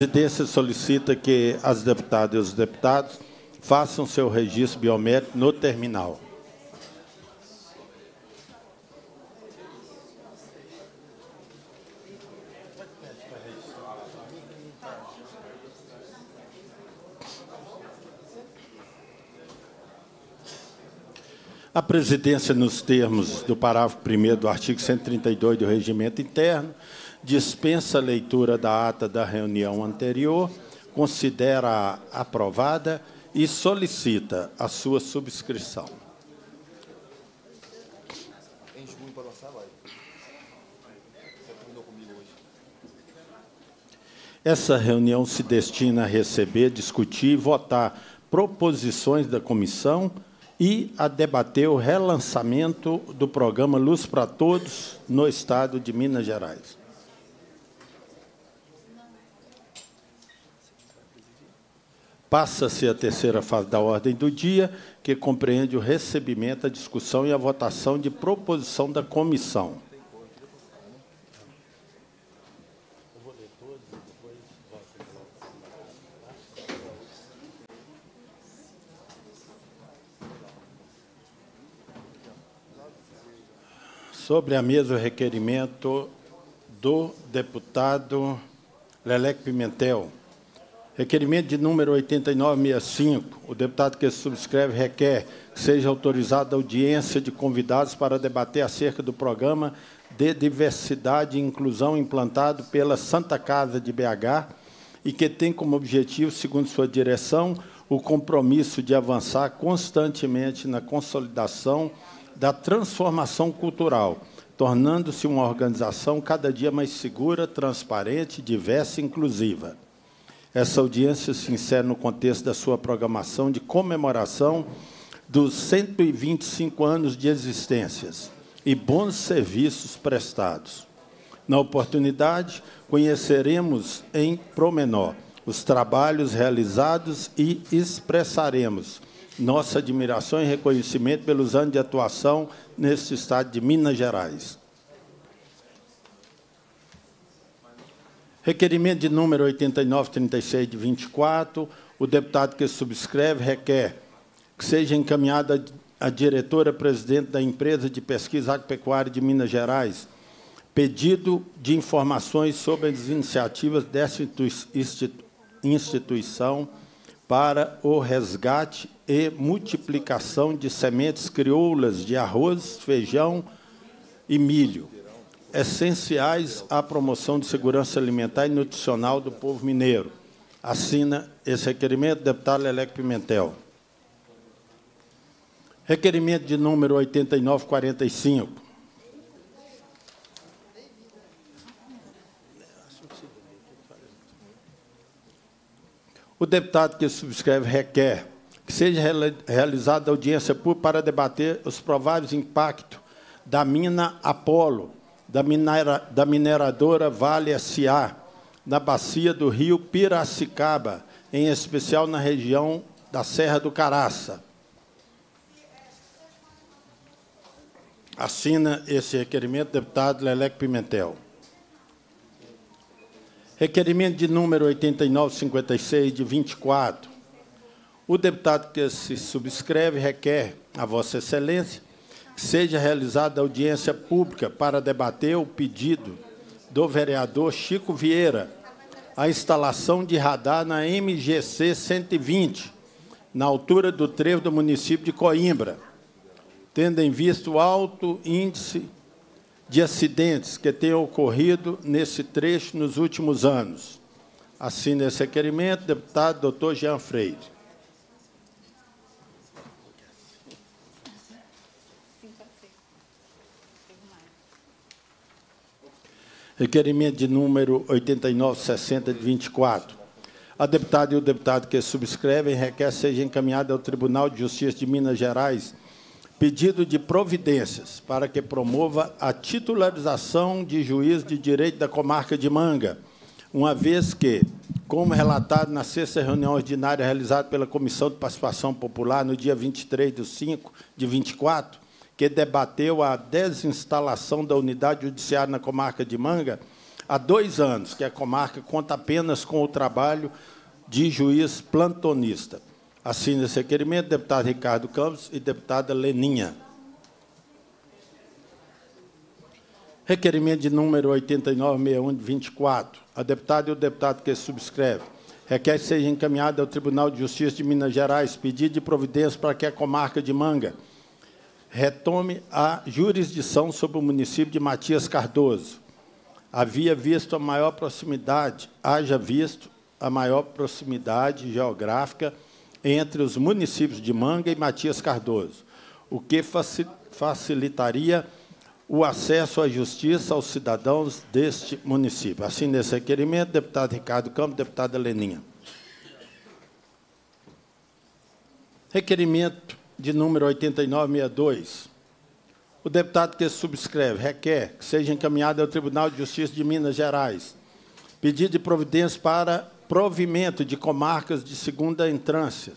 A presidência solicita que as deputadas e os deputados façam seu registro biométrico no terminal. A presidência, nos termos do parágrafo 1 do artigo 132 do Regimento Interno, dispensa a leitura da ata da reunião anterior, considera -a aprovada e solicita a sua subscrição. Essa reunião se destina a receber, discutir e votar proposições da comissão e a debater o relançamento do programa Luz para Todos no estado de Minas Gerais. Passa-se a terceira fase da ordem do dia, que compreende o recebimento, a discussão e a votação de proposição da comissão. Sobre a mesa, o requerimento do deputado Lelec Pimentel. Requerimento de número 8965. O deputado que subscreve requer que seja autorizada audiência de convidados para debater acerca do programa de diversidade e inclusão implantado pela Santa Casa de BH e que tem como objetivo, segundo sua direção, o compromisso de avançar constantemente na consolidação da transformação cultural, tornando-se uma organização cada dia mais segura, transparente, diversa e inclusiva. Essa audiência se insere no contexto da sua programação de comemoração dos 125 anos de existências e bons serviços prestados. Na oportunidade, conheceremos em promenor os trabalhos realizados e expressaremos nossa admiração e reconhecimento pelos anos de atuação neste estado de Minas Gerais. Requerimento de número 8936 de 24, o deputado que subscreve requer que seja encaminhada a diretora presidente da empresa de pesquisa agropecuária de Minas Gerais pedido de informações sobre as iniciativas dessa instituição para o resgate e multiplicação de sementes crioulas de arroz, feijão e milho essenciais à promoção de segurança alimentar e nutricional do povo mineiro. Assina esse requerimento, deputado Lelec Pimentel. Requerimento de número 8945. O deputado que subscreve requer que seja realizada audiência pública para debater os prováveis impactos da mina Apolo da, minera, da mineradora Vale S.A., na bacia do rio Piracicaba, em especial na região da Serra do Caraça. Assina esse requerimento, deputado Leleque Pimentel. Requerimento de número 8956, de 24. O deputado que se subscreve requer a Vossa Excelência seja realizada audiência pública para debater o pedido do vereador Chico Vieira a instalação de radar na MGC 120, na altura do trevo do município de Coimbra, tendo em vista o alto índice de acidentes que tem ocorrido nesse trecho nos últimos anos. Assina esse requerimento, deputado doutor Jean Freire. Requerimento de número 8960 de 24. A deputada e o deputado que subscrevem requer seja encaminhado ao Tribunal de Justiça de Minas Gerais pedido de providências para que promova a titularização de juiz de direito da comarca de Manga, uma vez que, como relatado na sexta reunião ordinária realizada pela Comissão de Participação Popular no dia 23 de 5 de 24, que debateu a desinstalação da unidade judiciária na comarca de Manga há dois anos, que a comarca conta apenas com o trabalho de juiz plantonista. Assina esse requerimento, deputado Ricardo Campos e deputada Leninha. Requerimento de número 8961 de 24. A deputada e o deputado que subscreve requer que seja encaminhado ao Tribunal de Justiça de Minas Gerais pedido de providência para que a comarca de Manga retome a jurisdição sobre o município de Matias Cardoso. Havia visto a maior proximidade, haja visto a maior proximidade geográfica entre os municípios de Manga e Matias Cardoso, o que facilitaria o acesso à justiça aos cidadãos deste município. Assim, nesse requerimento, deputado Ricardo Campos, deputada Leninha. Requerimento de número 8962. O deputado que subscreve requer que seja encaminhado ao Tribunal de Justiça de Minas Gerais pedido de providência para provimento de comarcas de segunda entrância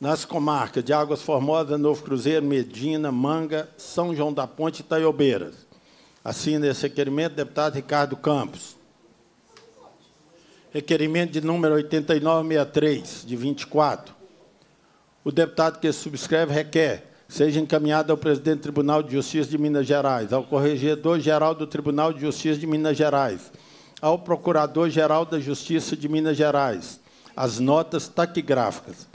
nas comarcas de Águas Formosas, Novo Cruzeiro, Medina, Manga, São João da Ponte e Taiobeiras, Assina esse requerimento, deputado Ricardo Campos. Requerimento de número 8963, de 24 o deputado que subscreve requer seja encaminhada ao presidente do Tribunal de Justiça de Minas Gerais, ao corregedor-geral do Tribunal de Justiça de Minas Gerais, ao procurador-geral da Justiça de Minas Gerais, as notas taquigráficas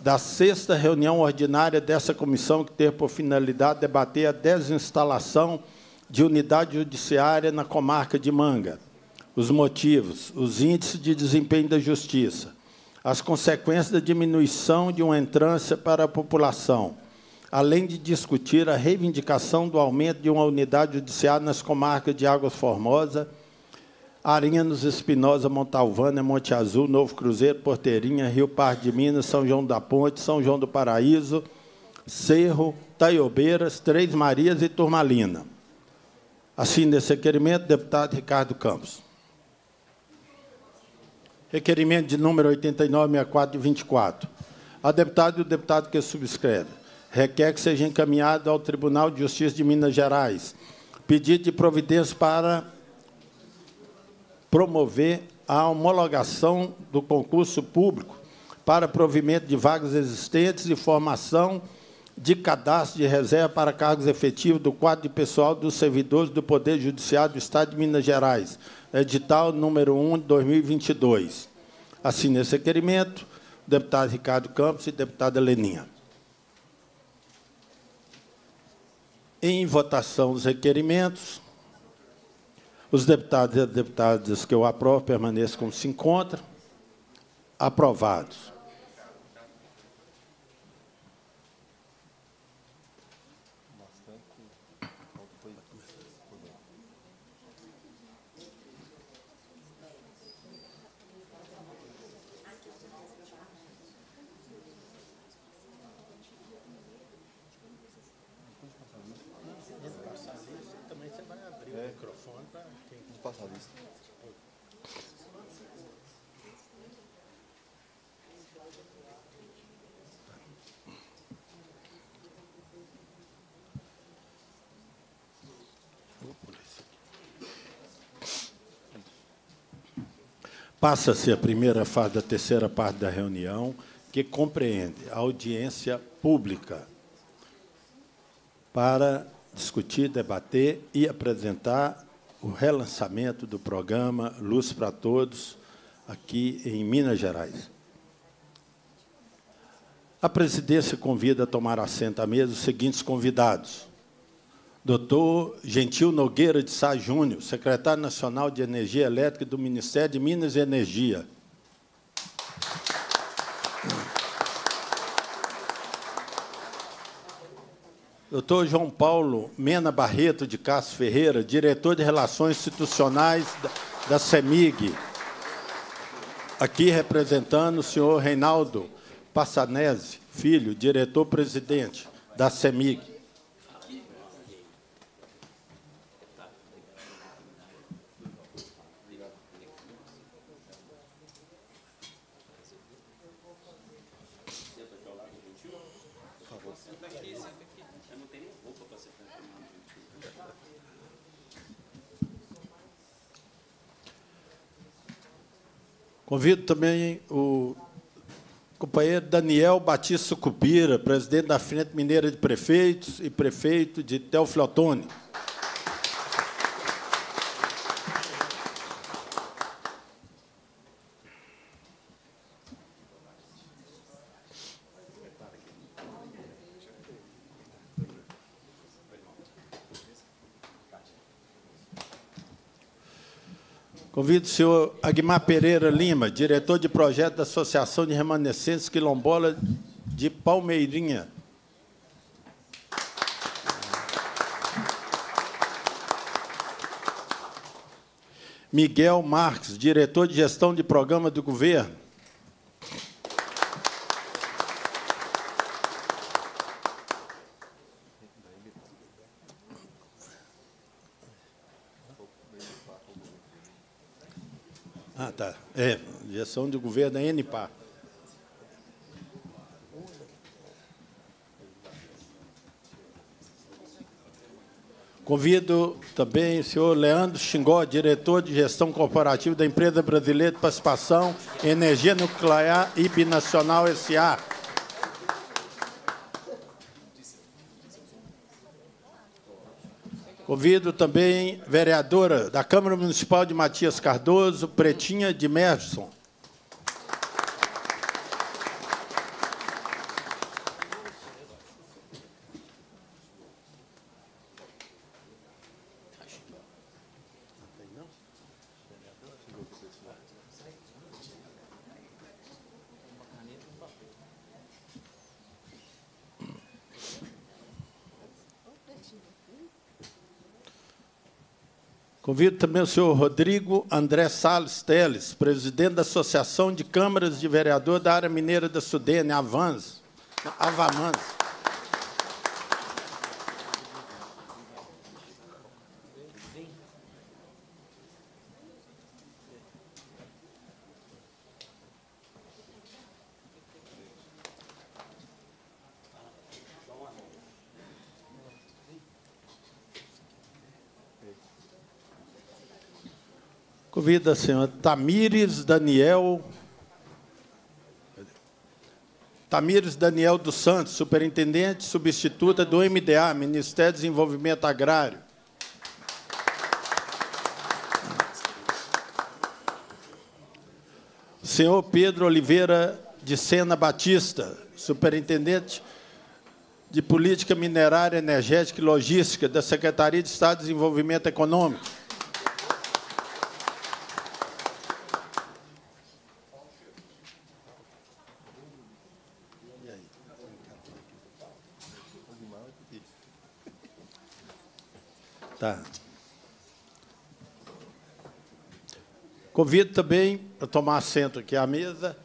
da sexta reunião ordinária dessa comissão, que ter por finalidade debater a desinstalação de unidade judiciária na comarca de Manga, os motivos, os índices de desempenho da justiça, as consequências da diminuição de uma entrância para a população, além de discutir a reivindicação do aumento de uma unidade judiciária nas comarcas de Águas Formosa, Arinos, Espinosa, Montalvânia, Monte Azul, Novo Cruzeiro, Porteirinha, Rio Parque de Minas, São João da Ponte, São João do Paraíso, Cerro, Taiobeiras, Três Marias e Turmalina. Assim, nesse requerimento, deputado Ricardo Campos. Requerimento de número 896424. A deputada e o deputado que subscreve requer que seja encaminhado ao Tribunal de Justiça de Minas Gerais pedido de providência para promover a homologação do concurso público para provimento de vagas existentes e formação de cadastro de reserva para cargos efetivos do quadro de pessoal dos servidores do Poder Judiciário do Estado de Minas Gerais, edital número 1 de 2022. Assine esse requerimento, deputado Ricardo Campos e deputada Leninha. Em votação dos requerimentos, os deputados e deputadas que eu aprovo permaneçam como se encontram. Aprovados. Passa-se a primeira fase da terceira parte da reunião, que compreende a audiência pública para discutir, debater e apresentar o relançamento do programa Luz para Todos aqui em Minas Gerais. A presidência convida a tomar assento à mesa os seguintes convidados: Doutor Gentil Nogueira de Sá Júnior, secretário nacional de Energia Elétrica do Ministério de Minas e Energia. Doutor João Paulo Mena Barreto de Castro Ferreira, diretor de Relações Institucionais da CEMIG. Aqui representando o senhor Reinaldo Passanese, filho, diretor-presidente da CEMIG. Convido também o companheiro Daniel Batista Cupira, presidente da Frente Mineira de Prefeitos e prefeito de Teoflotone. Convido o senhor Agmar Pereira Lima, diretor de projeto da Associação de Remanescentes Quilombola de Palmeirinha. Miguel Marques, diretor de gestão de programa do governo. É, gestão de governo da NPAR. Convido também o senhor Leandro Xingó, diretor de gestão corporativa da Empresa Brasileira de Participação em Energia Nuclear e Binacional S.A., Ouvido também vereadora da Câmara Municipal de Matias Cardoso, Pretinha de Merson. Convido também o senhor Rodrigo André Salles Teles, presidente da Associação de Câmaras de Vereador da Área Mineira da Sudene, Avans. Avamans. Convido a senhora Tamires Daniel. Tamires Daniel dos Santos, superintendente substituta do MDA, Ministério do Desenvolvimento Agrário. Senhor Pedro Oliveira de Sena Batista, superintendente de Política Minerária, Energética e Logística da Secretaria de Estado de Desenvolvimento Econômico. Convido também a tomar assento aqui à mesa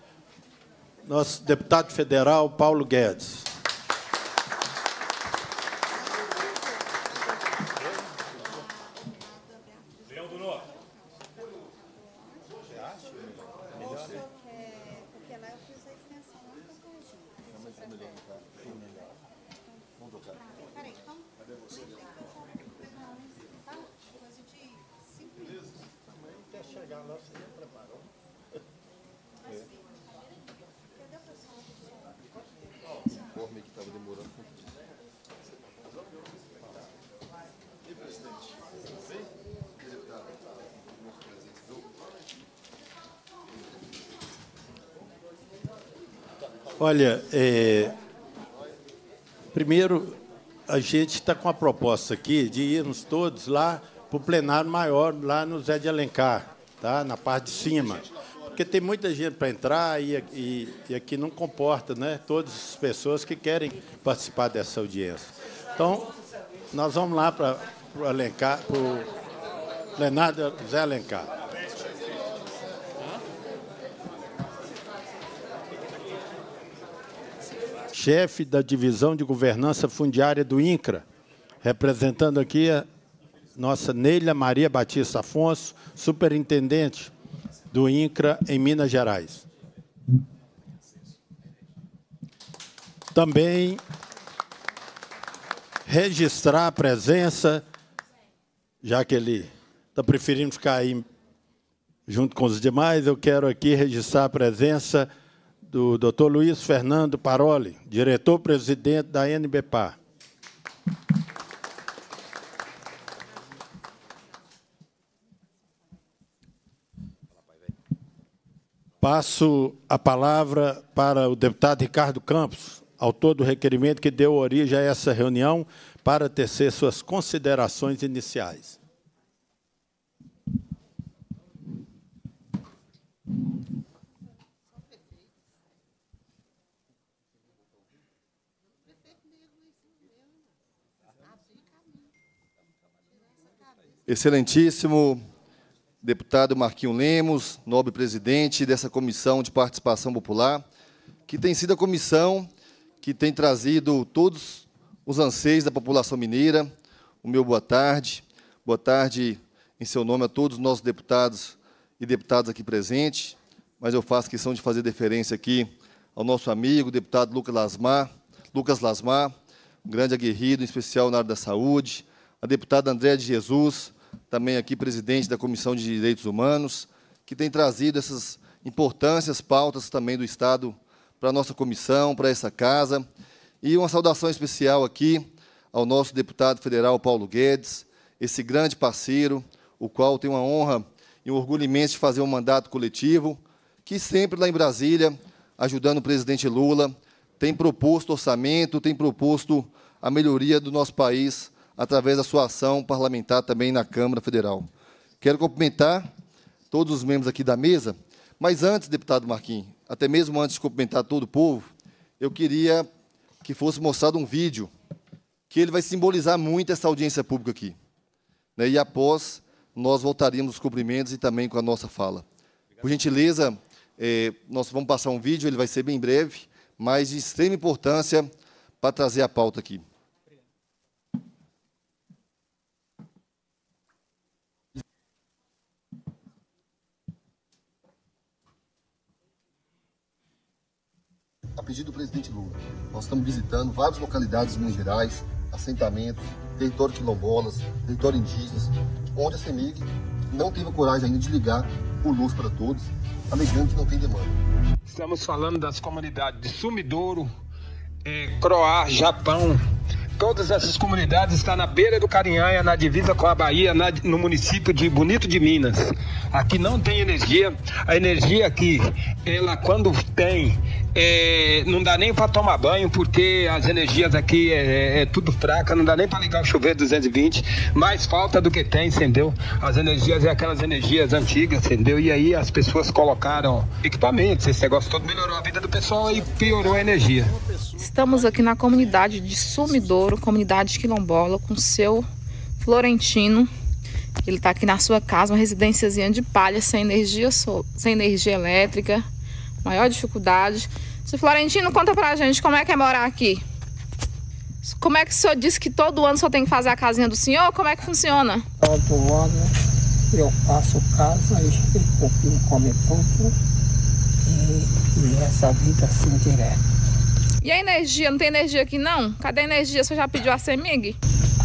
nosso deputado federal Paulo Guedes. Olha, é... primeiro, a gente está com a proposta aqui de irmos todos lá para o plenário maior, lá no Zé de Alencar, tá? na parte de cima. Porque tem muita gente para entrar e, e, e aqui não comporta né? todas as pessoas que querem participar dessa audiência. Então, nós vamos lá para o Alencar, para o Zé Alencar. chefe da Divisão de Governança Fundiária do INCRA, representando aqui a nossa Neila Maria Batista Afonso, superintendente do INCRA em Minas Gerais. Também registrar a presença, já que ele está preferindo ficar aí junto com os demais, eu quero aqui registrar a presença do Dr. Luiz Fernando Paroli, diretor-presidente da NBPA. Passo a palavra para o deputado Ricardo Campos, autor do requerimento que deu origem a essa reunião, para tecer suas considerações iniciais. Excelentíssimo deputado Marquinho Lemos, nobre presidente dessa comissão de participação popular, que tem sido a comissão que tem trazido todos os anseios da população mineira. O meu boa tarde. Boa tarde em seu nome a todos os nossos deputados e deputadas aqui presentes, mas eu faço questão de fazer deferência aqui ao nosso amigo, deputado Lucas Lasmar, Lucas Lasmar, um grande aguerrido, em especial na área da saúde, a deputada Andréa de Jesus, também aqui presidente da Comissão de Direitos Humanos, que tem trazido essas importâncias, pautas também do Estado para a nossa comissão, para essa casa. E uma saudação especial aqui ao nosso deputado federal Paulo Guedes, esse grande parceiro, o qual tem uma honra e um orgulho imenso de fazer um mandato coletivo, que sempre lá em Brasília, ajudando o presidente Lula, tem proposto orçamento, tem proposto a melhoria do nosso país através da sua ação parlamentar também na Câmara Federal. Quero cumprimentar todos os membros aqui da mesa, mas antes, deputado Marquinhos, até mesmo antes de cumprimentar todo o povo, eu queria que fosse mostrado um vídeo que ele vai simbolizar muito essa audiência pública aqui. Né? E após, nós voltaríamos os cumprimentos e também com a nossa fala. Por gentileza, eh, nós vamos passar um vídeo, ele vai ser bem breve, mas de extrema importância para trazer a pauta aqui. pedido do presidente Lula. Nós estamos visitando várias localidades em Minas Gerais, assentamentos, território quilombolas, território indígenas, onde a CEMIG não teve coragem ainda de ligar o Luz para Todos, alegando que não tem demanda. Estamos falando das comunidades de Sumidouro, é, Croá, Japão. Todas essas comunidades estão na beira do Carinhanha, na divisa com a Bahia, na, no município de Bonito de Minas. Aqui não tem energia. A energia aqui, ela quando tem, é, não dá nem para tomar banho, porque as energias aqui é, é, é tudo fraca, não dá nem para ligar o chuveiro 220, mais falta do que tem, entendeu? As energias é aquelas energias antigas, entendeu? E aí as pessoas colocaram equipamentos, esse negócio todo melhorou a vida do pessoal e piorou a energia. Estamos aqui na comunidade de Sumidouro, comunidade quilombola, com seu Florentino. Ele está aqui na sua casa, uma residênciazinha de palha, sem energia, sem energia elétrica maior dificuldade. Se Florentino, conta pra gente como é que é morar aqui. Como é que o senhor disse que todo ano só tem que fazer a casinha do senhor? Como é que funciona? Todo ano eu faço casa e o cupim come pouco E, e, essa vida assim direto. E a energia? Não tem energia aqui não? Cadê a energia? Você já pediu a CEMIG?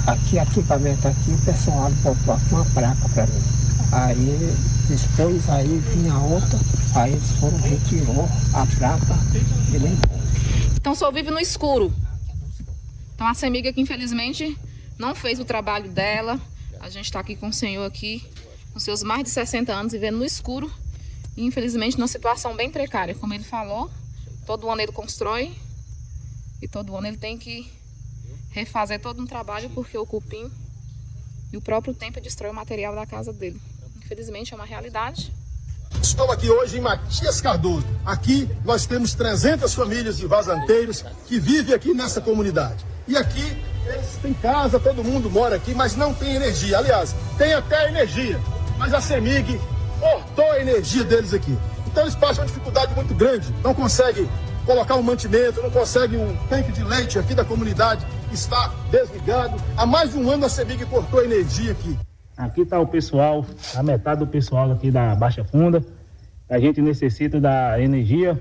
Aqui, aqui pra aqui, o pessoal botou aqui uma placa pra mim. Aí depois aí vinha outra, aí eles foram, retirou a placa e levou. Então só vive no escuro. Então a Semiga que infelizmente não fez o trabalho dela. A gente está aqui com o senhor aqui, com seus mais de 60 anos, vivendo no escuro. E, infelizmente numa situação bem precária, como ele falou. Todo ano ele constrói e todo ano ele tem que refazer todo um trabalho porque o cupim e o próprio tempo destrói o material da casa dele. Infelizmente é uma realidade. Estou aqui hoje em Matias Cardoso. Aqui nós temos 300 famílias de vazanteiros que vivem aqui nessa comunidade. E aqui eles têm casa, todo mundo mora aqui, mas não tem energia. Aliás, tem até energia, mas a CEMIG cortou a energia deles aqui. Então eles passam uma dificuldade muito grande, não conseguem colocar um mantimento, não conseguem um tanque de leite aqui da comunidade, está desligado. Há mais de um ano a CEMIG cortou a energia aqui. Aqui está o pessoal, a metade do pessoal aqui da Baixa Funda. A gente necessita da energia.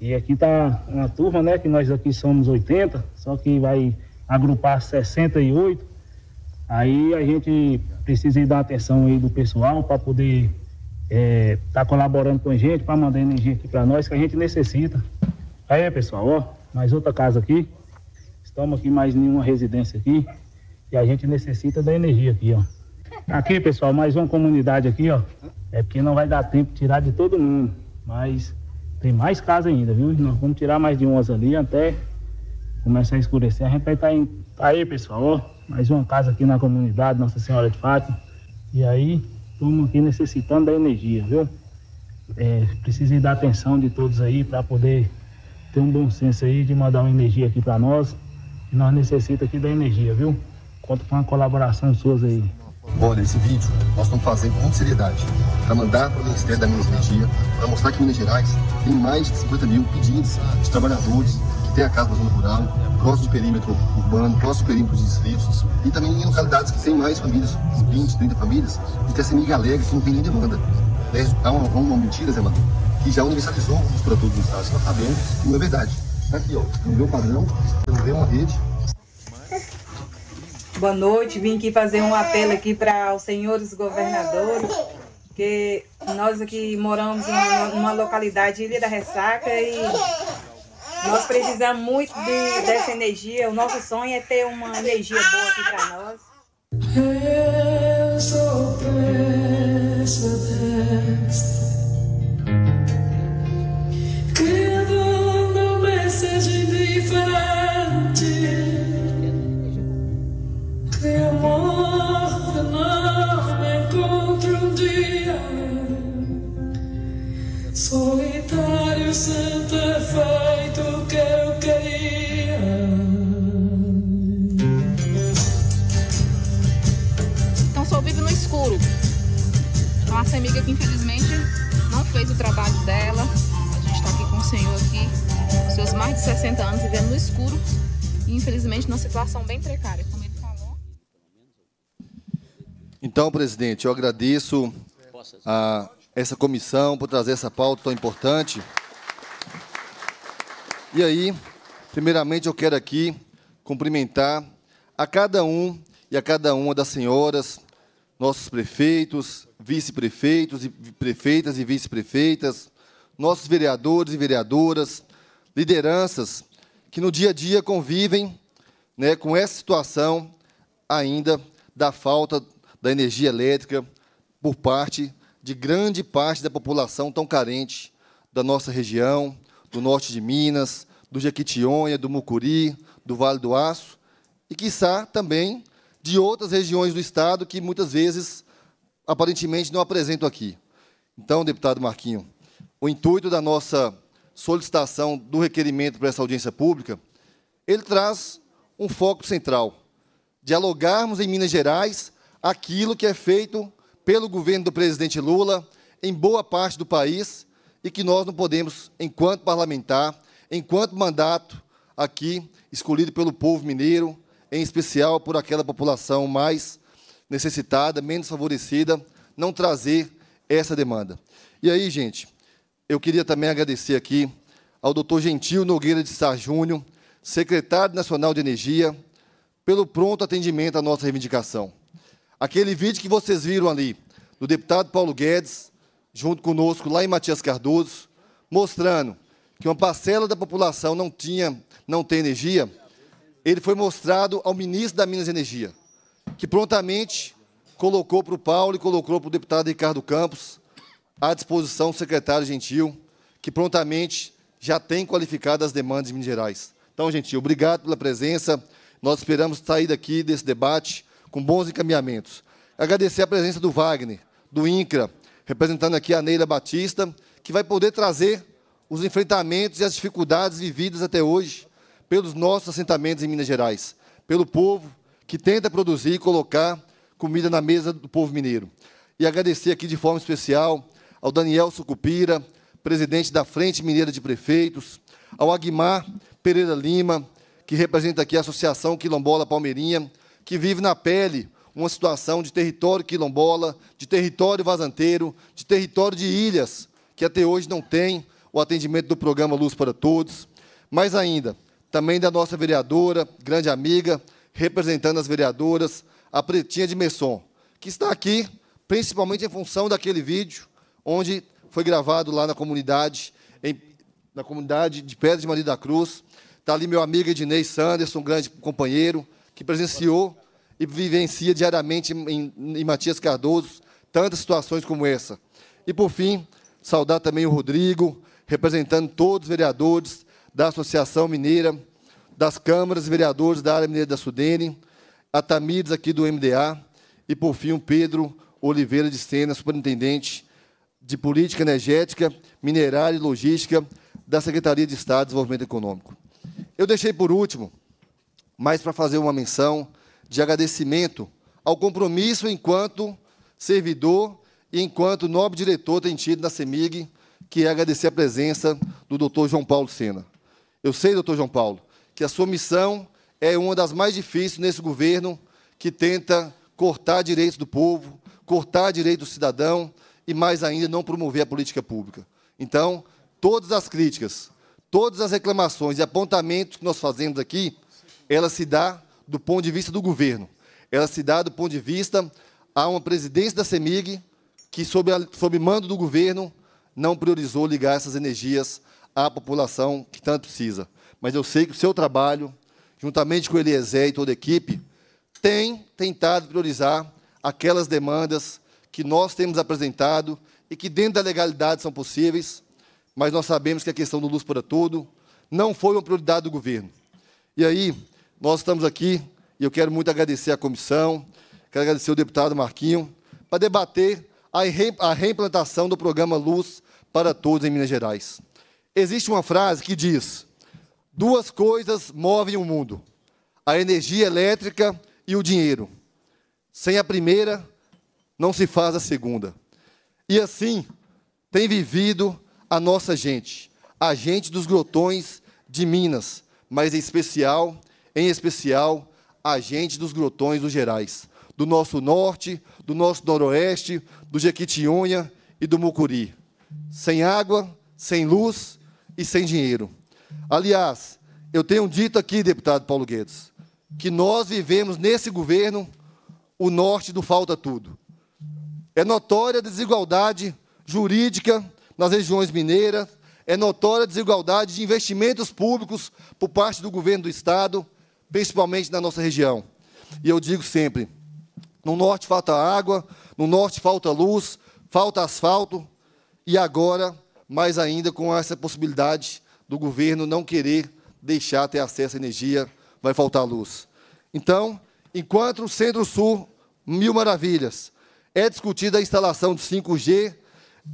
E aqui está uma turma, né? Que nós aqui somos 80, só que vai agrupar 68. Aí a gente precisa dar atenção aí do pessoal para poder estar é, tá colaborando com a gente, para mandar energia aqui para nós, que a gente necessita. Aí, pessoal, ó, mais outra casa aqui. Estamos aqui mais nenhuma residência aqui. E a gente necessita da energia aqui, ó. Aqui, pessoal, mais uma comunidade aqui, ó. É porque não vai dar tempo de tirar de todo mundo. Mas tem mais casa ainda, viu? Nós vamos tirar mais de umas ali até começar a escurecer. A gente vai tá estar tá aí, pessoal, ó. Mais uma casa aqui na comunidade, Nossa Senhora de Fátima. E aí, estamos aqui necessitando da energia, viu? É, precisem da atenção de todos aí para poder ter um bom senso aí de mandar uma energia aqui para nós. E nós necessitamos aqui da energia, viu? Conto com a colaboração suas aí. Olha, esse vídeo nós estamos fazendo com muita seriedade para mandar para o Ministério da Minas e Energia, para mostrar que Minas Gerais tem mais de 50 mil pedidos de trabalhadores que têm a casa na zona rural, próximo de perímetro urbano, próximo de perímetro de distritos, e também em localidades que têm mais famílias, 20, 30 famílias, e que essa CEMIG alegre que não tem nem demanda. É uma, uma mentira, Zé Mano, que já universalizou os produtos do Estado, nós sabemos que não é verdade. Tá aqui, ó, não deu padrão, não deu uma rede, Boa noite, vim aqui fazer um apelo aqui para os senhores governadores, que nós aqui moramos numa localidade Ilha da Ressaca e nós precisamos muito de, dessa energia. O nosso sonho é ter uma energia boa aqui para nós. Eu sou presa desta. Criador, não me seja indiferente. amor enorme encontro um dia solitário, santo é feito que eu queria. Então sou vivo no escuro. Nossa então, amiga que infelizmente não fez o trabalho dela. A gente está aqui com o senhor aqui, seus mais de 60 anos vivendo no escuro e infelizmente numa situação bem precária. Então, presidente, eu agradeço a ah, essa comissão por trazer essa pauta tão importante. E aí, primeiramente, eu quero aqui cumprimentar a cada um e a cada uma das senhoras, nossos prefeitos, vice-prefeitos e prefeitas e vice-prefeitas, nossos vereadores e vereadoras, lideranças que no dia a dia convivem né, com essa situação ainda da falta da energia elétrica por parte de grande parte da população tão carente da nossa região, do norte de Minas, do Jequitinhonha, do Mucuri, do Vale do Aço e, quiçá, também de outras regiões do Estado que muitas vezes, aparentemente, não apresento aqui. Então, deputado Marquinho, o intuito da nossa solicitação do requerimento para essa audiência pública, ele traz um foco central. Dialogarmos em Minas Gerais aquilo que é feito pelo governo do presidente Lula em boa parte do país e que nós não podemos, enquanto parlamentar, enquanto mandato aqui escolhido pelo povo mineiro, em especial por aquela população mais necessitada, menos favorecida, não trazer essa demanda. E aí, gente, eu queria também agradecer aqui ao doutor Gentil Nogueira de Sá Júnior, secretário nacional de Energia, pelo pronto atendimento à nossa reivindicação. Aquele vídeo que vocês viram ali, do deputado Paulo Guedes, junto conosco lá em Matias Cardoso, mostrando que uma parcela da população não tinha, não tem energia, ele foi mostrado ao ministro da Minas e Energia, que prontamente colocou para o Paulo e colocou para o deputado Ricardo Campos, à disposição do secretário Gentil, que prontamente já tem qualificado as demandas de Minas Gerais. Então, Gentil, obrigado pela presença. Nós esperamos sair daqui desse debate com bons encaminhamentos. Agradecer a presença do Wagner, do INCRA, representando aqui a Neila Batista, que vai poder trazer os enfrentamentos e as dificuldades vividas até hoje pelos nossos assentamentos em Minas Gerais, pelo povo que tenta produzir e colocar comida na mesa do povo mineiro. E agradecer aqui de forma especial ao Daniel Sucupira, presidente da Frente Mineira de Prefeitos, ao Aguimar Pereira Lima, que representa aqui a Associação Quilombola Palmeirinha, que vive na pele uma situação de território quilombola, de território vazanteiro, de território de ilhas, que até hoje não tem o atendimento do programa Luz para Todos. Mais ainda, também da nossa vereadora, grande amiga, representando as vereadoras, a Pretinha de Messon, que está aqui principalmente em função daquele vídeo onde foi gravado lá na comunidade, em, na comunidade de Pedra de Maria da Cruz. Está ali meu amigo Ednei Sanderson, um grande companheiro, que presenciou e vivencia diariamente em, em Matias Cardoso tantas situações como essa. E, por fim, saudar também o Rodrigo, representando todos os vereadores da Associação Mineira, das câmaras e vereadores da área mineira da Sudene, a Tamires aqui do MDA, e, por fim, o Pedro Oliveira de Sena, superintendente de Política Energética, Minerária e Logística da Secretaria de Estado de Desenvolvimento Econômico. Eu deixei por último mas para fazer uma menção de agradecimento ao compromisso enquanto servidor e enquanto nobre diretor tem tido na CEMIG, que é agradecer a presença do doutor João Paulo Sena. Eu sei, doutor João Paulo, que a sua missão é uma das mais difíceis nesse governo que tenta cortar direitos do povo, cortar direitos do cidadão e, mais ainda, não promover a política pública. Então, todas as críticas, todas as reclamações e apontamentos que nós fazemos aqui ela se dá do ponto de vista do governo. Ela se dá do ponto de vista a uma presidência da CEMIG que, sob, a, sob mando do governo, não priorizou ligar essas energias à população que tanto precisa. Mas eu sei que o seu trabalho, juntamente com o Eliezer e toda a equipe, tem tentado priorizar aquelas demandas que nós temos apresentado e que, dentro da legalidade, são possíveis, mas nós sabemos que a questão do Luz para Todo não foi uma prioridade do governo. E aí, nós estamos aqui e eu quero muito agradecer à comissão, quero agradecer ao deputado Marquinho, para debater a reimplantação do programa Luz para Todos em Minas Gerais. Existe uma frase que diz: duas coisas movem o mundo, a energia elétrica e o dinheiro. Sem a primeira, não se faz a segunda. E assim tem vivido a nossa gente, a gente dos grotões de Minas, mas em especial em especial a gente dos Grotões dos Gerais, do nosso norte, do nosso noroeste, do Jequitinhonha e do Mucuri. Sem água, sem luz e sem dinheiro. Aliás, eu tenho dito aqui, deputado Paulo Guedes, que nós vivemos nesse governo o norte do falta tudo. É notória a desigualdade jurídica nas regiões mineiras, é notória a desigualdade de investimentos públicos por parte do governo do Estado, principalmente na nossa região. E eu digo sempre: no norte falta água, no norte falta luz, falta asfalto, e agora, mais ainda, com essa possibilidade do governo não querer deixar ter acesso à energia, vai faltar luz. Então, enquanto o Centro-Sul, mil maravilhas, é discutida a instalação de 5G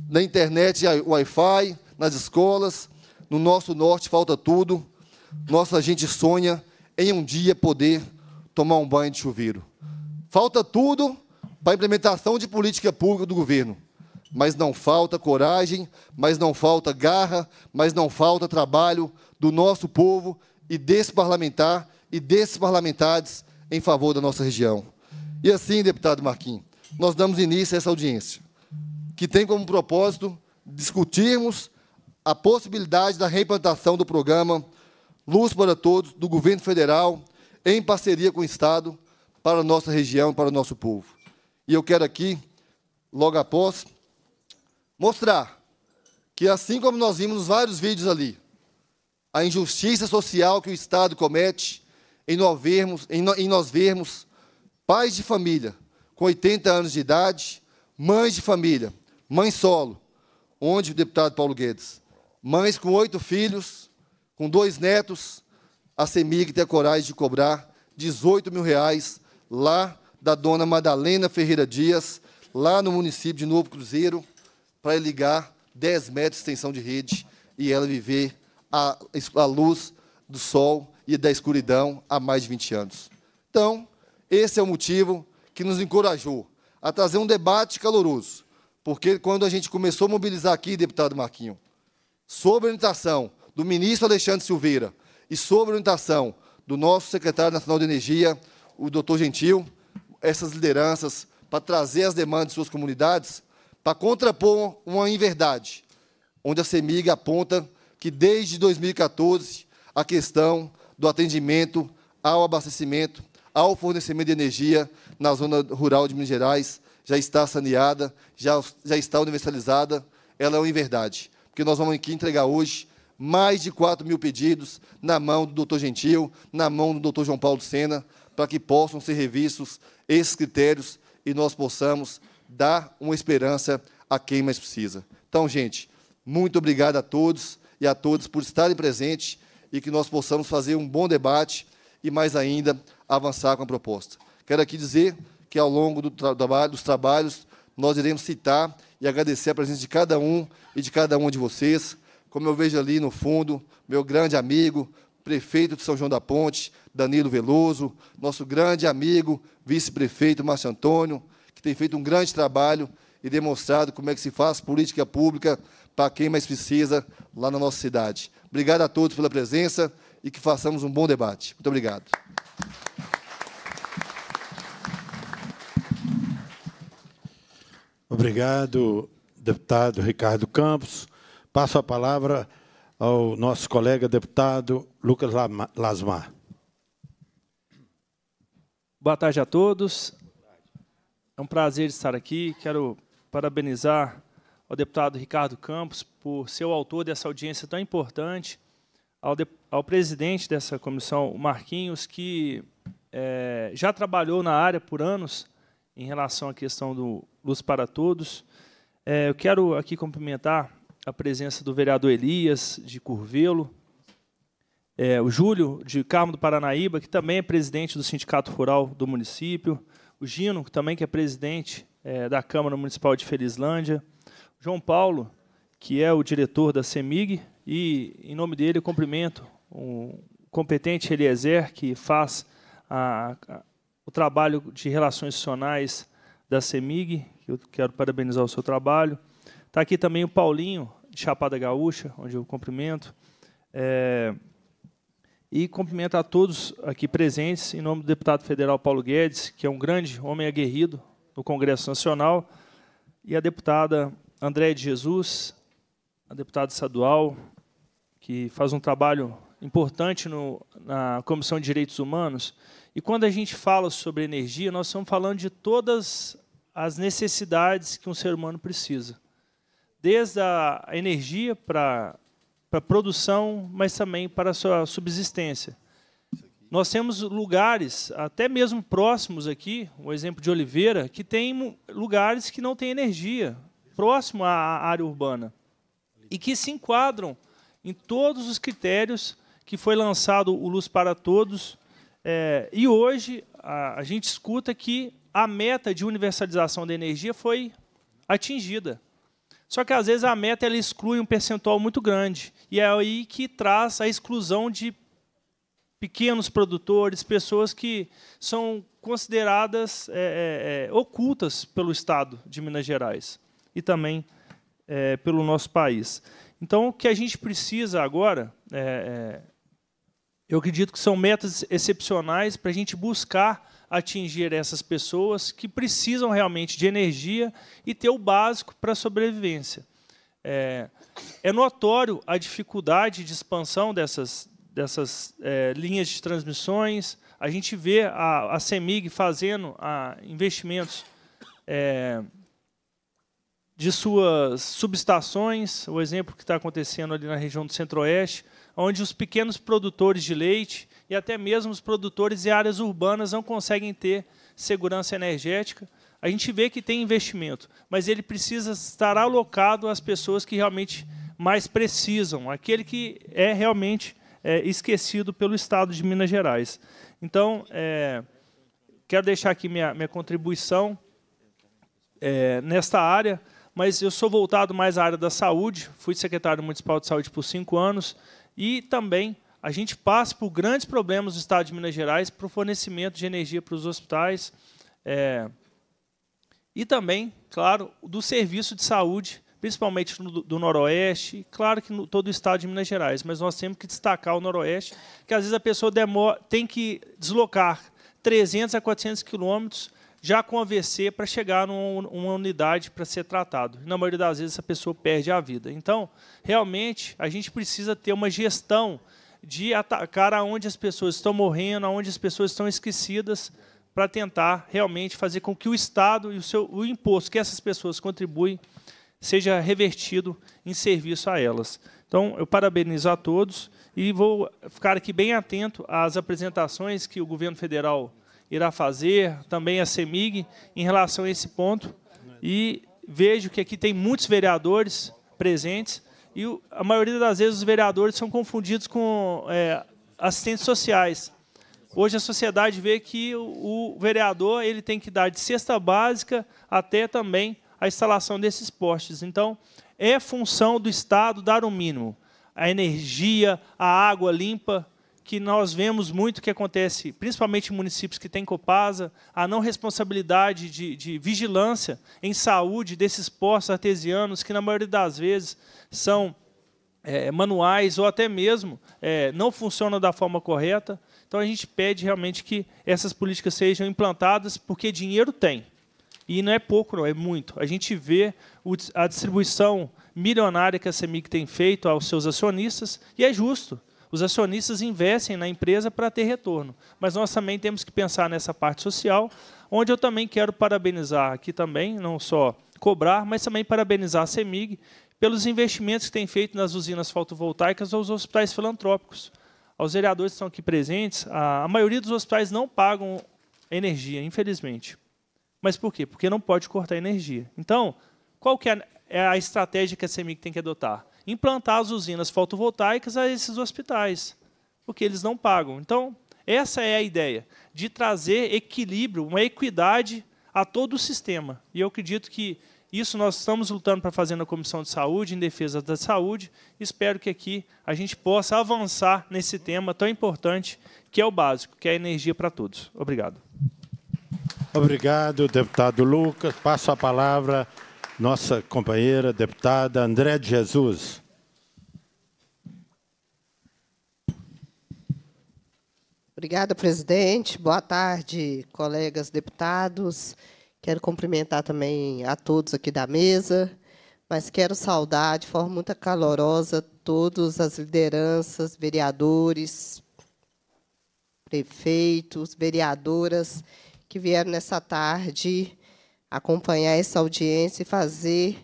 na internet, Wi-Fi, nas escolas, no nosso norte falta tudo. Nossa gente sonha em um dia poder tomar um banho de chuveiro. Falta tudo para a implementação de política pública do governo. Mas não falta coragem, mas não falta garra, mas não falta trabalho do nosso povo e desse parlamentar e desses parlamentares em favor da nossa região. E assim, deputado Marquinhos, nós damos início a essa audiência, que tem como propósito discutirmos a possibilidade da reimplantação do programa Luz para Todos, do governo federal, em parceria com o Estado, para a nossa região, para o nosso povo. E eu quero aqui, logo após, mostrar que, assim como nós vimos nos vários vídeos ali, a injustiça social que o Estado comete em nós vermos, em, em nós vermos pais de família com 80 anos de idade, mães de família, mãe solo, onde o deputado Paulo Guedes, mães com oito filhos, com dois netos, a CEMIG a coragem de cobrar 18 mil reais lá da dona Madalena Ferreira Dias, lá no município de Novo Cruzeiro, para ligar 10 metros de extensão de rede e ela viver a, a luz do sol e da escuridão há mais de 20 anos. Então, esse é o motivo que nos encorajou a trazer um debate caloroso, porque quando a gente começou a mobilizar aqui, deputado Marquinho, sobre a orientação, do ministro Alexandre Silveira e sob orientação do nosso secretário nacional de Energia, o doutor Gentil, essas lideranças para trazer as demandas de suas comunidades, para contrapor uma inverdade, onde a CEMIG aponta que desde 2014 a questão do atendimento ao abastecimento, ao fornecimento de energia na zona rural de Minas Gerais já está saneada, já, já está universalizada, ela é uma inverdade. Porque nós vamos aqui entregar hoje mais de 4 mil pedidos na mão do doutor Gentil, na mão do doutor João Paulo Sena, para que possam ser revistos esses critérios e nós possamos dar uma esperança a quem mais precisa. Então, gente, muito obrigado a todos e a todos por estarem presentes e que nós possamos fazer um bom debate e, mais ainda, avançar com a proposta. Quero aqui dizer que, ao longo do dos trabalhos, nós iremos citar e agradecer a presença de cada um e de cada uma de vocês como eu vejo ali no fundo, meu grande amigo, prefeito de São João da Ponte, Danilo Veloso, nosso grande amigo, vice-prefeito Márcio Antônio, que tem feito um grande trabalho e demonstrado como é que se faz política pública para quem mais precisa lá na nossa cidade. Obrigado a todos pela presença e que façamos um bom debate. Muito obrigado. Obrigado, deputado Ricardo Campos. Passo a palavra ao nosso colega deputado Lucas Lasmar. Boa tarde a todos. É um prazer estar aqui. Quero parabenizar ao deputado Ricardo Campos por ser o autor dessa audiência tão importante, ao, de, ao presidente dessa comissão, o Marquinhos, que é, já trabalhou na área por anos em relação à questão do Luz para Todos. É, eu quero aqui cumprimentar a presença do vereador Elias de Curvelo, é, o Júlio de Carmo do Paranaíba, que também é presidente do Sindicato Rural do município, o Gino, que também que é presidente é, da Câmara Municipal de Felizlândia, o João Paulo, que é o diretor da CEMIG, e em nome dele cumprimento o competente Eliezer, que faz a, a, o trabalho de relações institucionais da CEMIG, eu quero parabenizar o seu trabalho, Está aqui também o Paulinho, de Chapada Gaúcha, onde eu cumprimento. É, e cumprimento a todos aqui presentes, em nome do deputado federal Paulo Guedes, que é um grande homem aguerrido no Congresso Nacional, e a deputada Andréa de Jesus, a deputada estadual, que faz um trabalho importante no, na Comissão de Direitos Humanos. E quando a gente fala sobre energia, nós estamos falando de todas as necessidades que um ser humano precisa desde a energia para a produção, mas também para a sua subsistência. Nós temos lugares, até mesmo próximos aqui, o um exemplo de Oliveira, que tem lugares que não têm energia, próximo à área urbana, e que se enquadram em todos os critérios que foi lançado o Luz para Todos. É, e hoje a, a gente escuta que a meta de universalização da energia foi atingida. Só que às vezes a meta ela exclui um percentual muito grande. E é aí que traz a exclusão de pequenos produtores, pessoas que são consideradas é, é, é ocultas pelo Estado de Minas Gerais e também é, pelo nosso país. Então, o que a gente precisa agora, é, é, eu acredito que são metas excepcionais para a gente buscar atingir essas pessoas que precisam realmente de energia e ter o básico para a sobrevivência. É, é, notório a dificuldade de expansão dessas, dessas é, linhas de transmissões. A gente vê a, a CEMIG fazendo a, investimentos é, de suas subestações, o exemplo que está acontecendo ali na região do Centro-Oeste, onde os pequenos produtores de leite e até mesmo os produtores e áreas urbanas não conseguem ter segurança energética. A gente vê que tem investimento, mas ele precisa estar alocado às pessoas que realmente mais precisam, aquele que é realmente é, esquecido pelo Estado de Minas Gerais. Então, é, quero deixar aqui minha, minha contribuição é, nesta área, mas eu sou voltado mais à área da saúde, fui secretário municipal de saúde por cinco anos e também a gente passa por grandes problemas no estado de Minas Gerais para o fornecimento de energia para os hospitais é, e também, claro, do serviço de saúde, principalmente no, do Noroeste, claro que no todo o estado de Minas Gerais, mas nós temos que destacar o Noroeste, que às vezes a pessoa demora, tem que deslocar 300 a 400 quilômetros já com AVC para chegar numa unidade para ser tratado. Na maioria das vezes, essa pessoa perde a vida. Então, realmente, a gente precisa ter uma gestão de atacar aonde as pessoas estão morrendo, aonde as pessoas estão esquecidas, para tentar realmente fazer com que o Estado e o, seu, o imposto que essas pessoas contribuem seja revertido em serviço a elas. Então, eu parabenizo a todos e vou ficar aqui bem atento às apresentações que o governo federal irá fazer, também a CEMIG, em relação a esse ponto. E vejo que aqui tem muitos vereadores presentes e a maioria das vezes os vereadores são confundidos com é, assistentes sociais. Hoje a sociedade vê que o, vereador ele tem que dar de cesta básica até também a instalação desses postes. Então, é função do Estado dar o um mínimo. A energia, a água limpa, que nós vemos muito que acontece, principalmente em municípios que têm Copasa, a não responsabilidade de, de vigilância em saúde desses postos artesianos, que na maioria das vezes são é, manuais ou até mesmo é, não funcionam da forma correta. Então a gente pede realmente que essas políticas sejam implantadas, porque dinheiro tem. E não é pouco, não, é muito. A gente vê a distribuição milionária que a semic tem feito aos seus acionistas, e é justo. Os acionistas investem na empresa para ter retorno, mas nós também temos que pensar nessa parte social, onde eu também quero parabenizar aqui também, não só cobrar, mas também parabenizar a CEMIG pelos investimentos que tem feito nas usinas fotovoltaicas ou os hospitais filantrópicos. Os vereadores que estão aqui presentes, a maioria dos hospitais não pagam energia, infelizmente. Mas por quê? Porque não pode cortar energia. Então, qual que é a é estratégia que a CEMIG tem que adotar? implantar as usinas fotovoltaicas a esses hospitais, porque eles não pagam. Então, essa é a ideia, de trazer equilíbrio, uma equidade a todo o sistema. E eu acredito que isso nós estamos lutando para fazer na Comissão de Saúde, em defesa da saúde. Espero que aqui a gente possa avançar nesse tema tão importante, que é o básico, que é a energia para todos. Obrigado. Obrigado, deputado Lucas. Passo a palavra nossa companheira deputada André de Jesus. Obrigada, presidente. Boa tarde, colegas deputados. Quero cumprimentar também a todos aqui da mesa, mas quero saudar de forma muito calorosa todas as lideranças, vereadores, prefeitos, vereadoras que vieram nessa tarde acompanhar essa audiência e fazer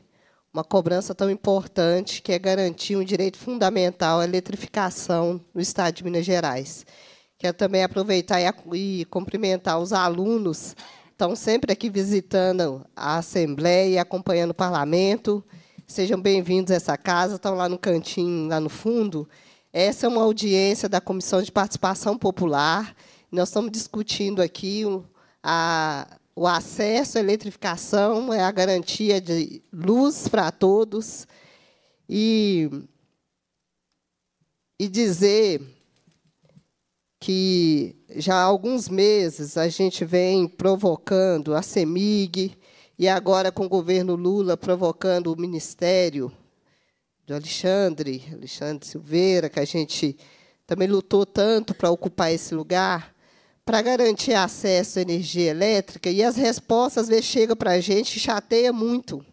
uma cobrança tão importante, que é garantir um direito fundamental à eletrificação no Estado de Minas Gerais. Quero também aproveitar e, cumprimentar os alunos que estão sempre aqui visitando a Assembleia e acompanhando o Parlamento. Sejam bem-vindos a essa casa, estão lá no cantinho, lá no fundo. Essa é uma audiência da Comissão de Participação Popular. Nós estamos discutindo aqui a o acesso à eletrificação, é a garantia de luz para todos. E, e dizer que já há alguns meses a gente vem provocando a CEMIG, e agora com o governo Lula provocando o Ministério do Alexandre, Alexandre Silveira, que a gente também lutou tanto para ocupar esse lugar, para garantir acesso à energia elétrica, e as respostas às vezes chegam para a gente e chateia muito.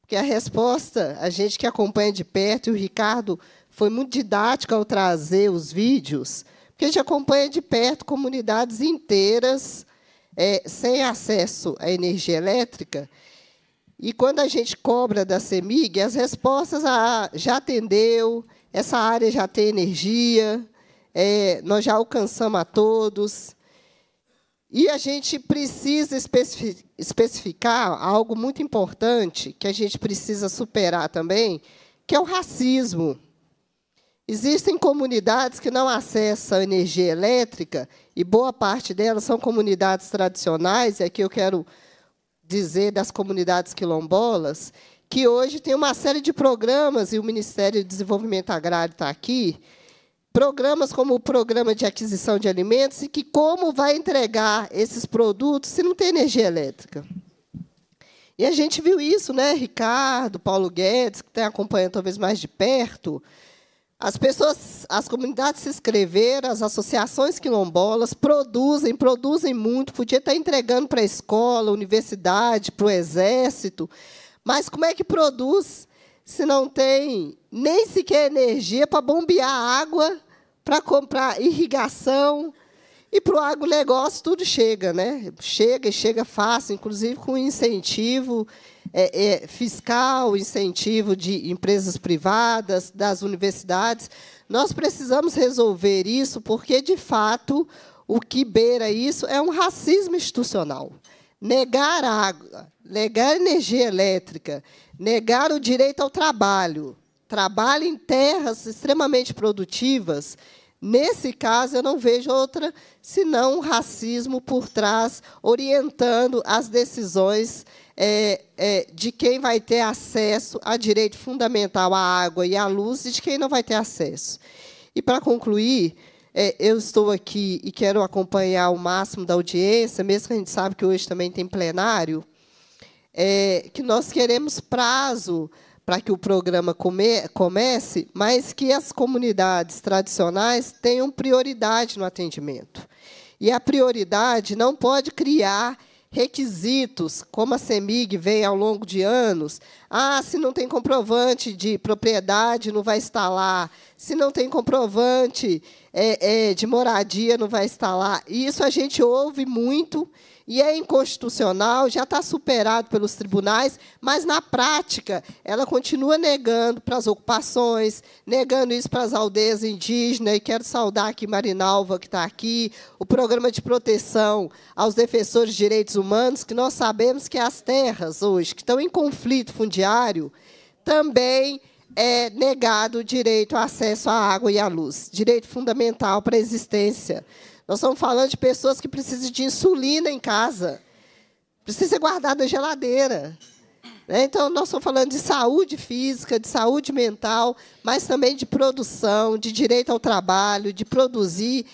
Porque a resposta, a gente que acompanha de perto, e o Ricardo foi muito didático ao trazer os vídeos, porque a gente acompanha de perto comunidades inteiras é, sem acesso à energia elétrica. E quando a gente cobra da CEMIG, as respostas ah, já atendeu, essa área já tem energia, é, nós já alcançamos a todos. E a gente precisa especificar algo muito importante que a gente precisa superar também, que é o racismo. Existem comunidades que não acessam energia elétrica, e boa parte delas são comunidades tradicionais, e aqui eu quero dizer das comunidades quilombolas, que hoje tem uma série de programas, e o Ministério do Desenvolvimento Agrário está aqui, programas como o programa de aquisição de alimentos e que como vai entregar esses produtos se não tem energia elétrica. E a gente viu isso, né? Ricardo, Paulo Guedes, que tem acompanhando talvez mais de perto. As pessoas, as comunidades se inscreveram, as associações quilombolas produzem, produzem muito, podia estar entregando para a escola, universidade, para o exército, mas como é que produz se não tem nem sequer energia para bombear água para comprar irrigação e para o agronegócio tudo chega, né? Chega e chega fácil, inclusive com incentivo é, é, fiscal, incentivo de empresas privadas, das universidades. Nós precisamos resolver isso, porque, de fato, o que beira isso é um racismo institucional. Negar água, negar energia elétrica, negar o direito ao trabalho, trabalho em terras extremamente produtivas Nesse caso, eu não vejo outra senão um racismo por trás, orientando as decisões é, é, de quem vai ter acesso a direito fundamental à água e à luz e de quem não vai ter acesso. E, para concluir, é, eu estou aqui e quero acompanhar o máximo da audiência, mesmo que a gente sabe que hoje também tem plenário, é, que nós queremos prazo para que o programa come, comece, mas que as comunidades tradicionais tenham prioridade no atendimento. E a prioridade não pode criar requisitos, como a CEMIG vem ao longo de anos. Ah, se não tem comprovante de propriedade, não vai estar lá. Se não tem comprovante é, é, de moradia, não vai estar lá. E isso a gente ouve muito e é inconstitucional, já está superado pelos tribunais, mas na prática ela continua negando para as ocupações, negando isso para as aldeias indígenas, e quero saudar aqui Marinalva, que está aqui, o programa de proteção aos defensores de direitos humanos, que nós sabemos que as terras hoje, que estão em conflito fundiário, também é negado o direito ao acesso à água e à luz, direito fundamental para a existência. Nós estamos falando de pessoas que precisam de insulina em casa, precisa ser guardada na geladeira. Né? Então, nós estamos falando de saúde física, de saúde mental, mas também de produção, de direito ao trabalho, de produzir.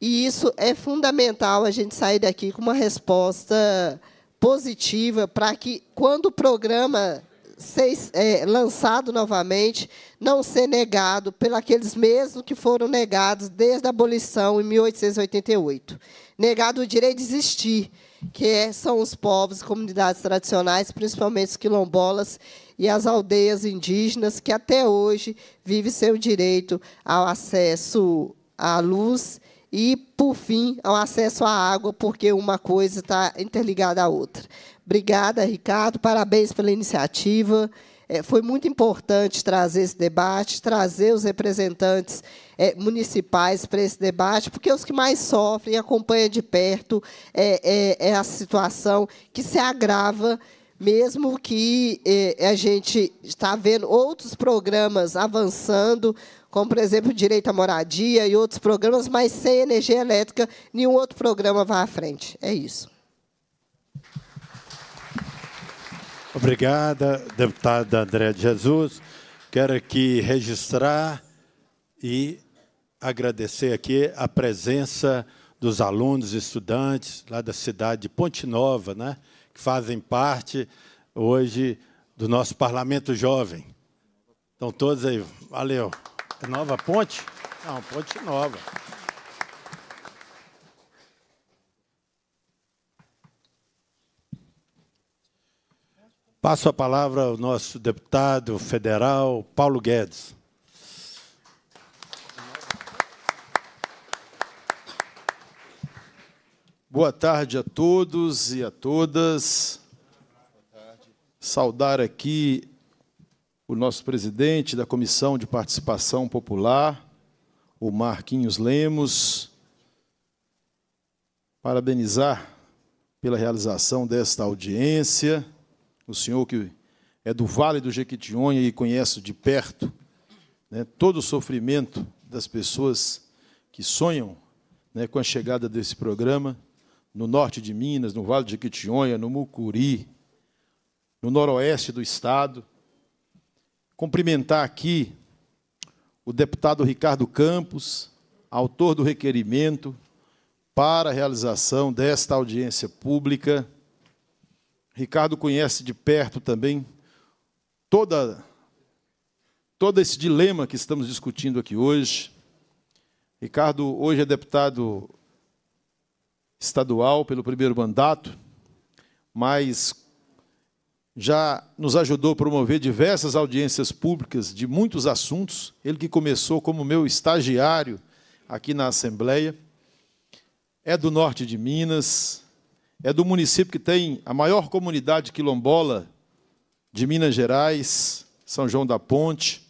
E isso é fundamental a gente sair daqui com uma resposta positiva para que, quando o programa ser é, lançado novamente, não ser negado aqueles mesmos que foram negados desde a abolição em 1888. Negado o direito de existir, que é, são os povos e comunidades tradicionais, principalmente os quilombolas e as aldeias indígenas, que até hoje vivem seu direito ao acesso à luz e, por fim, ao acesso à água, porque uma coisa está interligada à outra. Obrigada, Ricardo. Parabéns pela iniciativa. É, foi muito importante trazer esse debate, trazer os representantes é, municipais para esse debate, porque os que mais sofrem acompanham de perto é, é, é, a situação que se agrava, mesmo que é, a gente está vendo outros programas avançando, como, por exemplo, direito à moradia e outros programas, mas sem energia elétrica, nenhum outro programa vai à frente. É isso. Obrigada, deputada André de Jesus. Quero aqui registrar e agradecer aqui a presença dos alunos e estudantes lá da cidade de Ponte Nova, né, que fazem parte hoje do nosso Parlamento Jovem. Estão todos aí. Valeu. É Nova Ponte? Não, Ponte Nova. Passo a palavra ao nosso deputado federal, Paulo Guedes. Boa tarde a todos e a todas. Saudar aqui o nosso presidente da Comissão de Participação Popular, o Marquinhos Lemos, parabenizar pela realização desta audiência o senhor que é do Vale do Jequitinhonha e conhece de perto né, todo o sofrimento das pessoas que sonham né, com a chegada desse programa no norte de Minas, no Vale do Jequitinhonha, no Mucuri, no noroeste do estado. Cumprimentar aqui o deputado Ricardo Campos, autor do requerimento para a realização desta audiência pública Ricardo conhece de perto também toda todo esse dilema que estamos discutindo aqui hoje. Ricardo hoje é deputado estadual pelo primeiro mandato, mas já nos ajudou a promover diversas audiências públicas de muitos assuntos. Ele que começou como meu estagiário aqui na Assembleia. É do norte de Minas, é do município que tem a maior comunidade quilombola de Minas Gerais, São João da Ponte.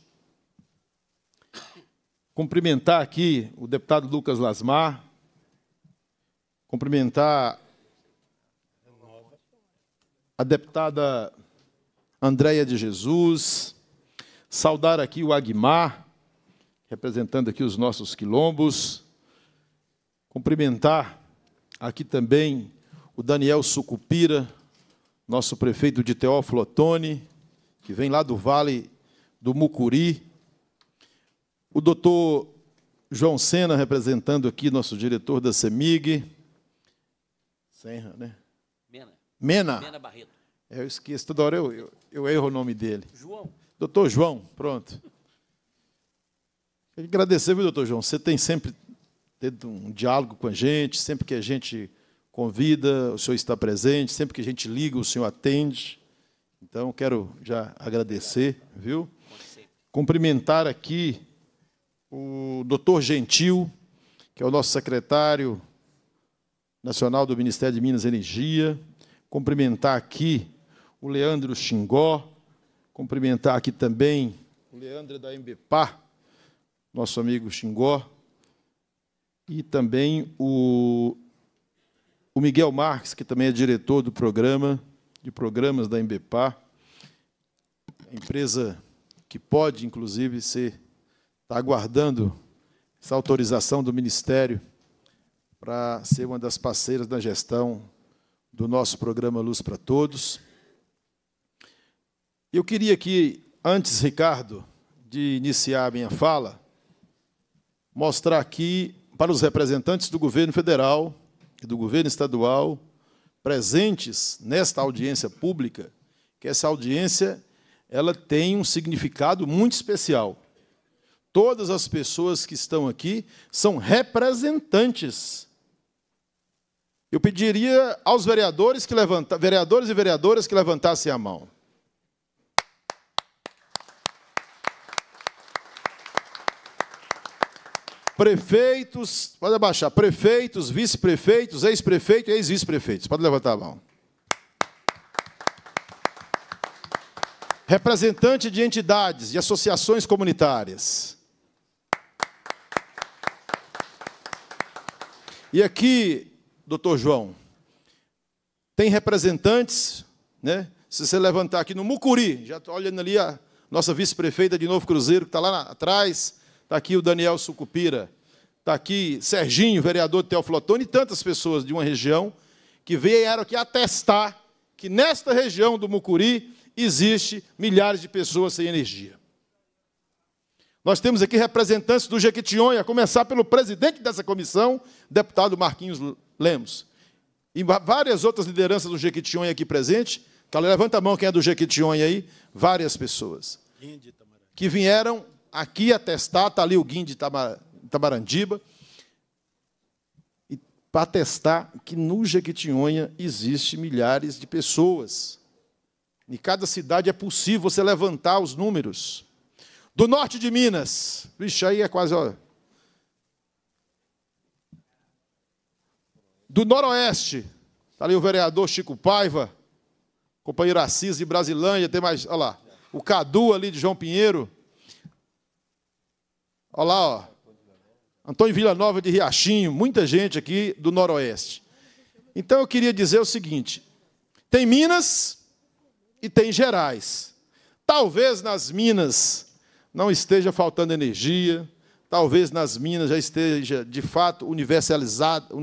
Cumprimentar aqui o deputado Lucas Lasmar, cumprimentar a deputada Andréia de Jesus, saudar aqui o Aguimar, representando aqui os nossos quilombos, cumprimentar aqui também o Daniel Sucupira, nosso prefeito de Teófilo Otoni, que vem lá do Vale do Mucuri, o doutor João Sena, representando aqui nosso diretor da CEMIG, Senra, né? Mena. Mena. Mena Barreto. É, eu esqueço, toda hora eu, eu, eu erro o nome dele. João. Doutor João, pronto. Agradecer, viu, doutor João? Você tem sempre tido um diálogo com a gente, sempre que a gente convida, o senhor está presente, sempre que a gente liga, o senhor atende. Então, quero já agradecer, viu? Cumprimentar aqui o doutor Gentil, que é o nosso secretário nacional do Ministério de Minas e Energia. Cumprimentar aqui o Leandro Xingó. Cumprimentar aqui também o Leandro da MBPA, nosso amigo Xingó. E também o o Miguel Marques, que também é diretor do programa, de programas da MBPA, empresa que pode, inclusive, ser está aguardando essa autorização do Ministério para ser uma das parceiras da gestão do nosso programa Luz para Todos. Eu queria que, antes, Ricardo, de iniciar a minha fala, mostrar aqui para os representantes do governo federal e do governo estadual presentes nesta audiência pública, que essa audiência ela tem um significado muito especial. Todas as pessoas que estão aqui são representantes. Eu pediria aos vereadores que levanta, vereadores e vereadoras que levantassem a mão. Prefeitos, pode abaixar, prefeitos, vice-prefeitos, ex-prefeito e ex-vice-prefeitos. Pode levantar a mão. Representante de entidades e associações comunitárias. E aqui, doutor João, tem representantes, né? Se você levantar aqui no Mucuri, já olhando ali a nossa vice-prefeita de Novo Cruzeiro, que está lá atrás, está aqui o Daniel Sucupira, está aqui Serginho, vereador de Teoflotone, e tantas pessoas de uma região que vieram aqui atestar que nesta região do Mucuri existe milhares de pessoas sem energia. Nós temos aqui representantes do Jequitinhonha, a começar pelo presidente dessa comissão, deputado Marquinhos Lemos. E várias outras lideranças do Jequitinhonha aqui presente. Cala levanta a mão quem é do Jequitinhonha aí. Várias pessoas. Que vieram aqui atestar, está ali o Guim de Itabarandiba, para atestar que no Jequitinhonha existe milhares de pessoas. Em cada cidade é possível você levantar os números. Do norte de Minas, vixe, aí é quase. Ó. Do noroeste, está ali o vereador Chico Paiva, companheiro Assis de Brasilândia, tem mais, olha lá, o Cadu ali de João Pinheiro, Olha lá, ó. Antônio Vila Nova de Riachinho, muita gente aqui do Noroeste. Então eu queria dizer o seguinte: tem Minas e tem Gerais. Talvez nas Minas não esteja faltando energia, talvez nas Minas já esteja de fato universalizado,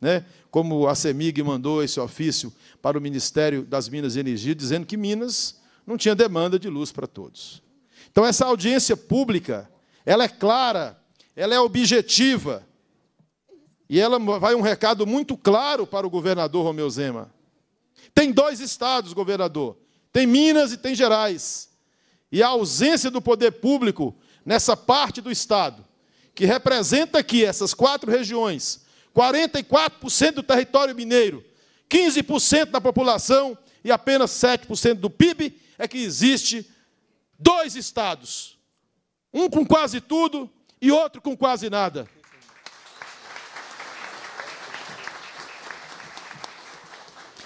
né? como a CEMIG mandou esse ofício para o Ministério das Minas e Energia, dizendo que Minas não tinha demanda de luz para todos. Então, essa audiência pública ela é clara, ela é objetiva. E ela vai um recado muito claro para o governador Romeu Zema. Tem dois estados, governador: tem Minas e tem Gerais. E a ausência do poder público nessa parte do estado, que representa aqui essas quatro regiões, 44% do território mineiro, 15% da população e apenas 7% do PIB, é que existe dois estados um com quase tudo e outro com quase nada.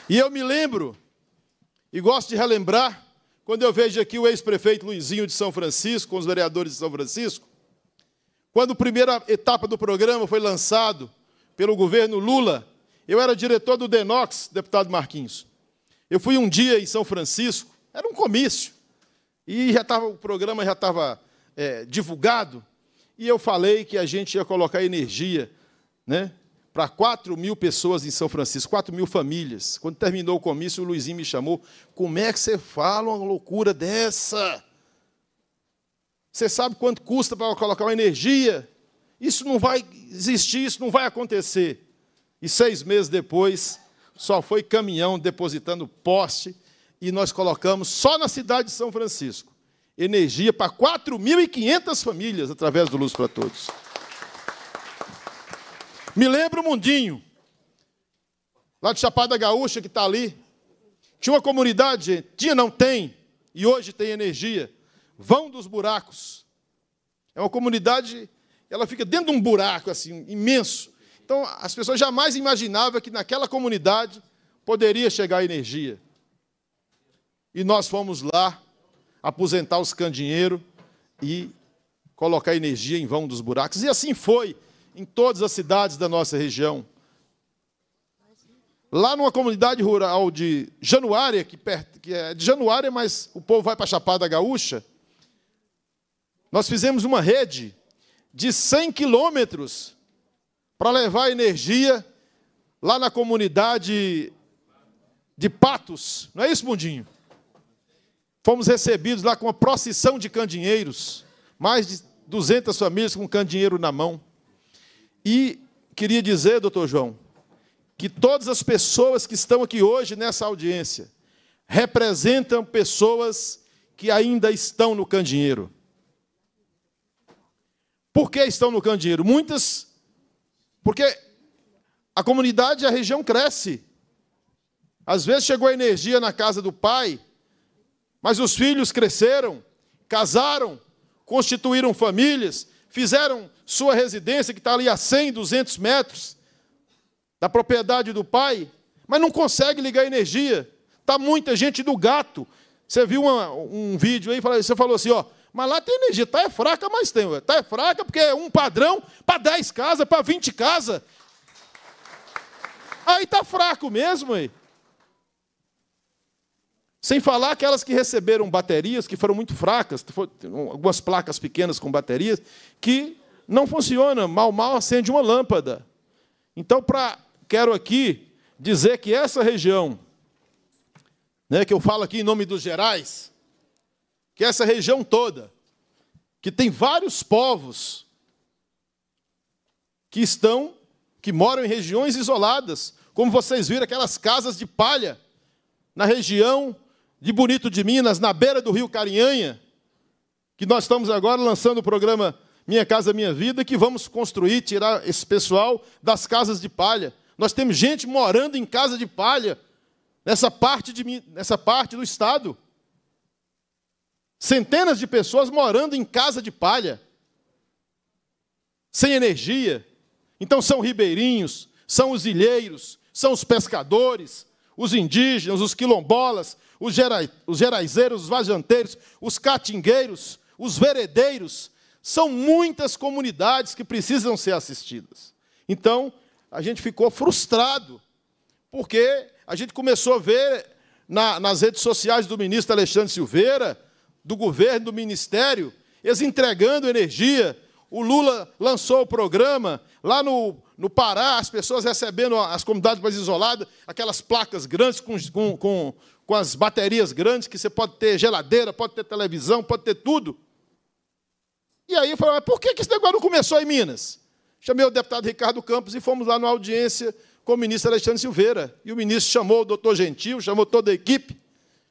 E eu me lembro, e gosto de relembrar, quando eu vejo aqui o ex-prefeito Luizinho de São Francisco, com os vereadores de São Francisco, quando a primeira etapa do programa foi lançado pelo governo Lula, eu era diretor do Denox, deputado Marquinhos. Eu fui um dia em São Francisco, era um comício, e já tava, o programa já estava é, divulgado, e eu falei que a gente ia colocar energia né, para 4 mil pessoas em São Francisco, 4 mil famílias. Quando terminou o comício, o Luizinho me chamou. Como é que você fala uma loucura dessa? Você sabe quanto custa para colocar uma energia? Isso não vai existir, isso não vai acontecer. E seis meses depois, só foi caminhão depositando poste e nós colocamos só na cidade de São Francisco energia para 4.500 famílias através do Luz para Todos. Me lembro o Mundinho, lá de Chapada Gaúcha, que está ali. Tinha uma comunidade, gente. tinha, não tem, e hoje tem energia. Vão dos buracos. É uma comunidade, ela fica dentro de um buraco assim imenso. Então, as pessoas jamais imaginavam que naquela comunidade poderia chegar energia. E nós fomos lá aposentar os candinheiros e colocar energia em vão dos buracos. E assim foi em todas as cidades da nossa região. Lá numa comunidade rural de Januária, que, perto, que é de Januária, mas o povo vai para a Chapada Gaúcha, nós fizemos uma rede de 100 quilômetros para levar energia lá na comunidade de Patos. Não é isso, Mundinho? Fomos recebidos lá com uma procissão de candinheiros, mais de 200 famílias com candinheiro na mão. E queria dizer, doutor João, que todas as pessoas que estão aqui hoje nessa audiência representam pessoas que ainda estão no candinheiro. Por que estão no candinheiro? Muitas, porque a comunidade e a região cresce. Às vezes chegou a energia na casa do pai, mas os filhos cresceram, casaram, constituíram famílias, fizeram sua residência, que está ali a 100, 200 metros da propriedade do pai, mas não consegue ligar energia. Está muita gente do gato. Você viu uma, um vídeo aí, você falou assim, ó, mas lá tem energia, tá é fraca, mas tem. Tá é fraca porque é um padrão para 10 casas, para 20 casas. Aí tá fraco mesmo, aí. Sem falar aquelas que receberam baterias que foram muito fracas, algumas placas pequenas com baterias, que não funcionam, mal, mal acende uma lâmpada. Então, pra, quero aqui dizer que essa região, né, que eu falo aqui em nome dos Gerais, que essa região toda, que tem vários povos que estão, que moram em regiões isoladas, como vocês viram, aquelas casas de palha na região de Bonito de Minas, na beira do rio Carinhanha, que nós estamos agora lançando o programa Minha Casa Minha Vida, que vamos construir, tirar esse pessoal das casas de palha. Nós temos gente morando em casa de palha, nessa parte, de, nessa parte do Estado. Centenas de pessoas morando em casa de palha, sem energia. Então são ribeirinhos, são os ilheiros, são os pescadores, os indígenas, os quilombolas, os, gerai, os geraizeiros, os vajanteiros, os catingueiros, os veredeiros. São muitas comunidades que precisam ser assistidas. Então, a gente ficou frustrado, porque a gente começou a ver na, nas redes sociais do ministro Alexandre Silveira, do governo, do ministério, eles entregando energia. O Lula lançou o programa lá no, no Pará, as pessoas recebendo as comunidades mais isoladas, aquelas placas grandes com, com, com as baterias grandes, que você pode ter geladeira, pode ter televisão, pode ter tudo. E aí eu falei, mas por que esse negócio não começou em Minas? Chamei o deputado Ricardo Campos e fomos lá numa audiência com o ministro Alexandre Silveira. E o ministro chamou o doutor Gentil, chamou toda a equipe.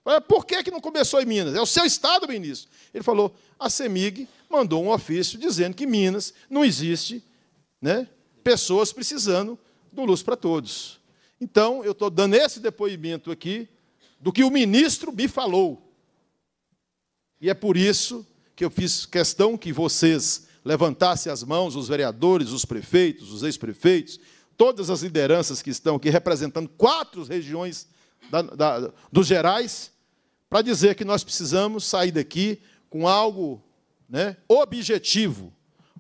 Falei, por que, que não começou em Minas? É o seu estado, ministro. Ele falou, a CEMIG mandou um ofício dizendo que Minas não existe né, pessoas precisando do Luz para Todos. Então, eu estou dando esse depoimento aqui do que o ministro me falou. E é por isso que eu fiz questão que vocês levantassem as mãos, os vereadores, os prefeitos, os ex-prefeitos, todas as lideranças que estão aqui representando quatro regiões da, da, dos Gerais, para dizer que nós precisamos sair daqui com algo né, objetivo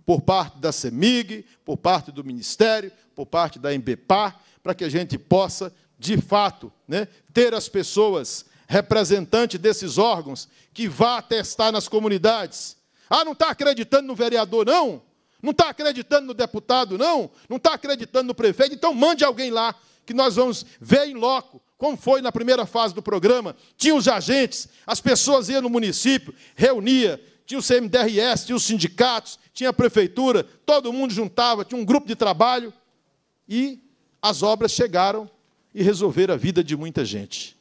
por parte da CEMIG, por parte do Ministério, por parte da Embepar, para que a gente possa de fato, né, ter as pessoas representantes desses órgãos que vá atestar nas comunidades. Ah, não está acreditando no vereador, não? Não está acreditando no deputado, não? Não está acreditando no prefeito? Então mande alguém lá, que nós vamos ver em loco, como foi na primeira fase do programa. Tinha os agentes, as pessoas iam no município, reunia, tinha o CMDRS, tinha os sindicatos, tinha a prefeitura, todo mundo juntava, tinha um grupo de trabalho e as obras chegaram e resolver a vida de muita gente.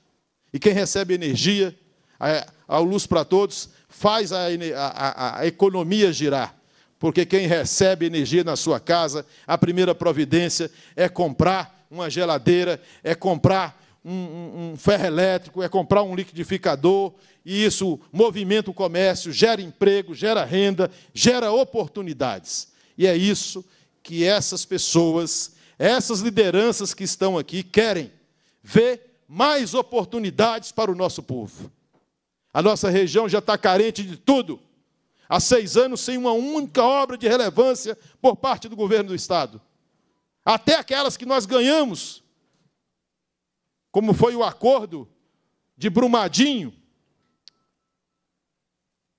E quem recebe energia, a, a luz para todos, faz a, a, a economia girar. Porque quem recebe energia na sua casa, a primeira providência é comprar uma geladeira, é comprar um, um, um, ferro elétrico, é comprar um liquidificador, e isso movimenta o comércio, gera emprego, gera renda, gera oportunidades. E é isso que essas pessoas essas lideranças que estão aqui querem ver mais oportunidades para o nosso povo. A nossa região já está carente de tudo. Há seis anos sem uma única obra de relevância por parte do governo do Estado. Até aquelas que nós ganhamos, como foi o acordo de Brumadinho.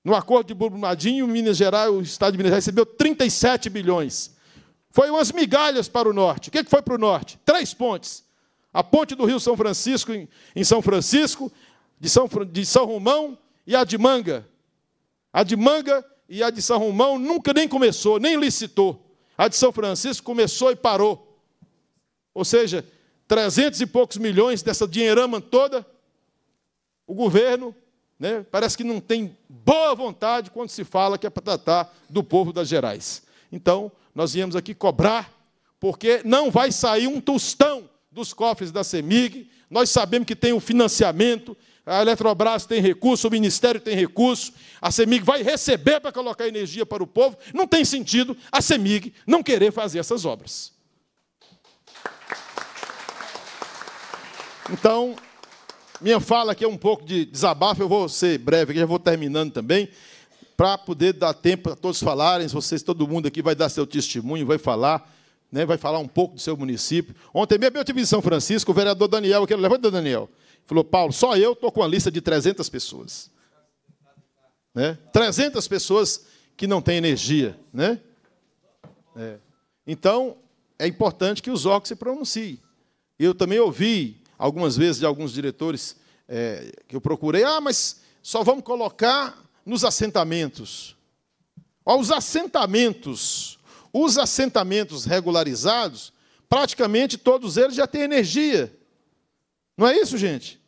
No acordo de Brumadinho, Minas Gerais, o Estado de Minas Gerais recebeu 37 bilhões. Foi umas migalhas para o norte. O que foi para o norte? Três pontes. A ponte do Rio São Francisco, em São Francisco, de São, de São Romão e a de Manga. A de Manga e a de São Romão nunca nem começou, nem licitou. A de São Francisco começou e parou. Ou seja, trezentos e poucos milhões dessa dinheirama toda, o governo né, parece que não tem boa vontade quando se fala que é para tratar do povo das Gerais. Então, nós viemos aqui cobrar, porque não vai sair um tostão dos cofres da CEMIG. Nós sabemos que tem o financiamento, a Eletrobras tem recurso, o Ministério tem recurso, a CEMIG vai receber para colocar energia para o povo. Não tem sentido a CEMIG não querer fazer essas obras. Então, minha fala aqui é um pouco de desabafo, eu vou ser breve, já vou terminando também para poder dar tempo para todos falarem, vocês, todo mundo aqui vai dar seu testemunho, vai falar, né, vai falar um pouco do seu município. Ontem mesmo eu estive em São Francisco, o vereador Daniel, levou o Daniel, falou, Paulo, só eu estou com a lista de 300 pessoas. Né? 300 pessoas que não têm energia. Né? É. Então, é importante que os órgãos se pronunciem. Eu também ouvi algumas vezes de alguns diretores é, que eu procurei, ah, mas só vamos colocar nos assentamentos. Os assentamentos, os assentamentos regularizados, praticamente todos eles já têm energia. Não é isso, gente?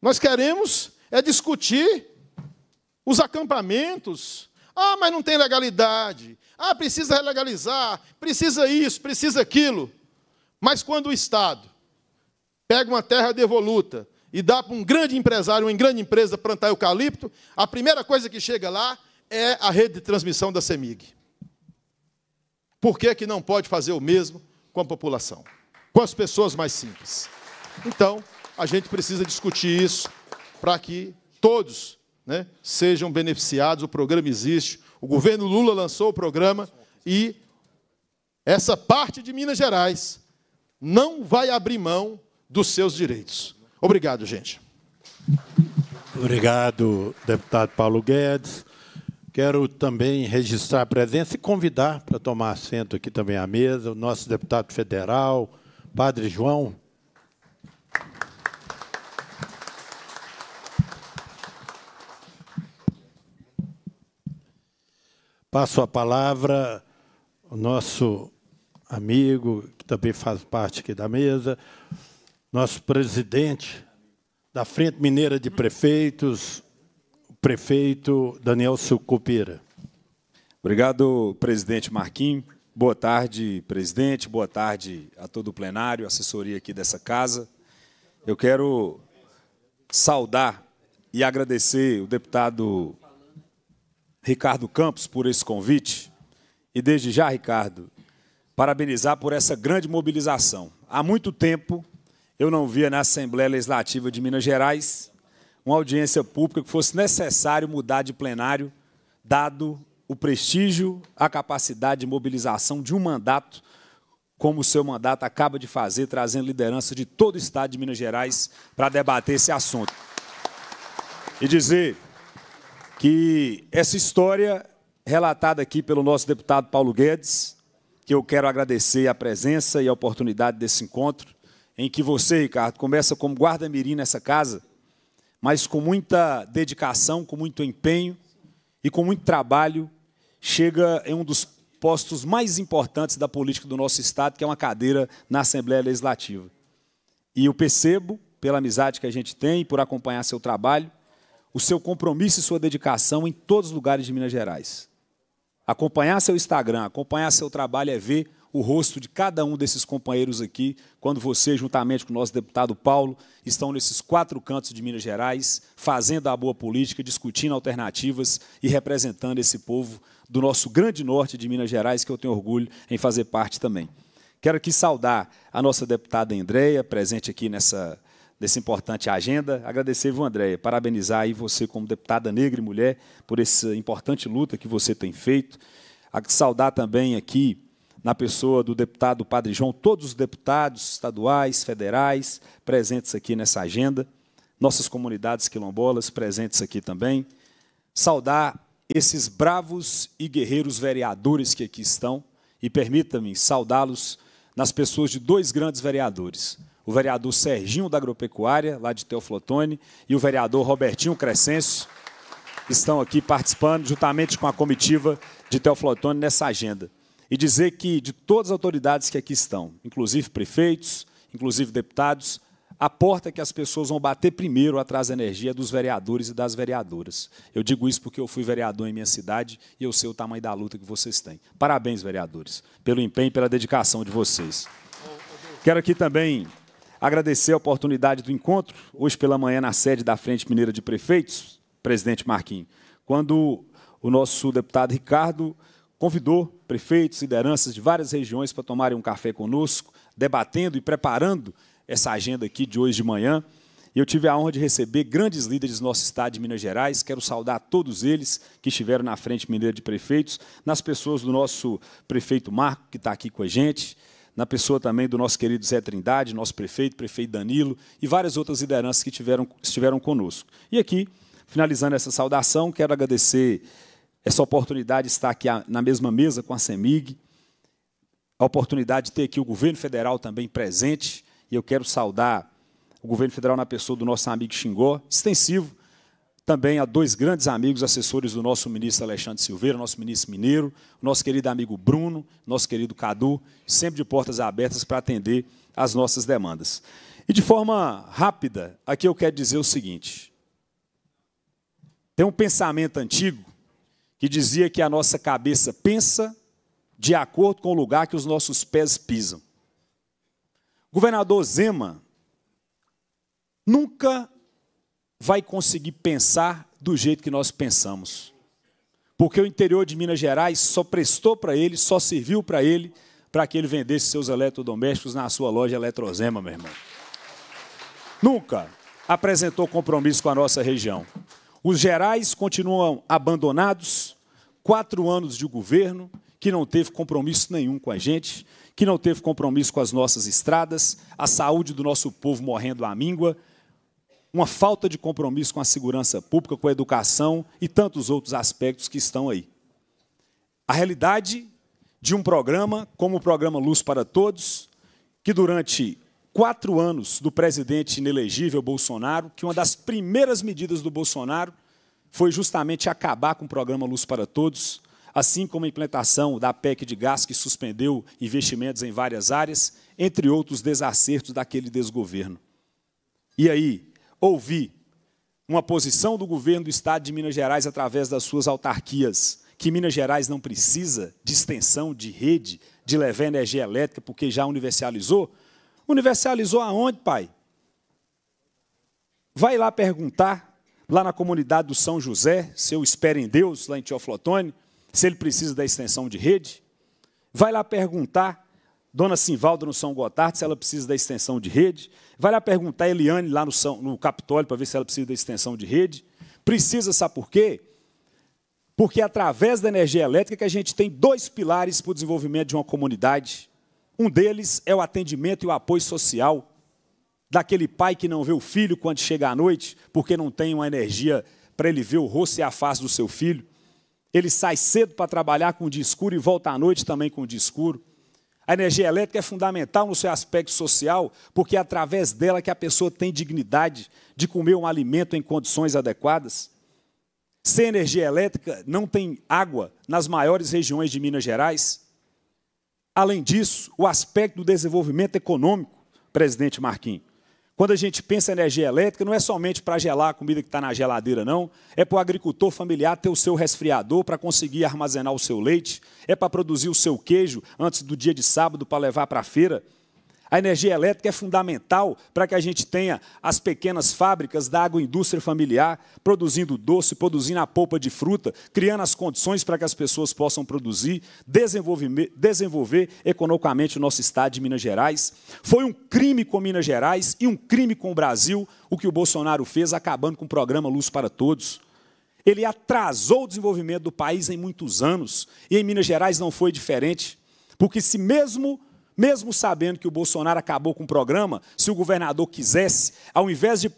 Nós queremos é discutir os acampamentos. Ah, mas não tem legalidade. Ah, precisa legalizar, precisa isso, precisa aquilo. Mas quando o Estado pega uma terra devoluta, e dá para um grande empresário, uma grande empresa plantar eucalipto, a primeira coisa que chega lá é a rede de transmissão da CEMIG. Por que, que não pode fazer o mesmo com a população? Com as pessoas mais simples. Então, a gente precisa discutir isso para que todos né, sejam beneficiados. O programa existe. O governo Lula lançou o programa e essa parte de Minas Gerais não vai abrir mão dos seus direitos. Obrigado, gente. Obrigado, deputado Paulo Guedes. Quero também registrar a presença e convidar para tomar assento aqui também à mesa o nosso deputado federal, Padre João. Passo a palavra ao nosso amigo, que também faz parte aqui da mesa, nosso presidente da Frente Mineira de Prefeitos, o prefeito Daniel Sucupira. Obrigado, presidente Marquim. Boa tarde, presidente. Boa tarde a todo o plenário, assessoria aqui dessa casa. Eu quero saudar e agradecer o deputado Ricardo Campos por esse convite. E desde já, Ricardo, parabenizar por essa grande mobilização. Há muito tempo eu não via na Assembleia Legislativa de Minas Gerais uma audiência pública que fosse necessário mudar de plenário, dado o prestígio, a capacidade de mobilização de um mandato, como o seu mandato acaba de fazer, trazendo liderança de todo o Estado de Minas Gerais para debater esse assunto. E dizer que essa história relatada aqui pelo nosso deputado Paulo Guedes, que eu quero agradecer a presença e a oportunidade desse encontro, em que você, Ricardo, começa como guarda-mirim nessa casa, mas com muita dedicação, com muito empenho e com muito trabalho, chega em um dos postos mais importantes da política do nosso Estado, que é uma cadeira na Assembleia Legislativa. E eu percebo, pela amizade que a gente tem e por acompanhar seu trabalho, o seu compromisso e sua dedicação em todos os lugares de Minas Gerais. Acompanhar seu Instagram, acompanhar seu trabalho é ver o rosto de cada um desses companheiros aqui, quando você, juntamente com o nosso deputado Paulo, estão nesses quatro cantos de Minas Gerais, fazendo a boa política, discutindo alternativas e representando esse povo do nosso grande norte de Minas Gerais, que eu tenho orgulho em fazer parte também. Quero aqui saudar a nossa deputada Andréia, presente aqui nessa, dessa importante agenda. Agradecer, vou Andréia? Parabenizar aí você, como deputada negra e mulher, por essa importante luta que você tem feito. A saudar também aqui na pessoa do deputado Padre João, todos os deputados estaduais, federais, presentes aqui nessa agenda, nossas comunidades quilombolas presentes aqui também. Saudar esses bravos e guerreiros vereadores que aqui estão e permita-me saudá-los nas pessoas de dois grandes vereadores, o vereador Serginho da Agropecuária, lá de Teoflotone, e o vereador Robertinho Crescencio, estão aqui participando juntamente com a comitiva de Teoflotone nessa agenda e dizer que de todas as autoridades que aqui estão, inclusive prefeitos, inclusive deputados, a porta que as pessoas vão bater primeiro atrás da energia é dos vereadores e das vereadoras. Eu digo isso porque eu fui vereador em minha cidade e eu sei o tamanho da luta que vocês têm. Parabéns, vereadores, pelo empenho e pela dedicação de vocês. Quero aqui também agradecer a oportunidade do encontro, hoje pela manhã, na sede da Frente Mineira de Prefeitos, presidente Marquinhos, quando o nosso deputado Ricardo convidou prefeitos, lideranças de várias regiões para tomarem um café conosco, debatendo e preparando essa agenda aqui de hoje de manhã. E eu tive a honra de receber grandes líderes do nosso estado de Minas Gerais. Quero saudar todos eles que estiveram na frente mineira de prefeitos, nas pessoas do nosso prefeito Marco, que está aqui com a gente, na pessoa também do nosso querido Zé Trindade, nosso prefeito, prefeito Danilo, e várias outras lideranças que tiveram, estiveram conosco. E aqui, finalizando essa saudação, quero agradecer essa oportunidade de estar aqui na mesma mesa com a CEMIG, a oportunidade de ter aqui o governo federal também presente, e eu quero saudar o governo federal na pessoa do nosso amigo Xingó, extensivo, também a dois grandes amigos, assessores do nosso ministro Alexandre Silveira, nosso ministro mineiro, nosso querido amigo Bruno, nosso querido Cadu, sempre de portas abertas para atender às nossas demandas. E de forma rápida, aqui eu quero dizer o seguinte: tem um pensamento antigo que dizia que a nossa cabeça pensa de acordo com o lugar que os nossos pés pisam. Governador Zema nunca vai conseguir pensar do jeito que nós pensamos. Porque o interior de Minas Gerais só prestou para ele, só serviu para ele, para que ele vendesse seus eletrodomésticos na sua loja Eletrozema, meu irmão. Nunca apresentou compromisso com a nossa região. Os gerais continuam abandonados, quatro anos de governo que não teve compromisso nenhum com a gente, que não teve compromisso com as nossas estradas, a saúde do nosso povo morrendo à míngua, uma falta de compromisso com a segurança pública, com a educação e tantos outros aspectos que estão aí. A realidade de um programa como o programa Luz para Todos, que durante quatro anos do presidente inelegível Bolsonaro, que uma das primeiras medidas do Bolsonaro foi justamente acabar com o programa Luz para Todos, assim como a implantação da PEC de gás, que suspendeu investimentos em várias áreas, entre outros desacertos daquele desgoverno. E aí, ouvi uma posição do governo do Estado de Minas Gerais através das suas autarquias, que Minas Gerais não precisa de extensão de rede, de levar energia elétrica, porque já universalizou, Universalizou aonde, pai? Vai lá perguntar, lá na comunidade do São José, se eu espero em Deus, lá em Tioflotone, se ele precisa da extensão de rede. Vai lá perguntar, Dona Simvalda no São Gotardo, se ela precisa da extensão de rede. Vai lá perguntar Eliane lá no, São, no Capitólio para ver se ela precisa da extensão de rede. Precisa, sabe por quê? Porque é através da energia elétrica que a gente tem dois pilares para o desenvolvimento de uma comunidade um deles é o atendimento e o apoio social daquele pai que não vê o filho quando chega à noite, porque não tem uma energia para ele ver o rosto e a face do seu filho. Ele sai cedo para trabalhar com o dia escuro e volta à noite também com o dia escuro. A energia elétrica é fundamental no seu aspecto social, porque é através dela que a pessoa tem dignidade de comer um alimento em condições adequadas. Sem energia elétrica, não tem água nas maiores regiões de Minas Gerais. Além disso, o aspecto do desenvolvimento econômico, presidente Marquinhos. Quando a gente pensa em energia elétrica, não é somente para gelar a comida que está na geladeira, não. É para o agricultor familiar ter o seu resfriador para conseguir armazenar o seu leite. É para produzir o seu queijo antes do dia de sábado para levar para a feira. A energia elétrica é fundamental para que a gente tenha as pequenas fábricas da agroindústria familiar, produzindo doce, produzindo a polpa de fruta, criando as condições para que as pessoas possam produzir, desenvolver, desenvolver economicamente o nosso estado de Minas Gerais. Foi um crime com Minas Gerais e um crime com o Brasil o que o Bolsonaro fez, acabando com o programa Luz para Todos. Ele atrasou o desenvolvimento do país em muitos anos, e em Minas Gerais não foi diferente. Porque se mesmo mesmo sabendo que o Bolsonaro acabou com o programa, se o governador quisesse, ao invés de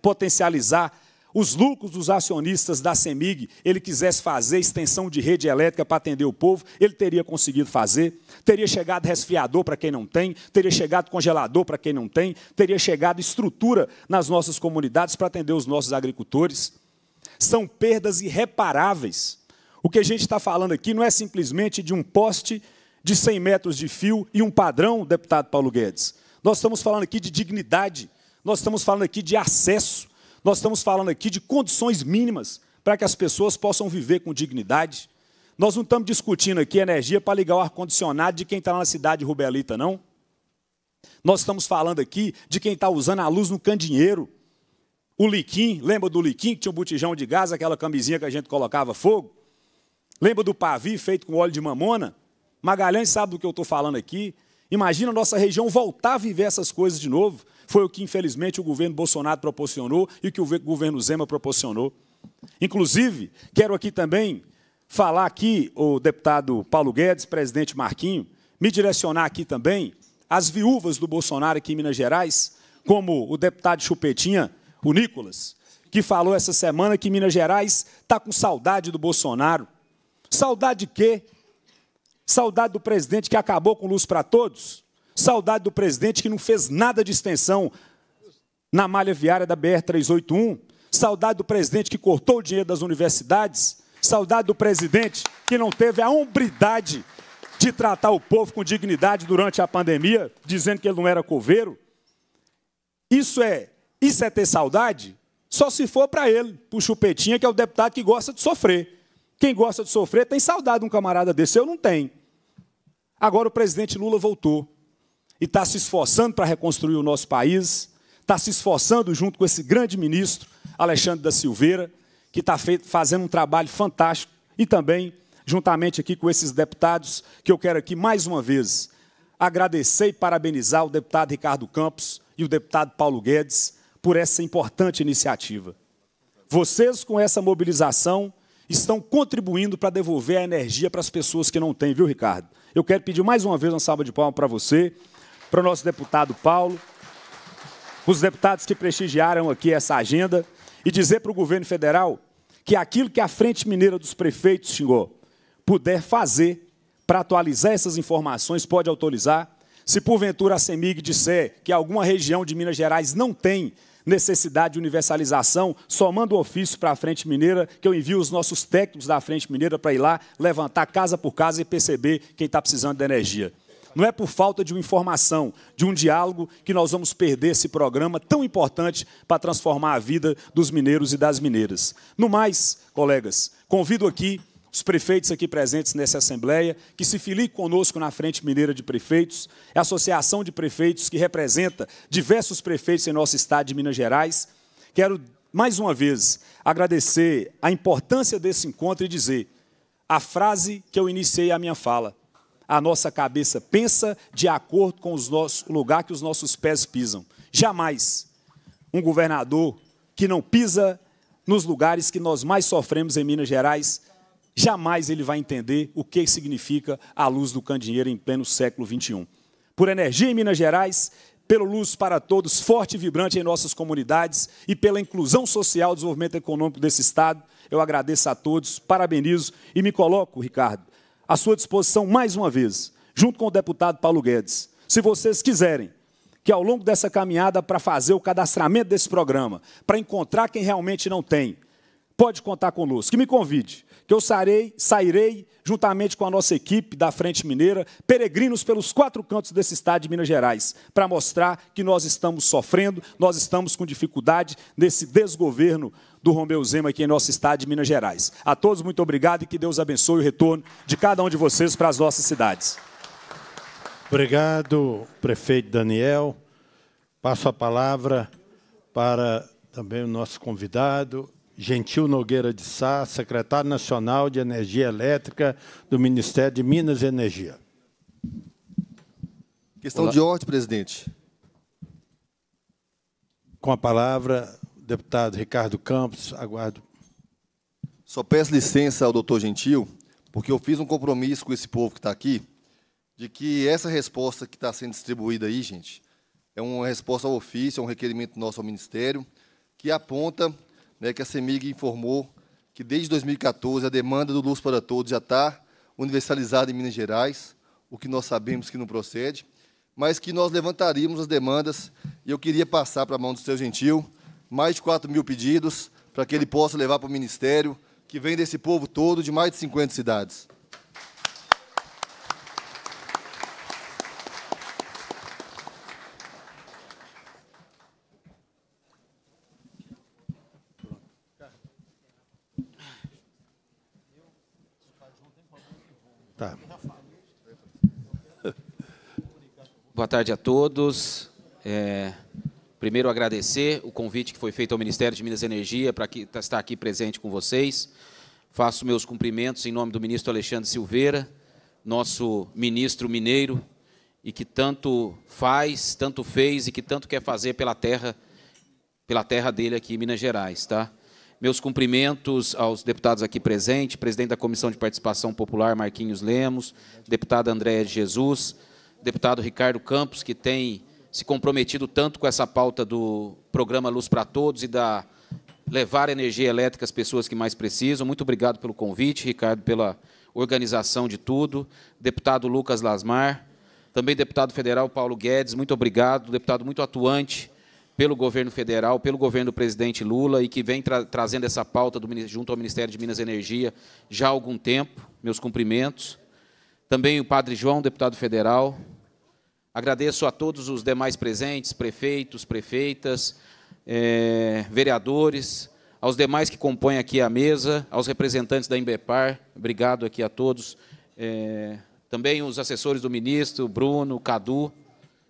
potencializar os lucros dos acionistas da CEMIG, ele quisesse fazer extensão de rede elétrica para atender o povo, ele teria conseguido fazer, teria chegado resfriador para quem não tem, teria chegado congelador para quem não tem, teria chegado estrutura nas nossas comunidades para atender os nossos agricultores. São perdas irreparáveis. O que a gente está falando aqui não é simplesmente de um poste de 100 metros de fio e um padrão, deputado Paulo Guedes. Nós estamos falando aqui de dignidade, nós estamos falando aqui de acesso, nós estamos falando aqui de condições mínimas para que as pessoas possam viver com dignidade. Nós não estamos discutindo aqui energia para ligar o ar-condicionado de quem está na cidade Rubelita, não. Nós estamos falando aqui de quem está usando a luz no candinheiro. O liquim, lembra do liquim que tinha um botijão de gás, aquela camisinha que a gente colocava fogo? Lembra do pavio feito com óleo de mamona? Magalhães sabe do que eu estou falando aqui. Imagina a nossa região voltar a viver essas coisas de novo. Foi o que, infelizmente, o governo Bolsonaro proporcionou e o que o governo Zema proporcionou. Inclusive, quero aqui também falar aqui, o deputado Paulo Guedes, presidente Marquinho, me direcionar aqui também as viúvas do Bolsonaro aqui em Minas Gerais, como o deputado Chupetinha, o Nicolas, que falou essa semana que Minas Gerais está com saudade do Bolsonaro. Saudade de quê? Saudade do presidente que acabou com luz para todos? Saudade do presidente que não fez nada de extensão na malha viária da BR-381? Saudade do presidente que cortou o dinheiro das universidades? Saudade do presidente que não teve a hombridade de tratar o povo com dignidade durante a pandemia, dizendo que ele não era coveiro? Isso é, isso é ter saudade? Só se for para ele, para o Chupetinha, que é o deputado que gosta de sofrer. Quem gosta de sofrer tem saudade de um camarada desse, eu não tenho. Agora o presidente Lula voltou e está se esforçando para reconstruir o nosso país, está se esforçando junto com esse grande ministro, Alexandre da Silveira, que está fazendo um trabalho fantástico e também juntamente aqui com esses deputados, que eu quero aqui mais uma vez agradecer e parabenizar o deputado Ricardo Campos e o deputado Paulo Guedes por essa importante iniciativa. Vocês, com essa mobilização, estão contribuindo para devolver a energia para as pessoas que não têm, viu, Ricardo? Eu quero pedir mais uma vez uma salva de palmas para você, para o nosso deputado Paulo, os deputados que prestigiaram aqui essa agenda e dizer para o governo federal que aquilo que a Frente Mineira dos Prefeitos, Xingó, puder fazer para atualizar essas informações, pode autorizar. Se porventura a CEMIG disser que alguma região de Minas Gerais não tem necessidade de universalização, somando o ofício para a Frente Mineira, que eu envio os nossos técnicos da Frente Mineira para ir lá, levantar casa por casa e perceber quem está precisando de energia. Não é por falta de uma informação, de um diálogo, que nós vamos perder esse programa tão importante para transformar a vida dos mineiros e das mineiras. No mais, colegas, convido aqui os prefeitos aqui presentes nessa Assembleia, que se filie conosco na Frente Mineira de Prefeitos, é a Associação de Prefeitos que representa diversos prefeitos em nosso estado de Minas Gerais. Quero, mais uma vez, agradecer a importância desse encontro e dizer a frase que eu iniciei a minha fala. A nossa cabeça pensa de acordo com o lugar que os nossos pés pisam. Jamais um governador que não pisa nos lugares que nós mais sofremos em Minas Gerais jamais ele vai entender o que significa a luz do candeeiro em pleno século XXI. Por energia em Minas Gerais, pelo luz para todos, forte e vibrante em nossas comunidades e pela inclusão social e desenvolvimento econômico desse Estado, eu agradeço a todos, parabenizo e me coloco, Ricardo, à sua disposição mais uma vez, junto com o deputado Paulo Guedes. Se vocês quiserem que ao longo dessa caminhada para fazer o cadastramento desse programa, para encontrar quem realmente não tem, pode contar conosco. Que me convide que eu sarei, sairei juntamente com a nossa equipe da Frente Mineira, peregrinos pelos quatro cantos desse estado de Minas Gerais, para mostrar que nós estamos sofrendo, nós estamos com dificuldade nesse desgoverno do Romeu Zema aqui em nosso estado de Minas Gerais. A todos, muito obrigado e que Deus abençoe o retorno de cada um de vocês para as nossas cidades. Obrigado, prefeito Daniel. Passo a palavra para também o nosso convidado, Gentil Nogueira de Sá, secretário nacional de Energia Elétrica do Ministério de Minas e Energia. Questão Olá. de ordem, presidente. Com a palavra, deputado Ricardo Campos, aguardo. Só peço licença ao doutor Gentil, porque eu fiz um compromisso com esse povo que está aqui, de que essa resposta que está sendo distribuída aí, gente, é uma resposta ao ofício, é um requerimento nosso ao Ministério, que aponta né, que a CEMIG informou que desde 2014 a demanda do Luz para Todos já está universalizada em Minas Gerais, o que nós sabemos que não procede, mas que nós levantaríamos as demandas, e eu queria passar para a mão do seu gentil mais de 4 mil pedidos para que ele possa levar para o Ministério, que vem desse povo todo de mais de 50 cidades. Boa tarde a todos. É, primeiro, agradecer o convite que foi feito ao Ministério de Minas e Energia para que, estar aqui presente com vocês. Faço meus cumprimentos em nome do ministro Alexandre Silveira, nosso ministro mineiro, e que tanto faz, tanto fez e que tanto quer fazer pela terra, pela terra dele aqui em Minas Gerais. Tá? Meus cumprimentos aos deputados aqui presentes, presidente da Comissão de Participação Popular, Marquinhos Lemos, deputada Andréa de Jesus, deputado Ricardo Campos, que tem se comprometido tanto com essa pauta do programa Luz para Todos e da levar energia elétrica às pessoas que mais precisam. Muito obrigado pelo convite, Ricardo, pela organização de tudo. Deputado Lucas Lasmar, também deputado federal Paulo Guedes, muito obrigado, deputado muito atuante pelo governo federal, pelo governo do presidente Lula e que vem tra trazendo essa pauta do, junto ao Ministério de Minas e Energia já há algum tempo. Meus cumprimentos. Também o padre João, deputado federal, Agradeço a todos os demais presentes, prefeitos, prefeitas, eh, vereadores, aos demais que compõem aqui a mesa, aos representantes da Embepar, obrigado aqui a todos. Eh, também os assessores do ministro, Bruno, Cadu,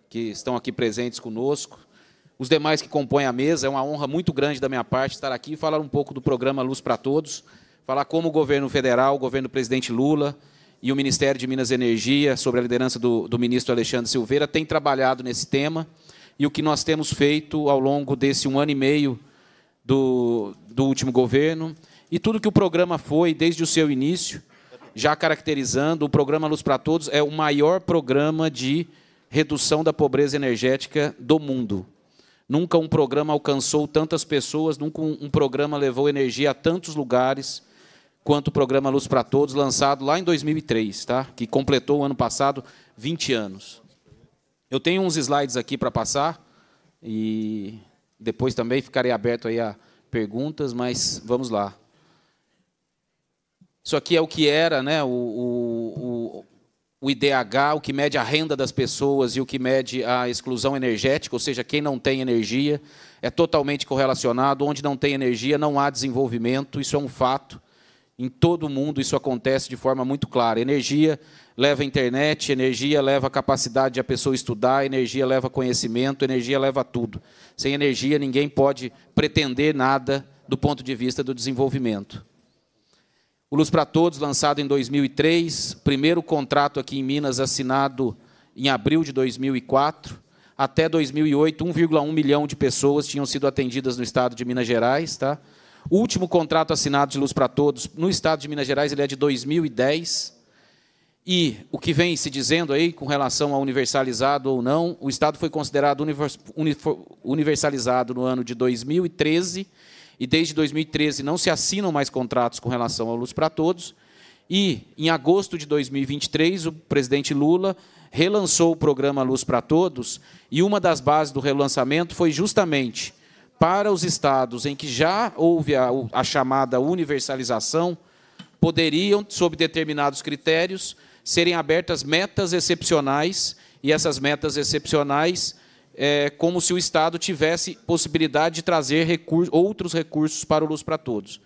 que estão aqui presentes conosco. Os demais que compõem a mesa, é uma honra muito grande da minha parte estar aqui e falar um pouco do programa Luz para Todos, falar como o governo federal, o governo presidente Lula, e o Ministério de Minas e Energia, sob a liderança do, do ministro Alexandre Silveira, tem trabalhado nesse tema. E o que nós temos feito ao longo desse um ano e meio do, do último governo, e tudo que o programa foi desde o seu início, já caracterizando, o programa Luz para Todos é o maior programa de redução da pobreza energética do mundo. Nunca um programa alcançou tantas pessoas, nunca um programa levou energia a tantos lugares quanto o programa Luz para Todos, lançado lá em 2003, tá? que completou o ano passado 20 anos. Eu tenho uns slides aqui para passar e depois também ficarei aberto aí a perguntas, mas vamos lá. Isso aqui é o que era né, o, o, o IDH, o que mede a renda das pessoas e o que mede a exclusão energética, ou seja, quem não tem energia é totalmente correlacionado. Onde não tem energia, não há desenvolvimento, isso é um fato. Em todo o mundo isso acontece de forma muito clara. Energia leva internet, energia leva capacidade de a pessoa estudar, energia leva conhecimento, energia leva tudo. Sem energia ninguém pode pretender nada do ponto de vista do desenvolvimento. O Luz para Todos, lançado em 2003, primeiro contrato aqui em Minas assinado em abril de 2004. Até 2008, 1,1 milhão de pessoas tinham sido atendidas no estado de Minas Gerais, tá? O último contrato assinado de Luz para Todos no estado de Minas Gerais ele é de 2010. E o que vem se dizendo aí com relação a universalizado ou não, o Estado foi considerado universalizado no ano de 2013, e desde 2013 não se assinam mais contratos com relação à Luz para Todos. E, em agosto de 2023, o presidente Lula relançou o programa Luz para Todos, e uma das bases do relançamento foi justamente para os estados em que já houve a, a chamada universalização, poderiam, sob determinados critérios, serem abertas metas excepcionais, e essas metas excepcionais, é, como se o Estado tivesse possibilidade de trazer recurso, outros recursos para o Luz para Todos.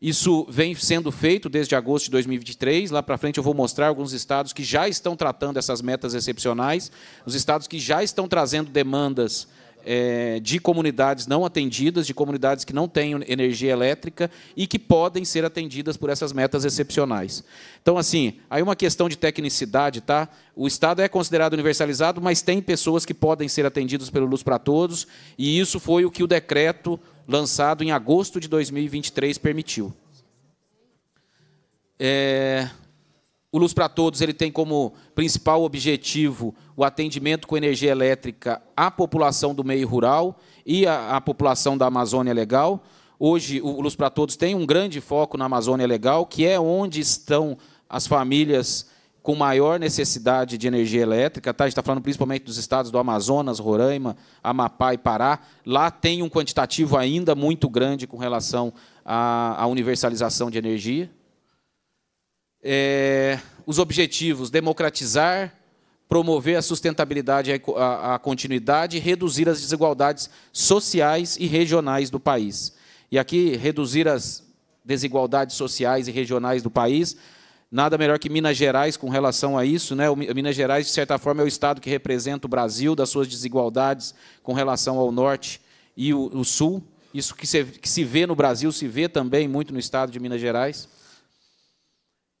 Isso vem sendo feito desde agosto de 2023. Lá para frente eu vou mostrar alguns estados que já estão tratando essas metas excepcionais, os estados que já estão trazendo demandas é, de comunidades não atendidas, de comunidades que não têm energia elétrica e que podem ser atendidas por essas metas excepcionais. Então, assim, aí uma questão de tecnicidade, tá? O Estado é considerado universalizado, mas tem pessoas que podem ser atendidas pelo Luz para Todos, e isso foi o que o decreto lançado em agosto de 2023 permitiu. É, o Luz para Todos ele tem como principal objetivo o atendimento com energia elétrica à população do meio rural e à, à população da Amazônia Legal. Hoje, o Luz para Todos tem um grande foco na Amazônia Legal, que é onde estão as famílias com maior necessidade de energia elétrica. Tá? A gente está falando principalmente dos estados do Amazonas, Roraima, Amapá e Pará. Lá tem um quantitativo ainda muito grande com relação à, à universalização de energia é, os objetivos: democratizar, promover a sustentabilidade, a, a continuidade, reduzir as desigualdades sociais e regionais do país. E aqui, reduzir as desigualdades sociais e regionais do país, nada melhor que Minas Gerais com relação a isso. Né? Minas Gerais, de certa forma, é o estado que representa o Brasil, das suas desigualdades com relação ao norte e o, o sul. Isso que se, que se vê no Brasil, se vê também muito no estado de Minas Gerais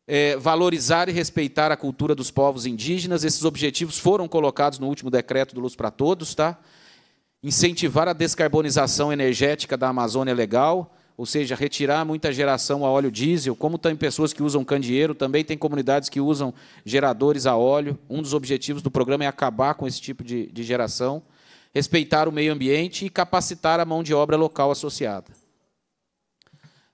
é, valorizar e respeitar a cultura dos povos indígenas. Esses objetivos foram colocados no último decreto do Luz para Todos, tá? Incentivar a descarbonização energética da Amazônia legal, ou seja, retirar muita geração a óleo diesel, como tem pessoas que usam candeeiro, também tem comunidades que usam geradores a óleo. Um dos objetivos do programa é acabar com esse tipo de, de geração, respeitar o meio ambiente e capacitar a mão de obra local associada.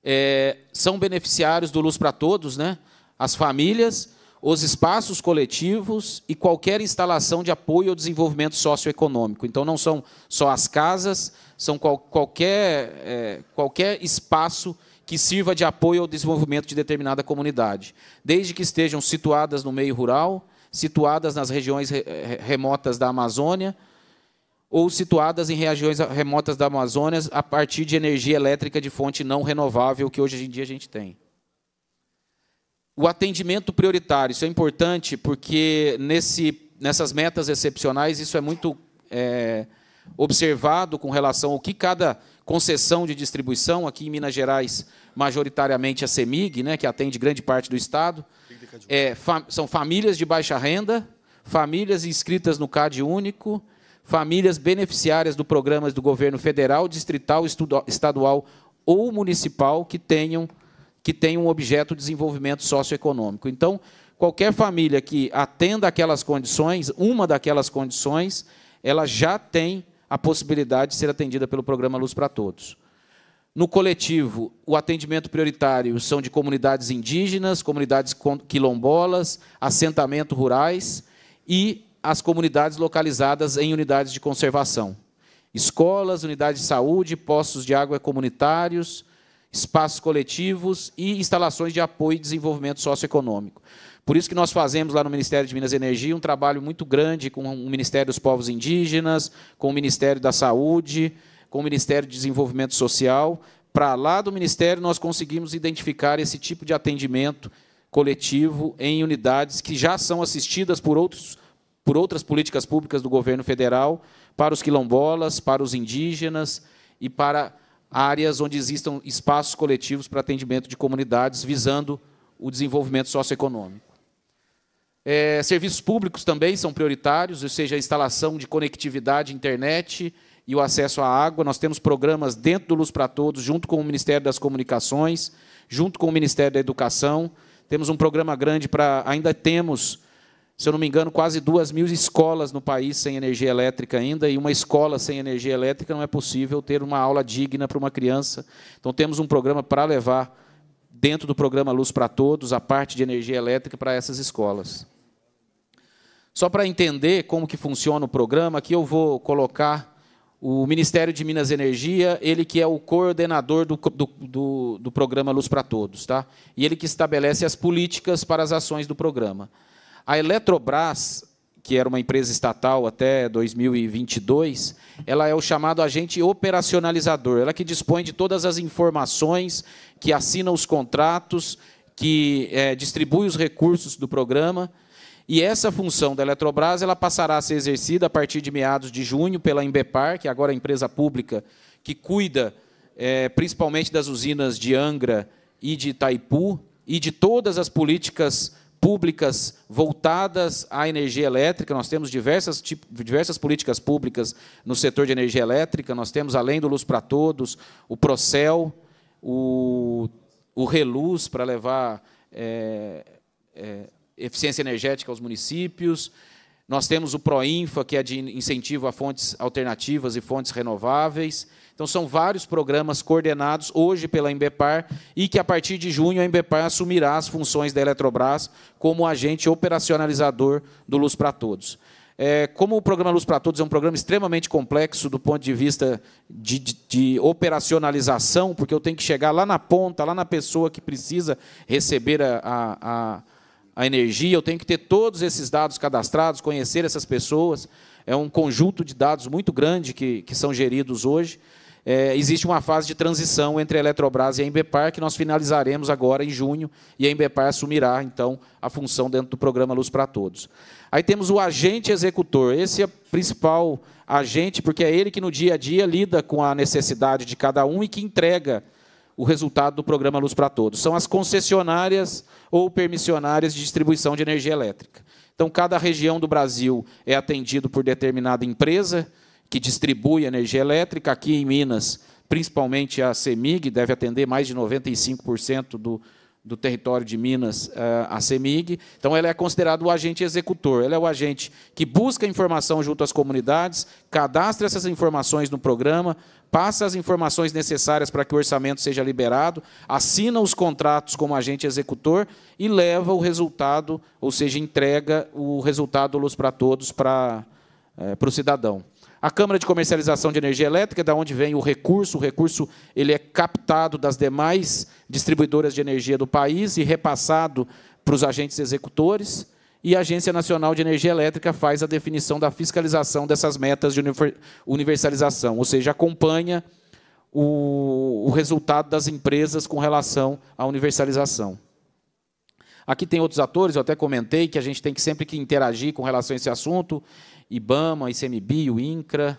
É, são beneficiários do Luz para Todos, né? as famílias, os espaços coletivos e qualquer instalação de apoio ao desenvolvimento socioeconômico. Então, não são só as casas, são qual, qualquer, é, qualquer espaço que sirva de apoio ao desenvolvimento de determinada comunidade, desde que estejam situadas no meio rural, situadas nas regiões re remotas da Amazônia, ou situadas em regiões remotas da Amazônia a partir de energia elétrica de fonte não renovável que hoje em dia a gente tem. O atendimento prioritário, isso é importante, porque nesse, nessas metas excepcionais isso é muito é, observado com relação ao que cada concessão de distribuição, aqui em Minas Gerais, majoritariamente a CEMIG, né, que atende grande parte do Estado, é, fa são famílias de baixa renda, famílias inscritas no CAD único, famílias beneficiárias do programas do governo federal, distrital, estadual ou municipal que tenham que tem um objeto de desenvolvimento socioeconômico. Então, qualquer família que atenda aquelas condições, uma daquelas condições, ela já tem a possibilidade de ser atendida pelo programa Luz para Todos. No coletivo, o atendimento prioritário são de comunidades indígenas, comunidades quilombolas, assentamento rurais e as comunidades localizadas em unidades de conservação. Escolas, unidades de saúde, postos de água comunitários, espaços coletivos e instalações de apoio e desenvolvimento socioeconômico. Por isso que nós fazemos lá no Ministério de Minas e Energia um trabalho muito grande com o Ministério dos Povos Indígenas, com o Ministério da Saúde, com o Ministério de Desenvolvimento Social. Para lá do Ministério, nós conseguimos identificar esse tipo de atendimento coletivo em unidades que já são assistidas por, outros, por outras políticas públicas do governo federal, para os quilombolas, para os indígenas e para áreas onde existam espaços coletivos para atendimento de comunidades, visando o desenvolvimento socioeconômico. É, serviços públicos também são prioritários, ou seja, a instalação de conectividade internet e o acesso à água. Nós temos programas dentro do Luz para Todos, junto com o Ministério das Comunicações, junto com o Ministério da Educação. Temos um programa grande para. Ainda temos se eu não me engano, quase duas mil escolas no país sem energia elétrica ainda, e uma escola sem energia elétrica não é possível ter uma aula digna para uma criança. Então, temos um programa para levar, dentro do programa Luz para Todos, a parte de energia elétrica para essas escolas. Só para entender como que funciona o programa, aqui eu vou colocar o Ministério de Minas e Energia, ele que é o coordenador do, do, do, do programa Luz para Todos, tá? e ele que estabelece as políticas para as ações do programa. A Eletrobras, que era uma empresa estatal até 2022, ela é o chamado agente operacionalizador, ela que dispõe de todas as informações, que assina os contratos, que é, distribui os recursos do programa. E essa função da Eletrobras ela passará a ser exercida a partir de meados de junho pela Embepar, que é agora é a empresa pública que cuida é, principalmente das usinas de Angra e de Itaipu e de todas as políticas públicas voltadas à energia elétrica. Nós temos diversas, diversas políticas públicas no setor de energia elétrica. Nós temos, além do Luz para Todos, o Procel, o, o Reluz, para levar é, é, eficiência energética aos municípios. Nós temos o Proinfa, que é de incentivo a fontes alternativas e fontes renováveis. Então, são vários programas coordenados hoje pela Embepar e que, a partir de junho, a Embepar assumirá as funções da Eletrobras como agente operacionalizador do Luz para Todos. É, como o programa Luz para Todos é um programa extremamente complexo do ponto de vista de, de, de, operacionalização, porque eu tenho que chegar lá na ponta, lá na pessoa que precisa receber a, a, a energia, eu tenho que ter todos esses dados cadastrados, conhecer essas pessoas. É um conjunto de dados muito grande que, que são geridos hoje é, existe uma fase de transição entre a Eletrobras e a Embepar, que nós finalizaremos agora em junho, e a Embepar assumirá, então, a função dentro do programa Luz para Todos. Aí temos o agente executor, esse é o principal agente, porque é ele que no dia a dia lida com a necessidade de cada um e que entrega o resultado do programa Luz para Todos. São as concessionárias ou permissionárias de distribuição de energia elétrica. Então, cada região do Brasil é atendido por determinada empresa, que distribui energia elétrica aqui em Minas, principalmente a CEMIG, deve atender mais de 95% do, do território de Minas eh, a CEMIG. Então, ela é considerada o agente executor. Ela é o agente que busca informação junto às comunidades, cadastra essas informações no programa, passa as informações necessárias para que o orçamento seja liberado, assina os contratos como agente executor e leva o resultado, ou seja, entrega o resultado Luz para Todos para, é, para o cidadão. A Câmara de Comercialização de Energia Elétrica, da onde vem o recurso, o recurso ele é captado das demais distribuidoras de energia do país e repassado para os agentes executores. E a Agência Nacional de Energia Elétrica faz a definição da fiscalização dessas metas de universalização, ou seja, acompanha o, o resultado das empresas com relação à universalização. Aqui tem outros atores, eu até comentei que a gente tem que sempre que interagir com relação a esse assunto. IBAMA, ICMBio, INCRA.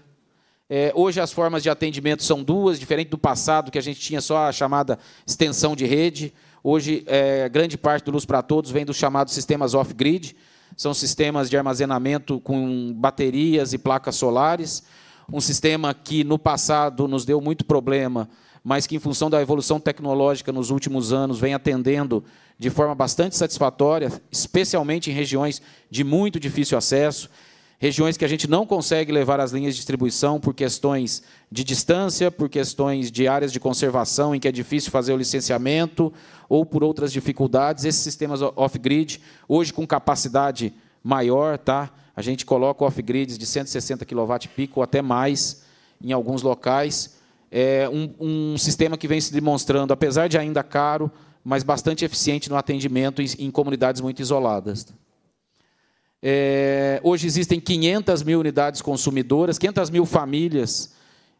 É, hoje as formas de atendimento são duas, diferente do passado, que a gente tinha só a chamada extensão de rede. Hoje, é, grande parte do Luz para Todos vem dos chamados sistemas off-grid, são sistemas de armazenamento com baterias e placas solares, um sistema que no passado nos deu muito problema, mas que, em função da evolução tecnológica nos últimos anos, vem atendendo de forma bastante satisfatória, especialmente em regiões de muito difícil acesso regiões que a gente não consegue levar as linhas de distribuição por questões de distância, por questões de áreas de conservação em que é difícil fazer o licenciamento ou por outras dificuldades. Esses sistemas off-grid, hoje com capacidade maior, tá? a gente coloca off-grids de 160 kW pico ou até mais em alguns locais. É um, um sistema que vem se demonstrando, apesar de ainda caro, mas bastante eficiente no atendimento em, em comunidades muito isoladas. É, hoje existem 500 mil unidades consumidoras, 500 mil famílias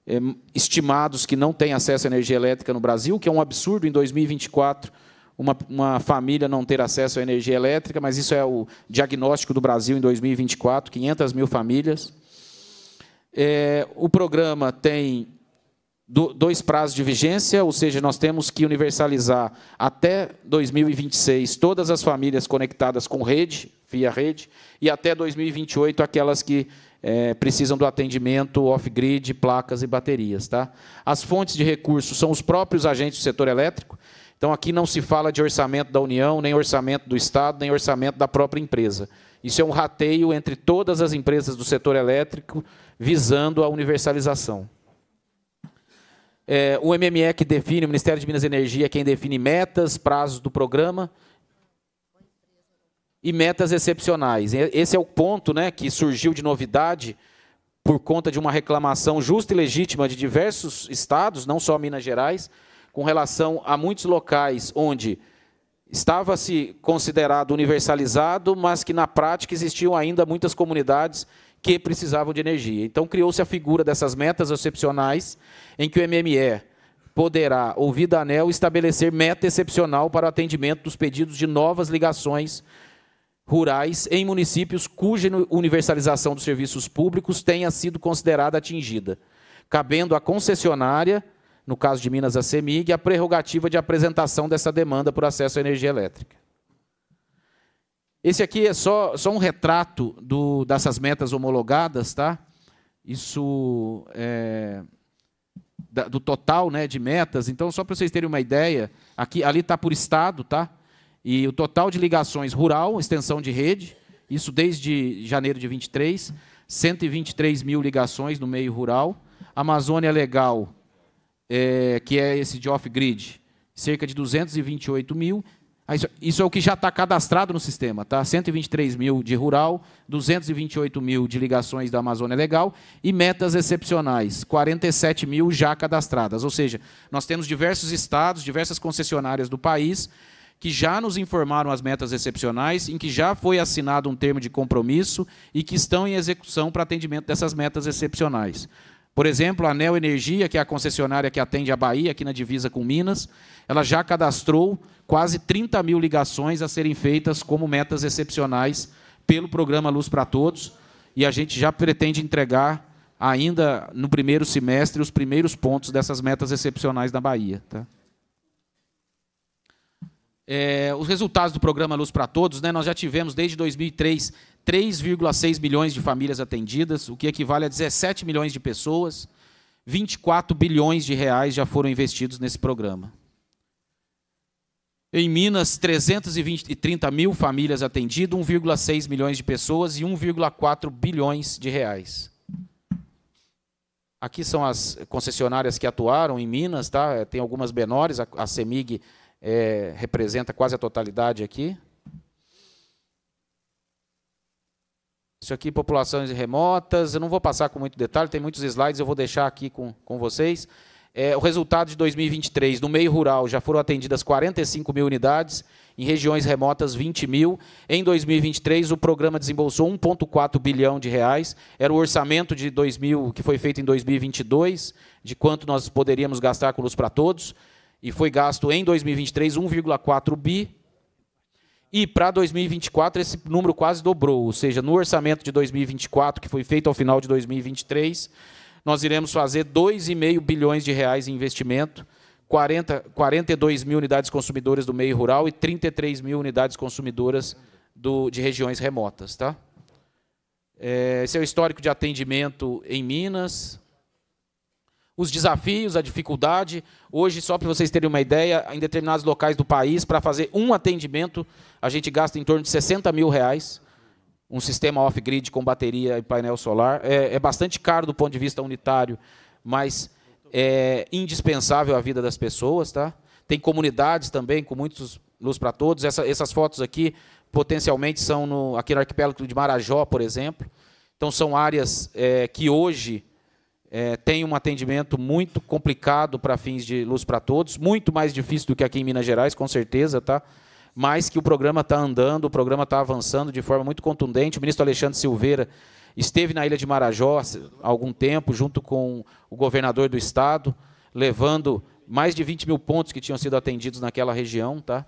é, estimados que não têm acesso à energia elétrica no Brasil, que é um absurdo em 2024 uma, uma família não ter acesso à energia elétrica, mas isso é o diagnóstico do Brasil em 2024, 500 mil famílias. É, o programa tem do, dois prazos de vigência, ou seja, nós temos que universalizar até 2026 todas as famílias conectadas com rede via rede, e até 2028 aquelas que é, precisam do atendimento off-grid, placas e baterias. Tá? As fontes de recursos são os próprios agentes do setor elétrico, então aqui não se fala de orçamento da União, nem orçamento do Estado, nem orçamento da própria empresa. Isso é um rateio entre todas as empresas do setor elétrico visando a universalização. É, o MME que define, o Ministério de Minas e Energia, é quem define metas, prazos do programa, e metas excepcionais. Esse é o ponto né, que surgiu de novidade por conta de uma reclamação justa e legítima de diversos estados, não só Minas Gerais, com relação a muitos locais onde estava se considerado universalizado, mas que na prática existiam ainda muitas comunidades que precisavam de energia. Então criou-se a figura dessas metas excepcionais, em que o MME poderá, ouvir a ANEL, estabelecer meta excepcional para o atendimento dos pedidos de novas ligações rurais em municípios cuja universalização dos serviços públicos tenha sido considerada atingida, cabendo à concessionária, no caso de Minas a CEMIG, a prerrogativa de apresentação dessa demanda por acesso à energia elétrica. Esse aqui é só, só um retrato do, dessas metas homologadas, tá? Isso é, da, do total, né, de metas. Então, só para vocês terem uma ideia, aqui, ali está por estado, tá? E o total de ligações rural, extensão de rede, isso desde janeiro de 23, 123 mil ligações no meio rural. Amazônia Legal, é, que é esse de off-grid, cerca de 228 mil. Isso, isso é o que já está cadastrado no sistema, tá? 123 mil de rural, 228 mil de ligações da Amazônia Legal e metas excepcionais, 47 mil já cadastradas. Ou seja, nós temos diversos estados, diversas concessionárias do país que já nos informaram as metas excepcionais, em que já foi assinado um termo de compromisso e que estão em execução para atendimento dessas metas excepcionais. Por exemplo, a Neo Energia, que é a concessionária que atende a Bahia, aqui na divisa com Minas, ela já cadastrou quase 30 mil ligações a serem feitas como metas excepcionais pelo programa Luz para Todos, e a gente já pretende entregar ainda no primeiro semestre os primeiros pontos dessas metas excepcionais na Bahia. Tá? é, os resultados do programa Luz para Todos, né, nós já tivemos desde 2003 3,6 milhões de famílias atendidas, o que equivale a 17 milhões de pessoas. 24 bilhões de reais já foram investidos nesse programa. Em Minas, 330 mil famílias atendidas, 1,6 milhões de pessoas e 1,4 bilhões de reais. Aqui são as concessionárias que atuaram em Minas, tá? tem algumas menores, a, a CEMIG é, representa quase a totalidade aqui. Isso aqui, populações remotas. Eu não vou passar com muito detalhe, tem muitos slides, eu vou deixar aqui com, com vocês. É, o resultado de 2023, no meio rural, já foram atendidas 45 mil unidades, em regiões remotas, 20 mil. Em 2023, o programa desembolsou 1,4 bilhão de reais. Era o orçamento de 2000, que foi feito em 2022, de quanto nós poderíamos gastar com luz para todos e foi gasto em 2023 1,4 bi. E para 2024 esse número quase dobrou, ou seja, no orçamento de 2024 que foi feito ao final de 2023, nós iremos fazer 2,5 bilhões de reais em investimento, 40, 42 mil unidades consumidoras do meio rural e 33 mil unidades consumidoras do, de regiões remotas. Tá? É, esse é o histórico de atendimento em Minas, os desafios, a dificuldade. Hoje, só para vocês terem uma ideia, em determinados locais do país, para fazer um atendimento, a gente gasta em torno de 60 mil reais. Um sistema off-grid com bateria e painel solar. É, é, bastante caro do ponto de vista unitário, mas é indispensável à vida das pessoas. Tá? Tem comunidades também, com muitos luz para todos. Essa, essas fotos aqui, potencialmente, são no, aqui no arquipélago de Marajó, por exemplo. Então, são áreas é, que hoje é, tem um atendimento muito complicado para fins de luz para todos, muito mais difícil do que aqui em Minas Gerais, com certeza, tá? Mas que o programa está andando, o programa está avançando de forma muito contundente. O ministro Alexandre Silveira esteve na Ilha de Marajó há algum tempo, junto com o governador do estado, levando mais de 20 mil pontos que tinham sido atendidos naquela região, tá?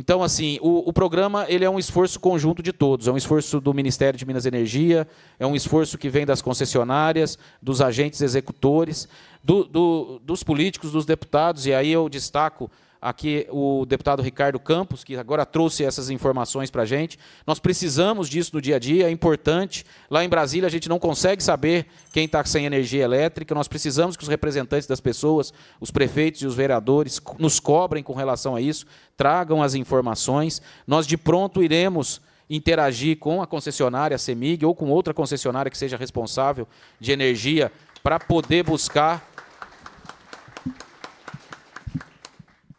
Então, assim, o, o, programa ele é um esforço conjunto de todos. É um esforço do Ministério de Minas e Energia, é um esforço que vem das concessionárias, dos agentes executores, do, do, dos políticos, dos deputados. E aí eu destaco aqui o deputado Ricardo Campos, que agora trouxe essas informações para a gente. Nós precisamos disso no dia a dia, é importante. Lá em Brasília, a gente não consegue saber quem está sem energia elétrica. Nós precisamos que os representantes das pessoas, os prefeitos e os vereadores, nos cobrem com relação a isso, tragam as informações. Nós, de pronto, iremos interagir com a concessionária a CEMIG ou com outra concessionária que seja responsável de energia para poder buscar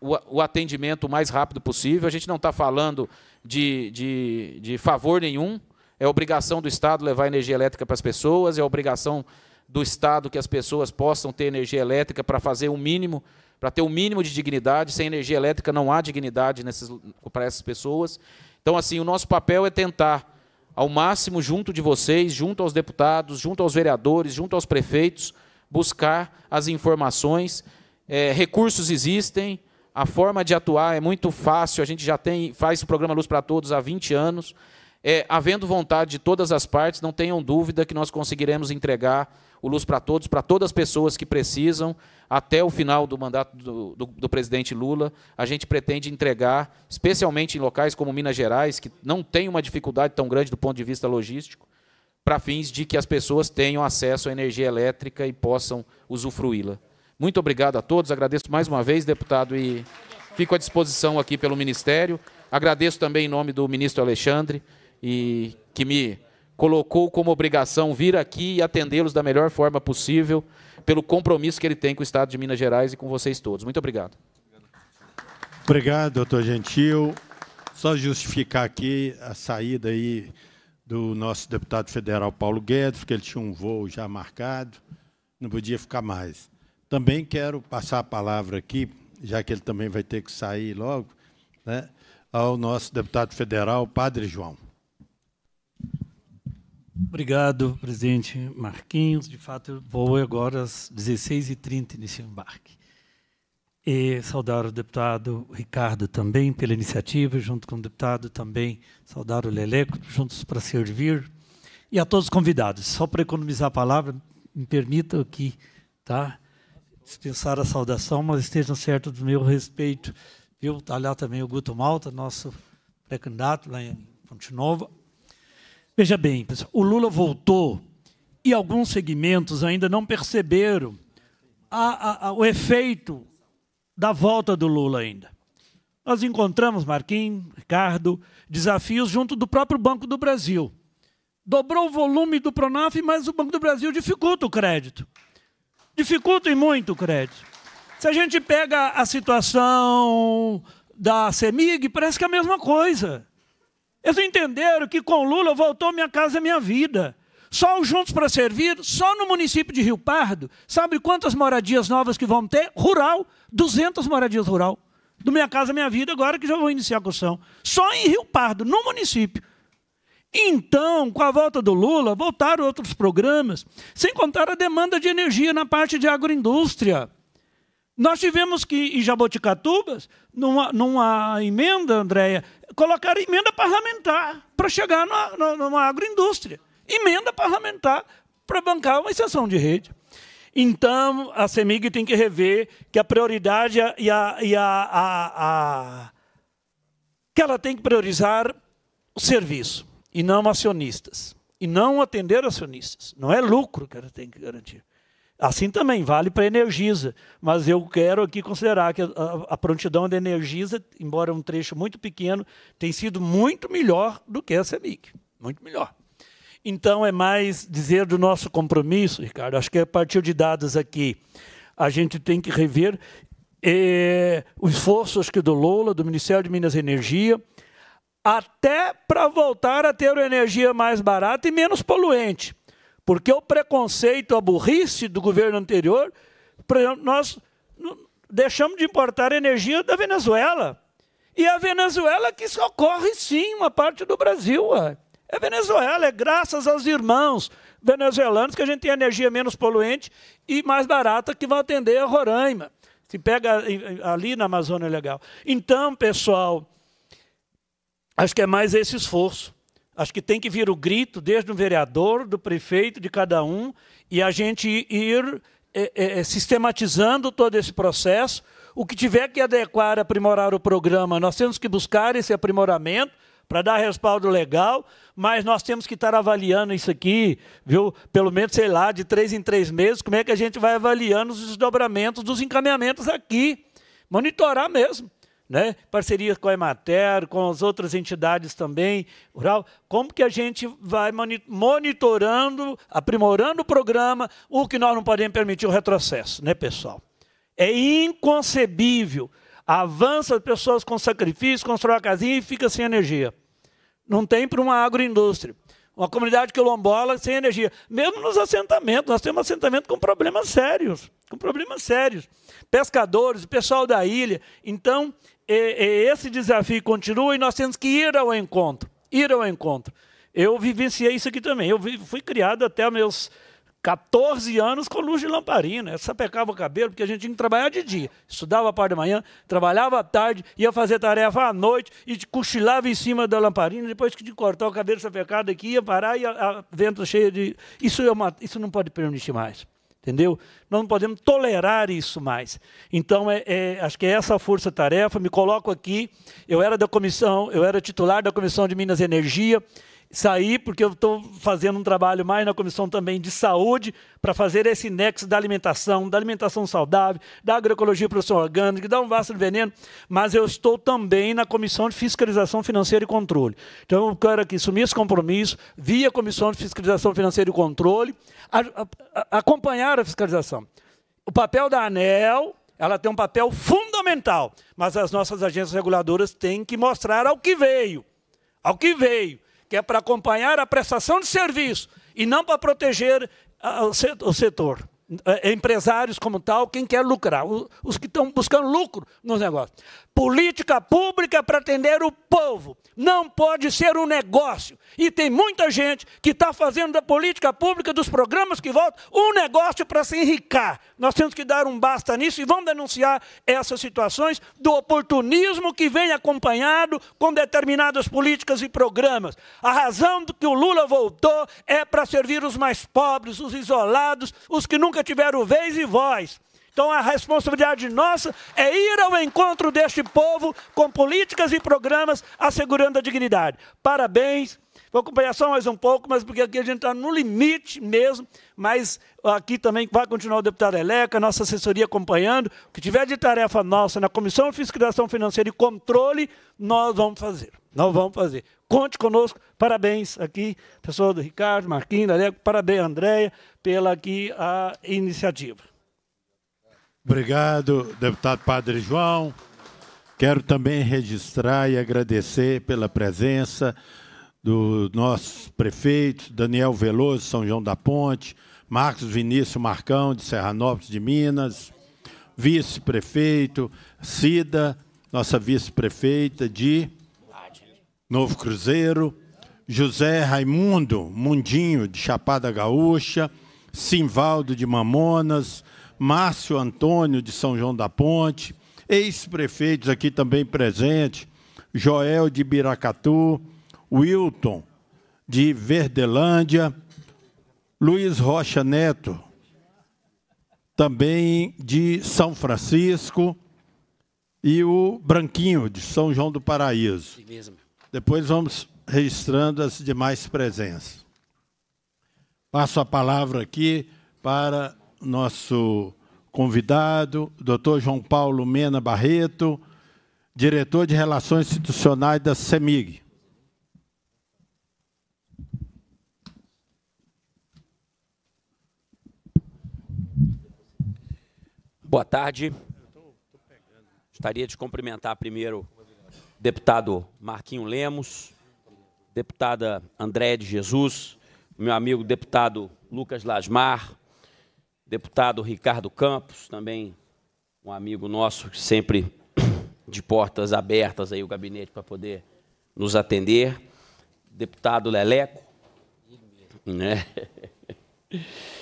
o, o atendimento o mais rápido possível. A gente não está falando de, de, de favor nenhum. É obrigação do Estado levar energia elétrica para as pessoas, é obrigação do Estado que as pessoas possam ter energia elétrica para fazer o um mínimo, para ter o um mínimo de dignidade. Sem energia elétrica não há dignidade nessas, para essas pessoas. Então, assim, o nosso papel é tentar, ao máximo, junto de vocês, junto aos deputados, junto aos vereadores, junto aos prefeitos, buscar as informações. É, recursos existem, a forma de atuar é muito fácil, a gente já tem, faz o programa Luz para Todos há 20 anos. É, havendo vontade de todas as partes, não tenham dúvida que nós conseguiremos entregar o Luz para Todos, para todas as pessoas que precisam, até o final do mandato do, do, do, presidente Lula. A gente pretende entregar, especialmente em locais como Minas Gerais, que não tem uma dificuldade tão grande do ponto de vista logístico, para fins de que as pessoas tenham acesso à energia elétrica e possam usufruí-la. Muito obrigado a todos, agradeço mais uma vez, deputado, e fico à disposição aqui pelo Ministério. Agradeço também em nome do ministro Alexandre, e que me colocou como obrigação vir aqui e atendê-los da melhor forma possível, pelo compromisso que ele tem com o Estado de Minas Gerais e com vocês todos. Muito obrigado. Obrigado, doutor Gentil. Só justificar aqui a saída aí do nosso deputado federal Paulo Guedes, porque ele tinha um voo já marcado, não podia ficar mais. Também quero passar a palavra aqui, já que ele também vai ter que sair logo, né, ao nosso deputado federal, Padre João. Obrigado, presidente Marquinhos. De fato, eu vou agora às 16h30 nesse embarque. E saudar o deputado Ricardo também pela iniciativa, junto com o deputado também saudar o Leleco, juntos para servir. E a todos os convidados. Só para economizar a palavra, me permita aqui, tá? dispensar a saudação, mas estejam certos do meu respeito. Viu? Está lá também o Guto Malta, nosso pré-candidato lá em Fonte Nova. Veja bem, pessoal, o Lula voltou e alguns segmentos ainda não perceberam a, a, a, o efeito da volta do Lula ainda. Nós encontramos, Marquinhos, Ricardo, desafios junto do próprio Banco do Brasil. Dobrou o volume do Pronaf, mas o Banco do Brasil dificulta o crédito dificultam muito o crédito. Se a gente pega a situação da CEMIG, parece que é a mesma coisa. Eles entenderam que com Lula voltou minha casa, minha vida. Só os Juntos para Servir, só no município de Rio Pardo, sabe quantas moradias novas que vão ter? Rural, 200 moradias rural. Do Minha Casa Minha Vida, agora que já vou iniciar a construção. Só em Rio Pardo, no município. Então, com a volta do Lula, voltaram outros programas, sem contar a demanda de energia na parte de agroindústria. Nós tivemos que, em Jaboticatubas, numa, numa emenda, Andréia, colocar emenda parlamentar para chegar na, numa agroindústria. Emenda parlamentar para bancar uma exceção de rede. Então, a CEMIG tem que rever que a prioridade e a, e a, a, a que ela tem que priorizar o serviço e não acionistas. E não atender acionistas. Não é lucro que ela tem que garantir. Assim também vale para a Energisa, mas eu quero aqui considerar que a, a, a, prontidão da Energisa, embora um trecho muito pequeno, tem sido muito melhor do que a CEMIC, muito melhor. Então é mais dizer do nosso compromisso, Ricardo, acho que a partir de dados aqui, a gente tem que rever o eh, os esforços que do Lula, do Ministério de Minas e Energia, até para voltar a ter energia mais barata e menos poluente. Porque o preconceito, a burrice do governo anterior, por exemplo, nós deixamos de importar energia da Venezuela. E a Venezuela que socorre, sim, uma parte do Brasil. É É Venezuela, é graças aos irmãos venezuelanos que a gente tem energia menos poluente e mais barata que vai atender a Roraima. Se pega eh, ali na Amazônia é Legal. Então, pessoal, Acho que é mais esse esforço. Acho que tem que vir o grito desde o vereador, do prefeito, de cada um, e a gente ir é, é, sistematizando todo esse processo. O que tiver que adequar, aprimorar o programa, nós temos que buscar esse aprimoramento para dar respaldo legal, mas nós temos que estar avaliando isso aqui, viu? Pelo menos, sei lá, de três em três meses, como é que a gente vai avaliando os desdobramentos dos encaminhamentos aqui. Monitorar mesmo né? parceria com a Emater, com as outras entidades também, rural, como que a gente vai monitorando, aprimorando o programa, o que nós não podemos permitir o retrocesso, né, pessoal? É inconcebível. Avança as pessoas com sacrifício, constrói a casinha e fica sem energia. Não tem para uma agroindústria. Uma comunidade quilombola sem energia. Mesmo nos assentamentos, nós temos assentamento com problemas sérios. Com problemas sérios. Pescadores, o pessoal da ilha. Então, esse desafio continua e nós temos que ir ao encontro. Ir ao encontro. Eu vivenciei isso aqui também. Eu fui criado até meus 14 anos com luz de lamparina. Eu sapecava o cabelo, porque a gente tinha que trabalhar de dia. Estudava a parte da manhã, trabalhava à tarde, ia fazer tarefa à noite e cochilava em cima da lamparina. Depois que de cortar o cabelo sapecado aqui, ia parar e a, a vento cheio de. Isso, é uma... isso não pode permitir mais. Entendeu? Nós não podemos tolerar isso mais. Então, é, é, acho que é essa a força-tarefa. Me coloco aqui. Eu era da comissão, eu era titular da Comissão de Minas e Energia sair porque eu estou fazendo um trabalho mais na comissão também de saúde para fazer esse nexo da alimentação, da alimentação saudável, da agroecologia produção orgânica, dá um vasto de veneno, mas eu estou também na comissão de fiscalização financeira e controle. Então eu quero aqui assumir esse compromisso via comissão de fiscalização financeira e controle, a, a, a, acompanhar a fiscalização. O papel da ANEL, ela tem um papel fundamental, mas as nossas agências reguladoras têm que mostrar ao que veio. Ao que veio que é para acompanhar a prestação de serviço e não para proteger ah, o setor. É, é empresários como tal, quem quer lucrar, os que estão buscando lucro nos negócios. Política pública para atender o povo, não pode ser um negócio. E tem muita gente que está fazendo da política pública, dos programas que voltam, um negócio para se enricar. Nós temos que dar um basta nisso e vamos denunciar essas situações do oportunismo que vem acompanhado com determinadas políticas e programas. A razão do que o Lula voltou é para servir os mais pobres, os isolados, os que nunca nunca tiveram vez e voz. Então a responsabilidade nossa é ir ao encontro deste povo com políticas e programas assegurando a dignidade. Parabéns. Vou acompanhar só mais um pouco, mas porque aqui a gente está no limite mesmo mas aqui também vai continuar o deputado Eleca, nossa assessoria acompanhando. O que tiver de tarefa nossa na Comissão de Fiscalização Financeira e Controle, nós vamos fazer. Nós vamos fazer. Conte conosco. Parabéns aqui, pessoal do Ricardo, Marquinhos, Eleca. Parabéns, Andréia, pela aqui a iniciativa. Obrigado, deputado Padre João. Quero também registrar e agradecer pela presença do nosso prefeito, Daniel Veloso, São João da Ponte, Marcos Vinícius Marcão, de Serranópolis de Minas, vice-prefeito, Cida, nossa vice-prefeita de Novo Cruzeiro, José Raimundo Mundinho, de Chapada Gaúcha, Simvaldo de Mamonas, Márcio Antônio de São João da Ponte, ex-prefeitos aqui também presentes, Joel de Biracatu, Wilton de Verdelândia, Luiz Rocha Neto, também de São Francisco, e o Branquinho, de São João do Paraíso. Assim Depois vamos registrando as demais presenças. Passo a palavra aqui para nosso convidado, Dr. João Paulo Mena Barreto, diretor de Relações Institucionais da CEMIG. Boa tarde. Gostaria de cumprimentar primeiro deputado Marquinho Lemos, deputada André de Jesus, meu amigo deputado Lucas Lasmar, deputado Ricardo Campos, também um amigo nosso que sempre de portas abertas aí o gabinete para poder nos atender, deputado Leleco, né?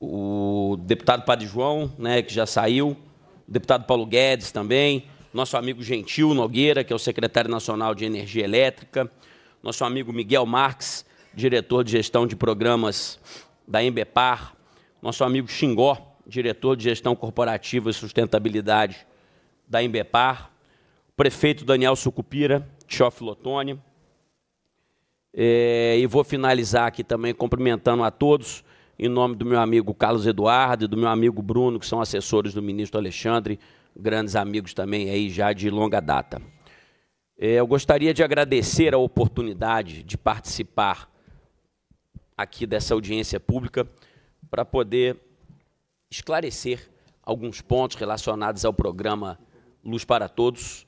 o deputado Padre João, né, que já saiu, o deputado Paulo Guedes também, nosso amigo Gentil Nogueira, que é o secretário nacional de Energia Elétrica, nosso amigo Miguel Marques, diretor de gestão de programas da Embepar, nosso amigo Xingó, diretor de gestão corporativa e sustentabilidade da Embepar, prefeito Daniel Sucupira, Tchof É, e vou finalizar aqui também cumprimentando a todos em nome do meu amigo Carlos Eduardo e do meu amigo Bruno, que são assessores do ministro Alexandre, grandes amigos também aí já de longa data. É, eu gostaria de agradecer a oportunidade de participar aqui dessa audiência pública para poder esclarecer alguns pontos relacionados ao programa Luz para Todos.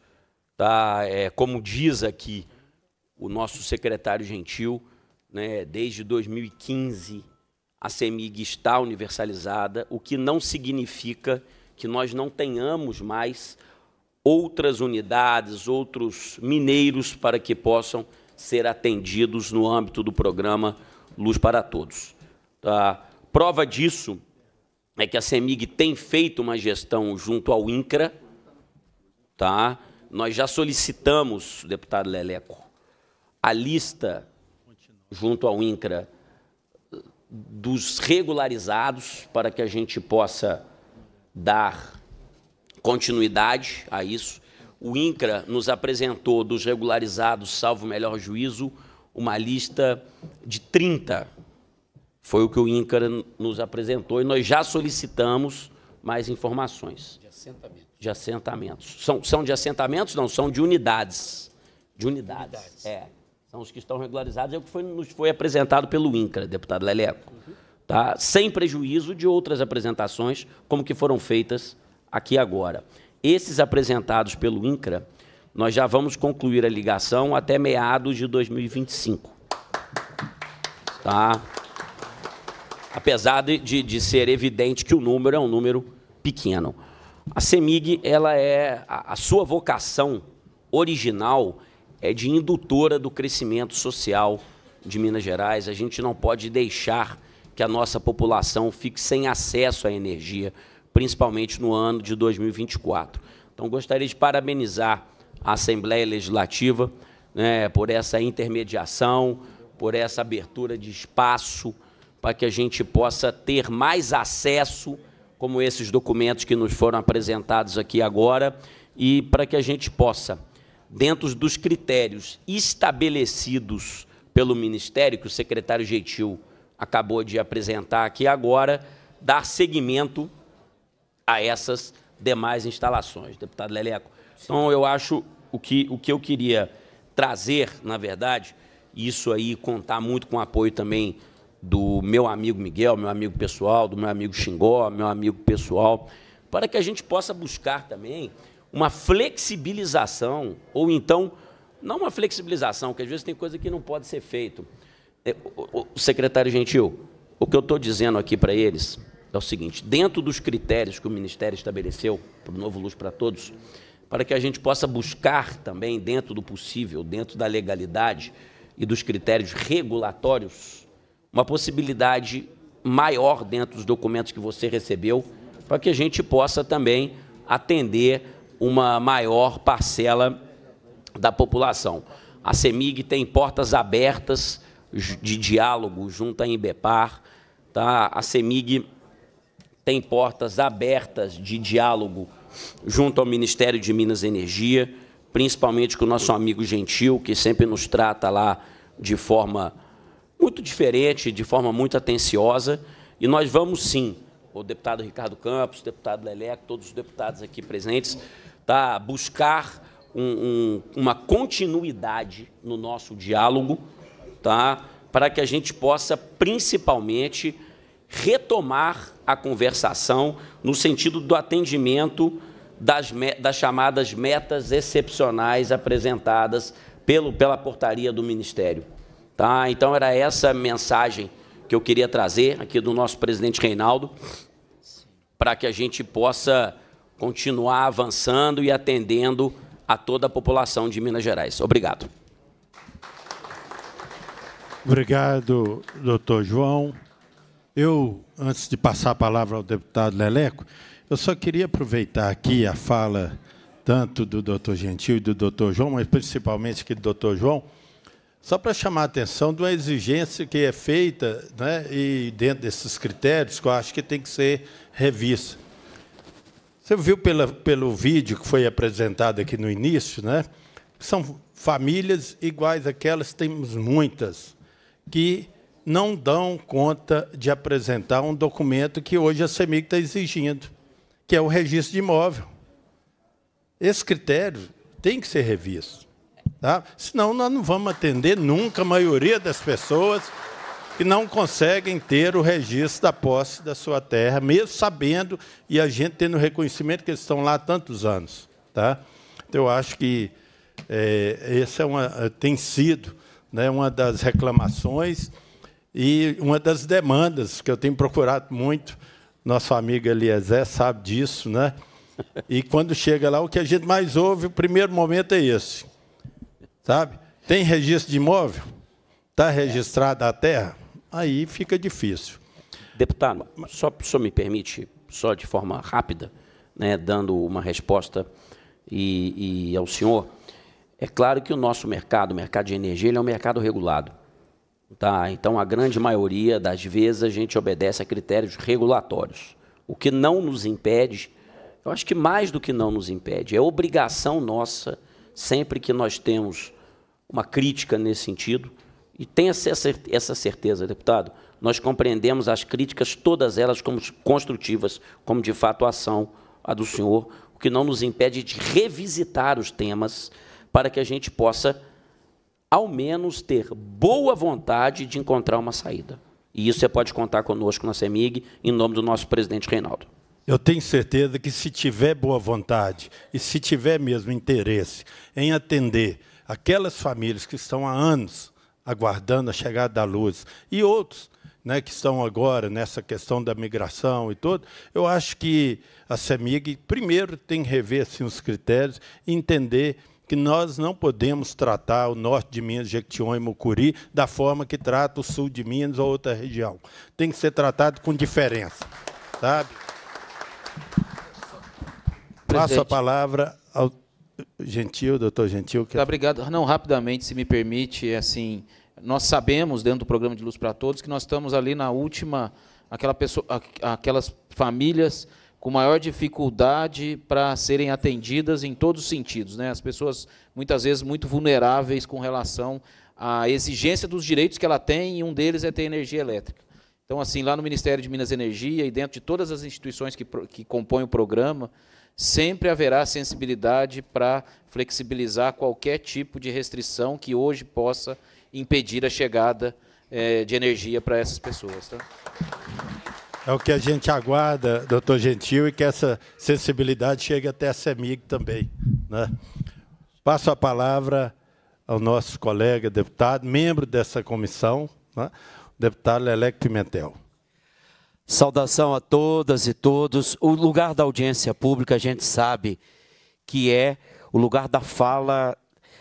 Tá? É, como diz aqui o nosso secretário Gentil, né, desde 2015 a CEMIG está universalizada, o que não significa que nós não tenhamos mais outras unidades, outros mineiros para que possam ser atendidos no âmbito do programa Luz para Todos. Tá? Prova disso é que a CEMIG tem feito uma gestão junto ao INCRA. Tá? Nós já solicitamos, deputado Leleco, a lista junto ao INCRA dos regularizados para que a gente possa dar continuidade a isso. O INCRA nos apresentou dos regularizados, salvo o melhor juízo, uma lista de 30. Foi o que o INCRA nos apresentou e nós já solicitamos mais informações. De assentamentos. De assentamentos. São, são de assentamentos? Não, são de unidades. De unidades. unidades. É são os que estão regularizados, é o que foi, nos foi apresentado pelo INCRA, deputado Leleco. Uhum. Tá? Sem prejuízo de outras apresentações, como que foram feitas aqui agora. Esses apresentados pelo INCRA, nós já vamos concluir a ligação até meados de 2025. Tá? Apesar de, de ser evidente que o número é um número pequeno. A CEMIG, ela é a, a sua vocação original é de indutora do crescimento social de Minas Gerais. A gente não pode deixar que a nossa população fique sem acesso à energia, principalmente no ano de 2024. Então, gostaria de parabenizar a Assembleia Legislativa né, por essa intermediação, por essa abertura de espaço para que a gente possa ter mais acesso, como esses documentos que nos foram apresentados aqui agora, e para que a gente possa dentro dos critérios estabelecidos pelo Ministério, que o secretário Jeitil acabou de apresentar aqui agora, dar seguimento a essas demais instalações, deputado Leleco. Então, eu acho o que, o que eu queria trazer, na verdade, isso aí contar muito com o apoio também do meu amigo Miguel, meu amigo pessoal, do meu amigo Xingó, meu amigo pessoal, para que a gente possa buscar também uma flexibilização, ou então, não uma flexibilização, que às vezes tem coisa que não pode ser feito. É, o secretário Gentil, o que eu estou dizendo aqui para eles é o seguinte, dentro dos critérios que o Ministério estabeleceu, para o Novo Luz para Todos, para que a gente possa buscar também, dentro do possível, dentro da legalidade e dos critérios regulatórios, uma possibilidade maior dentro dos documentos que você recebeu, para que a gente possa também atender uma maior parcela da população. A CEMIG tem portas abertas de diálogo junto à IBEPAR. Tá? A CEMIG tem portas abertas de diálogo junto ao Ministério de Minas e Energia, principalmente com o nosso amigo Gentil, que sempre nos trata lá de forma muito diferente, de forma muito atenciosa. E nós vamos sim, o deputado Ricardo Campos, o deputado Leleco, todos os deputados aqui presentes, tá? buscar um, um, uma continuidade no nosso diálogo, tá? para que a gente possa, principalmente, retomar a conversação no sentido do atendimento das, das chamadas metas excepcionais apresentadas pelo, pela portaria do Ministério. Tá? Então, era essa mensagem que eu queria trazer aqui do nosso presidente Reinaldo, para que a gente possa continuar avançando e atendendo a toda a população de Minas Gerais. Obrigado. Obrigado, doutor João. Eu, antes de passar a palavra ao deputado Leleco, eu só queria aproveitar aqui a fala tanto do doutor Gentil e do doutor João, mas principalmente aqui do doutor João, só para chamar a atenção de uma exigência que é feita, né, e dentro desses critérios, que eu acho que tem que ser revista você viu pela, pelo vídeo que foi apresentado aqui no início, né? São famílias iguais àquelas, temos muitas, que não dão conta de apresentar um documento que hoje a CEMIG está exigindo, que é o registro de imóvel. Esse critério tem que ser revisto. Tá? Senão nós não vamos atender nunca a maioria das pessoas que não conseguem ter o registro da posse da sua terra, mesmo sabendo e a gente tendo reconhecimento que eles estão lá há tantos anos. Tá? Então, eu acho que é, eh, essa é uma, eh, tem sido né, uma das reclamações e uma das demandas que eu tenho procurado muito. Nosso amigo Eliezer sabe disso. Né? E quando chega lá, o que a gente mais ouve, o primeiro momento é esse. Sabe? Tem registro de imóvel? Está registrada a terra? aí fica difícil. Deputado, só, só me permite, só de forma rápida, né, dando uma resposta e, e ao senhor. É claro que o nosso mercado, o mercado de energia, é um mercado regulado. Tá? Então, a grande maioria das vezes a gente obedece a critérios regulatórios. O que não nos impede, eu acho que mais do que não nos impede, é obrigação nossa, sempre que nós temos uma crítica nesse sentido, e tenha essa certeza, deputado, nós compreendemos as críticas, todas elas como construtivas, como de fato a ação, a do senhor, o que não nos impede de revisitar os temas para que a gente possa, ao menos, ter boa vontade de encontrar uma saída. E isso você pode contar conosco na CEMIG, em nome do nosso presidente Reinaldo. Eu tenho certeza que se tiver boa vontade e se tiver mesmo interesse em atender aquelas famílias que estão há anos aguardando a chegada da luz, e outros né, que estão agora nessa questão da migração e tudo, eu acho que a CEMIG, primeiro, tem que rever assim, os critérios e entender que nós não podemos tratar o norte de Minas, Jequitinhonha e Mucuri da forma que trata o sul de Minas ou outra região. Tem que ser tratado com diferença, sabe? Passo a palavra ao Gentil, doutor Gentil. Que... Tá, obrigado. Não, rapidamente, se me permite, assim, nós sabemos dentro do programa de Luz para Todos que nós estamos ali na última, aquela pessoa, aquelas famílias com maior dificuldade para serem atendidas em todos os sentidos, né? As pessoas muitas vezes muito vulneráveis com relação à exigência dos direitos que ela tem e um deles é ter energia elétrica. Então, assim, lá no Ministério de Minas e Energia e dentro de todas as instituições que, que compõem o programa, sempre haverá sensibilidade para flexibilizar qualquer tipo de restrição que hoje possa impedir a chegada é, de energia para essas pessoas. Tá? É o que a gente aguarda, doutor Gentil, e que essa sensibilidade chegue até a CEMIG também. Né? Passo a palavra ao nosso colega deputado, membro dessa comissão, né? deputado Lelec Pimentel. Saudação a todas e todos. O lugar da audiência pública, a gente sabe que é o lugar da fala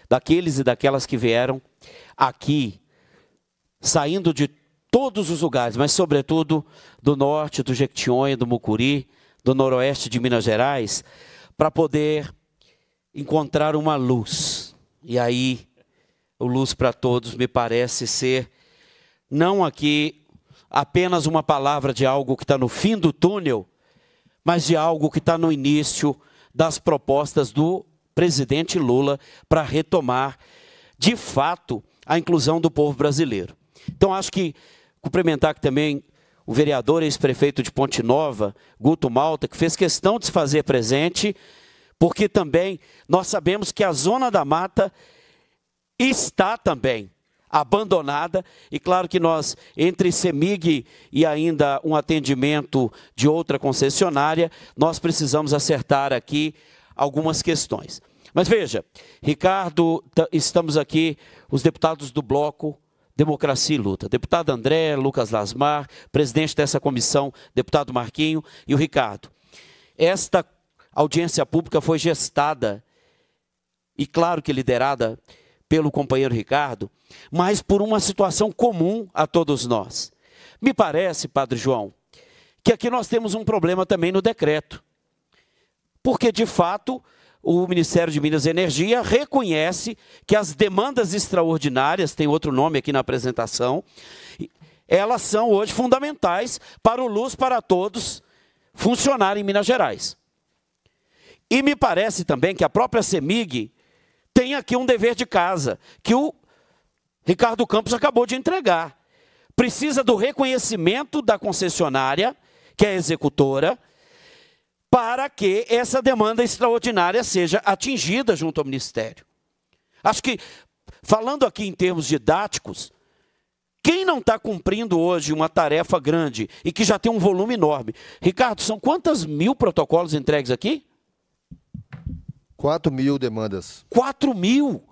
daqueles e daquelas que vieram aqui, saindo de todos os lugares, mas sobretudo do norte, do Jequitinhonha, do Mucuri, do noroeste de Minas Gerais, para poder encontrar uma luz. E aí, o Luz para Todos me parece ser, não aqui apenas uma palavra de algo que está no fim do túnel, mas de algo que está no início das propostas do presidente Lula para retomar, de fato, a inclusão do povo brasileiro. Então, acho que cumprimentar que também o vereador ex-prefeito de Ponte Nova, Guto Malta, que fez questão de se fazer presente, porque também nós sabemos que a Zona da Mata está também abandonada, e claro que nós, entre CEMIG e ainda um atendimento de outra concessionária, nós precisamos acertar aqui algumas questões. Mas veja, Ricardo, estamos aqui, os deputados do bloco Democracia e Luta. Deputado André, Lucas Lasmar, presidente dessa comissão, deputado Marquinho e o Ricardo. Esta audiência pública foi gestada, e claro que liderada pelo companheiro Ricardo, mas por uma situação comum a todos nós. Me parece, Padre João, que aqui nós temos um problema também no decreto. Porque, de fato, o Ministério de Minas e Energia reconhece que as demandas extraordinárias, tem outro nome aqui na apresentação, elas são hoje fundamentais para o Luz para Todos funcionar em Minas Gerais. E me parece também que a própria CEMIG tem aqui um dever de casa, que o Ricardo Campos acabou de entregar. Precisa do reconhecimento da concessionária, que é executora, para que essa demanda extraordinária seja atingida junto ao Ministério. Acho que, falando aqui em termos didáticos, quem não está cumprindo hoje uma tarefa grande e que já tem um volume enorme? Ricardo, são quantas mil protocolos entregues aqui? 4 mil demandas. 4 mil?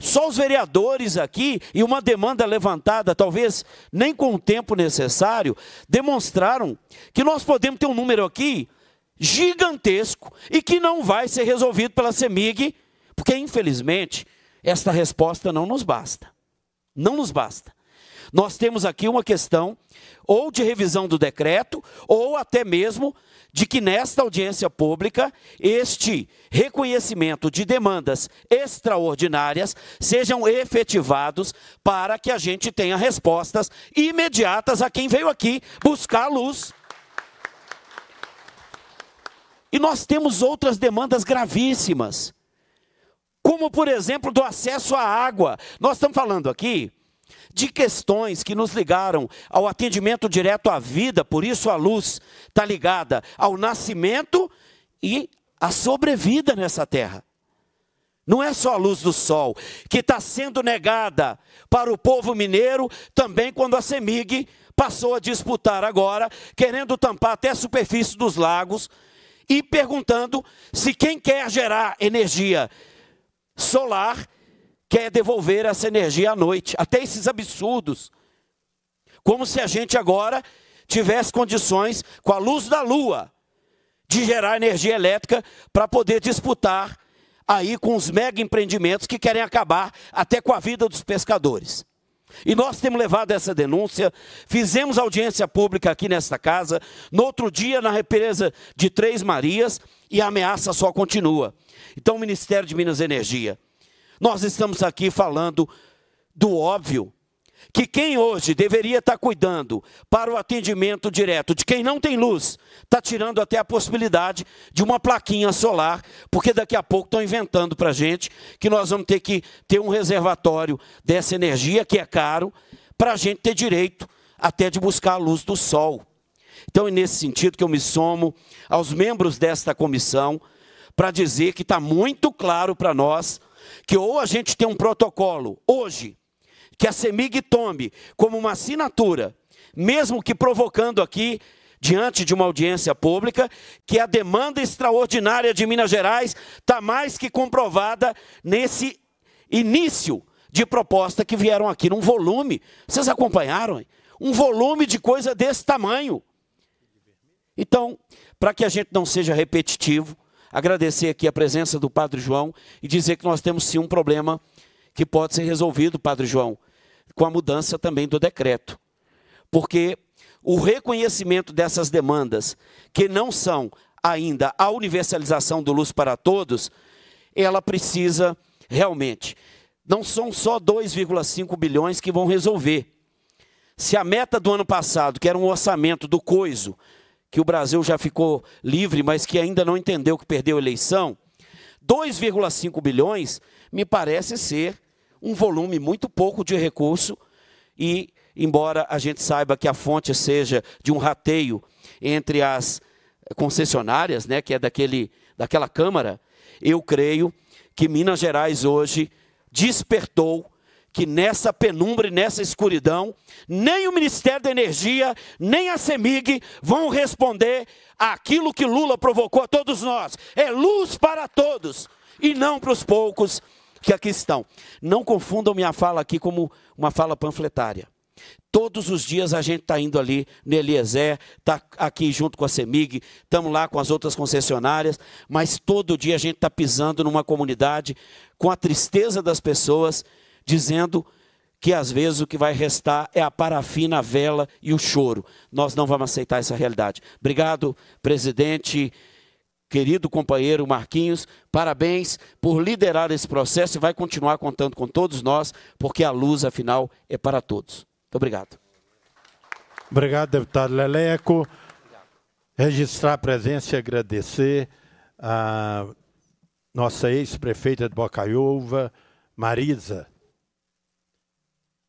Só os vereadores aqui e uma demanda levantada, talvez nem com o tempo necessário, demonstraram que nós podemos ter um número aqui gigantesco e que não vai ser resolvido pela CEMIG, porque infelizmente esta resposta não nos basta. Não nos basta. Nós temos aqui uma questão ou de revisão do decreto, ou até mesmo de que nesta audiência pública este reconhecimento de demandas extraordinárias sejam efetivados para que a gente tenha respostas imediatas a quem veio aqui buscar luz e nós temos outras demandas gravíssimas, como por exemplo do acesso à água. Nós estamos falando aqui de questões que nos ligaram ao atendimento direto à vida, por isso a luz está ligada ao nascimento e à sobrevida nessa terra. Não é só a luz do sol que está sendo negada para o povo mineiro, também quando a CEMIG passou a disputar agora, querendo tampar até a superfície dos lagos e perguntando se quem quer gerar energia solar quer devolver essa energia à noite. Até esses absurdos. Como se a gente agora tivesse condições, com a luz da lua, de gerar energia elétrica para poder disputar aí com os mega empreendimentos que querem acabar até com a vida dos pescadores. E nós temos levado essa denúncia, fizemos audiência pública aqui nesta casa, no outro dia na represa de Três Marias, e a ameaça só continua. Então, Ministério de Minas e Energia, nós estamos aqui falando do óbvio, que quem hoje deveria estar cuidando para o atendimento direto de quem não tem luz, está tirando até a possibilidade de uma plaquinha solar, porque daqui a pouco estão inventando para a gente que nós vamos ter que ter um reservatório dessa energia, que é caro, para a gente ter direito até de buscar a luz do sol. Então, é nesse sentido que eu me somo aos membros desta comissão para dizer que está muito claro para nós que ou a gente tem um protocolo hoje que a CEMIG tome como uma assinatura, mesmo que provocando aqui, diante de uma audiência pública, que a demanda extraordinária de Minas Gerais está mais que comprovada nesse início de proposta que vieram aqui num volume. Vocês acompanharam? Hein? Um volume de coisa desse tamanho. Então, para que a gente não seja repetitivo, agradecer aqui a presença do Padre João e dizer que nós temos sim um problema que pode ser resolvido, Padre João, com a mudança também do decreto. Porque o reconhecimento dessas demandas, que não são ainda a universalização do luz para todos, ela precisa realmente. Não são só 2,5 bilhões que vão resolver. Se a meta do ano passado, que era um orçamento do coiso, que o Brasil já ficou livre, mas que ainda não entendeu que perdeu a eleição, 2,5 bilhões me parece ser um volume muito pouco de recurso e, embora a gente saiba que a fonte seja de um rateio entre as concessionárias, né, que é daquele, daquela Câmara, eu creio que Minas Gerais hoje despertou que nessa penumbra e nessa escuridão, nem o Ministério da Energia, nem a CEMIG vão responder àquilo que Lula provocou a todos nós. É luz para todos e não para os poucos que aqui estão. Não confundam minha fala aqui como uma fala panfletária. Todos os dias a gente está indo ali no Eliezer, está aqui junto com a CEMIG, estamos lá com as outras concessionárias, mas todo dia a gente está pisando numa comunidade com a tristeza das pessoas, dizendo que às vezes o que vai restar é a parafina, a vela e o choro. Nós não vamos aceitar essa realidade. Obrigado, presidente querido companheiro Marquinhos, parabéns por liderar esse processo e vai continuar contando com todos nós, porque a luz, afinal, é para todos. Muito obrigado. Obrigado, deputado Leleco. Registrar a presença e agradecer a nossa ex-prefeita de Bocaiúva, Marisa.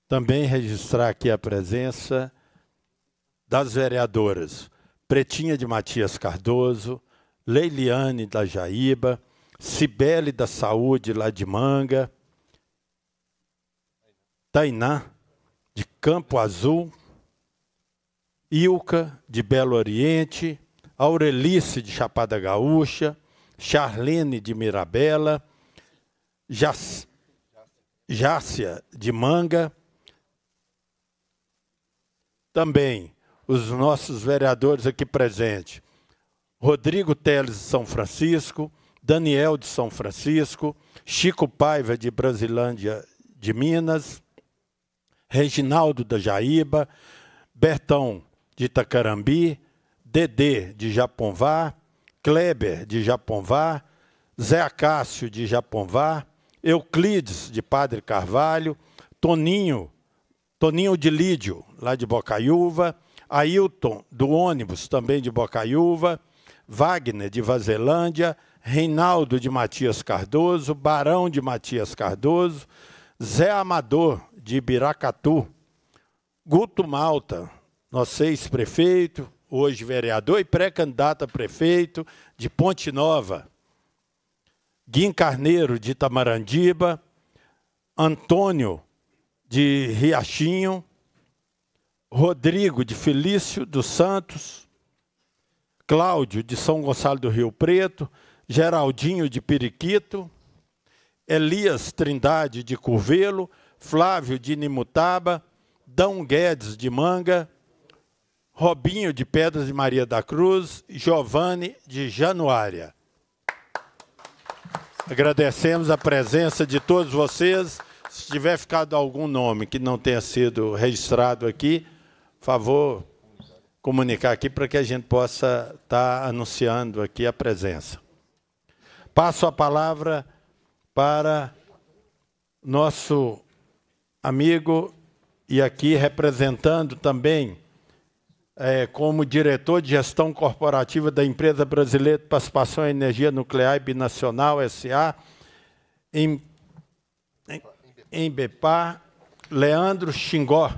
Também registrar aqui a presença das vereadoras Pretinha de Matias Cardoso, Leiliane da Jaíba, Cibele da Saúde, lá de Manga, Tainá, de Campo Azul, Ilka, de Belo Oriente, Aurelice, de Chapada Gaúcha, Charlene, de Mirabela, Jácia, de Manga. Também os nossos vereadores aqui presentes, Rodrigo Teles de São Francisco, Daniel de São Francisco, Chico Paiva de Brasilândia de Minas, Reginaldo da Jaíba, Bertão de Itacarambi, Dedê de Japonvá, Kleber de Japonvá, Zé Acácio de Japonvá, Euclides de Padre Carvalho, Toninho, Toninho de Lídio, lá de Bocaiúva, Ailton do ônibus também de Bocaiúva, Wagner de Vazelândia, Reinaldo de Matias Cardoso, Barão de Matias Cardoso, Zé Amador de Biracatu, Guto Malta, nosso ex-prefeito, hoje vereador e pré-candidato a prefeito de Ponte Nova, Guim Carneiro de Tamarandiba, Antônio de Riachinho, Rodrigo de Felício dos Santos, Cláudio, de São Gonçalo do Rio Preto, Geraldinho, de Periquito, Elias Trindade, de Curvelo, Flávio, de Nimutaba, Dão Guedes, de Manga, Robinho, de Pedras de Maria da Cruz, Giovanni, de Januária. Agradecemos a presença de todos vocês. Se tiver ficado algum nome que não tenha sido registrado aqui, favor, comunicar aqui para que a gente possa estar tá anunciando aqui a presença. Passo a palavra para nosso amigo e aqui representando também é, como diretor de gestão corporativa da empresa brasileira de participação em energia nuclear e binacional SA, em, em, em Leandro Xingó.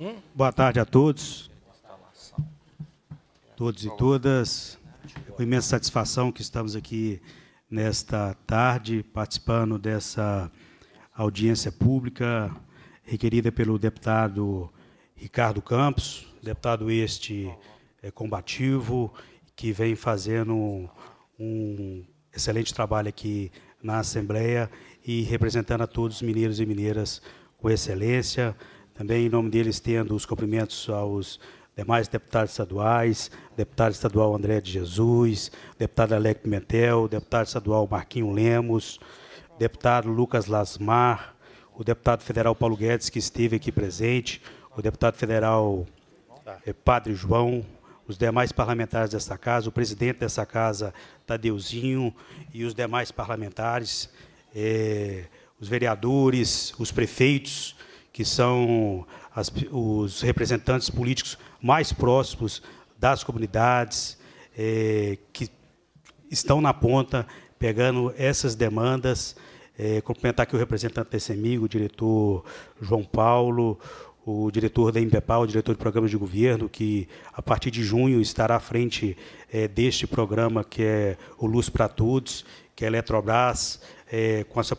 Hum? Boa tarde a todos, todos e todas. Com imensa satisfação que estamos aqui nesta tarde, participando dessa audiência pública requerida pelo deputado Ricardo Campos, deputado este é, combativo, que vem fazendo um excelente trabalho aqui na Assembleia e representando a todos os mineiros e mineiras com excelência. Também, em nome dele, estendo os cumprimentos aos demais deputados estaduais, deputado estadual André de Jesus, deputado Alec Pimentel, deputado estadual Marquinho Lemos, deputado Lucas Lasmar, o deputado federal Paulo Guedes, que esteve aqui presente, o deputado federal tá. eh, Padre João, os demais parlamentares dessa casa, o presidente dessa casa, Tadeuzinho, e os demais parlamentares, eh, os vereadores, os prefeitos, que são as, os representantes políticos mais próximos das comunidades, é, que estão na ponta pegando essas demandas. É, cumprimentar aqui o representante desse amigo, o diretor João Paulo, o diretor da IMPEPAL, o diretor de programas de governo, que a partir de junho estará à frente é, deste programa que é o Luz para Todos, que é a Eletrobras é, com, essa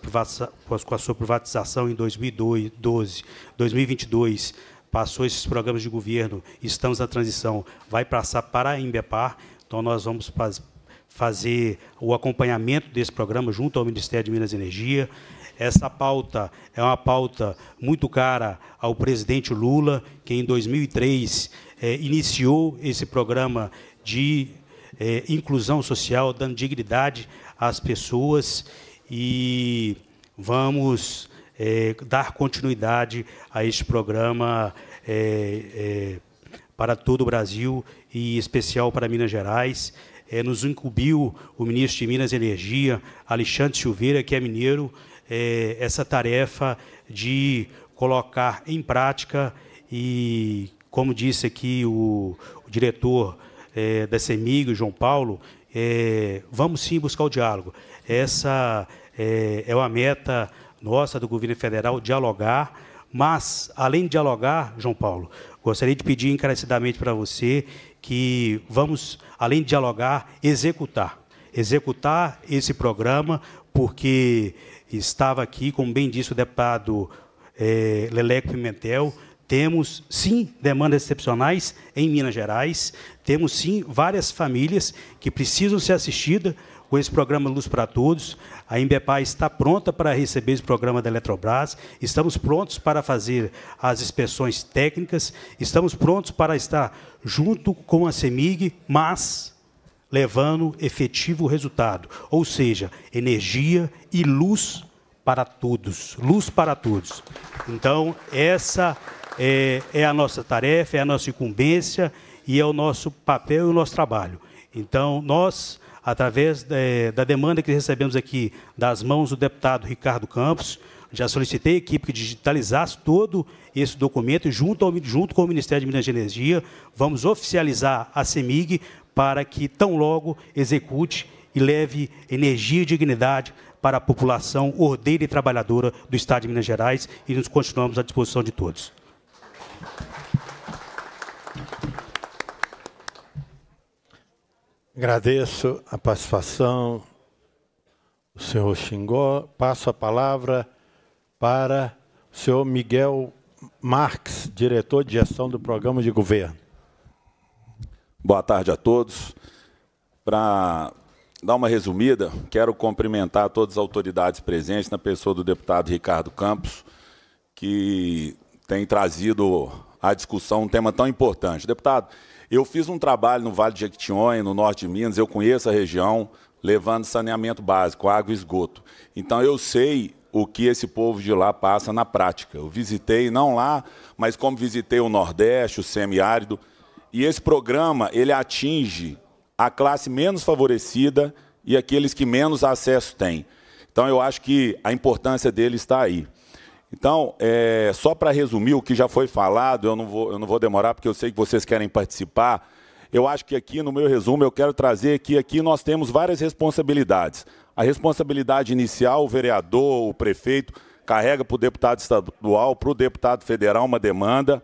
com a sua privatização em 2012, 2022, passou esses programas de governo, estamos na transição, vai passar para a Imbepar, então nós vamos fazer o acompanhamento desse programa junto ao Ministério de Minas e Energia. Essa pauta é uma pauta muito cara ao presidente Lula, que em 2003 é, iniciou esse programa de é, inclusão social, dando dignidade às pessoas e vamos é, dar continuidade a este programa é, é, para todo o Brasil e em especial para Minas Gerais. É, nos incumbiu o ministro de Minas e Energia, Alexandre Silveira, que é mineiro, é, essa tarefa de colocar em prática e, como disse aqui o, o diretor é, da CEMIG, João Paulo, vamos sim buscar o diálogo. Essa é, é uma meta nossa do governo federal dialogar, mas além de dialogar, João Paulo, gostaria de pedir encarecidamente para você que vamos, além de dialogar, executar. Executar esse programa, porque estava aqui, como bem disse o deputado é, Leleco Pimentel, temos sim demandas excepcionais em Minas Gerais, temos sim várias famílias que precisam ser assistidas com esse programa Luz para Todos. A Imbepar está pronta para receber esse programa da Eletrobras, estamos prontos para fazer as inspeções técnicas, estamos prontos para estar junto com a CEMIG, mas levando efetivo resultado, ou seja, energia e luz para todos, luz para todos. Então, essa é, é a nossa tarefa, é a nossa incumbência e é o nosso papel e o nosso trabalho. Então, nós através de, eh, da demanda que recebemos aqui das mãos do deputado Ricardo Campos, já solicitei a equipe que digitalizasse todo esse documento junto, ao, junto com o Ministério de Minas e Energia. Vamos oficializar a CEMIG para que tão logo execute e leve energia e dignidade para a população ordeira e trabalhadora do Estado de Minas Gerais e nos continuamos à disposição de todos. Agradeço a participação do senhor Xingó. Passo a palavra para o senhor Miguel Marques, diretor de gestão do programa de governo. Boa tarde a todos. Para dar uma resumida, quero cumprimentar todas as autoridades presentes, na pessoa do deputado Ricardo Campos, que tem trazido à discussão um tema tão importante. Deputado, eu fiz um trabalho no Vale de Jequitinhonha, no norte de Minas, eu conheço a região, levando saneamento básico, água e esgoto. Então eu sei o que esse povo de lá passa na prática. Eu visitei, não lá, mas como visitei o Nordeste, o semiárido, e esse programa ele atinge a classe menos favorecida e aqueles que menos acesso têm. Então eu acho que a importância dele está aí. Então, é, só para resumir o que já foi falado, eu não, vou, eu não vou demorar, porque eu sei que vocês querem participar. Eu acho que aqui, no meu resumo, eu quero trazer que aqui nós temos várias responsabilidades. A responsabilidade inicial, o vereador, o prefeito, carrega para o deputado estadual, para o deputado federal uma demanda.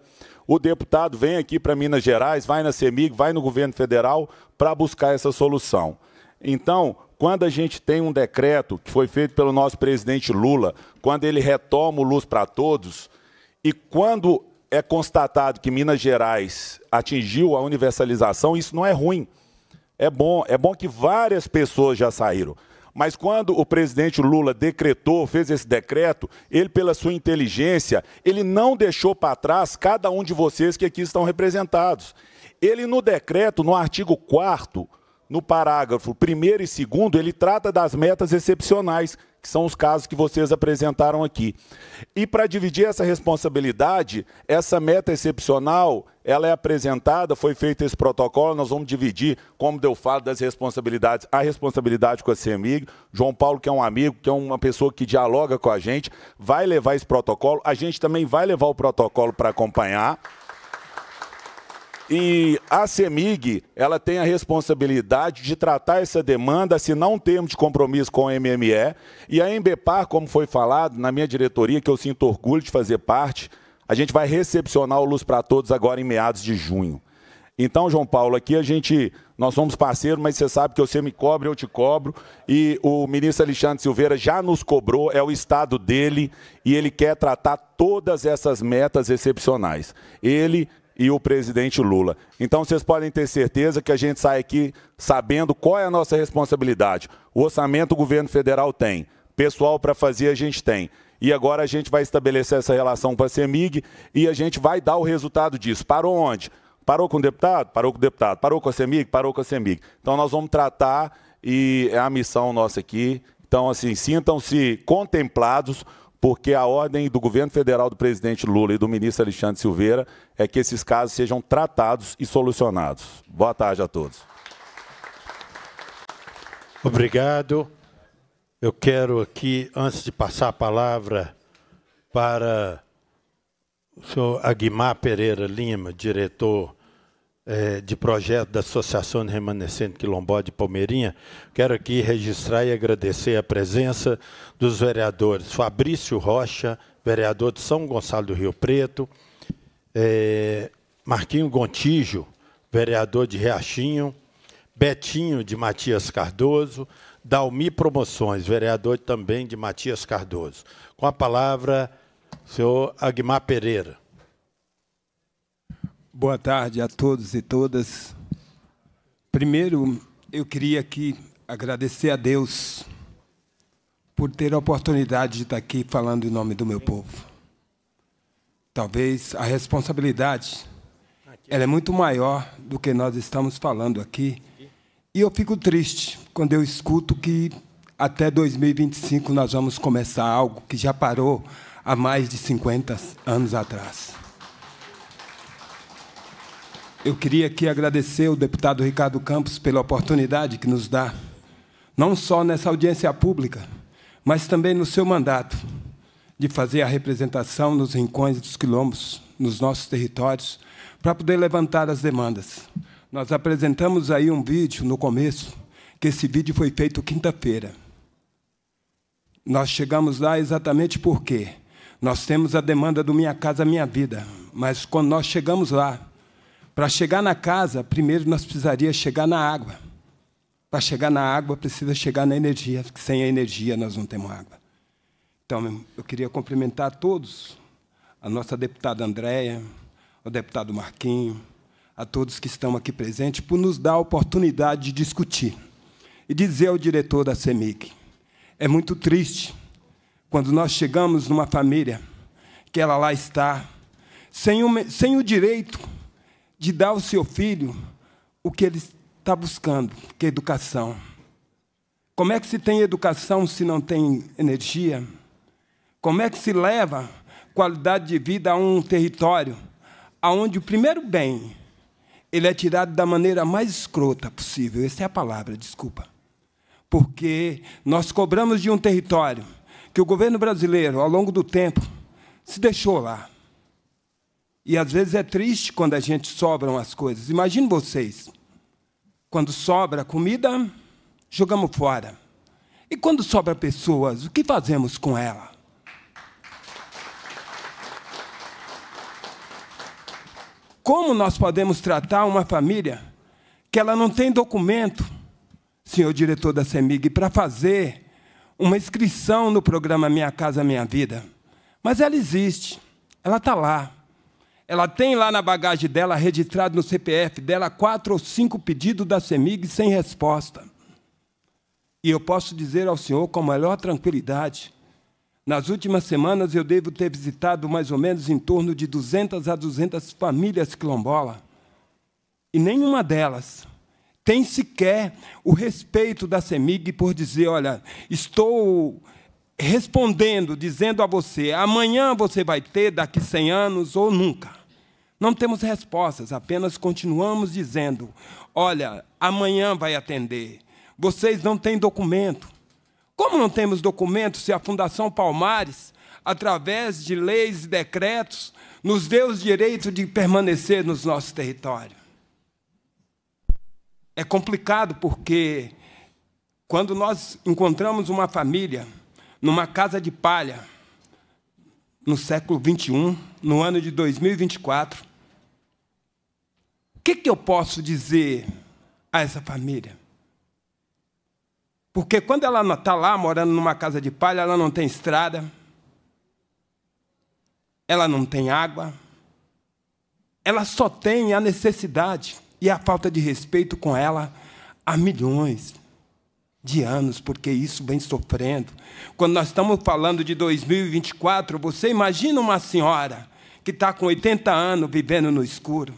O deputado vem aqui para Minas Gerais, vai na CEMIG, vai no governo federal para buscar essa solução. Então, quando a gente tem um decreto que foi feito pelo nosso presidente Lula, quando ele retoma o Luz para Todos, e quando é constatado que Minas Gerais atingiu a universalização, isso não é ruim. É bom, é bom que várias pessoas já saíram. Mas quando o presidente Lula decretou, fez esse decreto, ele pela sua inteligência, ele não deixou para trás cada um de vocês que aqui estão representados. Ele no decreto, no artigo 4 no parágrafo primeiro e segundo, ele trata das metas excepcionais, que são os casos que vocês apresentaram aqui. E para dividir essa responsabilidade, essa meta excepcional, ela é apresentada, foi feito esse protocolo, nós vamos dividir, como eu falo, das responsabilidades, a responsabilidade com a CEMIG, João Paulo, que é um amigo, que é uma pessoa que dialoga com a gente, vai levar esse protocolo, a gente também vai levar o protocolo para acompanhar. E a CEMIG, ela tem a responsabilidade de tratar essa demanda, se não temos de compromisso com a MME. E a Embepar, como foi falado, na minha diretoria, que eu sinto orgulho de fazer parte, a gente vai recepcionar o Luz para Todos agora em meados de junho. Então, João Paulo, aqui a gente, nós somos parceiros, mas você sabe que você me cobra eu te cobro. E o ministro Alexandre Silveira já nos cobrou, é o estado dele, e ele quer tratar todas essas metas excepcionais. Ele e o presidente Lula. Então vocês podem ter certeza que a gente sai aqui sabendo qual é a nossa responsabilidade. O orçamento o governo federal tem, pessoal para fazer a gente tem. E agora a gente vai estabelecer essa relação com a CEMIG e a gente vai dar o resultado disso. Parou onde? Parou com o deputado? Parou com o deputado. Parou com a CEMIG? Parou com a CEMIG. Então nós vamos tratar e é a missão nossa aqui. Então, assim, sintam-se contemplados porque a ordem do governo federal do presidente Lula e do ministro Alexandre Silveira é que esses casos sejam tratados e solucionados. Boa tarde a todos. Obrigado. Eu quero aqui, antes de passar a palavra para o senhor Aguimar Pereira Lima, diretor é, de projeto da Associação de Remanescente Quilombó de Palmeirinha, quero aqui registrar e agradecer a presença dos vereadores Fabrício Rocha, vereador de São Gonçalo do Rio Preto, é, Marquinho Gontijo, vereador de Riachinho, Betinho de Matias Cardoso, Dalmi Promoções, vereador também de Matias Cardoso. Com a palavra, senhor Agmar Pereira. Boa tarde a todos e todas. Primeiro, eu queria aqui agradecer a Deus por ter a oportunidade de estar aqui falando em nome do meu povo. Talvez a responsabilidade ela é muito maior do que nós estamos falando aqui. E eu fico triste quando eu escuto que até 2025 nós vamos começar algo que já parou há mais de 50 anos atrás. Eu queria aqui agradecer o deputado Ricardo Campos pela oportunidade que nos dá, não só nessa audiência pública, mas também no seu mandato de fazer a representação nos rincões dos quilombos, nos nossos territórios, para poder levantar as demandas. Nós apresentamos aí um vídeo no começo, que esse vídeo foi feito quinta-feira. Nós chegamos lá exatamente porque nós temos a demanda do Minha Casa Minha Vida, mas quando nós chegamos lá, para chegar na casa, primeiro nós precisaríamos chegar na água. Para chegar na água, precisa chegar na energia, porque sem a energia nós não temos água. Então, eu queria cumprimentar a todos, a nossa deputada Andréia, o deputado Marquinho, a todos que estão aqui presentes, por nos dar a oportunidade de discutir. E dizer ao diretor da Semig, é muito triste quando nós chegamos numa família que ela lá está, sem o, sem o direito de dar ao seu filho o que ele está buscando, que é educação. Como é que se tem educação se não tem energia? Como é que se leva qualidade de vida a um território aonde o primeiro bem ele é tirado da maneira mais escrota possível. Essa é a palavra, desculpa. Porque nós cobramos de um território que o governo brasileiro, ao longo do tempo, se deixou lá. E às vezes é triste quando a gente sobram as coisas. Imagine vocês, quando sobra comida, jogamos fora. E quando sobra pessoas, o que fazemos com ela? Como nós podemos tratar uma família que ela não tem documento, senhor diretor da CEMIG, para fazer uma inscrição no programa Minha Casa Minha Vida? Mas ela existe, ela está lá ela tem lá na bagagem dela, registrado no CPF dela, quatro ou cinco pedidos da CEMIG sem resposta. E eu posso dizer ao senhor com a maior tranquilidade: nas últimas semanas eu devo ter visitado mais ou menos em torno de 200 a 200 famílias quilombola. E nenhuma delas tem sequer o respeito da CEMIG por dizer: olha, estou respondendo, dizendo a você: amanhã você vai ter, daqui 100 anos ou nunca. Não temos respostas, apenas continuamos dizendo: olha, amanhã vai atender. Vocês não têm documento. Como não temos documento se a Fundação Palmares, através de leis e decretos, nos deu o direito de permanecer nos nossos territórios? É complicado porque quando nós encontramos uma família numa casa de palha, no século 21, no ano de 2024, o que, que eu posso dizer a essa família? Porque quando ela está lá morando numa casa de palha, ela não tem estrada, ela não tem água, ela só tem a necessidade e a falta de respeito com ela há milhões de anos, porque isso vem sofrendo. Quando nós estamos falando de 2024, você imagina uma senhora que está com 80 anos vivendo no escuro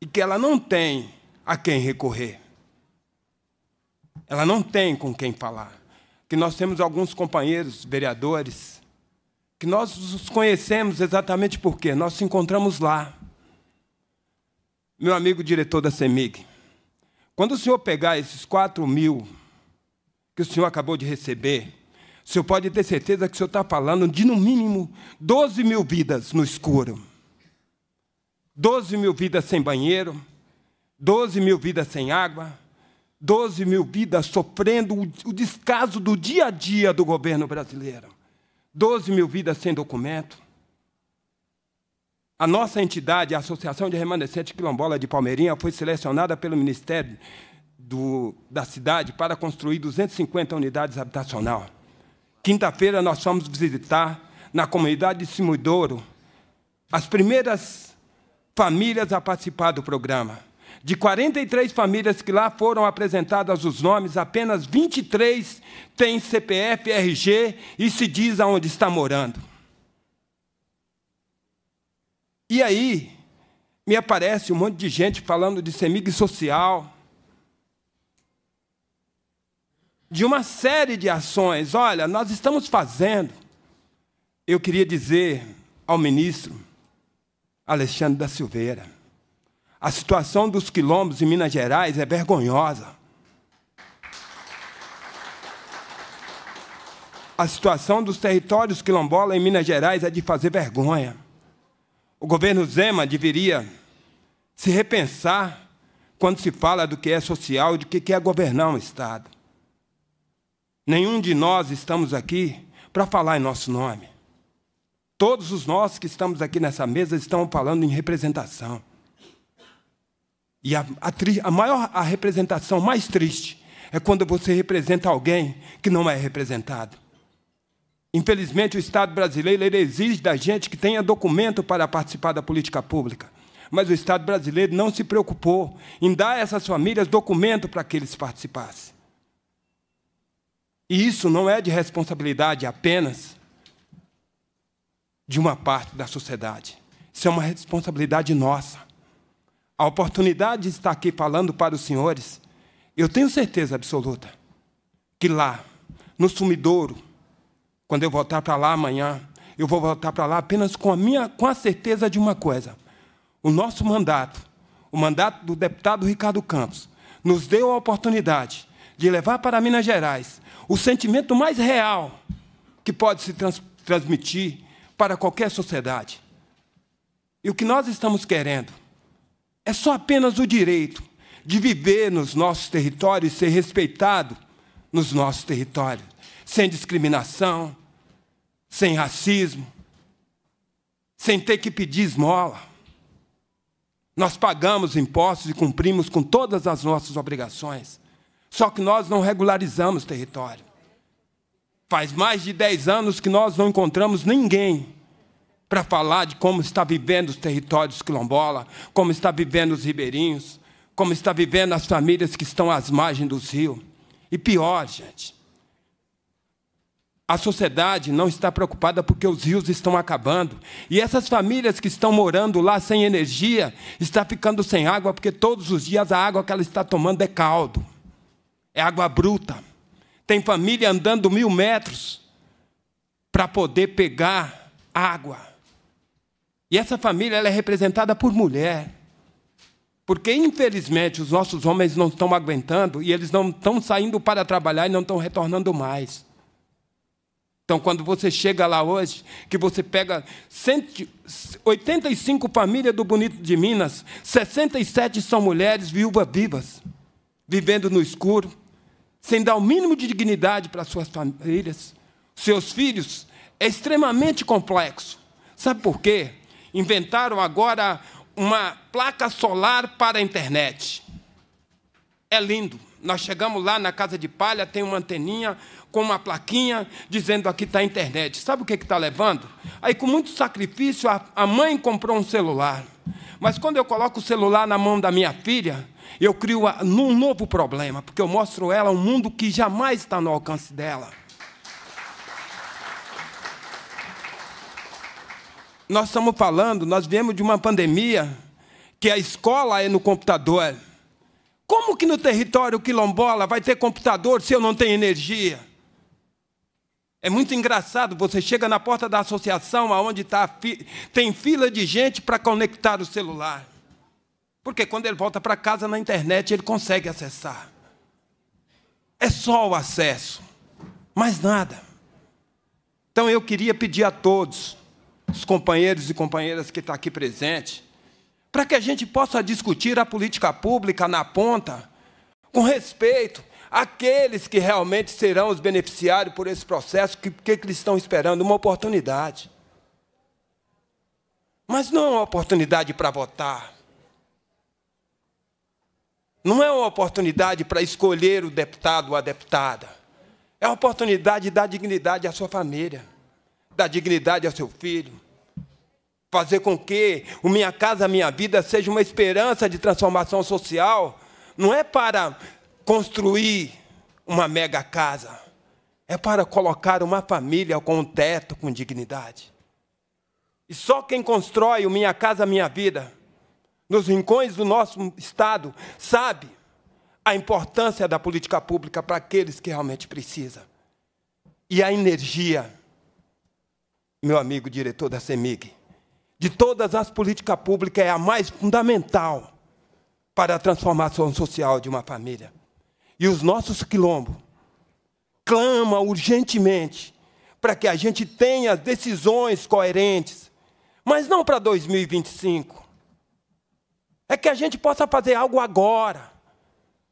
e que ela não tem a quem recorrer. Ela não tem com quem falar. Que nós temos alguns companheiros vereadores que nós os conhecemos exatamente porque nós nos encontramos lá. Meu amigo diretor da CEMIG, quando o senhor pegar esses 4 mil que o senhor acabou de receber, o senhor pode ter certeza que o senhor está falando de, no mínimo, 12 mil vidas no escuro. 12 mil vidas sem banheiro, 12 mil vidas sem água, 12 mil vidas sofrendo o descaso do dia a dia do governo brasileiro, 12 mil vidas sem documento, a nossa entidade, a Associação de Remanescentes Quilombola de Palmeirinha, foi selecionada pelo Ministério do, da cidade para construir 250 unidades habitacionais. Quinta-feira nós fomos visitar na comunidade de Simidouro as primeiras famílias a participar do programa. De 43 famílias que lá foram apresentadas os nomes, apenas 23 têm CPF, RG e se diz aonde está morando. E aí, me aparece um monte de gente falando de semig social, de uma série de ações. Olha, nós estamos fazendo. Eu queria dizer ao ministro Alexandre da Silveira: a situação dos quilombos em Minas Gerais é vergonhosa. A situação dos territórios quilombola em Minas Gerais é de fazer vergonha. O governo Zema deveria se repensar quando se fala do que é social e do que é governar um Estado. Nenhum de nós estamos aqui para falar em nosso nome. Todos os nós que estamos aqui nessa mesa estão falando em representação. E a, a, a maior a representação mais triste é quando você representa alguém que não é representado. Infelizmente, o Estado brasileiro exige da gente que tenha documento para participar da política pública. Mas o Estado brasileiro não se preocupou em dar a essas famílias documento para que eles participassem. E isso não é de responsabilidade apenas de uma parte da sociedade. Isso é uma responsabilidade nossa. A oportunidade de estar aqui falando para os senhores, eu tenho certeza absoluta que lá, no sumidouro, quando eu voltar para lá amanhã, eu vou voltar para lá apenas com a minha com a certeza de uma coisa. O nosso mandato, o mandato do deputado Ricardo Campos, nos deu a oportunidade de levar para Minas Gerais o sentimento mais real que pode se trans transmitir para qualquer sociedade. E o que nós estamos querendo é só apenas o direito de viver nos nossos territórios, e ser respeitado nos nossos territórios sem discriminação, sem racismo, sem ter que pedir esmola. Nós pagamos impostos e cumprimos com todas as nossas obrigações. Só que nós não regularizamos território. Faz mais de 10 anos que nós não encontramos ninguém para falar de como está vivendo os territórios quilombola, como está vivendo os ribeirinhos, como está vivendo as famílias que estão às margens dos rios. E pior, gente, a sociedade não está preocupada porque os rios estão acabando. E essas famílias que estão morando lá sem energia, está ficando sem água porque todos os dias a água que ela está tomando é caldo. É água bruta. Tem família andando mil metros para poder pegar água. E essa família é representada por mulher. Porque, infelizmente, os nossos homens não estão aguentando e eles não estão saindo para trabalhar e não estão retornando mais. Então, quando você chega lá hoje, que você pega 85 famílias do Bonito de Minas, 67 são mulheres viúvas vivas, vivendo no escuro, sem dar o mínimo de dignidade para suas famílias, seus filhos, é extremamente complexo. Sabe por quê? Inventaram agora uma placa solar para a internet. É lindo. Nós chegamos lá na casa de palha, tem uma anteninha com uma plaquinha dizendo aqui está a internet. Sabe o que está levando? Aí, com muito sacrifício, a, mãe comprou um celular. Mas quando eu coloco o celular na mão da minha filha, eu crio um novo problema, porque eu mostro ela um mundo que jamais está no alcance dela. Nós estamos falando, nós viemos de uma pandemia que a escola é no computador. Como que no território quilombola vai ter computador se eu não tenho energia? É muito engraçado, você chega na porta da associação, onde tá, tem fila de gente para conectar o celular. Porque quando ele volta para casa na internet, ele consegue acessar. É só o acesso, mais nada. Então eu queria pedir a todos, os companheiros e companheiras que estão tá aqui presentes, para que a gente possa discutir a política pública na ponta, com respeito àqueles que realmente serão os beneficiários por esse processo, que, que eles estão esperando? Uma oportunidade. Mas não é uma oportunidade para votar. Não é uma oportunidade para escolher o deputado ou a deputada. É a oportunidade de dar dignidade à sua família, dar dignidade ao seu filho, fazer com que o Minha Casa Minha Vida seja uma esperança de transformação social, não é para construir uma mega casa, é para colocar uma família com um teto, com dignidade. E só quem constrói o Minha Casa Minha Vida, nos rincões do nosso Estado, sabe a importância da política pública para aqueles que realmente precisam. E a energia, meu amigo diretor da CEMIG de todas as políticas públicas é a mais fundamental para a transformação social de uma família. E os nossos quilombos clama urgentemente para que a gente tenha decisões coerentes, mas não para 2025. É que a gente possa fazer algo agora,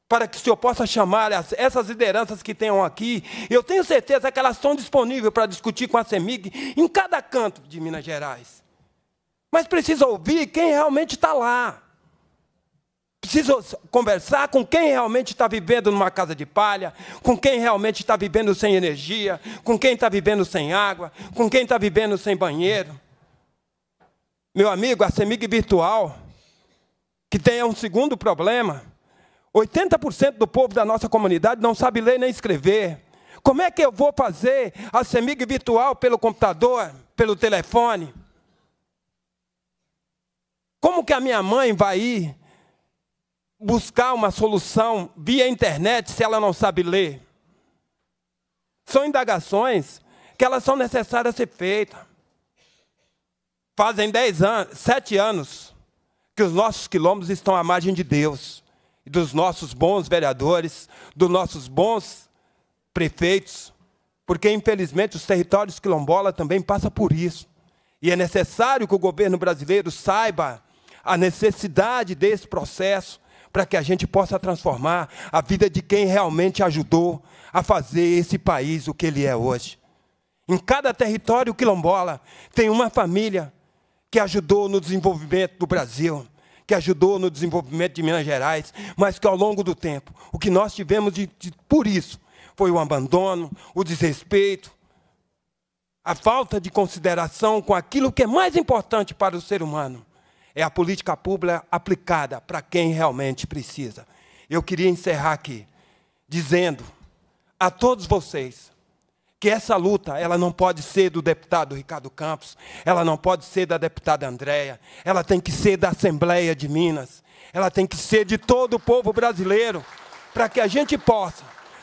para que o Senhor possa chamar as, essas lideranças que tenham aqui. Eu tenho certeza que elas estão disponíveis para discutir com a CEMIG em cada canto de Minas Gerais. Mas precisa ouvir quem realmente está lá. Precisa conversar com quem realmente está vivendo numa casa de palha, com quem realmente está vivendo sem energia, com quem está vivendo sem água, com quem está vivendo sem banheiro. Meu amigo, a semig virtual, que tem um segundo problema, 80% do povo da nossa comunidade não sabe ler nem escrever. Como é que eu vou fazer a semig virtual pelo computador, pelo telefone? Como que a minha mãe vai ir buscar uma solução via internet se ela não sabe ler? São indagações que elas são necessárias a ser feitas. Fazem dez anos, sete anos que os nossos quilômetros estão à margem de Deus, e dos nossos bons vereadores, dos nossos bons prefeitos, porque infelizmente os territórios quilombola também passam por isso. E é necessário que o governo brasileiro saiba a necessidade desse processo para que a gente possa transformar a vida de quem realmente ajudou a fazer esse país o que ele é hoje. Em cada território quilombola tem uma família que ajudou no desenvolvimento do Brasil, que ajudou no desenvolvimento de Minas Gerais, mas que ao longo do tempo, o que nós tivemos de, de, por isso foi o abandono, o desrespeito, a falta de consideração com aquilo que é mais importante para o ser humano, é a política pública aplicada para quem realmente precisa. Eu queria encerrar aqui dizendo a todos vocês que essa luta, ela não pode ser do deputado Ricardo Campos, ela não pode ser da deputada Andréia, ela tem que ser da Assembleia de Minas, ela tem que ser de todo o povo brasileiro, para que a gente possa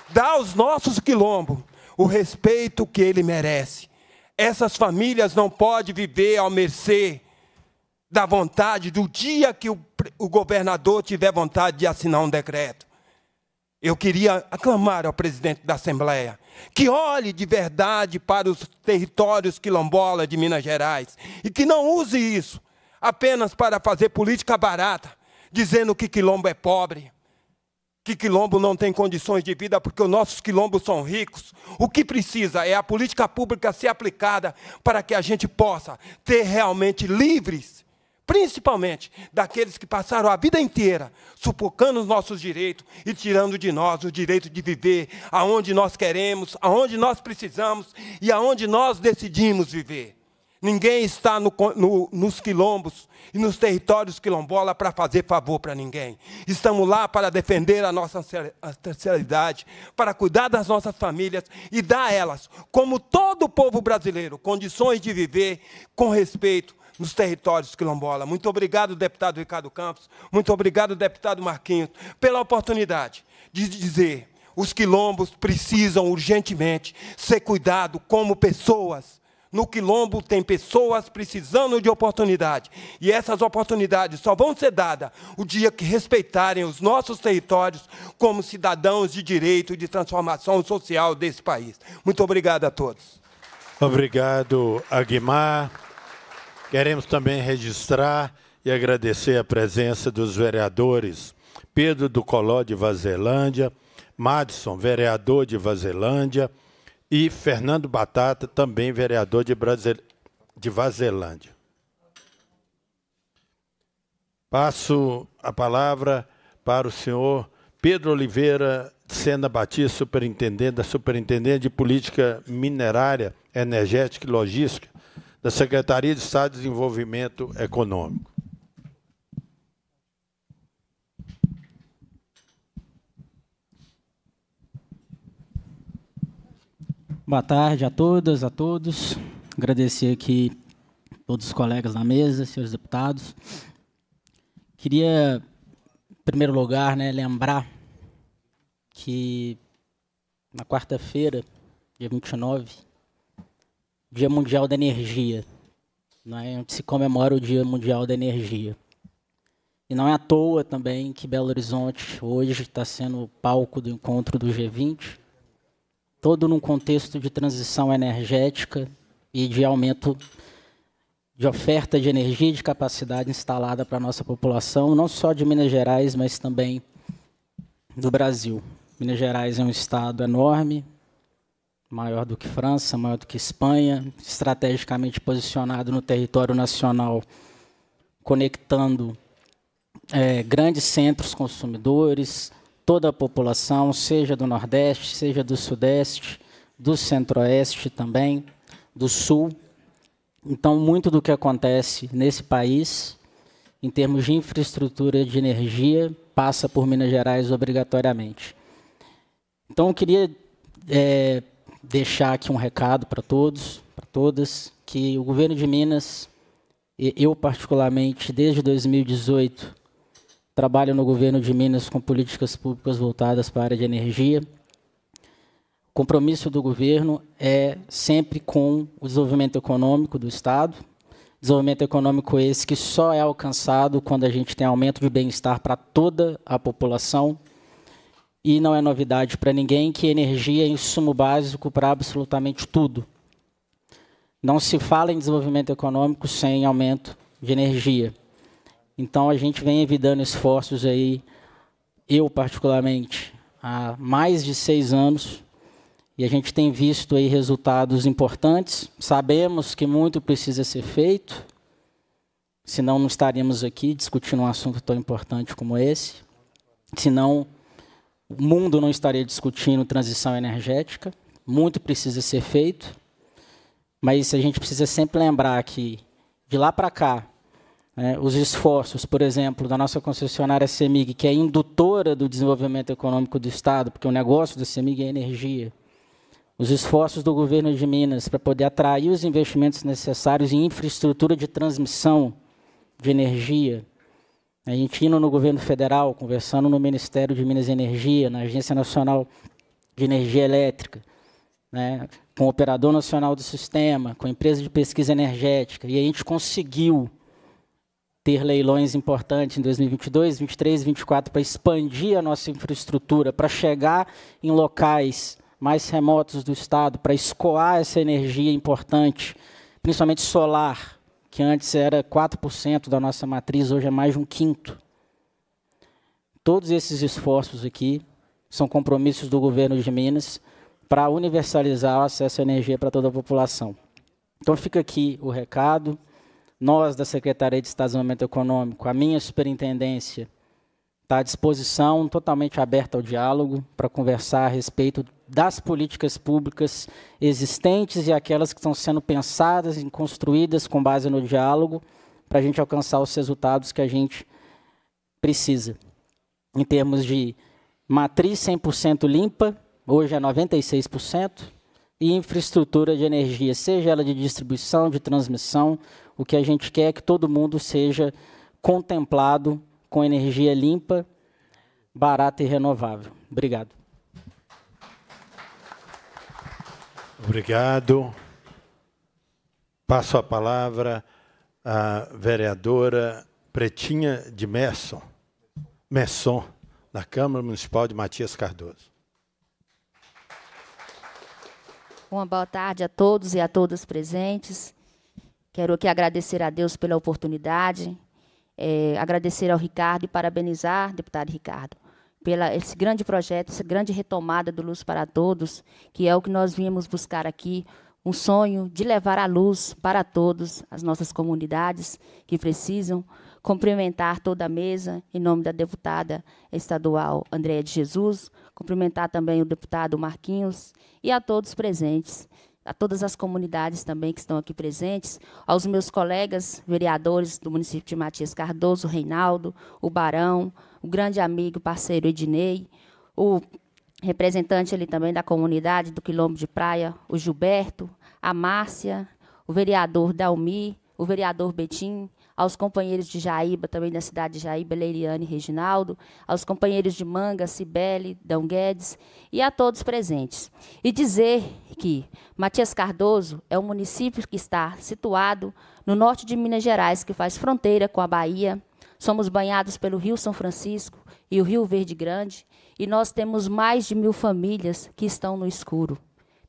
dar aos nossos quilombos o respeito que ele merece. Essas famílias não podem viver ao mercê da vontade, do dia que o, o governador tiver vontade de assinar um decreto. Eu queria aclamar ao presidente da Assembleia que olhe de verdade para os territórios quilombola de Minas Gerais e que não use isso apenas para fazer política barata, dizendo que quilombo é pobre, que quilombo não tem condições de vida porque os nossos quilombos são ricos. O que precisa é a política pública ser aplicada para que a gente possa ter realmente livres principalmente daqueles que passaram a vida inteira supocando os nossos direitos e tirando de nós o direito de viver aonde nós queremos, aonde nós precisamos e aonde nós decidimos viver. Ninguém está no, no, nos quilombos e nos territórios quilombola para fazer favor para ninguém. Estamos lá para defender a nossa ancestralidade, para cuidar das nossas famílias e dar a elas, como todo o povo brasileiro, condições de viver com respeito, nos territórios quilombola. Muito obrigado, deputado Ricardo Campos. Muito obrigado, deputado Marquinhos, pela oportunidade de dizer os quilombos precisam urgentemente ser cuidados como pessoas. No quilombo tem pessoas precisando de oportunidade. E essas oportunidades só vão ser dadas o dia que respeitarem os nossos territórios como cidadãos de direito e de transformação social desse país. Muito obrigado a todos. Obrigado, Aguimar. Queremos também registrar e agradecer a presença dos vereadores Pedro do Coló de Vazelândia, Madison, vereador de Vazelândia, e Fernando Batata, também vereador de, de Vazelândia. Passo a palavra para o senhor Pedro Oliveira de Sena Batista, superintendente da Superintendência de Política Minerária, Energética e Logística da Secretaria de Estado de Desenvolvimento Econômico. Boa tarde a todas, a todos. Agradecer aqui todos os colegas na mesa, senhores deputados. Queria, em primeiro lugar, né, lembrar que na quarta-feira, dia 29, Dia Mundial da Energia, né, onde se comemora o Dia Mundial da Energia. E não é à toa também que Belo Horizonte hoje está sendo palco do encontro do G20, todo num contexto de transição energética e de aumento de oferta de energia e de capacidade instalada para a nossa população, não só de Minas Gerais, mas também do Brasil. Minas Gerais é um estado enorme, maior do que França, maior do que Espanha, estrategicamente posicionado no território nacional, conectando é, grandes centros consumidores, toda a população, seja do Nordeste, seja do Sudeste, do Centro-Oeste também, do Sul. Então, muito do que acontece nesse país, em termos de infraestrutura de energia, passa por Minas Gerais obrigatoriamente. Então, eu queria é, deixar aqui um recado para todos, para todas, que o governo de Minas, e eu particularmente, desde 2018, trabalho no governo de Minas com políticas públicas voltadas para a área de energia. O compromisso do governo é sempre com o desenvolvimento econômico do Estado, desenvolvimento econômico esse que só é alcançado quando a gente tem aumento de bem-estar para toda a população, e não é novidade para ninguém que energia é insumo básico para absolutamente tudo. Não se fala em desenvolvimento econômico sem aumento de energia. Então a gente vem evitando esforços aí, eu particularmente, há mais de seis anos, e a gente tem visto aí resultados importantes. Sabemos que muito precisa ser feito, senão não estaríamos aqui discutindo um assunto tão importante como esse. Senão o mundo não estaria discutindo transição energética. Muito precisa ser feito, mas a gente precisa sempre lembrar que, de lá para cá, né, os esforços, por exemplo, da nossa concessionária CEMIG, que é indutora do desenvolvimento econômico do Estado, porque o negócio da CEMIG é energia, os esforços do governo de Minas para poder atrair os investimentos necessários em infraestrutura de transmissão de energia, a gente indo no governo federal, conversando no Ministério de Minas e Energia, na Agência Nacional de Energia Elétrica, né, com o Operador Nacional do Sistema, com a Empresa de Pesquisa Energética, e a gente conseguiu ter leilões importantes em 2022, 2023, 2024 para expandir a nossa infraestrutura, para chegar em locais mais remotos do estado, para escoar essa energia importante, principalmente solar, que antes era 4% da nossa matriz, hoje é mais de um quinto. Todos esses esforços aqui são compromissos do governo de Minas para universalizar o acesso à energia para toda a população. Então fica aqui o recado. Nós, da Secretaria de Estacionamento Econômico, a minha superintendência está à disposição, totalmente aberta ao diálogo, para conversar a respeito das políticas públicas existentes e aquelas que estão sendo pensadas e construídas com base no diálogo para a gente alcançar os resultados que a gente precisa. Em termos de matriz 100% limpa, hoje é 96%, e infraestrutura de energia, seja ela de distribuição, de transmissão, o que a gente quer é que todo mundo seja contemplado com energia limpa, barata e renovável. Obrigado. Obrigado. Passo a palavra à vereadora Pretinha de Messon, Messon, da Câmara Municipal de Matias Cardoso. Uma boa tarde a todos e a todas presentes. Quero aqui agradecer a Deus pela oportunidade, é, agradecer ao Ricardo e parabenizar, deputado Ricardo, pela esse grande projeto, essa grande retomada do Luz para Todos, que é o que nós viemos buscar aqui, um sonho de levar a luz para todos as nossas comunidades que precisam. Cumprimentar toda a mesa em nome da deputada estadual Andréa de Jesus, cumprimentar também o deputado Marquinhos e a todos presentes, a todas as comunidades também que estão aqui presentes, aos meus colegas vereadores do município de Matias Cardoso, Reinaldo, o Barão, o grande amigo, parceiro Ednei, o representante ali também da comunidade do Quilombo de Praia, o Gilberto, a Márcia, o vereador Dalmi, o vereador Betim, aos companheiros de Jaíba, também da cidade de Jaíba, Leiriane e Reginaldo, aos companheiros de Manga, Cibele, Dão Guedes e a todos presentes. E dizer que Matias Cardoso é um município que está situado no norte de Minas Gerais, que faz fronteira com a Bahia, Somos banhados pelo Rio São Francisco e o Rio Verde Grande, e nós temos mais de mil famílias que estão no escuro,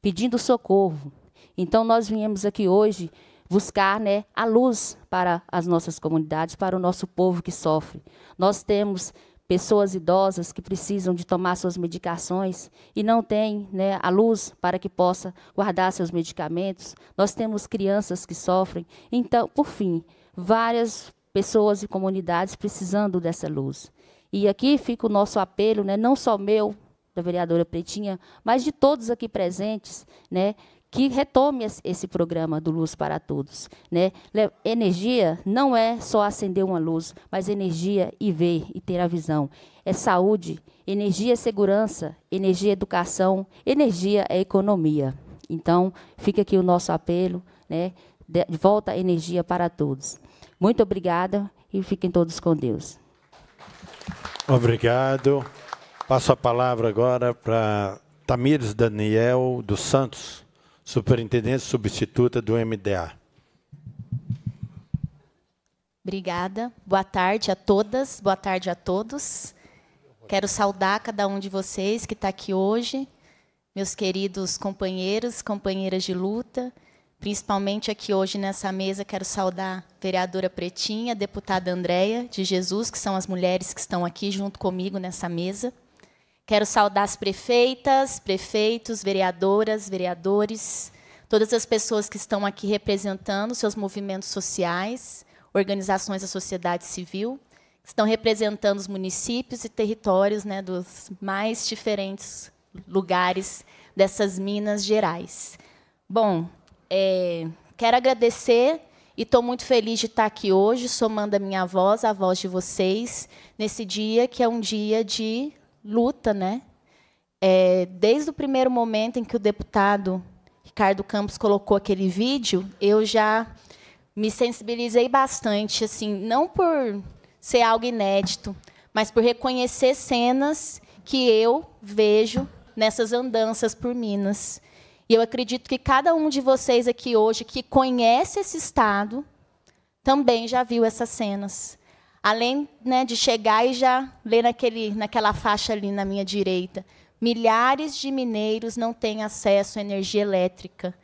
pedindo socorro. Então, nós viemos aqui hoje buscar né, a luz para as nossas comunidades, para o nosso povo que sofre. Nós temos pessoas idosas que precisam de tomar suas medicações e não têm né, a luz para que possa guardar seus medicamentos. Nós temos crianças que sofrem. Então, por fim, várias pessoas e comunidades precisando dessa luz. E aqui fica o nosso apelo, né, não só meu, da vereadora Pretinha, mas de todos aqui presentes, né, que retome esse programa do Luz para Todos. Né? Energia não é só acender uma luz, mas energia e ver e ter a visão. É saúde, energia é segurança, energia é educação, energia é economia. Então, fica aqui o nosso apelo, né? de volta energia para todos. Muito obrigada e fiquem todos com Deus. Obrigado. Passo a palavra agora para Tamires Daniel dos Santos, superintendente substituta do MDA. Obrigada. Boa tarde a todas, boa tarde a todos. Quero saudar cada um de vocês que está aqui hoje, meus queridos companheiros, companheiras de luta, Principalmente aqui hoje nessa mesa, quero saudar a vereadora Pretinha, a deputada Andréia de Jesus, que são as mulheres que estão aqui junto comigo nessa mesa. Quero saudar as prefeitas, prefeitos, vereadoras, vereadores, todas as pessoas que estão aqui representando seus movimentos sociais, organizações da sociedade civil, que estão representando os municípios e territórios né, dos mais diferentes lugares dessas Minas Gerais. Bom, é, quero agradecer e estou muito feliz de estar aqui hoje, somando a minha voz, a voz de vocês, nesse dia que é um dia de luta, né? É, desde o primeiro momento em que o deputado Ricardo Campos colocou aquele vídeo, eu já me sensibilizei bastante, assim, não por ser algo inédito, mas por reconhecer cenas que eu vejo nessas andanças por Minas. E eu acredito que cada um de vocês aqui hoje que conhece esse estado também já viu essas cenas. Além né, de chegar e já ler naquele, naquela faixa ali na minha direita. Milhares de mineiros não têm acesso à energia elétrica.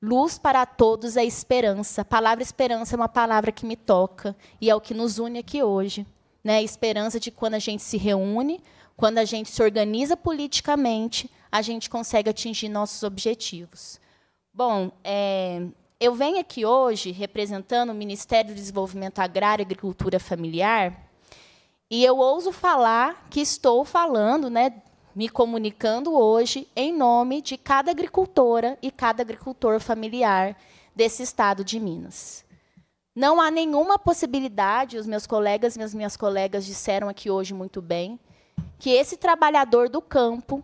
Luz para todos é esperança. A palavra esperança é uma palavra que me toca e é o que nos une aqui hoje. Né? Esperança de quando a gente se reúne, quando a gente se organiza politicamente, a gente consegue atingir nossos objetivos. Bom, é, eu venho aqui hoje representando o Ministério do Desenvolvimento Agrário e Agricultura Familiar e eu ouso falar que estou falando, né, me comunicando hoje em nome de cada agricultora e cada agricultor familiar desse estado de Minas. Não há nenhuma possibilidade, os meus colegas e minhas colegas disseram aqui hoje muito bem, que esse trabalhador do campo,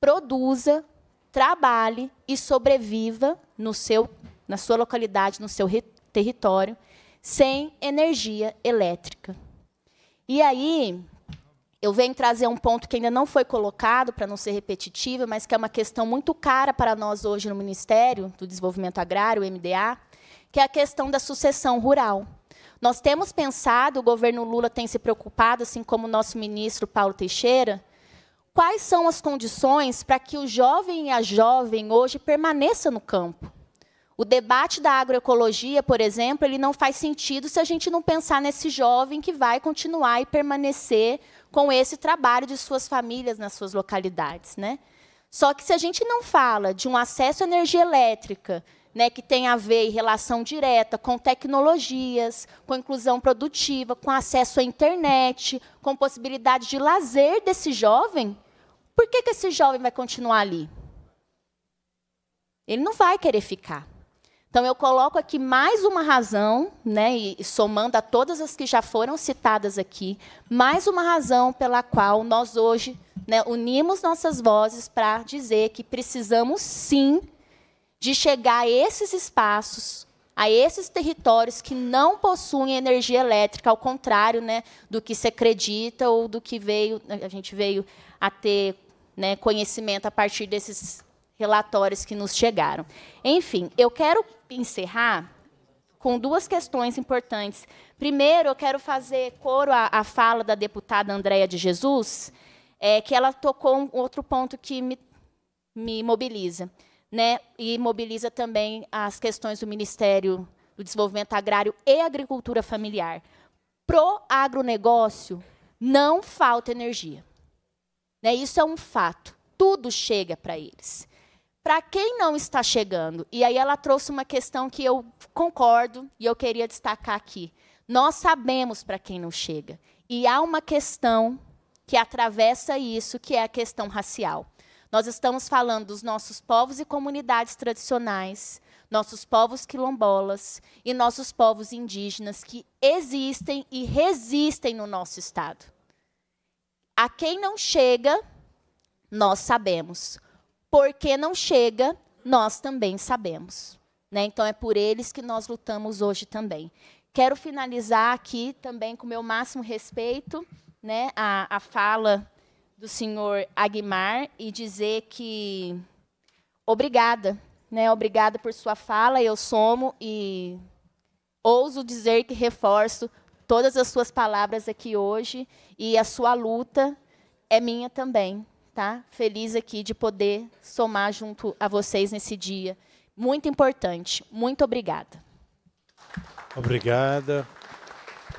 produza, trabalhe e sobreviva no seu, na sua localidade, no seu território, sem energia elétrica. E aí, eu venho trazer um ponto que ainda não foi colocado, para não ser repetitiva, mas que é uma questão muito cara para nós hoje no Ministério do Desenvolvimento Agrário, o MDA, que é a questão da sucessão rural. Nós temos pensado, o governo Lula tem se preocupado, assim como o nosso ministro Paulo Teixeira, quais são as condições para que o jovem e a jovem hoje permaneça no campo. O debate da agroecologia, por exemplo, ele não faz sentido se a gente não pensar nesse jovem que vai continuar e permanecer com esse trabalho de suas famílias nas suas localidades, né? Só que se a gente não fala de um acesso à energia elétrica, né, que tem a ver em relação direta com tecnologias, com inclusão produtiva, com acesso à internet, com possibilidade de lazer desse jovem, por que, que esse jovem vai continuar ali? Ele não vai querer ficar. Então, eu coloco aqui mais uma razão, né, e somando a todas as que já foram citadas aqui, mais uma razão pela qual nós hoje né, unimos nossas vozes para dizer que precisamos sim de chegar a esses espaços, a esses territórios que não possuem energia elétrica, ao contrário né, do que se acredita ou do que veio, né, a gente veio a ter né, conhecimento a partir desses relatórios que nos chegaram. Enfim, eu quero encerrar com duas questões importantes. Primeiro, eu quero fazer coro à, à fala da deputada Andréa de Jesus, é, que ela tocou um outro ponto que me, me mobiliza né, e mobiliza também as questões do Ministério do Desenvolvimento Agrário e Agricultura Familiar. Pro agronegócio não falta energia. Né, isso é um fato. Tudo chega para eles. Para quem não está chegando, e aí ela trouxe uma questão que eu concordo e eu queria destacar aqui. Nós sabemos para quem não chega. E há uma questão que atravessa isso, que é a questão racial. Nós estamos falando dos nossos povos e comunidades tradicionais, nossos povos quilombolas e nossos povos indígenas que existem e resistem no nosso Estado. A quem não chega, nós sabemos. Por que não chega, nós também sabemos. Né? Então, é por eles que nós lutamos hoje também. Quero finalizar aqui também com o meu máximo respeito né, a, a fala do senhor Aguimar e dizer que obrigada, né? Obrigada por sua fala, eu somo e ouso dizer que reforço todas as suas palavras aqui hoje e a sua luta é minha também, tá? Feliz aqui de poder somar junto a vocês nesse dia muito importante. Muito obrigada. Obrigada.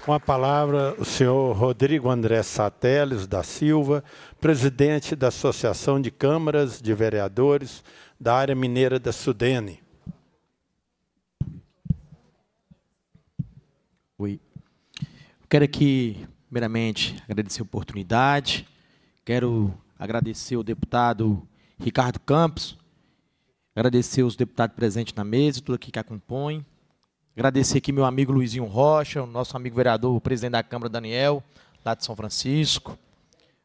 Com a palavra, o senhor Rodrigo André Sateles da Silva, presidente da Associação de Câmaras de Vereadores da área mineira da Sudene. Oi. Eu quero aqui, primeiramente, agradecer a oportunidade. Quero agradecer o deputado Ricardo Campos, agradecer os deputados presentes na mesa, tudo aqui que acompanha. Agradecer aqui meu amigo Luizinho Rocha, o nosso amigo vereador, o presidente da Câmara, Daniel, lá de São Francisco.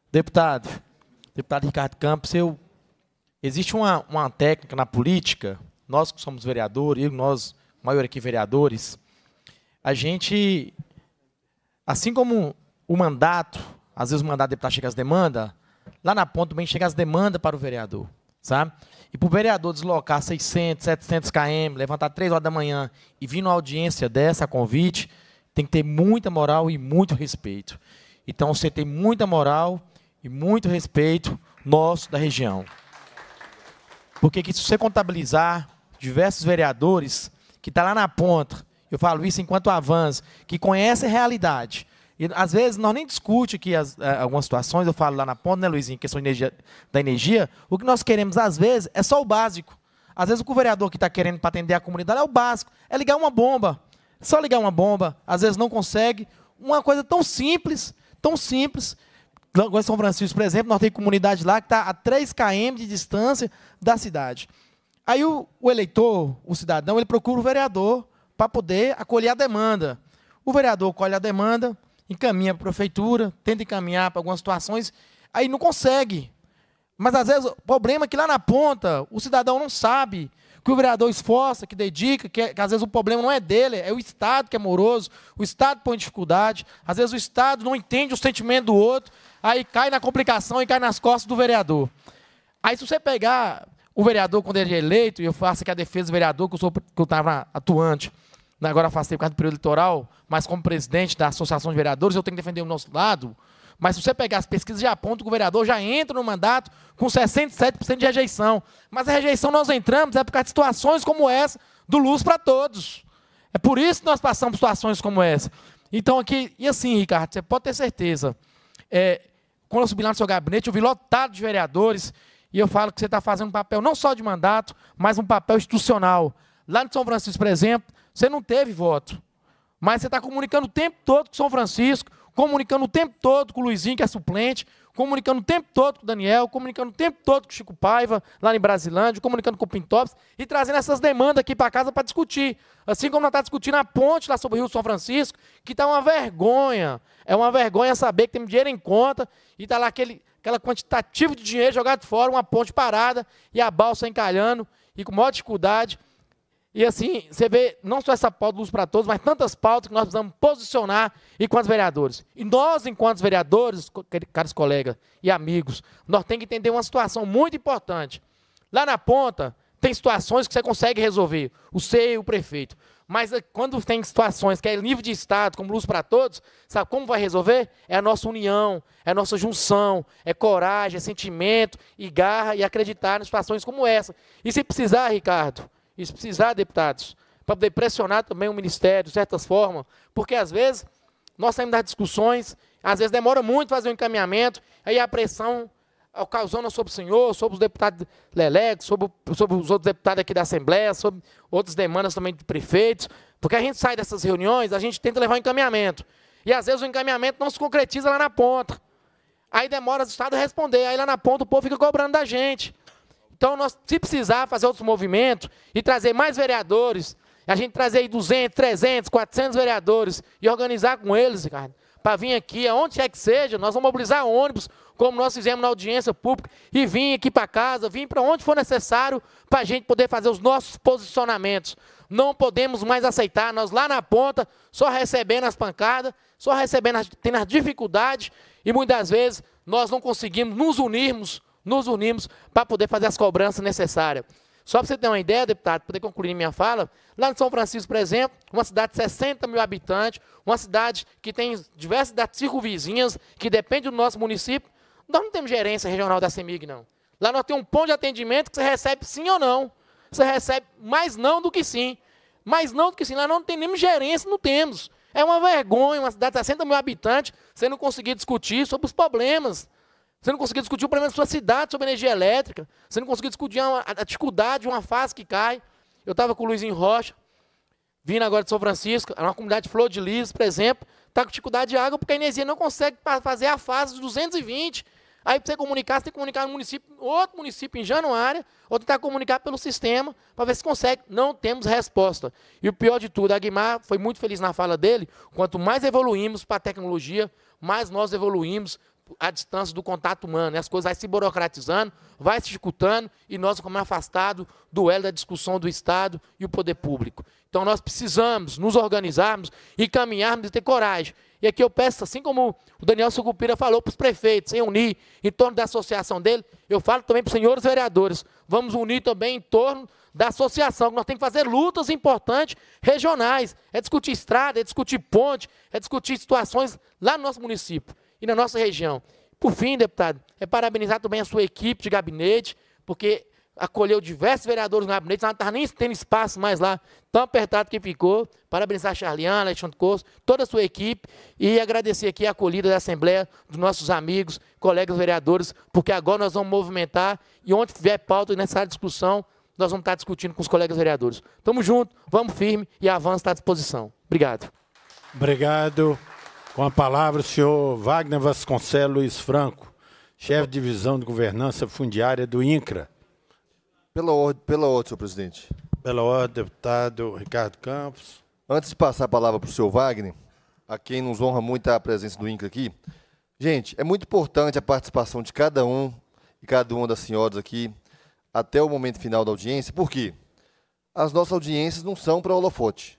Deputado, deputado Ricardo Campos, eu, existe uma, uma técnica na política, nós que somos vereadores, eu, nós, a maioria aqui vereadores, a gente, assim como o mandato, às vezes o mandato deputado chega às demandas, lá na ponta também chega às demandas para o vereador, sabe? E para o vereador deslocar 600, 700 km, levantar 3 horas da manhã e vir numa audiência dessa, a convite, tem que ter muita moral e muito respeito. Então, você tem muita moral e muito respeito nosso da região. Porque que se você contabilizar diversos vereadores que estão tá lá na ponta, eu falo isso enquanto avanço, que conhecem a realidade. E às vezes nós nem discute aqui as, eh, algumas situações, eu falo lá na ponta, né, Luizinho, questão energia, da energia. O que nós queremos, às vezes, é só o básico. Às vezes o vereador que está querendo para atender a comunidade é o básico, é ligar uma bomba. Só ligar uma bomba, às vezes não consegue. Uma coisa tão simples, tão simples, Lagoa São Francisco, por exemplo, nós temos comunidade lá que está a 3 km de distância da cidade. Aí o, o eleitor, o cidadão, ele procura o vereador para poder acolher a demanda. O vereador colhe a demanda, encaminha para a prefeitura, tenta encaminhar para algumas situações, aí não consegue. Mas às vezes o problema é que lá na ponta o cidadão não sabe que o vereador esforça, que dedica, que, é, que, às vezes o problema não é dele, é o Estado que é moroso, o Estado põe dificuldade, às vezes o Estado não entende o sentimento do outro, aí cai na complicação e cai nas costas do vereador. Aí se você pegar o vereador quando ele é eleito, e eu faço aqui a defesa do vereador, que eu sou que eu estava atuante, né, agora tempo por causa do período eleitoral, mas como presidente da Associação de Vereadores, eu tenho que defender o nosso lado. Mas se você pegar as pesquisas, já aponta que o vereador já entra no mandato com 67% de rejeição. Mas a rejeição nós entramos é por causa de situações como essa, do Luz para Todos. É por isso que nós passamos situações como essa. Então aqui, e assim, Ricardo, você pode ter certeza, é, quando eu subi lá no seu gabinete, eu vi lotado de vereadores, e eu falo que você está fazendo um papel não só de mandato, mas um papel institucional. Lá no São Francisco, por exemplo, você não teve voto, mas você está comunicando o tempo todo com São Francisco, comunicando o tempo todo com o Luizinho, que é suplente, comunicando o tempo todo com o Daniel, comunicando o tempo todo com o Chico Paiva, lá em Brasilândia, comunicando com o Pintops e trazendo essas demandas aqui para casa para discutir. Assim como nós está discutindo a ponte lá sobre o Rio São Francisco, que está uma vergonha. É uma vergonha saber que temos dinheiro em conta e está lá aquele, aquela quantitativo de dinheiro jogado fora, uma ponte parada e a balsa encalhando e com maior dificuldade. E assim, você vê não só essa pauta Luz para Todos, mas tantas pautas que nós precisamos posicionar enquanto vereadores. E nós, enquanto vereadores, caros colegas e amigos, nós temos que entender uma situação muito importante. Lá na ponta, tem situações que você consegue resolver, o C e o prefeito. Mas eh, quando tem situações que é nível de Estado, como luz para todos, sabe como vai resolver? É a nossa união, é a nossa junção, é coragem, é sentimento e garra e acreditar em situações como essa. E se precisar, Ricardo, e se precisar, deputados, para poder pressionar também o Ministério, de certas formas, porque às vezes nós saímos das discussões, às vezes demora muito fazer o um encaminhamento, aí a pressão causando sobre o senhor, sobre os deputados Leleco, sobre, sobre os outros deputados aqui da Assembleia, sobre outras demandas também de prefeitos, porque a gente sai dessas reuniões, a gente tenta levar um encaminhamento. E às vezes o encaminhamento não se concretiza lá na ponta. Aí demora o Estado a responder. Aí lá na ponta o povo fica cobrando da gente. Então, nós, se precisar fazer outros movimentos e trazer mais vereadores, a gente trazer aí 200, 300, 400 vereadores e organizar com eles, Ricardo, para vir aqui, aonde é que seja, nós vamos mobilizar ônibus, como nós fizemos na audiência pública, e vir aqui para casa, vir para onde for necessário para a gente poder fazer os nossos posicionamentos. Não podemos mais aceitar, nós lá na ponta, só recebendo as pancadas, só recebendo, as, tendo as dificuldades, e muitas vezes nós não conseguimos nos unirmos nos unimos para poder fazer as cobranças necessárias. Só para você ter uma ideia, deputado, para poder concluir minha fala, lá no São Francisco, por exemplo, uma cidade de 60 mil habitantes, uma cidade que tem diversas cidades circunvizinhas, que depende do nosso município, nós não temos gerência regional da CEMIG, não. Lá nós temos um ponto de atendimento que você recebe sim ou não. Você recebe mais não do que sim. Mais não do que sim. Lá não tem nem gerência, não temos. É uma vergonha uma cidade de 60 mil habitantes, você não conseguir discutir sobre os problemas você não conseguiu discutir o problema da sua cidade sobre energia elétrica. Você não conseguiu discutir a, a dificuldade de uma fase que cai. Eu estava com o Luizinho Rocha, vindo agora de São Francisco, era uma comunidade de Flor de Lis, por exemplo, está com dificuldade de água porque a energia não consegue fazer a fase de 220. Aí, para você comunicar, você tem que comunicar no município, outro município em Januária, ou tentar comunicar pelo sistema, para ver se consegue. Não temos resposta. E o pior de tudo, a Guimar foi muito feliz na fala dele, quanto mais evoluímos para a tecnologia, mais nós evoluímos à distância do contato humano. Né? as coisas vai se burocratizando, vai se dificultando e nós ficamos afastados do elo da discussão do Estado e o poder público. Então nós precisamos nos organizarmos e caminharmos e ter coragem. E aqui eu peço, assim como o Daniel Sucupira falou para os prefeitos, em unir em torno da associação dele, eu falo também para os senhores vereadores, vamos unir também em torno da associação, nós temos que fazer lutas importantes regionais, é discutir estrada, é discutir ponte, é discutir situações lá no nosso município e na nossa região. Por fim, deputado, é parabenizar também a sua equipe de gabinete, porque acolheu diversos vereadores no gabinete, não estava nem tendo espaço mais lá, tão apertado que ficou. Parabenizar a Charliana, Alexandre Corso, toda a sua equipe e agradecer aqui a acolhida da Assembleia, dos nossos amigos, colegas vereadores, porque agora nós vamos movimentar e onde tiver pauta nessa discussão, nós vamos estar discutindo com os colegas vereadores. Tamo junto, vamos firme e avanço está à disposição. Obrigado. Obrigado. Com a palavra, o senhor Wagner Vasconcelos Luiz Franco, chefe de divisão de governança fundiária do INCRA. Pela ordem, pela ordem, senhor presidente. Pela ordem, deputado Ricardo Campos. Antes de passar a palavra para o senhor Wagner, a quem nos honra muito a presença do INCRA aqui, gente, é muito importante a participação de cada um e cada uma das senhoras aqui até o momento final da audiência, por quê? As nossas audiências não são para holofote.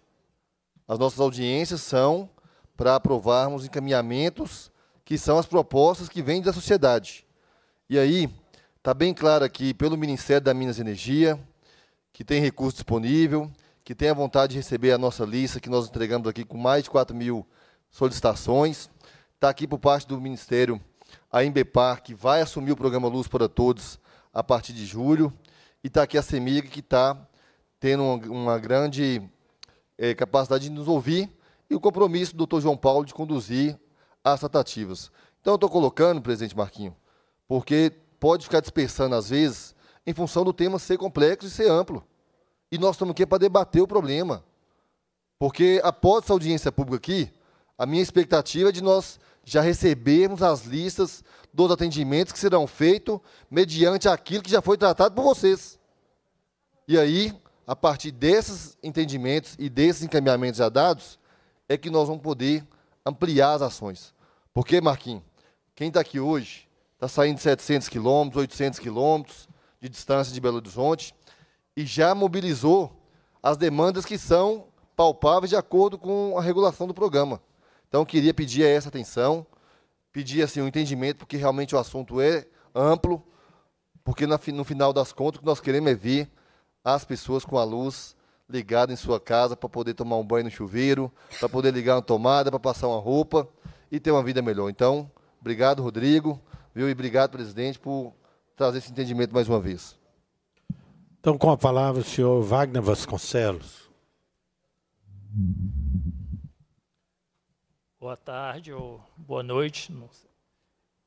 As nossas audiências são para aprovarmos encaminhamentos que são as propostas que vêm da sociedade. E aí, está bem claro aqui pelo Ministério da Minas e Energia, que tem recurso disponível, que tem a vontade de receber a nossa lista, que nós entregamos aqui com mais de 4 mil solicitações. Está aqui por parte do Ministério a Embepar, que vai assumir o programa Luz para Todos a partir de julho. E está aqui a CEMIG, que está tendo uma grande é, capacidade de nos ouvir e o compromisso do Dr. João Paulo de conduzir as tratativas. Então, eu estou colocando, presidente Marquinho, porque pode ficar dispersando às vezes em função do tema ser complexo e ser amplo. E nós estamos aqui para debater o problema. Porque após essa audiência pública aqui, a minha expectativa é de nós já recebermos as listas dos atendimentos que serão feitos mediante aquilo que já foi tratado por vocês. E aí, a partir desses entendimentos e desses encaminhamentos já dados, é que nós vamos poder ampliar as ações. Porque, Marquinhos, quem está aqui hoje está saindo de 700 quilômetros, 800 quilômetros de distância de Belo Horizonte e já mobilizou as demandas que são palpáveis de acordo com a regulação do programa. Então, queria pedir essa atenção, pedir assim, o um entendimento, porque realmente o assunto é amplo, porque no final das contas o que nós queremos é ver as pessoas com a luz ligado em sua casa para poder tomar um banho no chuveiro, para poder ligar uma tomada, para passar uma roupa e ter uma vida melhor. Então, obrigado, Rodrigo, viu? E obrigado, presidente, por trazer esse entendimento mais uma vez. Então, com a palavra, o senhor Wagner Vasconcelos. Boa tarde ou boa noite.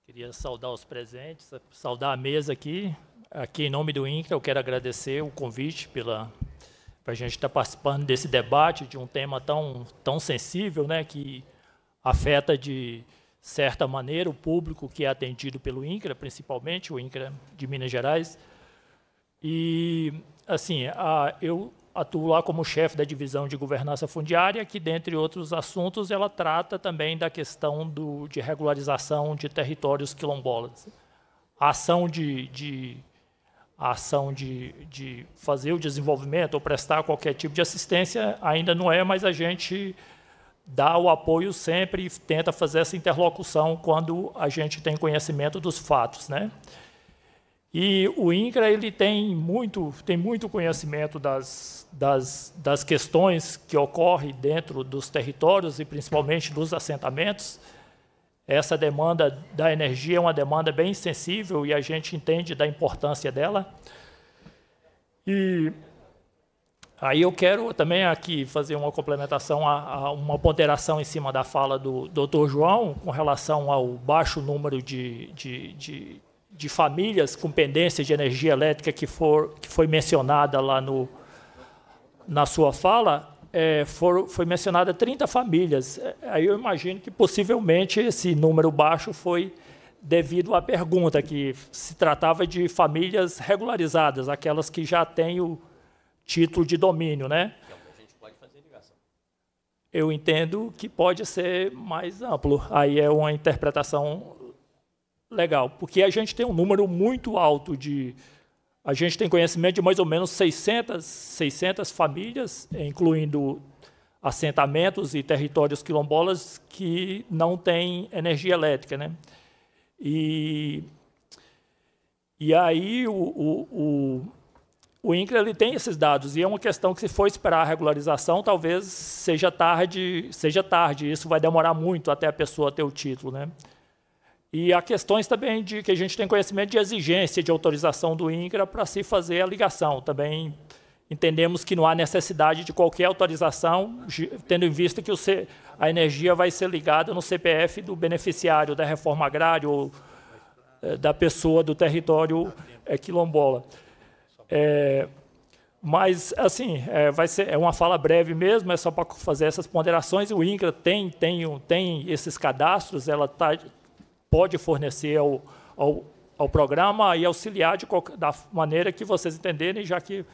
Queria saudar os presentes, saudar a mesa aqui. Aqui, em nome do INCRA, eu quero agradecer o convite pela para a gente estar tá participando desse debate de um tema tão, tão sensível, né, que afeta de certa maneira o público que é atendido pelo INCRA, principalmente o INCRA de Minas Gerais. E, assim, a, eu atuo lá como chefe da divisão de governança fundiária, que, dentre outros assuntos, ela trata também da questão do, de regularização de territórios quilombolas. A ação de, de a ação de, de fazer o desenvolvimento ou prestar qualquer tipo de assistência ainda não é, mas a gente dá o apoio sempre e tenta fazer essa interlocução quando a gente tem conhecimento dos fatos, né? E o INCRA ele tem muito, tem muito conhecimento das, das, das questões que ocorrem dentro dos territórios e principalmente dos assentamentos. Essa demanda da energia é uma demanda bem sensível e a gente entende da importância dela. E aí eu quero também aqui fazer uma complementação, a, a uma ponderação em cima da fala do Dr. João com relação ao baixo número de, de, de, de famílias com pendência de energia elétrica que, for, que foi mencionada lá no, na sua fala é, foi mencionada 30 famílias. É, aí eu imagino que possivelmente esse número baixo foi devido à pergunta, que se tratava de famílias regularizadas, aquelas que já têm o título de domínio, né? Eu entendo que pode ser mais amplo. Aí é uma interpretação legal, porque a gente tem um número muito alto de a gente tem conhecimento de mais ou menos 600, 600 famílias, incluindo assentamentos e territórios quilombolas que não têm energia elétrica. Né? E, e aí o, o, o, o INCRA ele tem esses dados, e é uma questão que, se for esperar a regularização, talvez seja tarde, seja tarde. Isso vai demorar muito até a pessoa ter o título. Né? E há questões também de que a gente tem conhecimento de exigência de autorização do INCRA para se fazer a ligação. Também entendemos que não há necessidade de qualquer autorização, tendo em vista que C, a energia vai ser ligada no CPF do beneficiário da reforma agrária ou é, da pessoa do território é, quilombola. É, mas, assim, é, vai ser é uma fala breve mesmo, é só para fazer essas ponderações. O INCRA tem, tem, tem esses cadastros, ela está pode fornecer ao, ao, ao programa e auxiliar de qualquer, da maneira que vocês entenderem, já que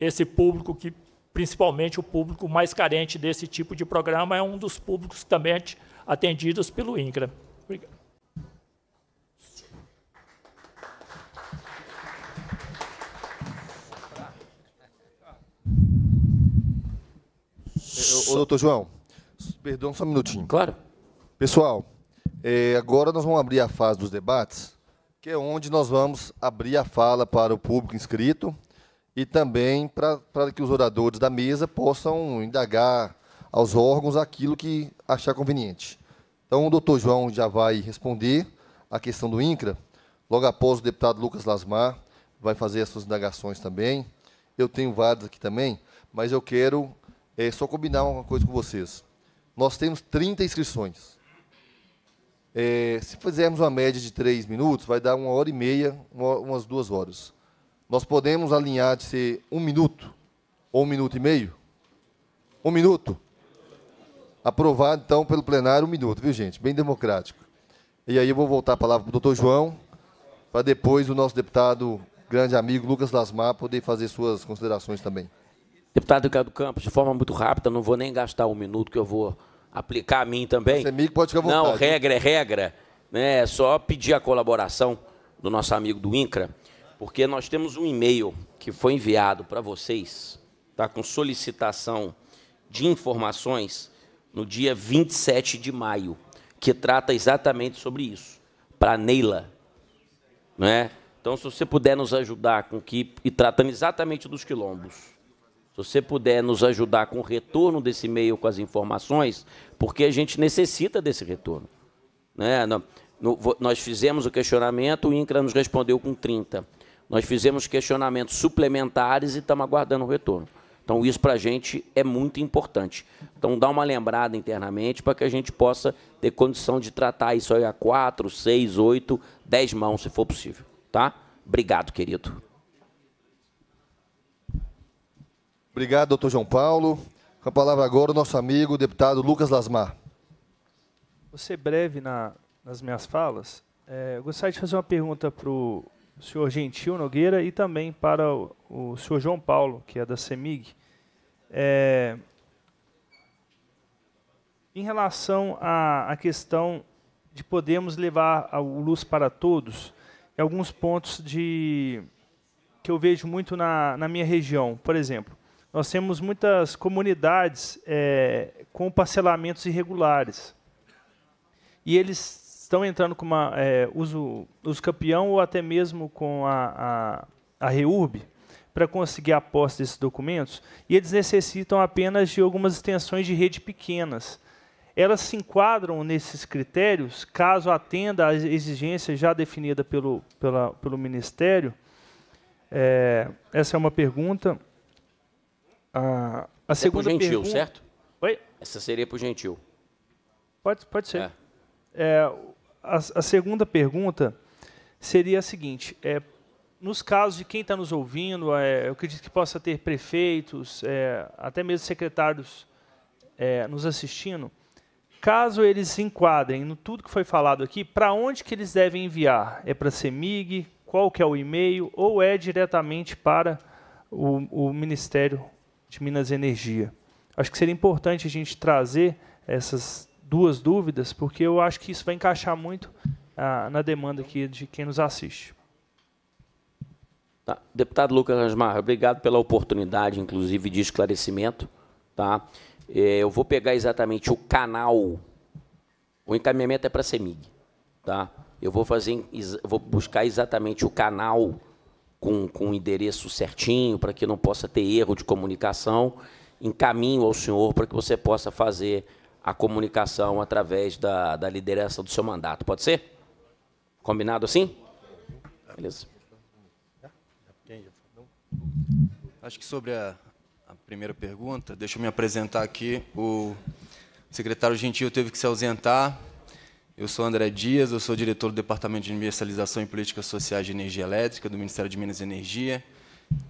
esse público que principalmente o público mais carente desse tipo de programa é um dos públicos também atendidos pelo INCRA. Obrigado. Ô, doutor João, perdão só um minutinho. Claro. Pessoal, é, agora nós vamos abrir a fase dos debates, que é onde nós vamos abrir a fala para o público inscrito e também para, para que os oradores da mesa possam indagar aos órgãos aquilo que achar conveniente. Então, o doutor João já vai responder a questão do INCRA. Logo após, o deputado Lucas Lasmar vai fazer as suas indagações também. Eu tenho vários aqui também, mas eu quero é, só combinar uma coisa com vocês. Nós temos 30 inscrições. É, se fizermos uma média de três minutos, vai dar uma hora e meia, uma, umas duas horas. Nós podemos alinhar de ser um minuto ou um minuto e meio? Um minuto? Aprovado, então, pelo plenário, um minuto, viu, gente? Bem democrático. E aí eu vou voltar a palavra para o doutor João, para depois o nosso deputado, grande amigo, Lucas Lasmar, poder fazer suas considerações também. Deputado Ricardo Campos, de forma muito rápida, não vou nem gastar um minuto que eu vou aplicar a mim também. Você amigo pode ficar vontade. Não, regra é regra. Né? É só pedir a colaboração do nosso amigo do INCRA, porque nós temos um e-mail que foi enviado para vocês, tá? com solicitação de informações no dia 27 de maio, que trata exatamente sobre isso, para Neila. Né? Então, se você puder nos ajudar com que, e tratando exatamente dos quilombos. Se você puder nos ajudar com o retorno desse e-mail, com as informações, porque a gente necessita desse retorno. Né? Nós fizemos o questionamento, o INCRA nos respondeu com 30. Nós fizemos questionamentos suplementares e estamos aguardando o retorno. Então, isso para a gente é muito importante. Então, dá uma lembrada internamente para que a gente possa ter condição de tratar isso aí a 4, 6, 8, 10 mãos, se for possível. Tá? Obrigado, querido. Obrigado, doutor João Paulo. Com a palavra agora o nosso amigo, o deputado Lucas Lasmar. Vou ser breve na, nas minhas falas. É, eu gostaria de fazer uma pergunta para o senhor Gentil Nogueira e também para o, o senhor João Paulo, que é da CEMIG. É, em relação à, à questão de podermos levar a luz para todos, alguns pontos de que eu vejo muito na, na minha região. Por exemplo, nós temos muitas comunidades é, com parcelamentos irregulares. E eles estão entrando com uma é, uso, uso campeão ou até mesmo com a, a, a REURB para conseguir a posse desses documentos. E eles necessitam apenas de algumas extensões de rede pequenas. Elas se enquadram nesses critérios caso atenda à exigência já definida pelo, pela, pelo Ministério? É, essa é uma pergunta. A, a é segunda é gentil, pergunta... certo? Oi? Essa seria para o gentil. Pode, pode ser. É. É, a, a, segunda pergunta seria a seguinte: é, nos casos de quem está nos ouvindo, é, eu acredito que possa ter prefeitos, é, até mesmo secretários é, nos assistindo, caso eles enquadrem no tudo que foi falado aqui, para onde que eles devem enviar? É para a CEMIG? Qual que é o e-mail? Ou é diretamente para o, o Ministério de Minas Energia. Acho que seria importante a gente trazer essas duas dúvidas, porque eu acho que isso vai encaixar muito ah, na demanda aqui de quem nos assiste. Tá. Deputado Lucas Asmar, obrigado pela oportunidade, inclusive, de esclarecimento. Tá? Eh, eu vou pegar exatamente o canal. O encaminhamento é para a CEMIG. Tá? Eu vou, fazer, vou buscar exatamente o canal com, com o endereço certinho, para que não possa ter erro de comunicação. Encaminho ao senhor para que você possa fazer a comunicação através da, da liderança do seu mandato. Pode ser? Combinado assim? Beleza. Acho que sobre a, a primeira pergunta, deixa eu me apresentar aqui. O secretário Gentil teve que se ausentar eu sou André Dias, eu sou diretor do Departamento de Universalização e Políticas Sociais de Energia Elétrica do Ministério de Minas e Energia.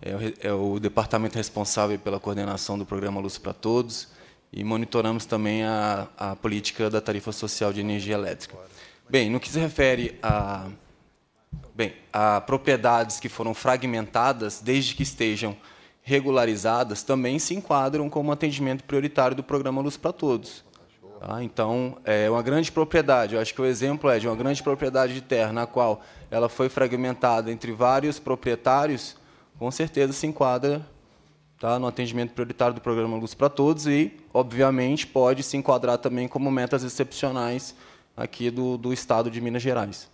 É o, é o departamento responsável pela coordenação do programa Luz para Todos e monitoramos também a, a política da tarifa social de energia elétrica. Bem, no que se refere a, bem, a propriedades que foram fragmentadas, desde que estejam regularizadas, também se enquadram como atendimento prioritário do programa Luz para Todos Tá? Então, é uma grande propriedade. Eu acho que o exemplo é de uma grande propriedade de terra, na qual ela foi fragmentada entre vários proprietários, com certeza se enquadra tá? no atendimento prioritário do programa Luz para Todos e, obviamente, pode se enquadrar também como metas excepcionais aqui do, do Estado de Minas Gerais.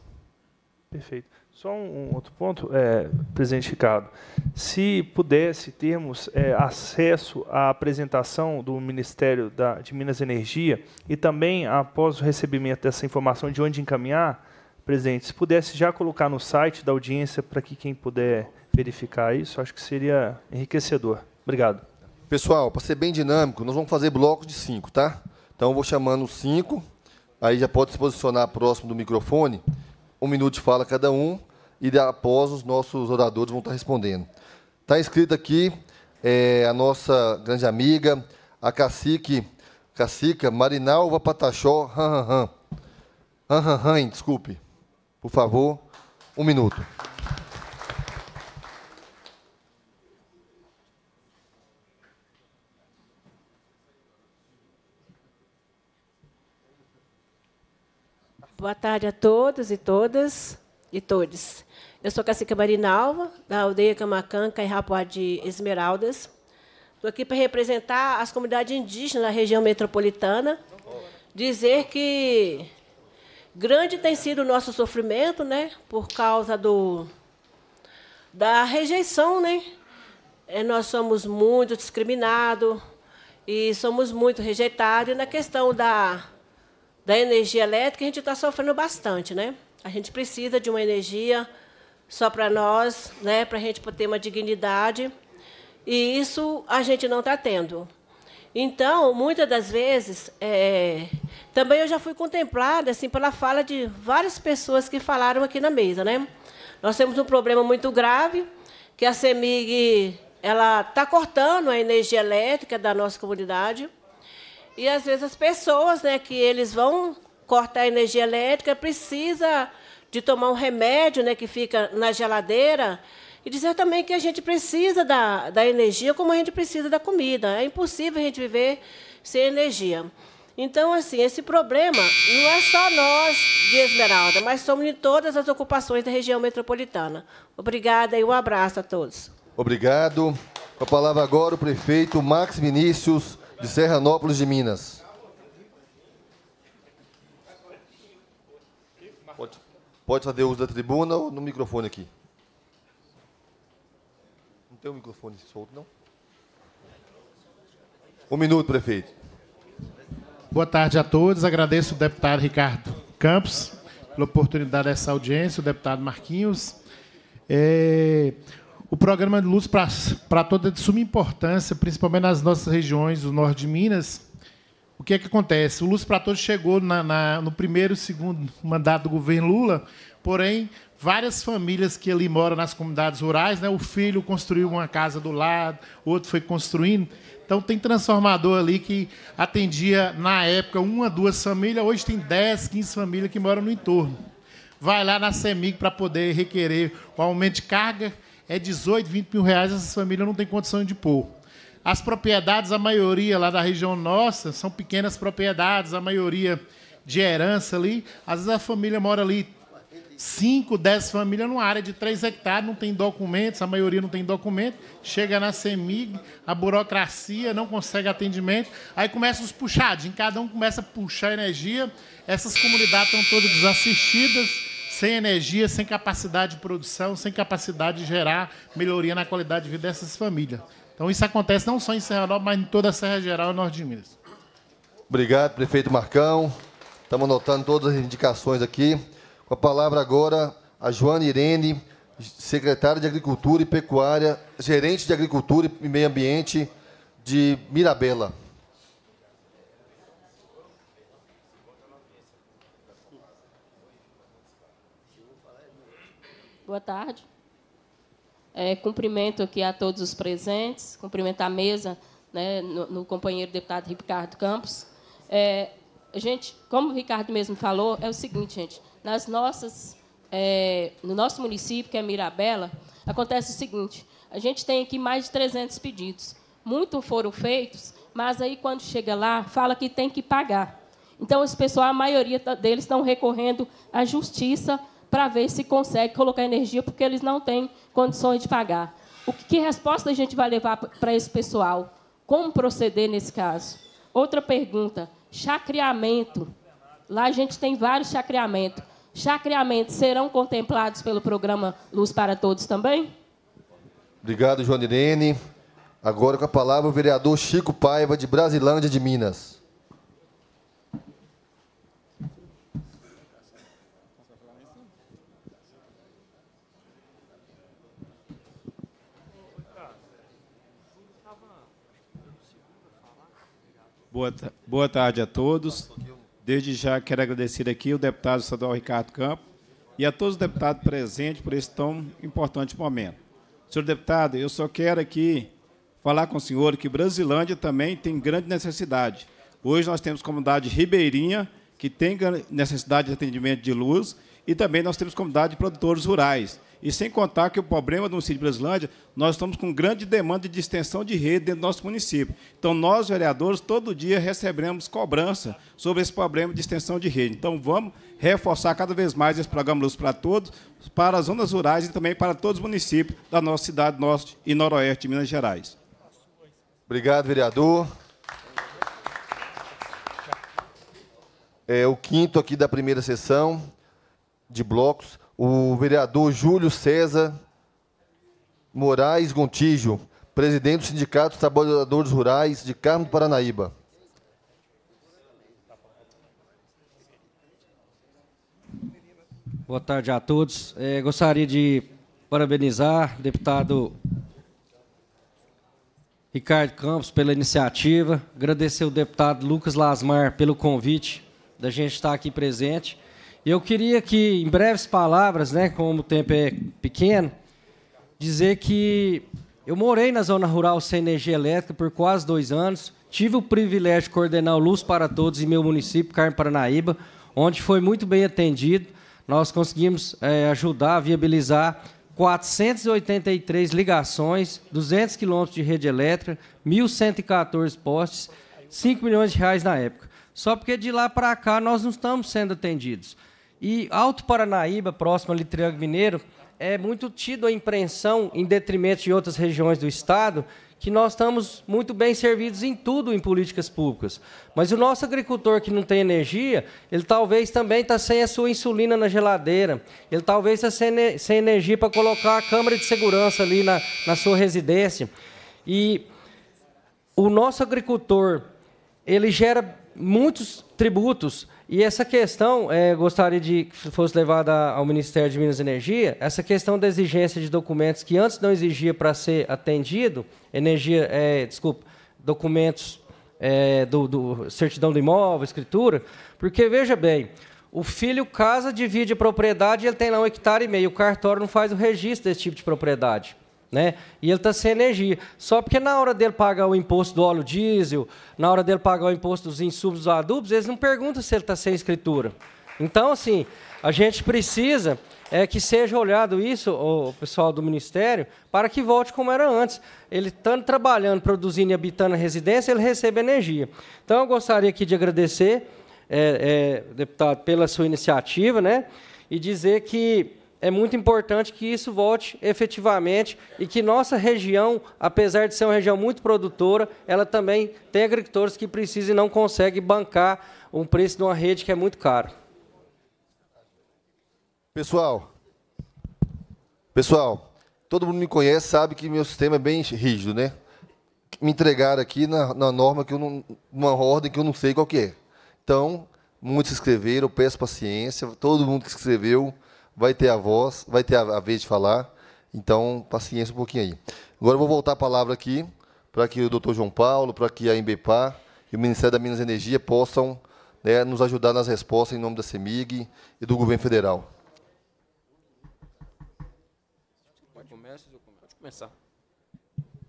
Perfeito. Só um, um outro ponto, é, presidente Ricardo. Se pudesse termos é, acesso à apresentação do Ministério da, de Minas e Energia e também, após o recebimento dessa informação, de onde encaminhar, presidente, se pudesse já colocar no site da audiência para que quem puder verificar isso, acho que seria enriquecedor. Obrigado. Pessoal, para ser bem dinâmico, nós vamos fazer blocos de cinco, tá? Então, vou chamando cinco, aí já pode se posicionar próximo do microfone. Um minuto de fala cada um, e após os nossos oradores vão estar respondendo. Está inscrita aqui é, a nossa grande amiga, a cacique, cacica Marinalva Pataxó Han Han Han. Han desculpe. Por favor, um minuto. Boa tarde a todos e todas e todos. Eu sou cacique Marinalva, da aldeia Camacanca, em de Esmeraldas. Estou aqui para representar as comunidades indígenas da região metropolitana. Dizer que grande tem sido o nosso sofrimento, né, por causa do da rejeição, né? É, nós somos muito discriminados e somos muito rejeitados. E na questão da, da energia elétrica, a gente está sofrendo bastante, né? A gente precisa de uma energia só para nós, né, para a gente ter uma dignidade. E isso a gente não está tendo. Então, muitas das vezes, é, também eu já fui contemplada assim pela fala de várias pessoas que falaram aqui na mesa, né? Nós temos um problema muito grave que a Semig ela está cortando a energia elétrica da nossa comunidade e às vezes as pessoas, né, que eles vão cortar a energia elétrica precisa de tomar um remédio né, que fica na geladeira. E dizer também que a gente precisa da, da energia como a gente precisa da comida. É impossível a gente viver sem energia. Então, assim, esse problema não é só nós de Esmeralda, mas somos de todas as ocupações da região metropolitana. Obrigada e um abraço a todos. Obrigado. A palavra agora o prefeito Max Vinícius, de Serranópolis de Minas. Pode fazer uso da tribuna ou no microfone aqui? Não tem o um microfone solto, não? Um minuto, prefeito. Boa tarde a todos. Agradeço o deputado Ricardo Campos pela oportunidade dessa audiência, o deputado Marquinhos. É... O programa de luz para toda é de suma importância, principalmente nas nossas regiões do norte de Minas, o que é que acontece? O Lúcio para Todos chegou na, na, no primeiro e segundo mandato do governo Lula, porém, várias famílias que ali moram nas comunidades rurais, né? o filho construiu uma casa do lado, outro foi construindo. Então, tem transformador ali que atendia, na época, uma, duas famílias, hoje tem 10, 15 famílias que moram no entorno. Vai lá na CEMIG para poder requerer o aumento de carga, é 18, 20 mil reais, essas famílias não têm condição de pôr. As propriedades, a maioria lá da região nossa, são pequenas propriedades, a maioria de herança ali. Às vezes a família mora ali 5, 10 famílias numa área de 3 hectares, não tem documentos, a maioria não tem documento, chega na CEMIG, a burocracia não consegue atendimento, aí começa os puxadinhos, cada um começa a puxar energia, essas comunidades estão todas desassistidas, sem energia, sem capacidade de produção, sem capacidade de gerar melhoria na qualidade de vida dessas famílias. Então isso acontece não só em Serra Nova, mas em toda a Serra Geral e Norte de Minas. Obrigado, prefeito Marcão. Estamos anotando todas as indicações aqui. Com a palavra agora a Joana Irene, secretária de Agricultura e Pecuária, gerente de Agricultura e Meio Ambiente de Mirabela. Boa tarde. É, cumprimento aqui a todos os presentes, cumprimento a mesa, né, no, no companheiro deputado Ricardo Campos. É, gente, como o Ricardo mesmo falou, é o seguinte, gente, nas nossas, é, no nosso município, que é Mirabela, acontece o seguinte, a gente tem aqui mais de 300 pedidos. Muitos foram feitos, mas aí, quando chega lá, fala que tem que pagar. Então, esse pessoal, a maioria deles estão recorrendo à justiça para ver se consegue colocar energia, porque eles não têm condições de pagar. O que, que resposta a gente vai levar para esse pessoal? Como proceder nesse caso? Outra pergunta: chacreamento. Lá a gente tem vários chacreamentos. Chacreamentos serão contemplados pelo programa Luz para Todos também? Obrigado, João Irene. Agora com a palavra o vereador Chico Paiva, de Brasilândia de Minas. Boa, boa tarde a todos. Desde já quero agradecer aqui o deputado estadual Ricardo Campos e a todos os deputados presentes por esse tão importante momento. Senhor deputado, eu só quero aqui falar com o senhor que Brasilândia também tem grande necessidade. Hoje nós temos comunidade ribeirinha, que tem necessidade de atendimento de luz, e também nós temos comunidade de produtores rurais. E sem contar que o problema do município de Brasilândia, nós estamos com grande demanda de extensão de rede dentro do nosso município. Então, nós, vereadores, todo dia recebemos cobrança sobre esse problema de extensão de rede. Então, vamos reforçar cada vez mais esse programa Luz para Todos, para as zonas rurais e também para todos os municípios da nossa cidade norte e noroeste de Minas Gerais. Obrigado, vereador. É o quinto aqui da primeira sessão de blocos o vereador Júlio César Moraes Gontijo, presidente do Sindicato dos Trabalhadores Rurais de Carmo do Paranaíba. Boa tarde a todos. É, gostaria de parabenizar o deputado Ricardo Campos pela iniciativa, agradecer o deputado Lucas Lasmar pelo convite da gente estar aqui presente eu queria que, em breves palavras, né, como o tempo é pequeno, dizer que eu morei na zona rural sem energia elétrica por quase dois anos. Tive o privilégio de coordenar o Luz para Todos em meu município, Carmo Paranaíba, onde foi muito bem atendido. Nós conseguimos é, ajudar a viabilizar 483 ligações, 200 quilômetros de rede elétrica, 1.114 postes, 5 milhões de reais na época. Só porque de lá para cá nós não estamos sendo atendidos. E Alto Paranaíba, próximo ali Triângulo Mineiro, é muito tido a impressão, em detrimento de outras regiões do estado, que nós estamos muito bem servidos em tudo em políticas públicas. Mas o nosso agricultor que não tem energia, ele talvez também está sem a sua insulina na geladeira, ele talvez está sem, sem energia para colocar a câmera de segurança ali na, na sua residência. E o nosso agricultor, ele gera muitos tributos e essa questão, é, gostaria de que fosse levada ao Ministério de Minas e Energia, essa questão da exigência de documentos que antes não exigia para ser atendido, energia, é, desculpa, documentos é, do, do, certidão do imóvel, escritura, porque veja bem, o filho casa, divide a propriedade, ele tem lá um hectare e meio, o cartório não faz o registro desse tipo de propriedade. Né? E ele está sem energia. Só porque na hora dele pagar o imposto do óleo diesel, na hora dele pagar o imposto dos insumos dos adubos, eles não perguntam se ele está sem escritura. Então, assim, a gente precisa é, que seja olhado isso, o pessoal do Ministério, para que volte como era antes. Ele estando trabalhando, produzindo e habitando a residência, ele recebe energia. Então, eu gostaria aqui de agradecer, é, é, deputado, pela sua iniciativa, né? E dizer que é muito importante que isso volte efetivamente e que nossa região, apesar de ser uma região muito produtora, ela também tem agricultores que precisam e não conseguem bancar um preço de uma rede que é muito caro. Pessoal, pessoal, todo mundo me conhece, sabe que meu sistema é bem rígido, né? Me entregaram aqui na, na norma que eu não, uma ordem que eu não sei qual que é. Então, muitos escreveram, peço paciência, todo mundo que escreveu, vai ter a voz, vai ter a, a vez de falar. Então, paciência um pouquinho aí. Agora eu vou voltar a palavra aqui para que o Dr. João Paulo, para que a Embepar e o Ministério da Minas e Energia possam né, nos ajudar nas respostas em nome da CEMIG e do governo federal. Pode começar.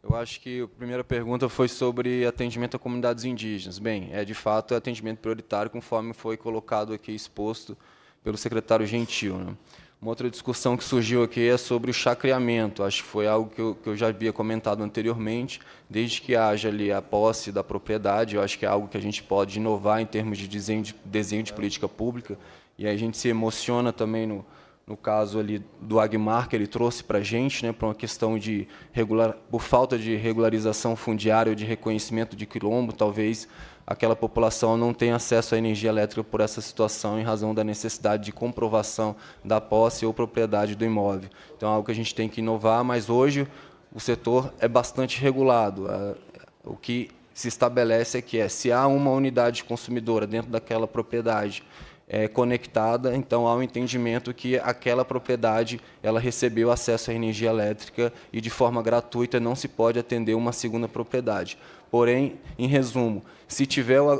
Eu acho que a primeira pergunta foi sobre atendimento a comunidades indígenas. Bem, é de fato é atendimento prioritário, conforme foi colocado aqui exposto pelo secretário Gentil. Né? Uma outra discussão que surgiu aqui é sobre o chacreamento. Acho que foi algo que eu, que eu já havia comentado anteriormente. Desde que haja ali a posse da propriedade, eu acho que é algo que a gente pode inovar em termos de desenho de, desenho de política pública. E aí a gente se emociona também no, no caso ali do Agmar, que ele trouxe para a gente, né, para uma questão de regular, por falta de regularização fundiária ou de reconhecimento de quilombo, talvez aquela população não tem acesso à energia elétrica por essa situação em razão da necessidade de comprovação da posse ou propriedade do imóvel. Então é algo que a gente tem que inovar, mas hoje o setor é bastante regulado. É, o que se estabelece é que é, se há uma unidade consumidora dentro daquela propriedade é, conectada, então há um entendimento que aquela propriedade ela recebeu acesso à energia elétrica e de forma gratuita não se pode atender uma segunda propriedade. Porém, em resumo, se tiver o,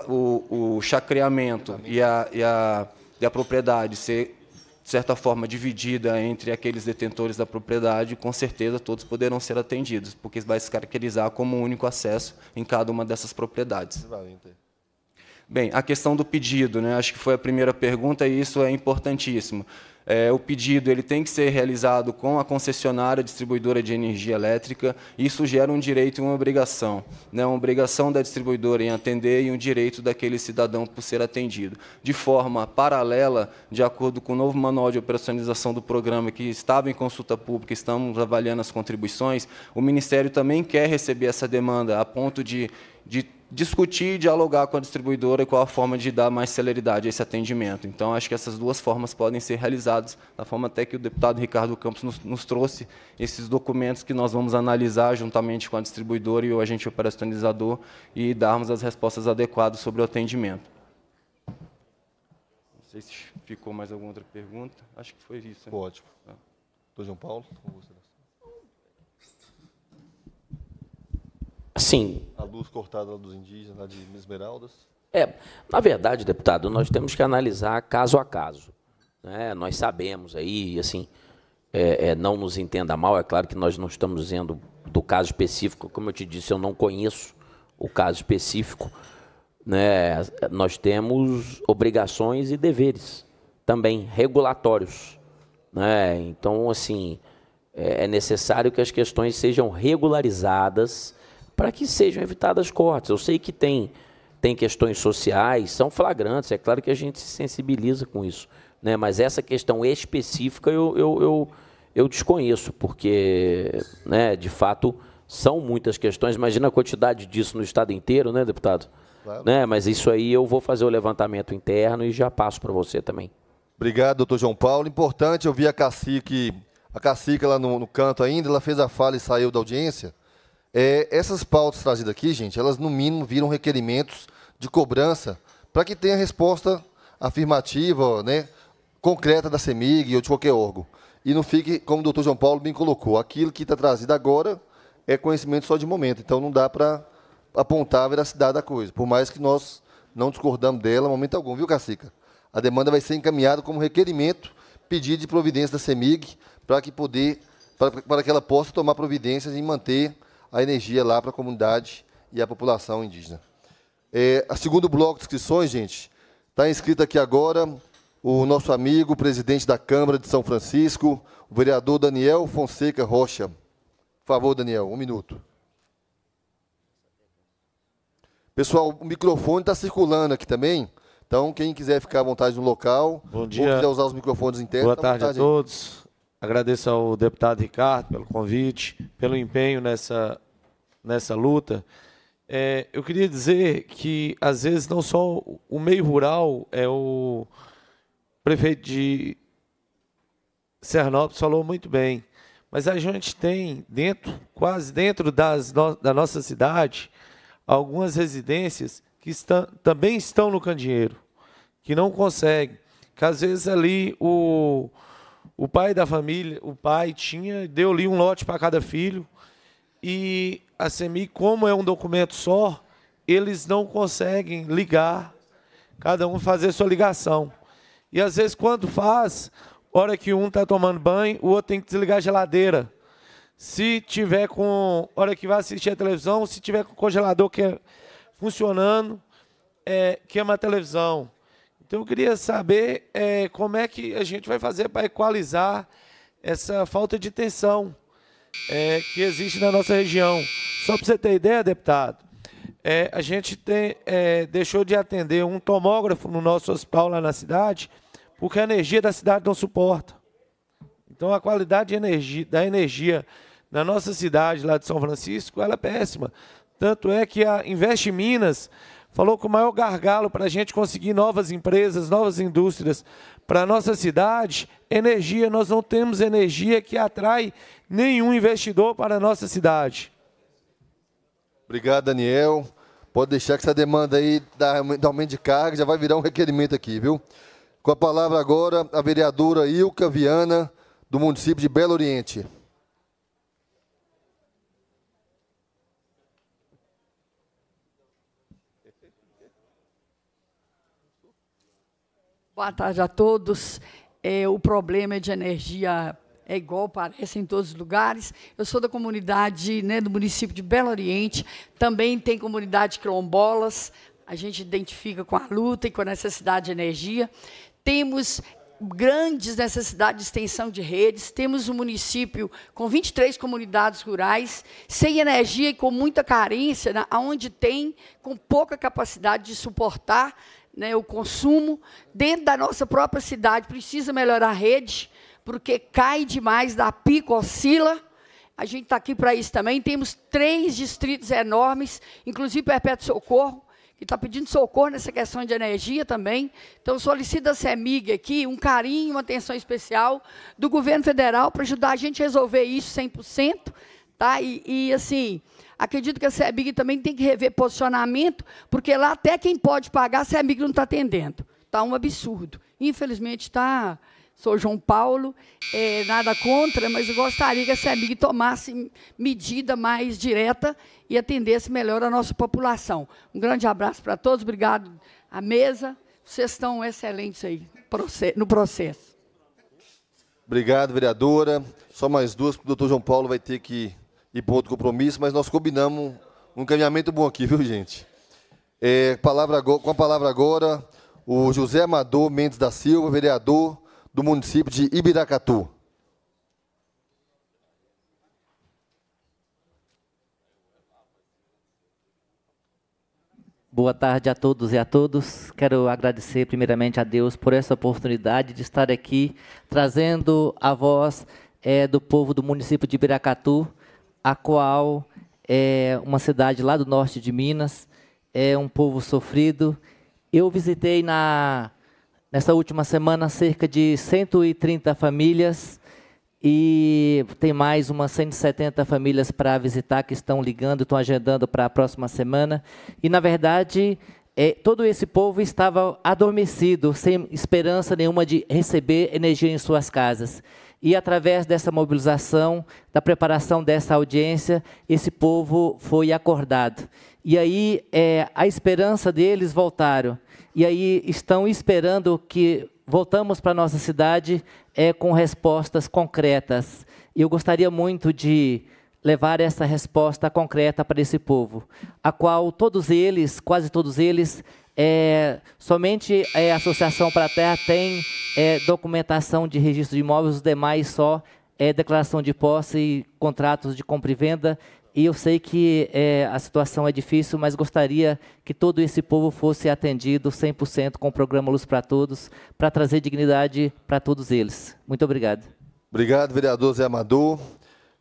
o, o chacreamento e a, e, a, e a propriedade ser, de certa forma, dividida entre aqueles detentores da propriedade, com certeza todos poderão ser atendidos, porque vai se caracterizar como um único acesso em cada uma dessas propriedades. Então. Bem, a questão do pedido, né? acho que foi a primeira pergunta e isso é importantíssimo. É, o pedido ele tem que ser realizado com a concessionária distribuidora de energia elétrica. Isso gera um direito e uma obrigação. Né? Uma obrigação da distribuidora em atender e um direito daquele cidadão por ser atendido. De forma paralela, de acordo com o novo manual de operacionalização do programa, que estava em consulta pública, estamos avaliando as contribuições, o Ministério também quer receber essa demanda, a ponto de, de discutir e dialogar com a distribuidora qual a forma de dar mais celeridade a esse atendimento. Então, acho que essas duas formas podem ser realizadas, da forma até que o deputado Ricardo Campos nos, nos trouxe esses documentos que nós vamos analisar juntamente com a distribuidora e o agente operacionalizador e darmos as respostas adequadas sobre o atendimento. Não sei se ficou mais alguma outra pergunta. Acho que foi isso. Né? Ótimo. Tá. Doutor João Paulo, com você. assim. A luz cortada dos indígenas, de Esmeraldas? É, na verdade, deputado, nós temos que analisar caso a caso. Né? Nós sabemos aí, assim, é, é, não nos entenda mal, é claro que nós não estamos dizendo do caso específico, como eu te disse, eu não conheço o caso específico. Né? Nós temos obrigações e deveres também regulatórios. Né? Então, assim, é, é necessário que as questões sejam regularizadas para que sejam evitadas cortes. Eu sei que tem, tem questões sociais, são flagrantes, é claro que a gente se sensibiliza com isso, né? mas essa questão específica eu, eu, eu, eu desconheço, porque, né, de fato, são muitas questões. Imagina a quantidade disso no estado inteiro, né, deputado? Claro. Né? Mas isso aí eu vou fazer o levantamento interno e já passo para você também. Obrigado, doutor João Paulo. Importante, eu vi a cacique, a cacique lá no, no canto ainda, ela fez a fala e saiu da audiência. É, essas pautas trazidas aqui, gente, elas no mínimo viram requerimentos de cobrança para que tenha resposta afirmativa, né, concreta da CEMIG ou de qualquer órgão. E não fique, como o doutor João Paulo bem colocou, aquilo que está trazido agora é conhecimento só de momento, então não dá para apontar a veracidade da coisa, por mais que nós não discordamos dela em momento algum, viu, Cacica? A demanda vai ser encaminhada como requerimento, pedido de providência da CEMIG, para que, poder, para, para que ela possa tomar providências e manter a energia lá para a comunidade e a população indígena. É, a segundo bloco de inscrições, gente, está inscrito aqui agora o nosso amigo, o presidente da Câmara de São Francisco, o vereador Daniel Fonseca Rocha. Por favor, Daniel, um minuto. Pessoal, o microfone está circulando aqui também. Então, quem quiser ficar à vontade no local, Bom dia. ou quiser usar os microfones internos. Boa tá tarde a todos. Agradeço ao deputado Ricardo pelo convite, pelo empenho nessa nessa luta. É, eu queria dizer que, às vezes, não só o meio rural, é o prefeito de Sernópolis falou muito bem, mas a gente tem dentro, quase dentro das no, da nossa cidade, algumas residências que está, também estão no candeeiro, que não conseguem. Que às vezes ali o, o pai da família, o pai tinha, deu ali um lote para cada filho, e a CEMI, como é um documento só, eles não conseguem ligar, cada um fazer sua ligação. E às vezes, quando faz, hora que um está tomando banho, o outro tem que desligar a geladeira. Se tiver com. hora que vai assistir a televisão, se tiver com o congelador que é funcionando, é, queima a televisão. Então eu queria saber é, como é que a gente vai fazer para equalizar essa falta de tensão é, que existe na nossa região. Só para você ter ideia, deputado, é, a gente tem, é, deixou de atender um tomógrafo no nosso hospital lá na cidade, porque a energia da cidade não suporta. Então, a qualidade de energia, da energia na nossa cidade, lá de São Francisco, ela é péssima. Tanto é que a Investe Minas falou que o maior gargalo para a gente conseguir novas empresas, novas indústrias para a nossa cidade, energia. Nós não temos energia que atrai nenhum investidor para a nossa cidade. Obrigado, Daniel. Pode deixar que essa demanda aí da, aumento de carga já vai virar um requerimento aqui, viu? Com a palavra agora, a vereadora Ilka Viana, do município de Belo Oriente. Boa tarde a todos. É, o problema de energia é igual, parece, em todos os lugares. Eu sou da comunidade, né, do município de Belo Oriente, também tem comunidade quilombolas, a gente identifica com a luta e com a necessidade de energia. Temos grandes necessidades de extensão de redes, temos um município com 23 comunidades rurais, sem energia e com muita carência, né, onde tem, com pouca capacidade de suportar né, o consumo. Dentro da nossa própria cidade, precisa melhorar a rede, porque cai demais, dá pico, oscila. A gente está aqui para isso também. Temos três distritos enormes, inclusive Perpétuo Socorro, que está pedindo socorro nessa questão de energia também. Então, solicita a CEMIG aqui um carinho, uma atenção especial do governo federal para ajudar a gente a resolver isso 100%. Tá? E, e assim, Acredito que a CEBIG também tem que rever posicionamento, porque lá até quem pode pagar, a CEBIG não está atendendo. Está um absurdo. Infelizmente, está. Sou João Paulo, é, nada contra, mas eu gostaria que a CEBIG tomasse medida mais direta e atendesse melhor a nossa população. Um grande abraço para todos, obrigado à mesa. Vocês estão excelentes aí no processo. Obrigado, vereadora. Só mais duas, porque o doutor João Paulo vai ter que e por outro compromisso, mas nós combinamos um caminhamento bom aqui, viu, gente? É, palavra, com a palavra agora, o José Amador Mendes da Silva, vereador do município de Ibiracatu. Boa tarde a todos e a todos. Quero agradecer primeiramente a Deus por essa oportunidade de estar aqui trazendo a voz é, do povo do município de Ibiracatu a qual é uma cidade lá do norte de Minas, é um povo sofrido. Eu visitei na nessa última semana cerca de 130 famílias e tem mais umas 170 famílias para visitar que estão ligando, estão agendando para a próxima semana. E na verdade, é, todo esse povo estava adormecido, sem esperança nenhuma de receber energia em suas casas. E através dessa mobilização, da preparação dessa audiência, esse povo foi acordado. E aí é, a esperança deles voltaram. E aí estão esperando que voltamos para nossa cidade é, com respostas concretas. E eu gostaria muito de levar essa resposta concreta para esse povo, a qual todos eles, quase todos eles, é, somente é, a Associação para a Terra tem é, documentação de registro de imóveis, os demais só é declaração de posse e contratos de compra e venda. E eu sei que é, a situação é difícil, mas gostaria que todo esse povo fosse atendido 100% com o programa Luz para Todos, para trazer dignidade para todos eles. Muito obrigado. Obrigado, vereador Zé Amador.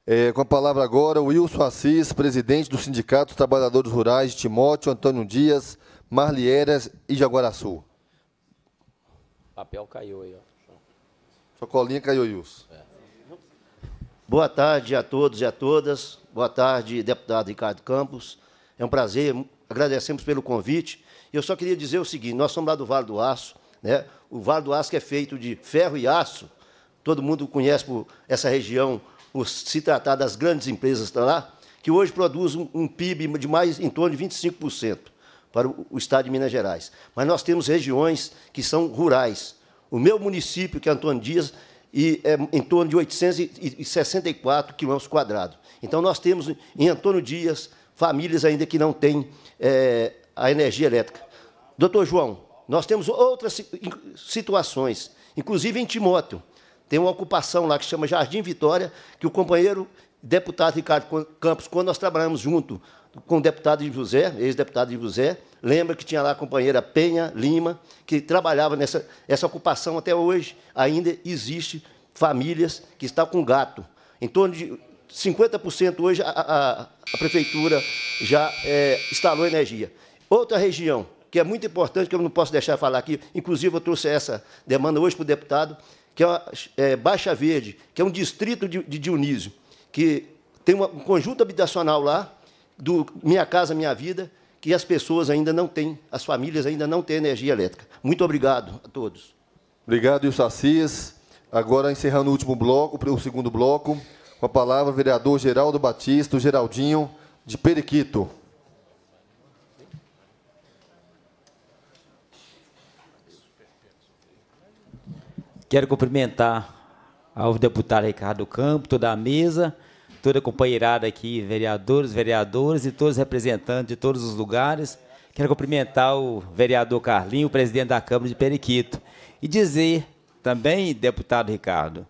É, com a palavra agora, Wilson Assis, presidente do Sindicato dos Trabalhadores Rurais, Timóteo Antônio Dias, Marlieras e Jaguaraçu. papel caiu aí, ó. Sua colinha caiu, Wilson. É. Boa tarde a todos e a todas. Boa tarde, deputado Ricardo Campos. É um prazer, agradecemos pelo convite. Eu só queria dizer o seguinte: nós somos lá do Vale do Aço. Né? O Vale do Aço que é feito de ferro e aço. Todo mundo conhece essa região por se tratar das grandes empresas que estão lá, que hoje produzem um, PIB de mais em torno de 25% para o estado de Minas Gerais. Mas nós temos regiões que são rurais. O meu município, que é Antônio Dias, é em torno de 864 quilômetros quadrados. Então, nós temos em Antônio Dias famílias ainda que não têm é, a energia elétrica. Doutor João, nós temos outras situações, inclusive em Timóteo. Tem uma ocupação lá que chama Jardim Vitória, que o companheiro deputado Ricardo Campos, quando nós trabalhamos junto com o deputado José, ex-deputado de José. Lembra que tinha lá a companheira Penha Lima, que trabalhava nessa essa ocupação até hoje. Ainda existe famílias que estão com gato. Em torno de 50% hoje a, a, a, prefeitura já é, instalou energia. Outra região que é muito importante, que eu não posso deixar de falar aqui, inclusive eu trouxe essa demanda hoje para o deputado, que é, uma, é Baixa Verde, que é um distrito de, de Dionísio, que tem uma, um conjunto habitacional lá, do Minha Casa Minha Vida, que as pessoas ainda não têm, as famílias ainda não têm energia elétrica. Muito obrigado a todos. Obrigado, Wilson Assis. Agora, encerrando o último bloco, o segundo bloco, com a palavra o vereador Geraldo Batista, Geraldinho, de Periquito. Quero cumprimentar ao deputado Ricardo Campos, toda a mesa, toda a companheirada aqui, vereadores, vereadoras e todos os representantes de todos os lugares. Quero cumprimentar o vereador Carlinho, presidente da Câmara de Periquito, e dizer também, deputado Ricardo,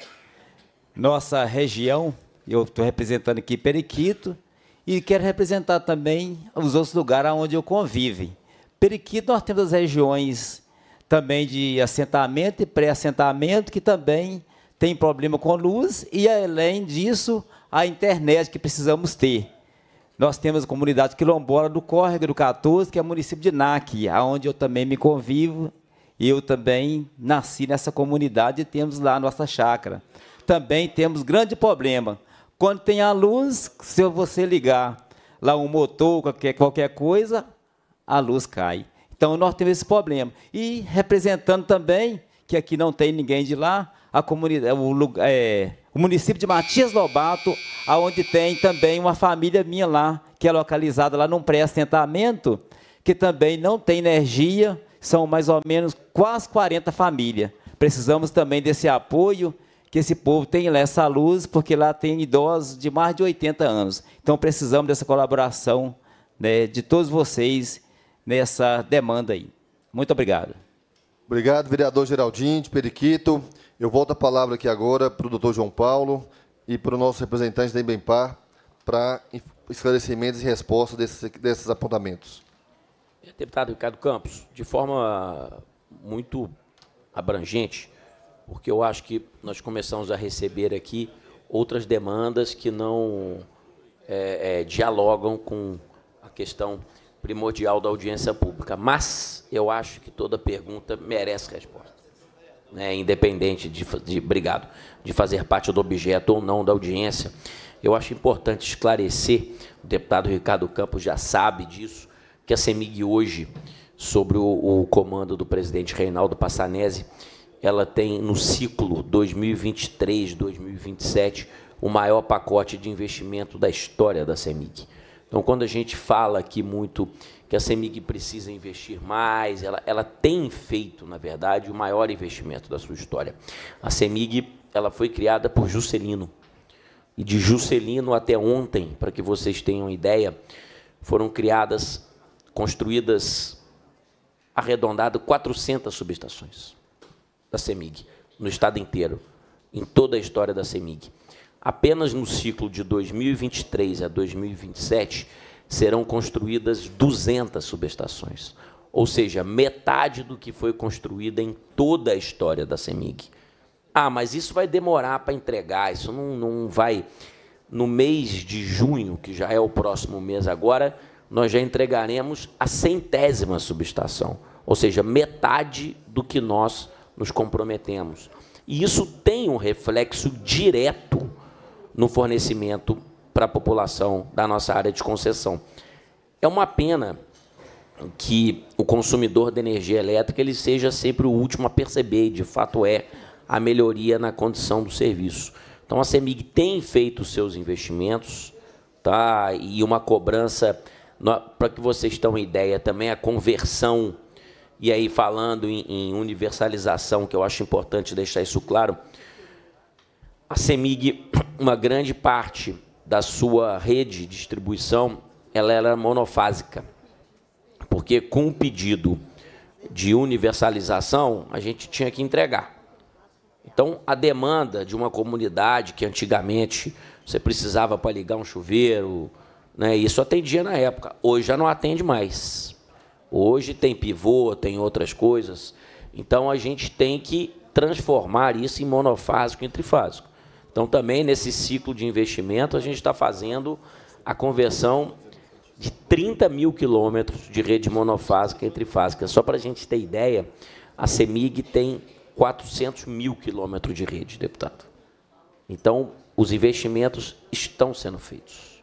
nossa região, eu estou representando aqui Periquito, e quero representar também os outros lugares onde eu convive. Periquito, nós temos as regiões também de assentamento e pré-assentamento, que também tem problema com luz, e além disso, a internet que precisamos ter. Nós temos a comunidade quilombola do Córrego do 14, que é o município de Nac, aonde eu também me convivo. Eu também nasci nessa comunidade e temos lá a nossa chácara. Também temos grande problema. Quando tem a luz, se você ligar lá um motor, qualquer, qualquer coisa, a luz cai. Então, nós temos esse problema. E representando também, que aqui não tem ninguém de lá, a comunidade, é o, é, o município de Matias Lobato, aonde tem também uma família minha lá, que é localizada lá num pré-assentamento, que também não tem energia, são mais ou menos quase 40 famílias. Precisamos também desse apoio, que esse povo tem lá essa luz, porque lá tem idosos de mais de 80 anos. Então precisamos dessa colaboração né, de todos vocês nessa demanda aí. Muito obrigado. Obrigado, vereador Geraldinho de Periquito. Eu volto a palavra aqui agora para o doutor João Paulo e para o nosso representante da Embempar para esclarecimentos e respostas desses, desses apontamentos. Deputado Ricardo Campos, de forma muito abrangente, porque eu acho que nós começamos a receber aqui outras demandas que não é, é, dialogam com a questão primordial da audiência pública. Mas eu acho que toda pergunta merece resposta né, independente de, de, obrigado, de fazer parte do objeto ou não da audiência. Eu acho importante esclarecer, o deputado Ricardo Campos já sabe disso, que a CEMIG hoje, sobre o, o comando do presidente Reinaldo Passanese, ela tem no ciclo 2023-2027 o maior pacote de investimento da história da CEMIG. Então, quando a gente fala aqui muito que a CEMIG precisa investir mais, ela, ela tem feito, na verdade, o maior investimento da sua história. A CEMIG ela foi criada por Juscelino. E de Juscelino até ontem, para que vocês tenham ideia, foram criadas, construídas, arredondado 400 subestações da CEMIG, no estado inteiro, em toda a história da CEMIG. Apenas no ciclo de 2023 a 2027 serão construídas 200 subestações, ou seja, metade do que foi construída em toda a história da CEMIG. Ah, mas isso vai demorar para entregar, isso não, não vai. No mês de junho, que já é o próximo mês agora, nós já entregaremos a centésima subestação, ou seja, metade do que nós nos comprometemos. E isso tem um reflexo direto no fornecimento para a população da nossa área de concessão. É uma pena que o consumidor de energia elétrica ele seja sempre o último a perceber, e de fato é, a melhoria na condição do serviço. Então a CEMIG tem feito seus investimentos, tá? E uma cobrança para que vocês tenham ideia também a conversão e aí falando em, em universalização, que eu acho importante deixar isso claro, a CEMIG, uma grande parte da sua rede de distribuição, ela era monofásica, porque com o pedido de universalização, a gente tinha que entregar. Então, a demanda de uma comunidade que antigamente você precisava para ligar um chuveiro, né, isso atendia na época. Hoje já não atende mais. Hoje tem pivô, tem outras coisas. Então, a gente tem que transformar isso em monofásico e trifásico. Então, também nesse ciclo de investimento, a gente está fazendo a conversão de 30 mil quilômetros de rede monofásica e trifásica. Só para a gente ter ideia, a CEMIG tem 400 mil quilômetros de rede, deputado. Então, os investimentos estão sendo feitos.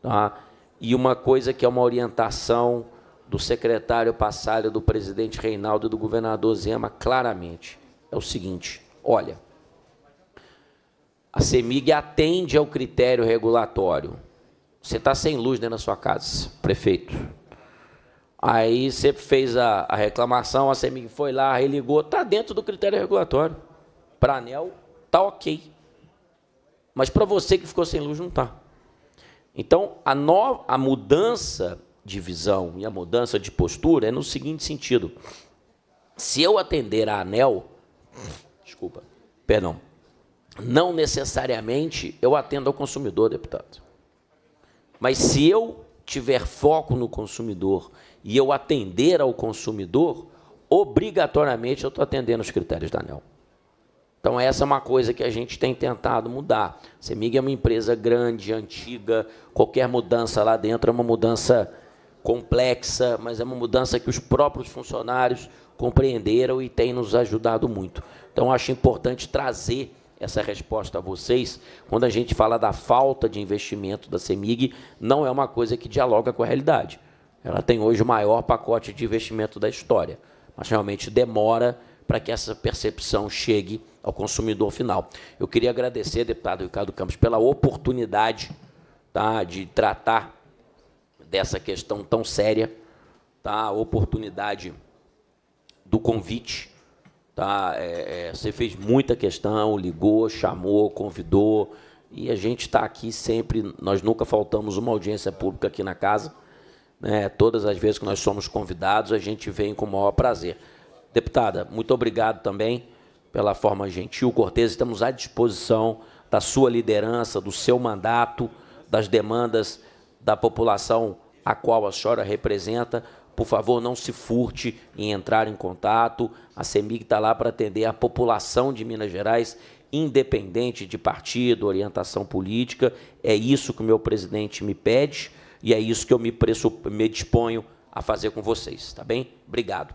Tá? E uma coisa que é uma orientação do secretário Passalho, do presidente Reinaldo e do governador Zema, claramente, é o seguinte, olha, a CEMIG atende ao critério regulatório. Você está sem luz dentro da sua casa, prefeito. Aí você fez a, a reclamação, a CEMIG foi lá, religou, está dentro do critério regulatório. Para ANEL, está ok. Mas para você que ficou sem luz, não está. Então, a, no, a mudança de visão e a mudança de postura é no seguinte sentido. Se eu atender a ANEL, desculpa, perdão, não necessariamente eu atendo ao consumidor, deputado. Mas se eu tiver foco no consumidor e eu atender ao consumidor, obrigatoriamente eu estou atendendo os critérios da ANEL. Então, essa é uma coisa que a gente tem tentado mudar. A CEMIG é uma empresa grande, antiga, qualquer mudança lá dentro é uma mudança complexa, mas é uma mudança que os próprios funcionários compreenderam e têm nos ajudado muito. Então, acho importante trazer essa resposta a vocês, quando a gente fala da falta de investimento da CEMIG, não é uma coisa que dialoga com a realidade. Ela tem hoje o maior pacote de investimento da história, mas realmente demora para que essa percepção chegue ao consumidor final. Eu queria agradecer, deputado Ricardo Campos, pela oportunidade tá, de tratar dessa questão tão séria, tá, a oportunidade do convite Tá? É, é, você fez muita questão, ligou, chamou, convidou. E a gente está aqui sempre, nós nunca faltamos uma audiência pública aqui na casa. Né? Todas as vezes que nós somos convidados, a gente vem com o maior prazer. Deputada, muito obrigado também pela forma gentil, cortês. Estamos à disposição da sua liderança, do seu mandato, das demandas da população a qual a senhora representa por favor, não se furte em entrar em contato. A CEMIG está lá para atender a população de Minas Gerais, independente de partido, orientação política. É isso que o meu presidente me pede e é isso que eu me, me disponho a fazer com vocês, tá bem? Obrigado.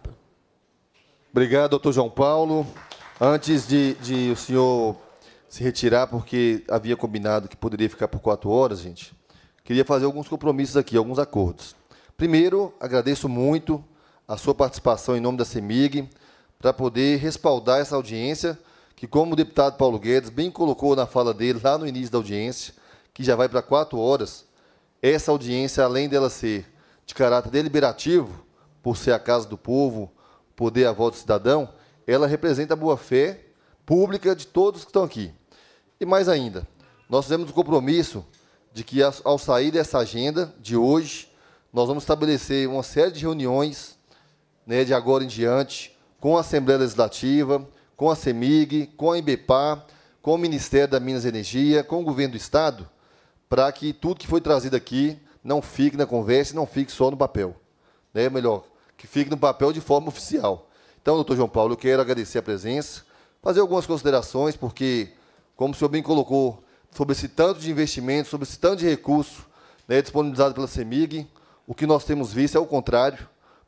Obrigado, doutor João Paulo. Antes de, de o senhor se retirar, porque havia combinado que poderia ficar por quatro horas, gente, queria fazer alguns compromissos aqui, alguns acordos. Primeiro, agradeço muito a sua participação em nome da CEMIG para poder respaldar essa audiência, que, como o deputado Paulo Guedes bem colocou na fala dele lá no início da audiência, que já vai para quatro horas, essa audiência, além dela ser de caráter deliberativo, por ser a casa do povo, poder a voz do cidadão, ela representa a boa-fé pública de todos que estão aqui. E mais ainda, nós fizemos o compromisso de que, ao sair dessa agenda de hoje, nós vamos estabelecer uma série de reuniões né, de agora em diante com a Assembleia Legislativa, com a CEMIG, com a IBPA, com o Ministério da Minas e Energia, com o Governo do Estado, para que tudo que foi trazido aqui não fique na conversa e não fique só no papel. Né? Melhor, que fique no papel de forma oficial. Então, doutor João Paulo, eu quero agradecer a presença, fazer algumas considerações, porque, como o senhor bem colocou, sobre esse tanto de investimento, sobre esse tanto de recurso né, disponibilizado pela CEMIG, o que nós temos visto é o contrário,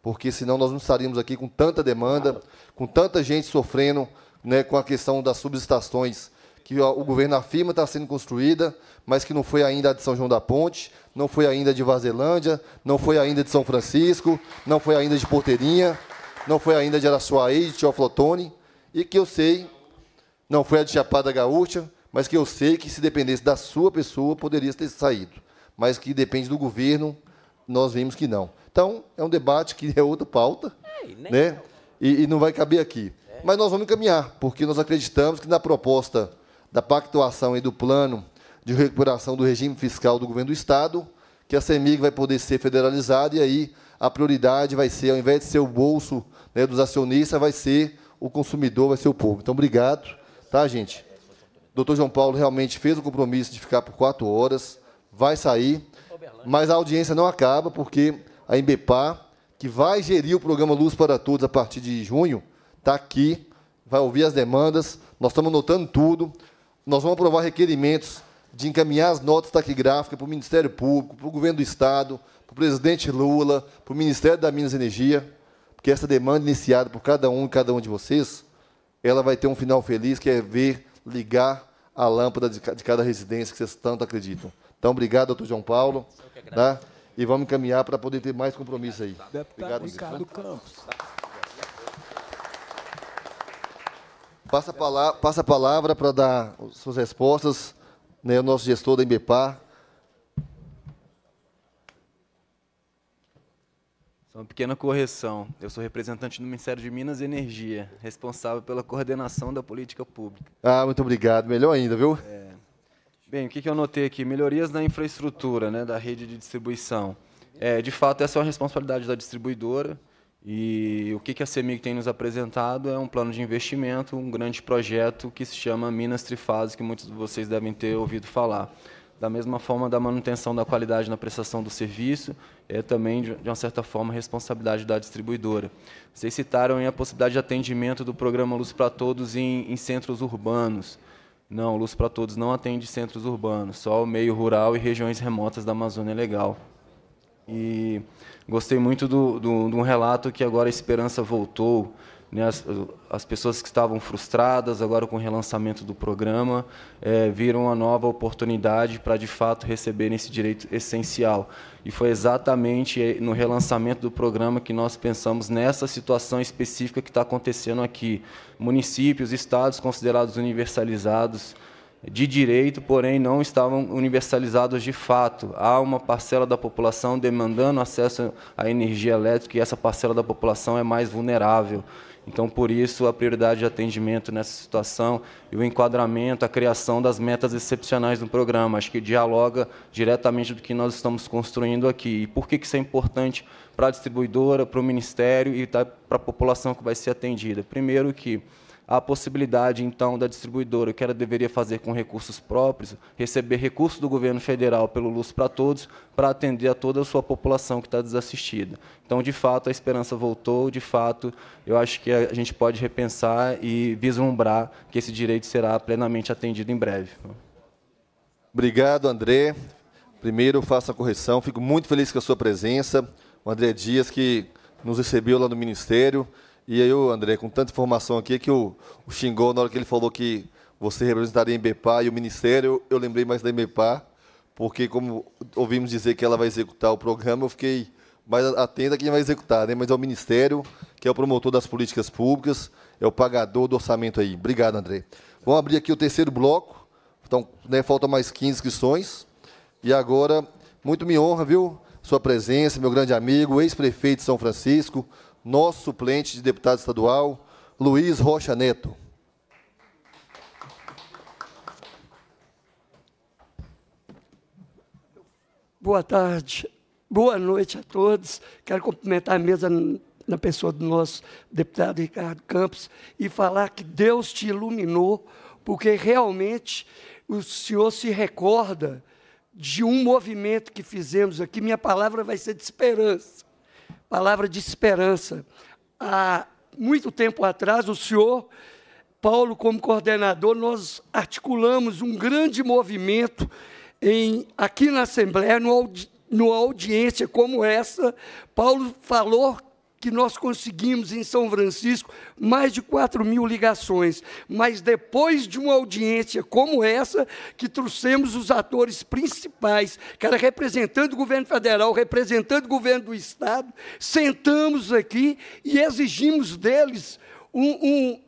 porque senão nós não estaríamos aqui com tanta demanda, com tanta gente sofrendo né, com a questão das subestações que o governo afirma está sendo construída, mas que não foi ainda a de São João da Ponte, não foi ainda de Vazelândia, não foi ainda de São Francisco, não foi ainda de Porteirinha, não foi ainda de Araçuaí, de Tioflotone, e que eu sei, não foi a de Chapada Gaúcha, mas que eu sei que se dependesse da sua pessoa, poderia ter saído, mas que depende do governo nós vimos que não. Então, é um debate que é outra pauta, é, né? E, e, não vai caber aqui. É. Mas nós vamos encaminhar, porque nós acreditamos que na proposta da pactuação e do plano de recuperação do regime fiscal do governo do Estado, que a CEMIG vai poder ser federalizada e aí a prioridade vai ser, ao invés de ser o bolso né, dos acionistas, vai ser o consumidor, vai ser o povo. Então, obrigado, tá, gente? O doutor João Paulo realmente fez o compromisso de ficar por quatro horas, vai sair. Mas a audiência não acaba, porque a Embepar, que vai gerir o programa Luz para Todos a partir de junho, está aqui, vai ouvir as demandas, nós estamos anotando tudo, nós vamos aprovar requerimentos de encaminhar as notas taquigráficas para o Ministério Público, para o Governo do Estado, para o presidente Lula, para o Ministério da Minas e Energia, porque essa demanda iniciada por cada um e cada um de vocês, ela vai ter um final feliz, que é ver ligar a lâmpada de cada residência que vocês tanto acreditam. Então, obrigado, doutor João Paulo. Tá? E vamos caminhar para poder ter mais compromisso aí. Deputado obrigado, Ricardo Campos. Passa a, palavra, passa a palavra para dar suas respostas, né, o nosso gestor da Embepar. Só uma pequena correção. Eu sou representante do Ministério de Minas e Energia, responsável pela coordenação da política pública. Ah, muito obrigado. Melhor ainda, viu? É. Bem, o que eu notei aqui? Melhorias na infraestrutura né, da rede de distribuição. É, de fato, essa é uma responsabilidade da distribuidora. E o que a CEMIG tem nos apresentado é um plano de investimento, um grande projeto que se chama Minas Trifásico, que muitos de vocês devem ter ouvido falar. Da mesma forma, da manutenção da qualidade na prestação do serviço, é também, de uma certa forma, responsabilidade da distribuidora. Vocês citaram a possibilidade de atendimento do programa Luz para Todos em, em centros urbanos. Não, Luz para Todos não atende centros urbanos, só o meio rural e regiões remotas da Amazônia Legal. E gostei muito de um relato que agora a Esperança voltou, né, as, as, pessoas que estavam frustradas agora com o relançamento do programa é, viram uma nova oportunidade para de fato receberem esse direito essencial. E foi exatamente no relançamento do programa que nós pensamos nessa situação específica que está acontecendo aqui. Municípios, estados considerados universalizados de direito, porém não estavam universalizados de fato. Há uma parcela da população demandando acesso à energia elétrica e essa parcela da população é mais vulnerável. Então, por isso, a prioridade de atendimento nessa situação e o enquadramento, a criação das metas excepcionais do programa. Acho que dialoga diretamente do que nós estamos construindo aqui. E por que isso é importante para a distribuidora, para o Ministério e para a população que vai ser atendida? Primeiro que a possibilidade, então, da distribuidora, o que ela deveria fazer com recursos próprios, receber recursos do governo federal pelo Luz para Todos, para atender a toda a sua população que está desassistida. Então, de fato, a esperança voltou, de fato, eu acho que a gente pode repensar e vislumbrar que esse direito será plenamente atendido em breve. Obrigado, André. Primeiro, faço a correção. Fico muito feliz com a sua presença. O André Dias, que nos recebeu lá no Ministério. E aí o André, com tanta informação aqui, que o, o na hora que ele falou que você representaria a Embepar e o Ministério, eu lembrei mais da Embepar, porque como ouvimos dizer que ela vai executar o programa, eu fiquei mais atento a quem vai executar, né? mas é o Ministério, que é o promotor das políticas públicas, é o pagador do orçamento aí. Obrigado, André. Vamos abrir aqui o terceiro bloco, então né, falta mais 15 inscrições, e agora, muito me honra, viu, sua presença, meu grande amigo, ex-prefeito de São Francisco, nosso suplente de deputado estadual, Luiz Rocha Neto. Boa tarde, boa noite a todos. Quero cumprimentar a mesa na pessoa do nosso deputado Ricardo Campos e falar que Deus te iluminou, porque realmente o senhor se recorda de um movimento que fizemos aqui. Minha palavra vai ser de esperança palavra de esperança. Há muito tempo atrás, o senhor Paulo, como coordenador, nós articulamos um grande movimento em, aqui na Assembleia, no, numa audiência como essa. Paulo falou que nós conseguimos em São Francisco mais de 4 mil ligações. Mas depois de uma audiência como essa, que trouxemos os atores principais, que era representando o governo federal, representando o governo do Estado, sentamos aqui e exigimos deles um, um,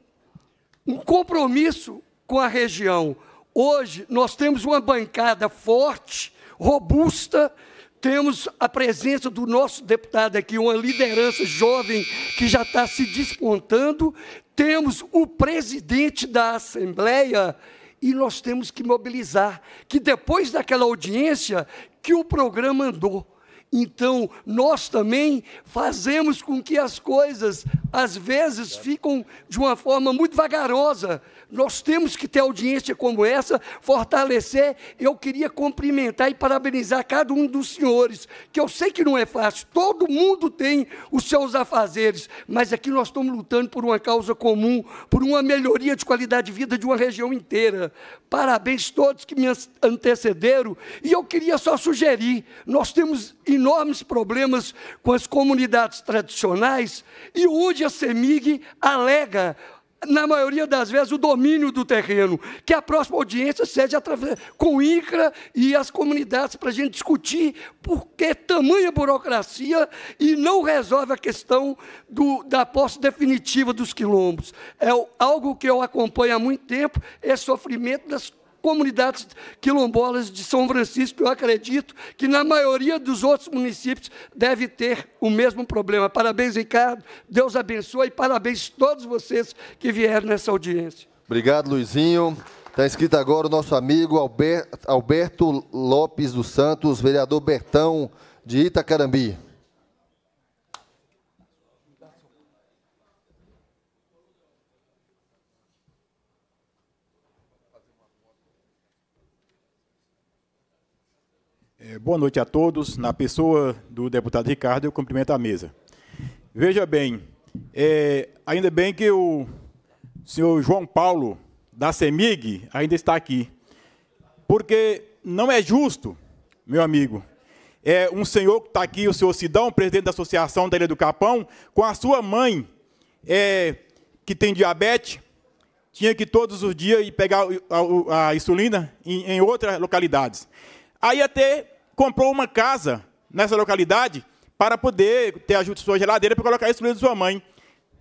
um compromisso com a região. Hoje nós temos uma bancada forte, robusta, temos a presença do nosso deputado aqui, uma liderança jovem que já está se despontando. Temos o presidente da Assembleia e nós temos que mobilizar que depois daquela audiência que o programa andou. Então, nós também fazemos com que as coisas, às vezes, ficam de uma forma muito vagarosa, nós temos que ter audiência como essa, fortalecer. Eu queria cumprimentar e parabenizar cada um dos senhores, que eu sei que não é fácil, todo mundo tem os seus afazeres, mas aqui nós estamos lutando por uma causa comum, por uma melhoria de qualidade de vida de uma região inteira. Parabéns a todos que me antecederam, e eu queria só sugerir: nós temos enormes problemas com as comunidades tradicionais, e hoje a CEMIG alega na maioria das vezes, o domínio do terreno. Que a próxima audiência seja através, com o INCRA e as comunidades para a gente discutir por que tamanha burocracia e não resolve a questão do, da posse definitiva dos quilombos. É algo que eu acompanho há muito tempo, é sofrimento das comunidades quilombolas de São Francisco, eu acredito que na maioria dos outros municípios deve ter o mesmo problema. Parabéns, Ricardo. Deus abençoe e parabéns a todos vocês que vieram nessa audiência. Obrigado, Luizinho. Está inscrito agora o nosso amigo Alberto Lopes dos Santos, vereador Bertão de Itacarambi. É, boa noite a todos. Na pessoa do deputado Ricardo, eu cumprimento a mesa. Veja bem, é, ainda bem que o senhor João Paulo, da CEMIG, ainda está aqui. Porque não é justo, meu amigo, é um senhor que está aqui, o senhor Sidão, presidente da Associação da Ilha do Capão, com a sua mãe, é, que tem diabetes, tinha que todos os dias ir pegar a, a, a insulina em, em outras localidades. Aí até comprou uma casa nessa localidade para poder ter ajuda sua geladeira para colocar a isso de sua mãe.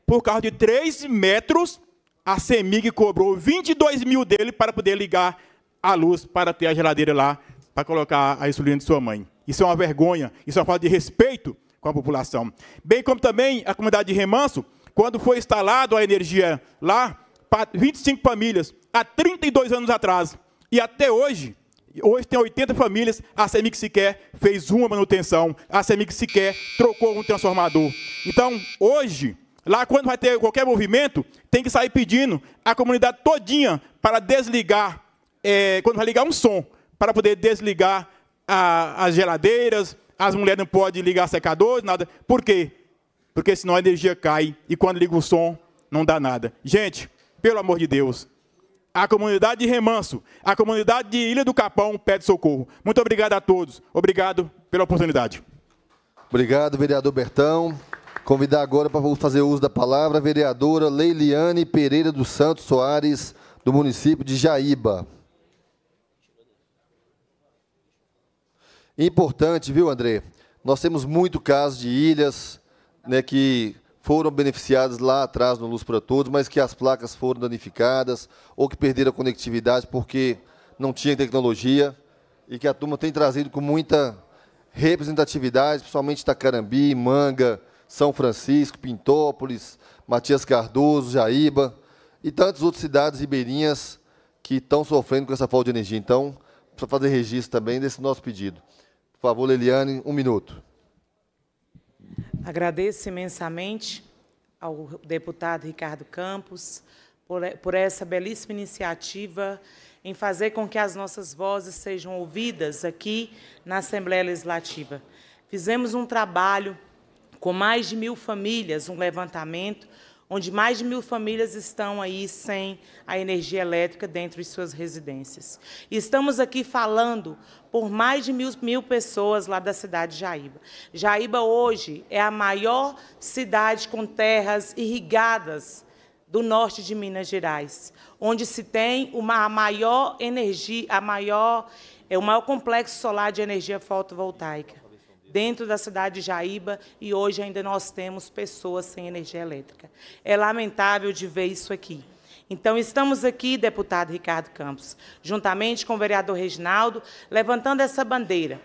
Por causa de 3 metros, a CEMIG cobrou 22 mil dele para poder ligar a luz para ter a geladeira lá, para colocar a insulina de sua mãe. Isso é uma vergonha, isso é uma falta de respeito com a população. Bem como também a comunidade de Remanso, quando foi instalado a energia lá, para 25 famílias, há 32 anos atrás. E até hoje, Hoje tem 80 famílias, a CEMIC sequer fez uma manutenção, a CEMIC sequer trocou um transformador. Então, hoje, lá quando vai ter qualquer movimento, tem que sair pedindo a comunidade todinha para desligar, é, quando vai ligar um som, para poder desligar a, as geladeiras, as mulheres não podem ligar secadores, nada. Por quê? Porque senão a energia cai e quando liga o som, não dá nada. Gente, pelo amor de Deus, a comunidade de Remanso, a comunidade de Ilha do Capão pede socorro. Muito obrigado a todos. Obrigado pela oportunidade. Obrigado, vereador Bertão. Convidar agora para fazer uso da palavra a vereadora Leiliane Pereira dos Santos Soares, do município de Jaíba. Importante, viu, André? Nós temos muito caso de ilhas né, que foram beneficiados lá atrás no Luz para Todos, mas que as placas foram danificadas ou que perderam a conectividade porque não tinha tecnologia e que a turma tem trazido com muita representatividade, principalmente Tacarambi, Manga, São Francisco, Pintópolis, Matias Cardoso, Jaíba e tantas outras cidades ribeirinhas que estão sofrendo com essa falta de energia. Então, para fazer registro também desse nosso pedido. Por favor, Leliane, um minuto. Agradeço imensamente ao deputado Ricardo Campos por, por essa belíssima iniciativa em fazer com que as nossas vozes sejam ouvidas aqui na Assembleia Legislativa. Fizemos um trabalho com mais de mil famílias, um levantamento onde mais de mil famílias estão aí sem a energia elétrica dentro de suas residências. E estamos aqui falando por mais de mil, mil pessoas lá da cidade de Jaíba. Jaíba hoje é a maior cidade com terras irrigadas do norte de Minas Gerais, onde se tem uma maior energia, a maior é o maior complexo solar de energia fotovoltaica dentro da cidade de Jaíba e hoje ainda nós temos pessoas sem energia elétrica. É lamentável de ver isso aqui. Então, estamos aqui, deputado Ricardo Campos, juntamente com o vereador Reginaldo, levantando essa bandeira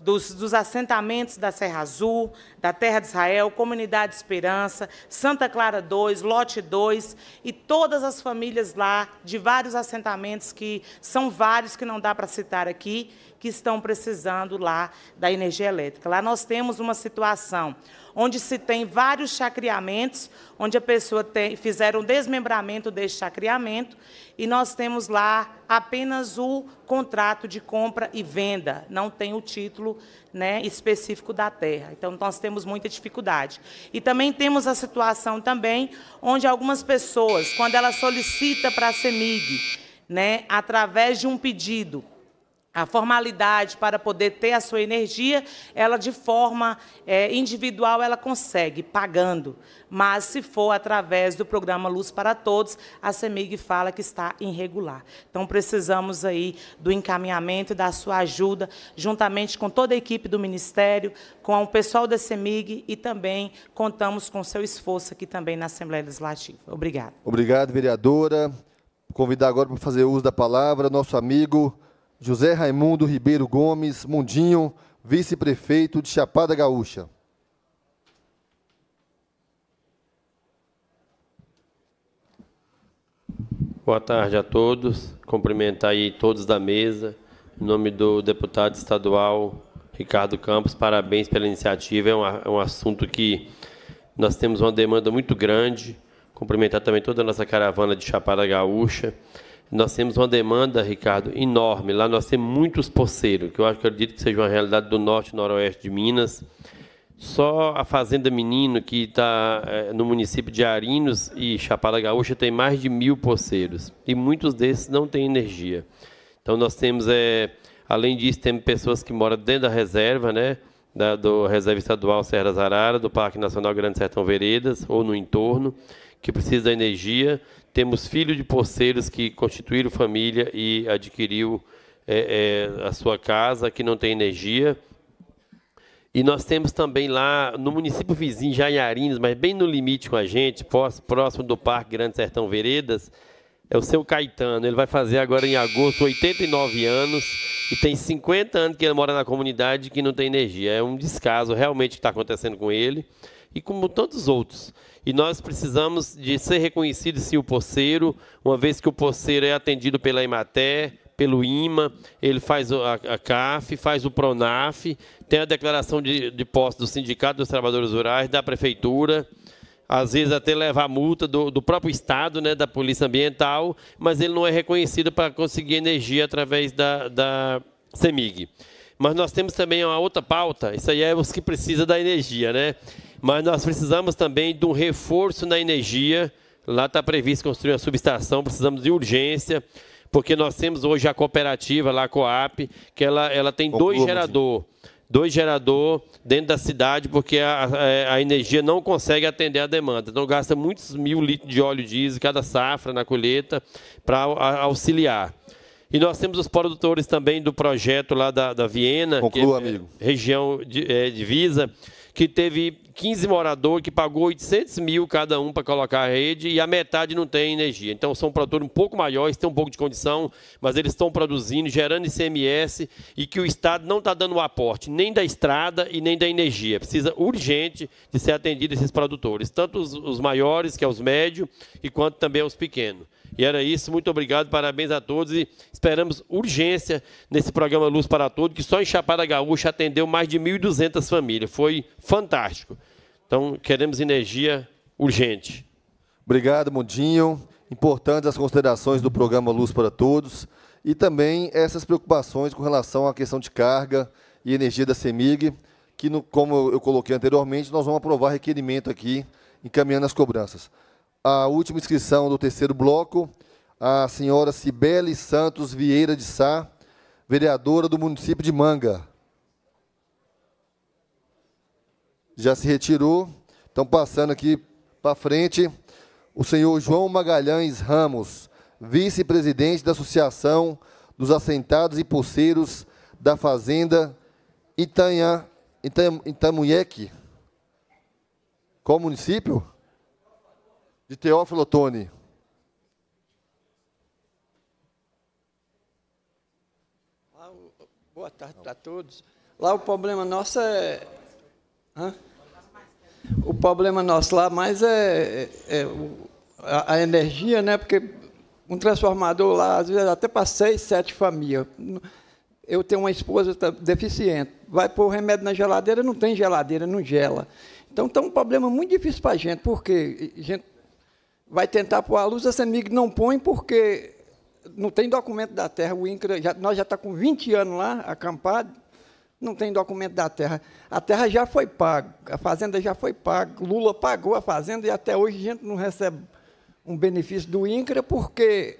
dos, dos assentamentos da Serra Azul, da Terra de Israel, Comunidade Esperança, Santa Clara 2, Lote 2 e todas as famílias lá de vários assentamentos que são vários que não dá para citar aqui, que estão precisando lá da energia elétrica. Lá nós temos uma situação onde se tem vários chacreamentos, onde a pessoa tem, fizeram um desmembramento desse chacreamento, e nós temos lá apenas o contrato de compra e venda, não tem o título né, específico da terra. Então, nós temos muita dificuldade. E também temos a situação também onde algumas pessoas, quando ela solicita para a CEMIG, né, através de um pedido, a formalidade para poder ter a sua energia, ela de forma é, individual ela consegue, pagando. Mas se for através do programa Luz para Todos, a CEMIG fala que está irregular. Então precisamos aí do encaminhamento, da sua ajuda, juntamente com toda a equipe do Ministério, com o pessoal da CEMIG e também contamos com seu esforço aqui também na Assembleia Legislativa. Obrigado. Obrigado, vereadora. Convidar agora para fazer uso da palavra nosso amigo. José Raimundo Ribeiro Gomes, Mundinho, vice-prefeito de Chapada Gaúcha. Boa tarde a todos. Cumprimentar aí todos da mesa. Em nome do deputado estadual Ricardo Campos, parabéns pela iniciativa. É um, é um assunto que nós temos uma demanda muito grande. Cumprimentar também toda a nossa caravana de Chapada Gaúcha. Nós temos uma demanda, Ricardo, enorme. Lá nós temos muitos porceiros, que eu acho que eu acredito que seja uma realidade do norte e noroeste de Minas. Só a Fazenda Menino, que está é, no município de Arinos e Chapada Gaúcha, tem mais de mil porceiros. E muitos desses não têm energia. Então nós temos, é, além disso, temos pessoas que moram dentro da reserva, né? Da, do Reserva Estadual Serra Zarara, do Parque Nacional Grande Sertão Veredas, ou no entorno, que precisam da energia temos filho de posseiros que constituíram família e adquiriu é, é, a sua casa, que não tem energia. E nós temos também lá no município vizinho, Jaiarinas, mas bem no limite com a gente, próximo do Parque Grande Sertão Veredas, é o seu Caetano. Ele vai fazer agora em agosto 89 anos e tem 50 anos que ele mora na comunidade que não tem energia. É um descaso realmente que está acontecendo com ele e como tantos outros e nós precisamos de ser reconhecido sim o poceiro, uma vez que o poceiro é atendido pela Imaté, pelo IMA, ele faz a, a CAF, faz o PRONAF, tem a declaração de, de posse do Sindicato dos Trabalhadores Rurais, da Prefeitura, às vezes até levar multa do, do, próprio Estado, né, da Polícia Ambiental, mas ele não é reconhecido para conseguir energia através da, da CEMIG. Mas nós temos também uma outra pauta, isso aí é os que precisam da energia, né? mas nós precisamos também de um reforço na energia. Lá está previsto construir uma subestação, precisamos de urgência, porque nós temos hoje a cooperativa, lá a Coap, que ela, ela tem dois geradores dois gerador dentro da cidade, porque a, a, é, a, energia não consegue atender a demanda. Então, gasta muitos mil litros de óleo diesel cada safra na colheita para auxiliar. E nós temos os produtores também do projeto lá da, da Viena, Concluo, que é, amigo. região de, é, divisa, que teve 15 moradores, que pagou 800 mil cada um para colocar a rede e a metade não tem energia. Então, são produtores um pouco maiores, têm um pouco de condição, mas eles estão produzindo, gerando ICMS e que o Estado não está dando o aporte nem da estrada e nem da energia. Precisa urgente de ser atendido esses produtores, tanto os, os maiores, que é os médios, e quanto também os pequenos. E era isso, muito obrigado, parabéns a todos e esperamos urgência nesse programa Luz para Todos, que só em Chapada Gaúcha atendeu mais de 1.200 famílias. Foi fantástico. Então, queremos energia urgente. Obrigado, Mundinho. Importantes as considerações do programa Luz para Todos e também essas preocupações com relação à questão de carga e energia da CEMIG, que, no, como eu coloquei anteriormente, nós vamos aprovar requerimento aqui, encaminhando as cobranças a última inscrição do terceiro bloco, a senhora Cibele Santos Vieira de Sá, vereadora do município de Manga. Já se retirou. Então, passando aqui para frente, o senhor João Magalhães Ramos, vice-presidente da Associação dos Assentados e Pulseiros da Fazenda Itanha, Itam, Itamunheque. Qual município? de Teófilo Otoni. Boa tarde a todos. Lá o problema nosso é. Hã? O problema nosso lá mais é, é, é a, a, energia, né? Porque um transformador lá, às vezes, até para seis, sete famílias. Eu tenho uma esposa deficiente. Vai pôr o remédio na geladeira, não tem geladeira, não gela. Então, está um problema muito difícil para a gente, porque a gente vai tentar pôr a luz, a CEMIG não põe porque não tem documento da terra. O INCRA, já, nós já está com 20 anos lá, acampado, não tem documento da terra. A terra já foi paga, a fazenda já foi paga. Lula pagou a fazenda e até hoje a gente não recebe um benefício do INCRA porque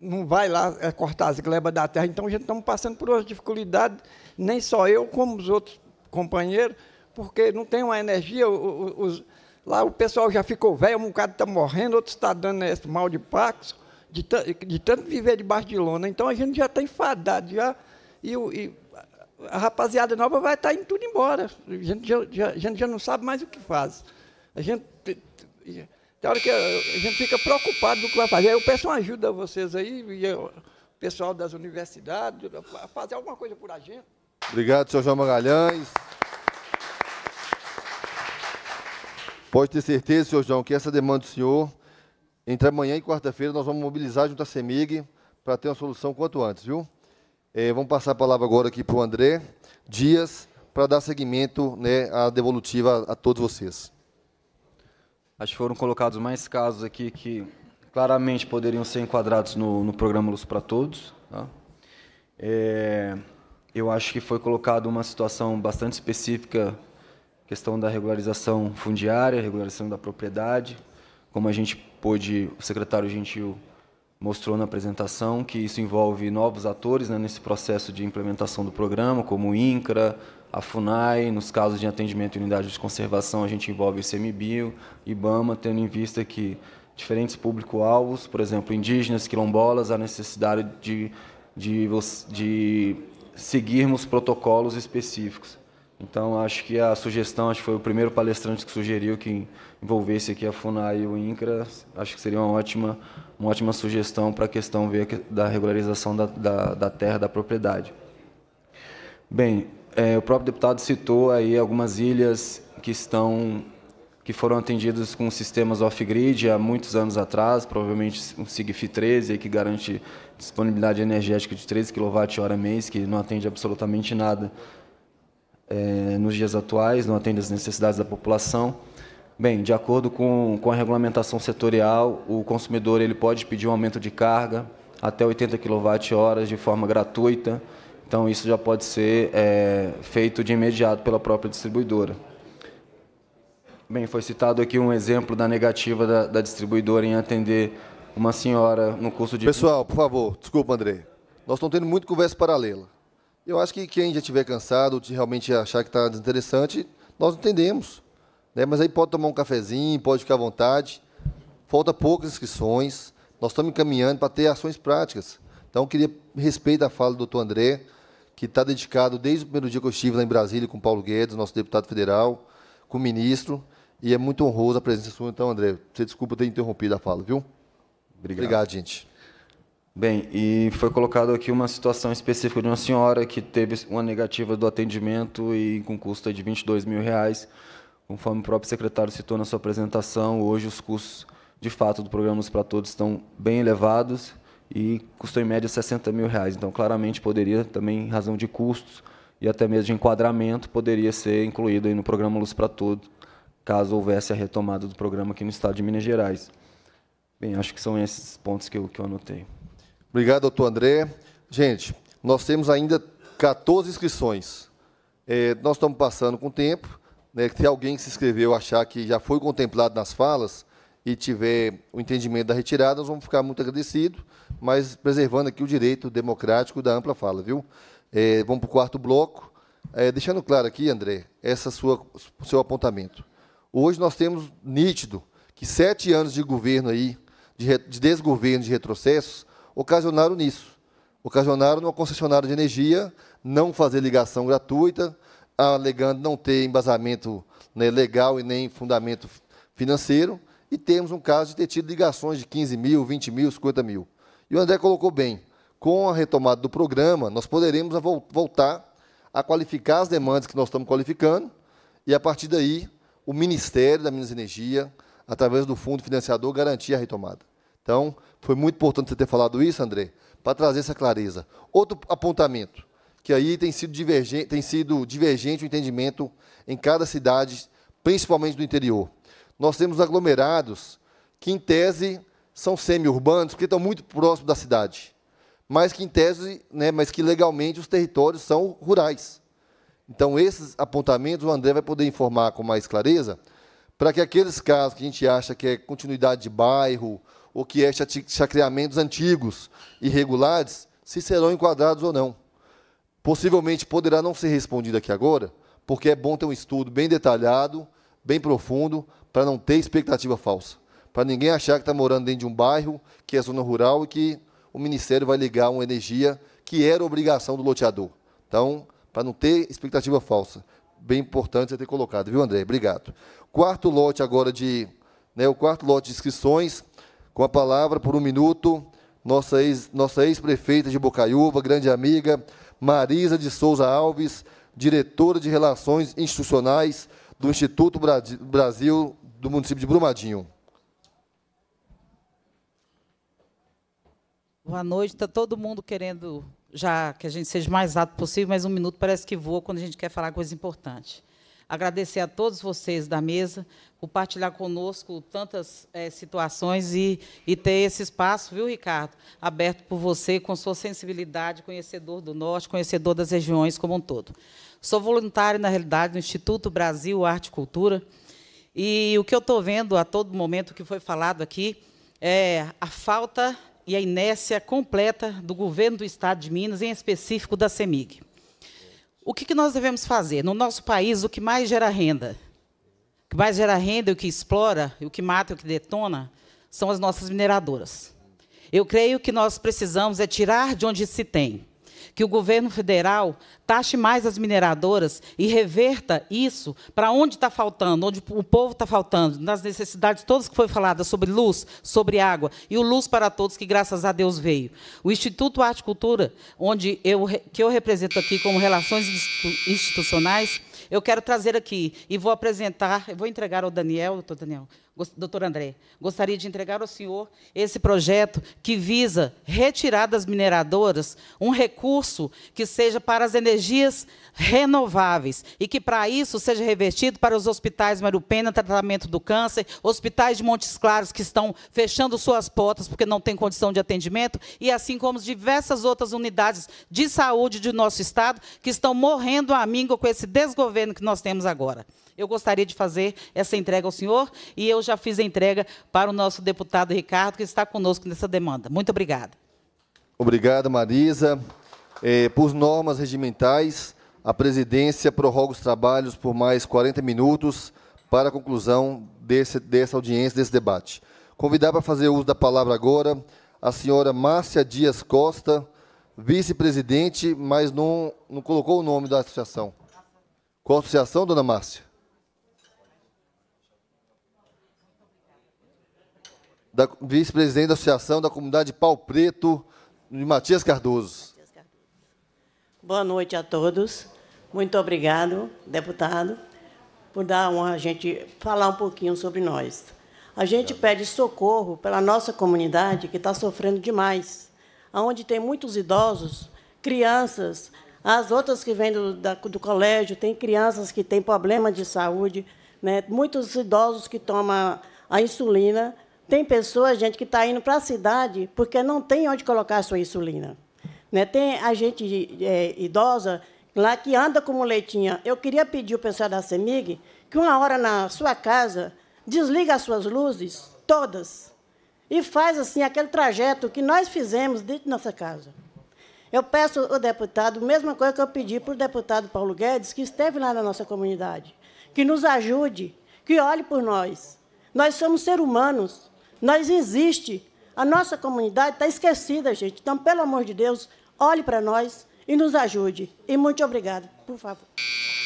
não vai lá é, cortar as glebas da terra. Então, a gente está passando por uma dificuldade, nem só eu, como os outros companheiros, porque não tem uma energia, os, Lá o pessoal já ficou velho, um bocado está morrendo, outro está dando esse mal de paxo, de, de, tanto viver debaixo de lona. Então a gente já está enfadado, já, e, e, a rapaziada nova vai estar tá indo tudo embora. A gente já, já, a gente já não sabe mais o que faz. A gente. Tem hora que a gente fica preocupado do que vai fazer. Eu peço uma ajuda a vocês aí, e o pessoal das universidades, a fazer alguma coisa por a gente. Obrigado, senhor João Magalhães. Pode ter certeza, senhor João, que essa demanda do senhor, entre amanhã e quarta-feira, nós vamos mobilizar junto à CEMIG para ter uma solução quanto antes, viu? É, vamos passar a palavra agora aqui para o André Dias, para dar seguimento né, à devolutiva a, a todos vocês. Acho que foram colocados mais casos aqui que claramente poderiam ser enquadrados no, no programa Luz para Todos. Tá? É, eu acho que foi colocada uma situação bastante específica questão da regularização fundiária, regularização da propriedade, como a gente pôde, o secretário Gentil mostrou na apresentação, que isso envolve novos atores né, nesse processo de implementação do programa, como o INCRA, a FUNAI, nos casos de atendimento em unidade de conservação, a gente envolve o ICMBio, IBAMA, tendo em vista que diferentes público-alvos, por exemplo, indígenas, quilombolas, a necessidade de, de, de seguirmos protocolos específicos. Então, acho que a sugestão, acho que foi o primeiro palestrante que sugeriu que envolvesse aqui a FUNAI e o INCRA, acho que seria uma ótima, uma ótima sugestão para a questão da regularização da, da, da terra, da propriedade. Bem, é, o próprio deputado citou aí algumas ilhas que estão que foram atendidas com sistemas off-grid há muitos anos atrás, provavelmente um SIGFI 13, que garante disponibilidade energética de 13 kWh mês, que não atende absolutamente nada é, nos dias atuais, não atende às necessidades da população. Bem, de acordo com, com a regulamentação setorial, o consumidor ele pode pedir um aumento de carga até 80 kWh de forma gratuita, então isso já pode ser é, feito de imediato pela própria distribuidora. Bem, foi citado aqui um exemplo da negativa da, da distribuidora em atender uma senhora no curso de... Pessoal, por favor, desculpa, André Nós estamos tendo muito conversa paralela. Eu acho que quem já estiver cansado, de realmente achar que está desinteressante, nós entendemos. Né? Mas aí pode tomar um cafezinho, pode ficar à vontade. Falta poucas inscrições. Nós estamos encaminhando para ter ações práticas. Então, eu queria respeito à fala do doutor André, que está dedicado desde o primeiro dia que eu estive lá em Brasília com o Paulo Guedes, nosso deputado federal, com o ministro. E é muito honroso a presença sua, então, André. Você desculpa ter interrompido a fala, viu? Obrigado, Obrigado gente. Bem, e foi colocado aqui uma situação específica de uma senhora que teve uma negativa do atendimento e com custo de 22 mil reais. Conforme o próprio secretário citou na sua apresentação, hoje os custos, de fato, do programa Luz para Todos estão bem elevados e custou em média 60 mil reais. Então, claramente, poderia também, em razão de custos e até mesmo de enquadramento, poderia ser incluído no programa Luz para Todos, caso houvesse a retomada do programa aqui no estado de Minas Gerais. Bem, acho que são esses pontos que eu, que eu anotei. Obrigado, doutor André. Gente, nós temos ainda 14 inscrições. É, nós estamos passando com o tempo. Né, se alguém que se inscreveu achar que já foi contemplado nas falas e tiver o entendimento da retirada, nós vamos ficar muito agradecidos, mas preservando aqui o direito democrático da ampla fala, viu? É, vamos para o quarto bloco. É, deixando claro aqui, André, essa sua seu apontamento. Hoje nós temos nítido que sete anos de governo aí, de, de desgoverno, de retrocessos, ocasionaram nisso. Ocasionaram uma concessionária de energia não fazer ligação gratuita, alegando não ter embasamento né, legal e nem fundamento financeiro, e temos um caso de ter tido ligações de 15 mil, 20 mil, 50 mil. E o André colocou bem, com a retomada do programa, nós poderemos voltar a qualificar as demandas que nós estamos qualificando, e a partir daí, o Ministério da Minas e Energia, através do fundo financiador, garantir a retomada. Então, foi muito importante você ter falado isso, André, para trazer essa clareza. Outro apontamento, que aí tem sido divergente, tem sido divergente o entendimento em cada cidade, principalmente do interior. Nós temos aglomerados que, em tese, são semi-urbanos, porque estão muito próximos da cidade, mas que, em tese, né, mas que legalmente os territórios são rurais. Então, esses apontamentos o André vai poder informar com mais clareza, para que aqueles casos que a gente acha que é continuidade de bairro o que é chacreamentos antigos, irregulares, se serão enquadrados ou não. Possivelmente poderá não ser respondido aqui agora, porque é bom ter um estudo bem detalhado, bem profundo, para não ter expectativa falsa. Para ninguém achar que está morando dentro de um bairro, que é zona rural e que o Ministério vai ligar uma energia que era obrigação do loteador. Então, para não ter expectativa falsa. Bem importante você ter colocado, viu, André? Obrigado. Quarto lote agora de. Né, o quarto lote de inscrições com a palavra, por um minuto, nossa ex-prefeita nossa ex de Bocaiúva, grande amiga, Marisa de Souza Alves, diretora de Relações Institucionais do Instituto Brasil do município de Brumadinho. Boa noite. Está todo mundo querendo já que a gente seja mais rápido possível, mas um minuto parece que voa quando a gente quer falar coisa importante. Agradecer a todos vocês da mesa, compartilhar conosco tantas é, situações e, e ter esse espaço, viu, Ricardo, aberto por você, com sua sensibilidade, conhecedor do Norte, conhecedor das regiões como um todo. Sou voluntário, na realidade, no Instituto Brasil Arte e Cultura, e o que eu estou vendo a todo momento que foi falado aqui é a falta e a inércia completa do governo do Estado de Minas, em específico da CEMIG. O que, que nós devemos fazer? No nosso país, o que mais gera renda? que mais gera renda, o que explora, o que mata, o que detona, são as nossas mineradoras. Eu creio que nós precisamos é tirar de onde se tem, que o governo federal taxe mais as mineradoras e reverta isso para onde está faltando, onde o povo está faltando, nas necessidades todas que foi falada sobre luz, sobre água e o luz para todos que graças a Deus veio. O Instituto Arte e Cultura, onde eu que eu represento aqui como relações institucionais, eu quero trazer aqui e vou apresentar, eu vou entregar ao Daniel, doutor Daniel, doutor André, gostaria de entregar ao senhor esse projeto que visa retirar das mineradoras um recurso que seja para as energias renováveis e que, para isso, seja revertido para os hospitais Marupena, tratamento do câncer, hospitais de Montes Claros que estão fechando suas portas porque não tem condição de atendimento, e assim como diversas outras unidades de saúde do nosso Estado que estão morrendo a míngua com esse desgoverno que nós temos agora eu gostaria de fazer essa entrega ao senhor e eu já fiz a entrega para o nosso deputado Ricardo, que está conosco nessa demanda. Muito obrigada. Obrigado, Marisa. É, por normas regimentais, a presidência prorroga os trabalhos por mais 40 minutos para a conclusão desse, dessa audiência, desse debate. Convidar para fazer uso da palavra agora a senhora Márcia Dias Costa, vice-presidente, mas não, não colocou o nome da associação. Qual associação, dona Márcia? vice-presidente da Associação da Comunidade Pau Preto, de Matias Cardoso. Boa noite a todos. Muito obrigado, deputado, por dar uma, a gente falar um pouquinho sobre nós. A gente pede socorro pela nossa comunidade que está sofrendo demais, onde tem muitos idosos, crianças, as outras que vêm do, da, do colégio, tem crianças que têm problema de saúde, né? muitos idosos que tomam a insulina tem pessoas, gente, que está indo para a cidade porque não tem onde colocar a sua insulina. Né? Tem a gente é, idosa lá que anda como leitinha. Eu queria pedir o pessoal da CEMIG que uma hora na sua casa desliga as suas luzes todas e faz assim aquele trajeto que nós fizemos dentro da nossa casa. Eu peço ao deputado, a mesma coisa que eu pedi para o deputado Paulo Guedes, que esteve lá na nossa comunidade, que nos ajude, que olhe por nós. Nós somos seres humanos, nós existe. A nossa comunidade está esquecida, gente. Então, pelo amor de Deus, olhe para nós e nos ajude. E muito obrigada, por favor.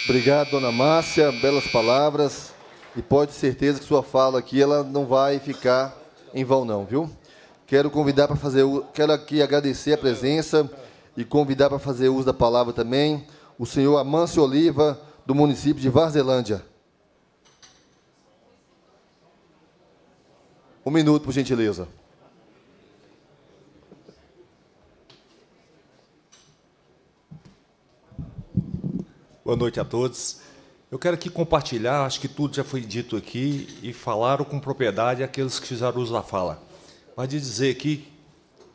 Obrigado, dona Márcia. Belas palavras. E pode ter certeza que sua fala aqui ela não vai ficar em vão, não, viu? Quero convidar para fazer. Quero aqui agradecer a presença e convidar para fazer uso da palavra também o senhor Amâncio Oliva, do município de Varzelândia. Um minuto, por gentileza. Boa noite a todos. Eu quero aqui compartilhar, acho que tudo já foi dito aqui e falaram com propriedade aqueles que fizeram uso da fala. Mas de dizer aqui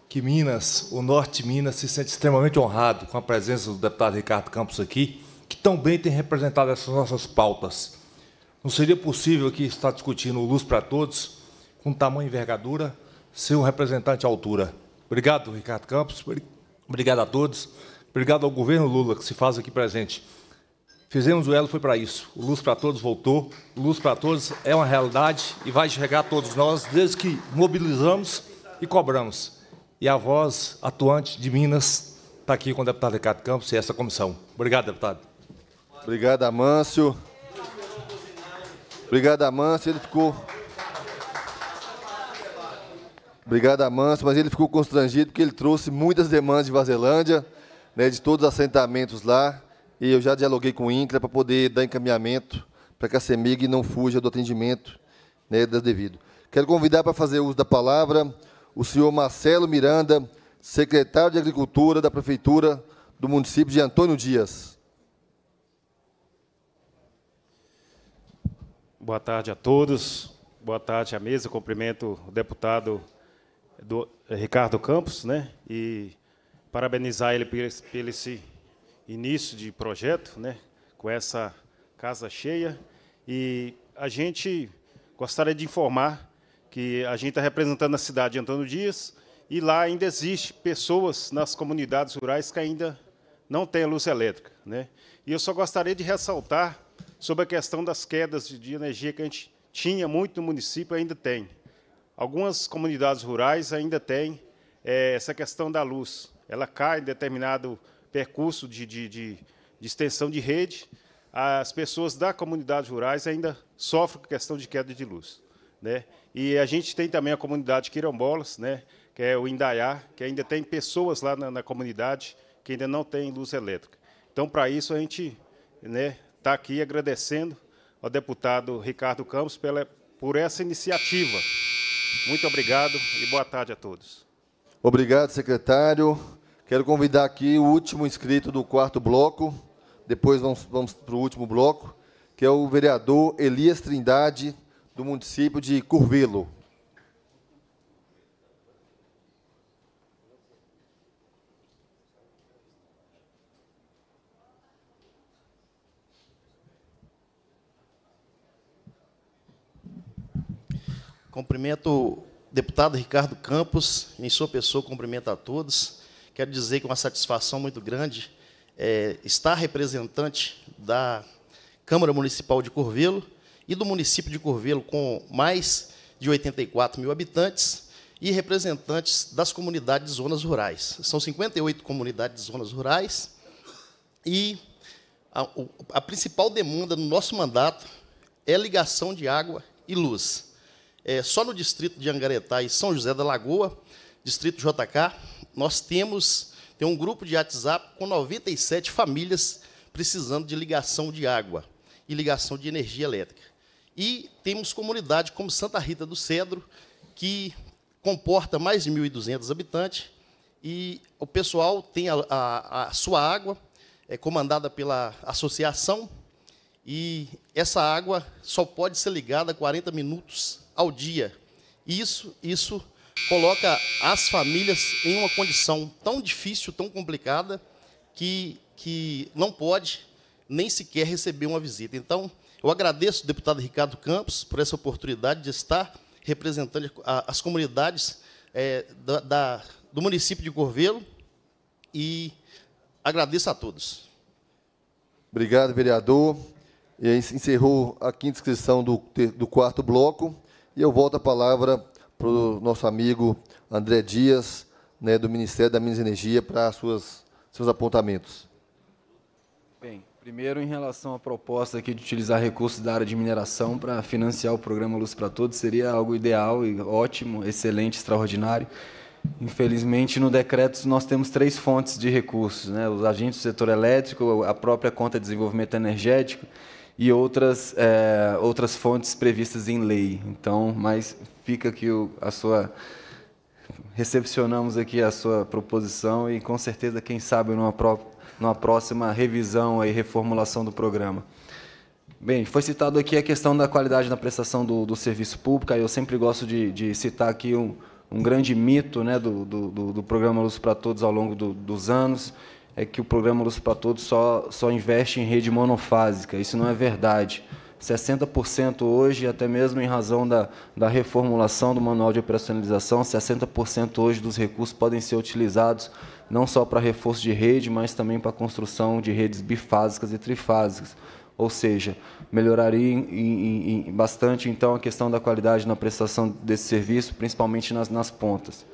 que Minas, o norte de Minas, se sente extremamente honrado com a presença do deputado Ricardo Campos aqui, que tão bem tem representado essas nossas pautas. Não seria possível aqui estar discutindo luz para todos com tamanho envergadura, ser um representante à altura. Obrigado, Ricardo Campos. Obrigado a todos. Obrigado ao governo Lula, que se faz aqui presente. Fizemos o elo, foi para isso. O Luz para Todos voltou. O Luz para Todos é uma realidade e vai chegar a todos nós, desde que mobilizamos e cobramos. E a voz atuante de Minas está aqui com o deputado Ricardo Campos e essa comissão. Obrigado, deputado. Obrigado, Amâncio. Obrigado, Amâncio. Ele ficou Obrigado, Amanso, mas ele ficou constrangido porque ele trouxe muitas demandas de Vazelândia, né, de todos os assentamentos lá, e eu já dialoguei com o INCRA para poder dar encaminhamento para que a CEMIG não fuja do atendimento né, devido. Quero convidar para fazer uso da palavra o senhor Marcelo Miranda, secretário de Agricultura da Prefeitura do município de Antônio Dias. Boa tarde a todos. Boa tarde à mesa. Cumprimento o deputado do eh, Ricardo Campos, né? E parabenizar ele pelo esse início de projeto, né? Com essa casa cheia e a gente gostaria de informar que a gente está representando a cidade de Antônio Dias e lá ainda existe pessoas nas comunidades rurais que ainda não têm luz elétrica, né? E eu só gostaria de ressaltar sobre a questão das quedas de energia que a gente tinha muito no município ainda tem. Algumas comunidades rurais ainda têm é, essa questão da luz. Ela cai em determinado percurso de, de, de, de extensão de rede. As pessoas da comunidade rurais ainda sofrem com a questão de queda de luz. Né? E a gente tem também a comunidade Quirambolas, né? que é o Indaiá, que ainda tem pessoas lá na, na comunidade que ainda não tem luz elétrica. Então, para isso, a gente está né, tá aqui agradecendo ao deputado Ricardo Campos pela, por essa iniciativa. Muito obrigado e boa tarde a todos. Obrigado, secretário. Quero convidar aqui o último inscrito do quarto bloco, depois vamos, vamos para o último bloco, que é o vereador Elias Trindade, do município de Curvelo. Cumprimento o deputado Ricardo Campos, em sua pessoa, cumprimento a todos. Quero dizer que é uma satisfação muito grande é, estar representante da Câmara Municipal de Corvelo e do município de Corvelo, com mais de 84 mil habitantes, e representantes das comunidades de zonas rurais. São 58 comunidades de zonas rurais, e a, a principal demanda no nosso mandato é ligação de água e luz é, só no distrito de Angaretá e São José da Lagoa, distrito JK, nós temos tem um grupo de WhatsApp com 97 famílias precisando de ligação de água e ligação de energia elétrica. E temos comunidade como Santa Rita do Cedro, que comporta mais de 1.200 habitantes, e o pessoal tem a, a, a, sua água, é comandada pela associação, e essa água só pode ser ligada a 40 minutos ao dia. isso, isso coloca as famílias em uma condição tão difícil, tão complicada, que, que não pode nem sequer receber uma visita. Então, eu agradeço ao deputado Ricardo Campos por essa oportunidade de estar representando as comunidades é, da, da, do município de Corvelo e agradeço a todos. Obrigado, vereador. E encerrou a quinta inscrição do, do quarto bloco. E eu volto a palavra para o nosso amigo André Dias, né, do Ministério da Minas e Energia, para suas, seus apontamentos. Bem, primeiro em relação à proposta aqui de utilizar recursos da área de mineração para financiar o programa Luz para Todos, seria algo ideal e ótimo, excelente, extraordinário. Infelizmente, no decreto, nós temos três fontes de recursos: né? os agentes do setor elétrico, a própria conta de desenvolvimento energético e outras, é, outras fontes previstas em lei. Então, mas fica aqui o, a sua. Recepcionamos aqui a sua proposição e, com certeza, quem sabe, numa, numa próxima revisão e reformulação do programa. Bem, foi citado aqui a questão da qualidade na prestação do, do serviço público. Eu sempre gosto de, de citar aqui um, um grande mito né, do, do, do programa Luz para Todos ao longo do, dos anos, é que o programa Luz para Todos só, só investe em rede monofásica. Isso não é verdade. 60% hoje, até mesmo em razão da, da reformulação do manual de operacionalização, 60% hoje dos recursos podem ser utilizados não só para reforço de rede, mas também para a construção de redes bifásicas e trifásicas. Ou seja, melhoraria em, em, em bastante então a questão da qualidade na prestação desse serviço, principalmente nas, nas pontas.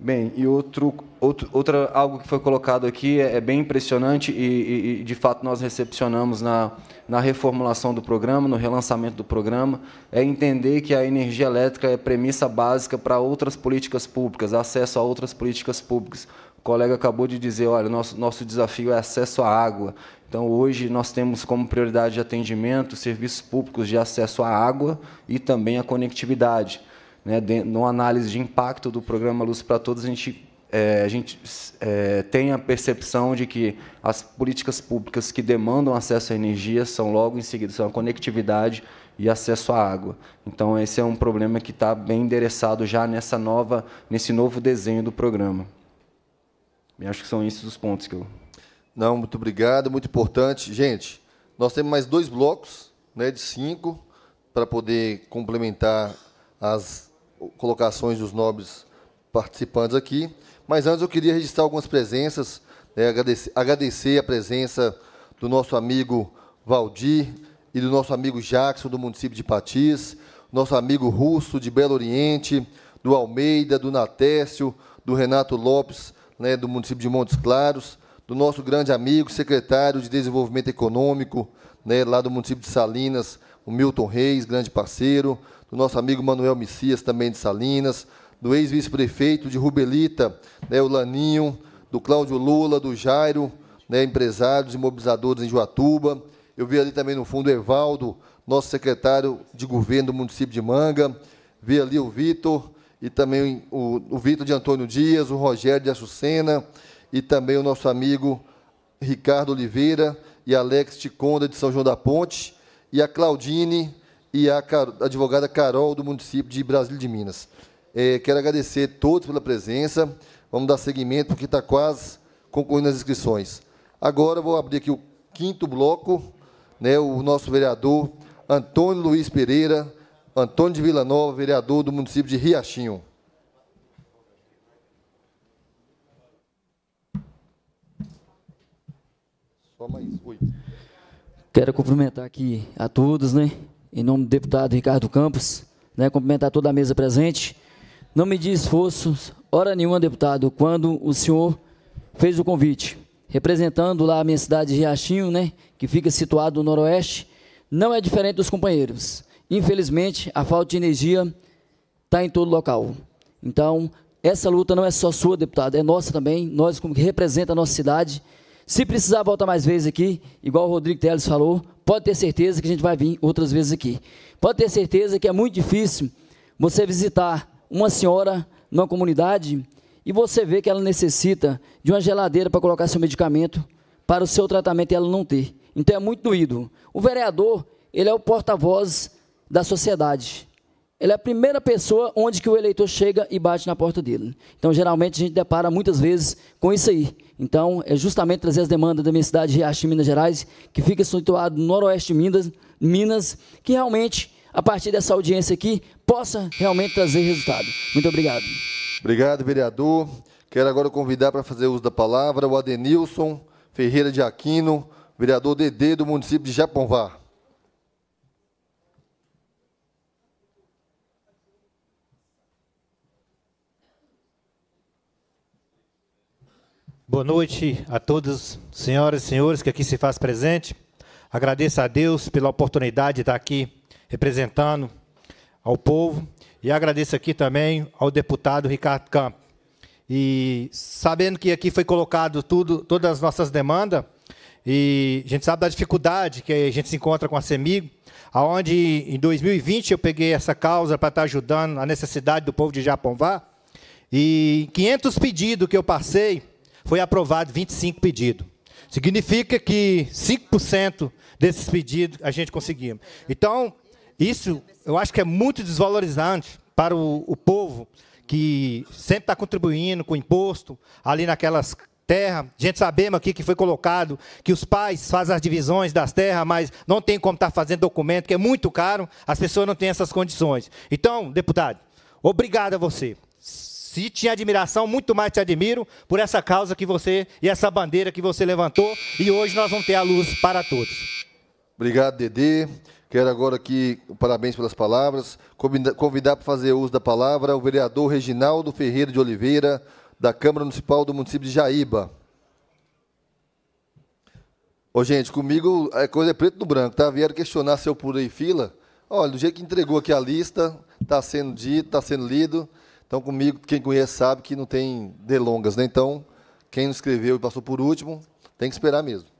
Bem, e outro, outro, outra, algo que foi colocado aqui é, é bem impressionante e, e, de fato, nós recepcionamos na, na reformulação do programa, no relançamento do programa, é entender que a energia elétrica é premissa básica para outras políticas públicas, acesso a outras políticas públicas. O colega acabou de dizer, olha, nosso, nosso desafio é acesso à água. Então, hoje, nós temos como prioridade de atendimento serviços públicos de acesso à água e também à conectividade. Né, numa análise de impacto do programa Luz para Todos, a gente, é, a gente é, tem a percepção de que as políticas públicas que demandam acesso à energia são logo em seguida são a conectividade e acesso à água. Então esse é um problema que está bem endereçado já nessa nova, nesse novo desenho do programa. E acho que são esses os pontos que eu. Não, muito obrigado, muito importante, gente. Nós temos mais dois blocos, né, de cinco, para poder complementar as colocações dos nobres participantes aqui. Mas antes eu queria registrar algumas presenças, né, agradecer, agradecer, a presença do nosso amigo Valdir e do nosso amigo Jackson, do município de Patis, nosso amigo Russo, de Belo Oriente, do Almeida, do Natécio, do Renato Lopes, né, do município de Montes Claros, do nosso grande amigo, secretário de Desenvolvimento Econômico, né, lá do município de Salinas, o Milton Reis, grande parceiro, do nosso amigo Manuel Messias, também de Salinas, do ex-vice-prefeito de Rubelita, né, o Laninho, do Cláudio Lula, do Jairo, né, empresários e mobilizadores em Joatuba. Eu vi ali também no fundo o Evaldo, nosso secretário de governo do município de Manga. Vi ali o Vitor e também o, o Vitor de Antônio Dias, o Rogério de Açucena e também o nosso amigo Ricardo Oliveira e Alex Ticonda de São João da Ponte e a Claudine e a advogada Carol, do município de Brasília de Minas. É, quero agradecer a todos pela presença. Vamos dar seguimento, porque está quase concluindo as inscrições. Agora vou abrir aqui o quinto bloco, né, o nosso vereador Antônio Luiz Pereira, Antônio de Vila Nova, vereador do município de Riachinho. Só mais oito. Quero cumprimentar aqui a todos, né? em nome do deputado Ricardo Campos, né, cumprimentar toda a mesa presente. Não me di esforço, hora nenhuma, deputado, quando o senhor fez o convite, representando lá a minha cidade de Riachinho, né, que fica situado no noroeste, não é diferente dos companheiros. Infelizmente, a falta de energia está em todo local. Então, essa luta não é só sua, deputado, é nossa também, nós como que representa a nossa cidade, se precisar, voltar mais vezes aqui, igual o Rodrigo Teles falou, pode ter certeza que a gente vai vir outras vezes aqui. Pode ter certeza que é muito difícil você visitar uma senhora numa comunidade e você vê que ela necessita de uma geladeira para colocar seu medicamento para o seu tratamento e ela não ter. Então é muito doído. O vereador, ele é o porta-voz da sociedade. Ele é a primeira pessoa onde que o eleitor chega e bate na porta dele. Então, geralmente, a gente depara muitas vezes com isso aí. Então, é justamente trazer as demandas da minha cidade, Riacho, Minas Gerais, que fica situado no noroeste de Minas, Minas, que realmente, a partir dessa audiência aqui, possa realmente trazer resultado. Muito obrigado. Obrigado, vereador. Quero agora convidar para fazer uso da palavra o Adenilson Ferreira de Aquino, vereador DD do município de Japonvá. Boa noite a todos, senhoras e senhores que aqui se faz presente. Agradeço a Deus pela oportunidade de estar aqui representando ao povo e agradeço aqui também ao deputado Ricardo Campos. E sabendo que aqui foi colocado tudo, todas as nossas demandas, e a gente sabe da dificuldade que a gente se encontra com a CEMIG, aonde em 2020 eu peguei essa causa para estar ajudando a necessidade do povo de Japonvá, e 500 pedidos que eu passei, foi aprovado 25 pedidos. Significa que 5% desses pedidos a gente conseguia. Então, isso eu acho que é muito desvalorizante para o, o povo que sempre está contribuindo com imposto ali naquelas terras. A gente sabemos aqui que foi colocado que os pais fazem as divisões das terras, mas não tem como estar tá fazendo documento, que é muito caro, as pessoas não têm essas condições. Então, deputado, obrigado a você. Se tinha admiração, muito mais te admiro por essa causa que você e essa bandeira que você levantou. E hoje nós vamos ter a luz para todos. Obrigado, Dedê. Quero agora aqui, parabéns pelas palavras, convidar para fazer uso da palavra o vereador Reginaldo Ferreira de Oliveira, da Câmara Municipal do município de Jaíba. Ô, gente, comigo a é coisa é preto no branco, tá? Vieram questionar se eu pulei fila. Olha, do jeito que entregou aqui a lista, está sendo dito, está sendo lido. Então, comigo, quem conhece sabe que não tem delongas, né? Então, quem não escreveu e passou por último, tem que esperar mesmo.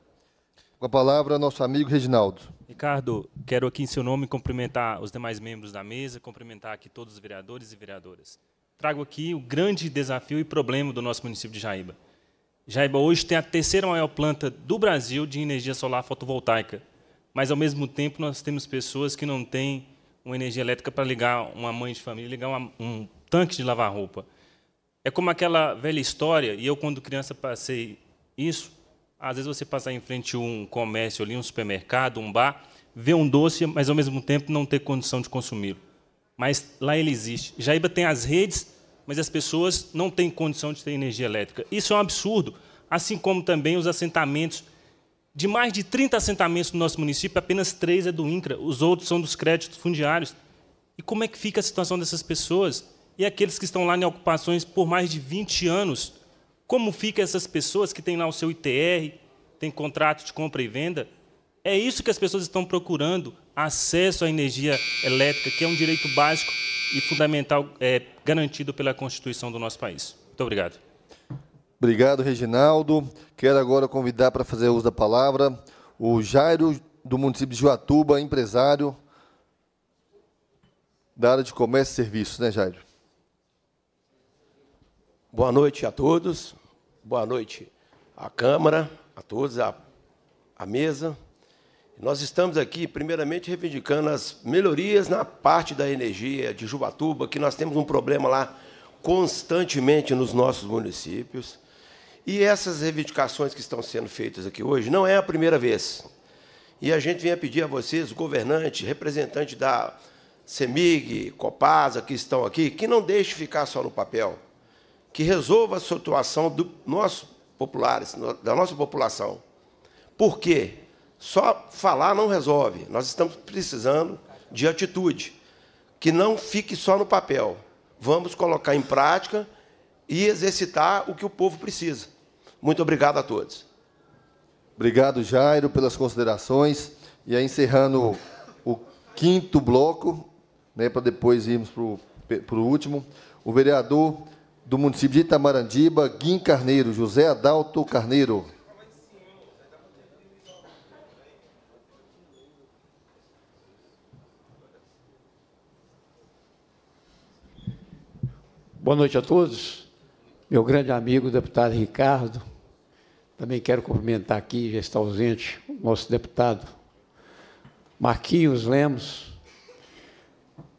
Com a palavra, nosso amigo Reginaldo. Ricardo, quero aqui em seu nome cumprimentar os demais membros da mesa, cumprimentar aqui todos os vereadores e vereadoras. Trago aqui o grande desafio e problema do nosso município de Jaíba. Jaíba hoje tem a terceira maior planta do Brasil de energia solar fotovoltaica, mas ao mesmo tempo nós temos pessoas que não têm uma energia elétrica para ligar uma mãe de família, ligar uma, um tanques de lavar roupa. É como aquela velha história, e eu, quando criança, passei isso. Às vezes você passar em frente a um comércio ali, um supermercado, um bar, ver um doce, mas ao mesmo tempo não ter condição de consumi-lo. Mas lá ele existe. Jaíba tem as redes, mas as pessoas não têm condição de ter energia elétrica. Isso é um absurdo, assim como também os assentamentos. De mais de 30 assentamentos no nosso município, apenas três é do INCRA, os outros são dos créditos fundiários. E como é que fica a situação dessas pessoas? E aqueles que estão lá em ocupações por mais de 20 anos, como ficam essas pessoas que têm lá o seu ITR, tem contrato de compra e venda? É isso que as pessoas estão procurando, acesso à energia elétrica, que é um direito básico e fundamental é, garantido pela Constituição do nosso país. Muito obrigado. Obrigado, Reginaldo. Quero agora convidar para fazer uso da palavra o Jairo do município de Joatuba, empresário da área de comércio e serviços, né, Jairo? Boa noite a todos, boa noite à Câmara, a todos, à, à mesa. Nós estamos aqui, primeiramente, reivindicando as melhorias na parte da energia de Jubatuba, que nós temos um problema lá constantemente nos nossos municípios. E essas reivindicações que estão sendo feitas aqui hoje não é a primeira vez. E a gente vem a pedir a vocês, governante, representante da CEMIG, Copasa, que estão aqui, que não deixe ficar só no papel que resolva a situação do nosso populares, da nossa população. Por quê? Só falar não resolve. Nós estamos precisando de atitude, que não fique só no papel. Vamos colocar em prática e exercitar o que o povo precisa. Muito obrigado a todos. Obrigado, Jairo, pelas considerações. E aí, encerrando o quinto bloco, né, para depois irmos para o último, o vereador do município de Itamarandiba, Guim Carneiro, José Adalto Carneiro. Boa noite a todos. Meu grande amigo, deputado Ricardo. Também quero cumprimentar aqui, já está ausente, o nosso deputado Marquinhos Lemos.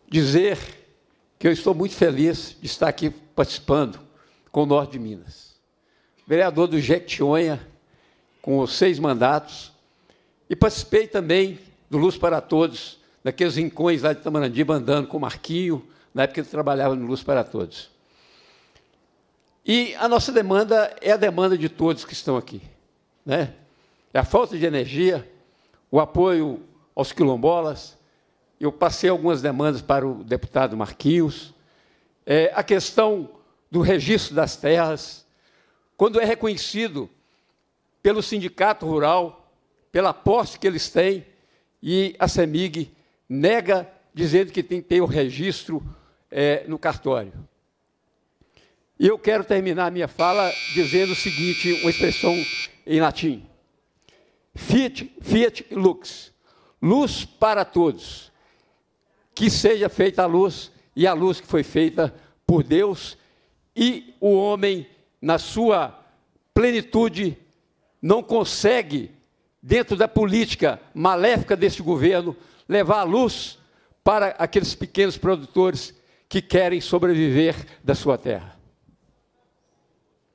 Dizer que eu estou muito feliz de estar aqui participando com o Norte de Minas. Vereador do Jequitinhonha, com os seis mandatos, e participei também do Luz para Todos, daqueles rincões lá de Tamarandiba, andando com o Marquinho, na época que ele trabalhava no Luz para Todos. E a nossa demanda é a demanda de todos que estão aqui. Né? É a falta de energia, o apoio aos quilombolas. Eu passei algumas demandas para o deputado Marquinhos, é, a questão do registro das terras, quando é reconhecido pelo sindicato rural, pela posse que eles têm, e a CEMIG nega, dizendo que tem que ter o registro é, no cartório. E eu quero terminar a minha fala dizendo o seguinte, uma expressão em latim. Fiat, fiat lux, luz para todos. Que seja feita a luz e a luz que foi feita por Deus e o homem, na sua plenitude, não consegue, dentro da política maléfica deste governo, levar a luz para aqueles pequenos produtores que querem sobreviver da sua terra.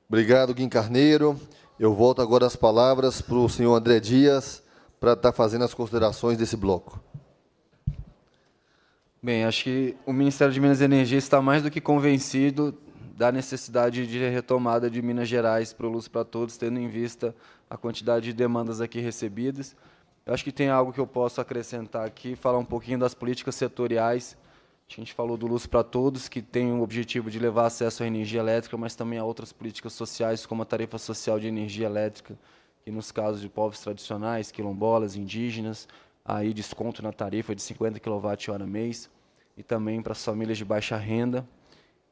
Obrigado, Guim Carneiro. Eu volto agora as palavras para o senhor André Dias para estar tá fazendo as considerações desse bloco. Bem, acho que o Ministério de Minas e Energia está mais do que convencido da necessidade de retomada de Minas Gerais para o Luz para Todos, tendo em vista a quantidade de demandas aqui recebidas. Eu acho que tem algo que eu posso acrescentar aqui, falar um pouquinho das políticas setoriais. A gente falou do Luz para Todos, que tem o objetivo de levar acesso à energia elétrica, mas também a outras políticas sociais, como a tarifa social de energia elétrica, que nos casos de povos tradicionais, quilombolas, indígenas, aí desconto na tarifa de 50 kWh mês e também para as famílias de baixa renda.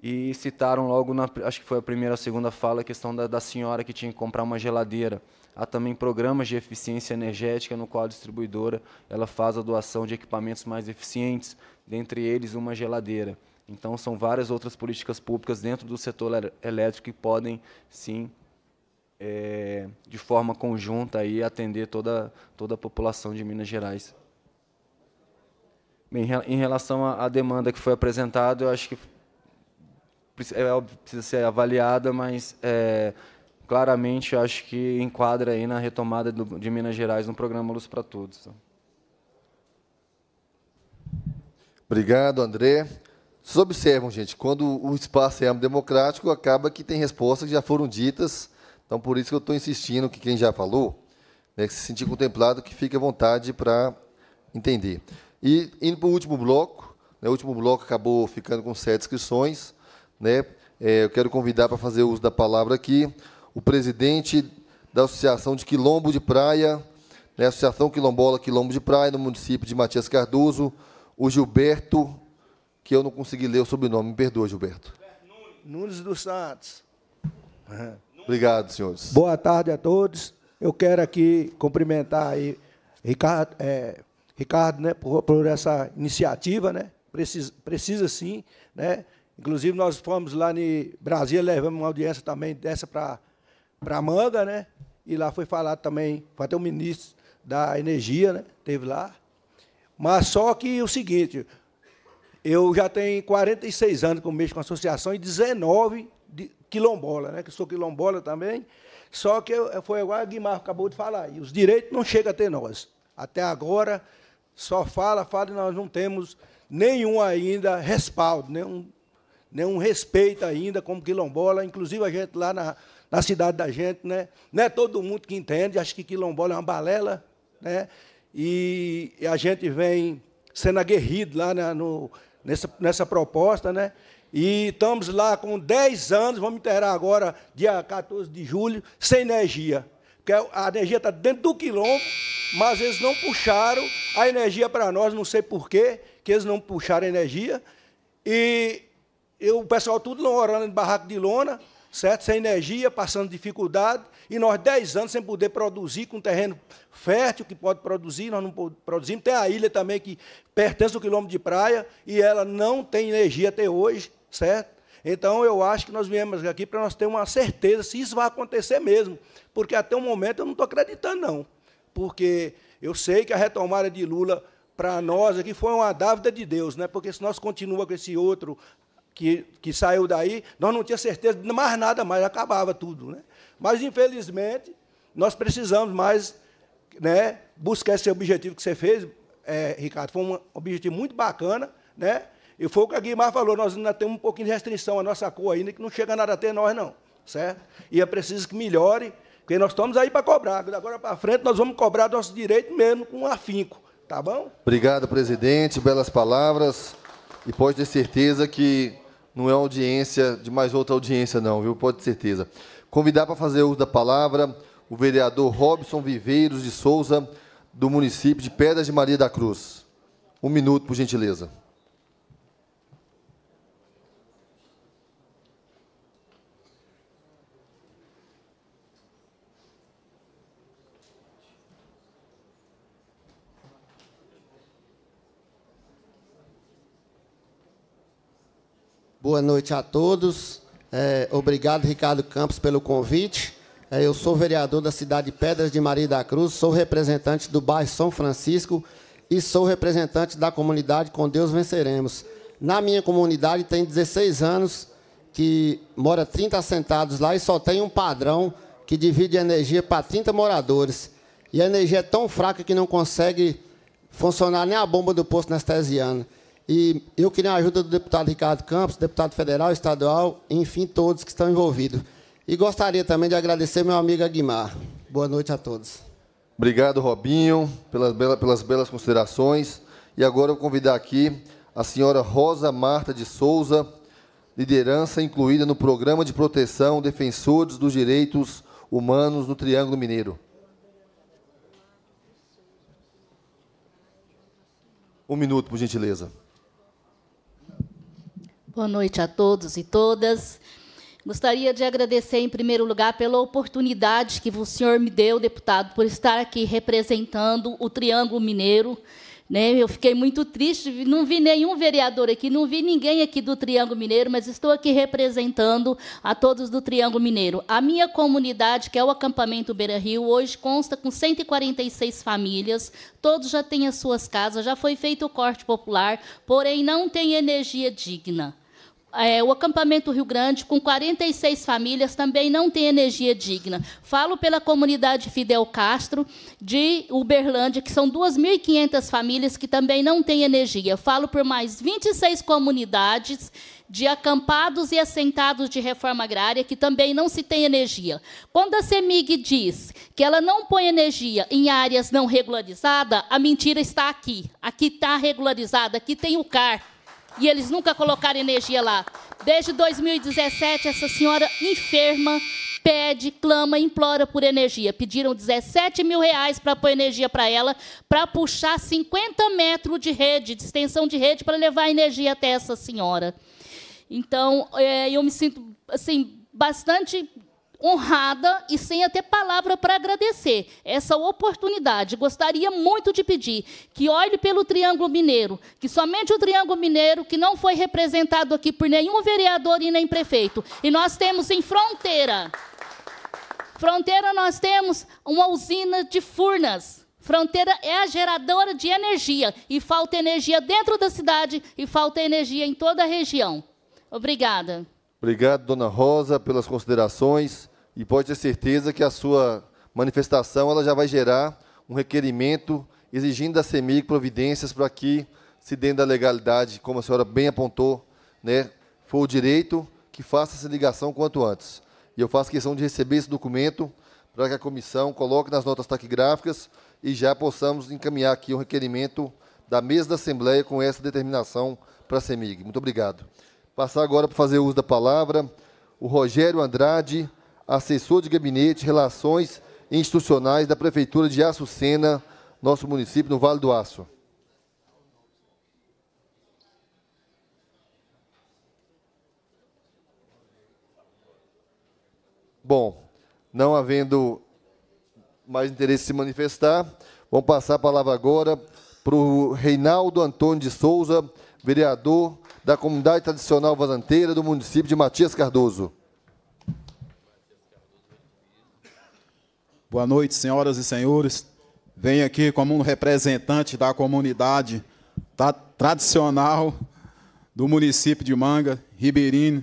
E citaram logo, na, acho que foi a primeira ou segunda fala, a questão da, da senhora que tinha que comprar uma geladeira. Há também programas de eficiência energética no qual a distribuidora ela faz a doação de equipamentos mais eficientes, dentre eles uma geladeira. Então, são várias outras políticas públicas dentro do setor elétrico que podem, sim, é, de forma conjunta, aí, atender toda, toda a população de Minas Gerais. Bem, em relação à demanda que foi apresentada, eu acho que é precisa ser avaliada, mas é, claramente acho que enquadra aí na retomada do, de Minas Gerais no programa Luz para Todos. Tá? Obrigado, André. Vocês observam, gente, quando o espaço é democrático, acaba que tem respostas que já foram ditas. Então, por isso que eu estou insistindo que quem já falou, né, que se sentir contemplado, que fique à vontade para entender. E indo para o último bloco, né, o último bloco acabou ficando com sete inscrições. Né, é, eu quero convidar para fazer uso da palavra aqui o presidente da Associação de Quilombo de Praia, né, Associação Quilombola Quilombo de Praia, no município de Matias Cardoso, o Gilberto, que eu não consegui ler o sobrenome, me perdoa, Gilberto. Nunes dos Santos. Obrigado, senhores. Boa tarde a todos. Eu quero aqui cumprimentar aí Ricardo, é, Ricardo, né, por, por essa iniciativa, né? Precisa, precisa sim, né? Inclusive nós fomos lá em Brasília, levamos uma audiência também dessa para para Manga, né? E lá foi falado também, foi até o ministro da Energia, né? Teve lá. Mas só que o seguinte, eu já tenho 46 anos que eu mexo com a associação e 19 de quilombola, né? Que sou quilombola também. Só que foi igual a Guimarães acabou de falar, e os direitos não chegam até nós. Até agora, só fala, fala e nós não temos nenhum ainda respaldo, nenhum, nenhum respeito ainda como quilombola. Inclusive a gente lá na, na cidade da gente, né? Não é todo mundo que entende, acho que quilombola é uma balela, né? E, e a gente vem sendo aguerrido lá na, né, no, nessa, nessa proposta, né? E estamos lá com 10 anos, vamos enterrar agora, dia 14 de julho, sem energia. Porque é a energia está dentro do quilombo, mas eles não puxaram a energia para nós, não sei porquê, que eles não puxaram a energia. E eu, o pessoal tudo não orando em barraco de lona, certo? Sem energia, passando dificuldade, e nós dez anos sem poder produzir com terreno fértil que pode produzir, nós não produzimos. Tem a ilha também que pertence ao quilômetro de praia e ela não tem energia até hoje, certo? Então, eu acho que nós viemos aqui para nós ter uma certeza se isso vai acontecer mesmo, porque até o momento eu não estou acreditando, não. Porque eu sei que a retomada de Lula para nós aqui foi uma dávida de Deus, né? porque se nós continuamos com esse outro que, que saiu daí, nós não tínhamos certeza de mais nada mais, acabava tudo. Né? Mas, infelizmente, nós precisamos mais né, buscar esse objetivo que você fez, é, Ricardo. Foi um objetivo muito bacana, né? E foi o que a Guimar falou, nós ainda temos um pouquinho de restrição à nossa cor ainda, que não chega nada até nós, não. Certo? E é preciso que melhore, porque nós estamos aí para cobrar. agora para frente nós vamos cobrar nosso direito mesmo com afinco. Tá bom? Obrigado, presidente. Belas palavras. E pode ter certeza que não é audiência de mais outra audiência, não, viu? Pode ter certeza. Convidar para fazer uso da palavra o vereador Robson Viveiros de Souza, do município de Pedras de Maria da Cruz. Um minuto, por gentileza. Boa noite a todos. É, obrigado, Ricardo Campos, pelo convite. É, eu sou vereador da cidade de Pedras de Maria da Cruz, sou representante do bairro São Francisco e sou representante da comunidade Com Deus Venceremos. Na minha comunidade tem 16 anos que mora 30 assentados lá e só tem um padrão que divide energia para 30 moradores. E a energia é tão fraca que não consegue funcionar nem a bomba do posto anestesiano. E eu queria a ajuda do deputado Ricardo Campos, deputado federal, estadual, enfim, todos que estão envolvidos. E gostaria também de agradecer meu amigo Aguimar. Boa noite a todos. Obrigado, Robinho, pelas belas, pelas belas considerações. E agora eu vou convidar aqui a senhora Rosa Marta de Souza, liderança incluída no Programa de Proteção Defensores dos Direitos Humanos no Triângulo Mineiro. Um minuto, por gentileza. Boa noite a todos e todas. Gostaria de agradecer, em primeiro lugar, pela oportunidade que o senhor me deu, deputado, por estar aqui representando o Triângulo Mineiro. Né? Eu fiquei muito triste, não vi nenhum vereador aqui, não vi ninguém aqui do Triângulo Mineiro, mas estou aqui representando a todos do Triângulo Mineiro. A minha comunidade, que é o acampamento Beira Rio, hoje consta com 146 famílias, todos já têm as suas casas, já foi feito o corte popular, porém não tem energia digna é, o acampamento Rio Grande, com 46 famílias, também não tem energia digna. Falo pela comunidade Fidel Castro de Uberlândia, que são 2.500 famílias que também não têm energia. Falo por mais 26 comunidades de acampados e assentados de reforma agrária que também não se tem energia. Quando a CEMIG diz que ela não põe energia em áreas não regularizadas, a mentira está aqui. Aqui está regularizada, aqui tem o CAR, e eles nunca colocaram energia lá. Desde 2017, essa senhora enferma pede, clama, implora por energia. Pediram 17 mil reais para pôr energia para ela, para puxar 50 metros de rede, de extensão de rede, para levar energia até essa senhora. Então, é, eu me sinto assim bastante honrada e sem até palavra para agradecer essa oportunidade. Gostaria muito de pedir que olhe pelo Triângulo Mineiro, que somente o Triângulo Mineiro, que não foi representado aqui por nenhum vereador e nem prefeito, e nós temos em fronteira. Fronteira nós temos uma usina de furnas. Fronteira é a geradora de energia e falta energia dentro da cidade e falta energia em toda a região. Obrigada. Obrigado, dona Rosa, pelas considerações e pode ter certeza que a sua manifestação ela já vai gerar um requerimento exigindo da CEMIG providências para que se dentro da legalidade, como a senhora bem apontou, né, for o direito que faça essa ligação quanto antes. E eu faço questão de receber esse documento para que a comissão coloque nas notas taquigráficas e já possamos encaminhar aqui um requerimento da mesa da Assembleia com essa determinação para a CEMIG. Muito obrigado. Passar agora para fazer uso da palavra o Rogério Andrade, assessor de gabinete, relações institucionais da Prefeitura de Açucena, nosso município no Vale do Aço. Bom, não havendo mais interesse em se manifestar, vamos passar a palavra agora para o Reinaldo Antônio de Souza, vereador da comunidade tradicional vazanteira do município de Matias Cardoso. Boa noite, senhoras e senhores. Venho aqui como um representante da comunidade tradicional do município de Manga, Ribeirinho,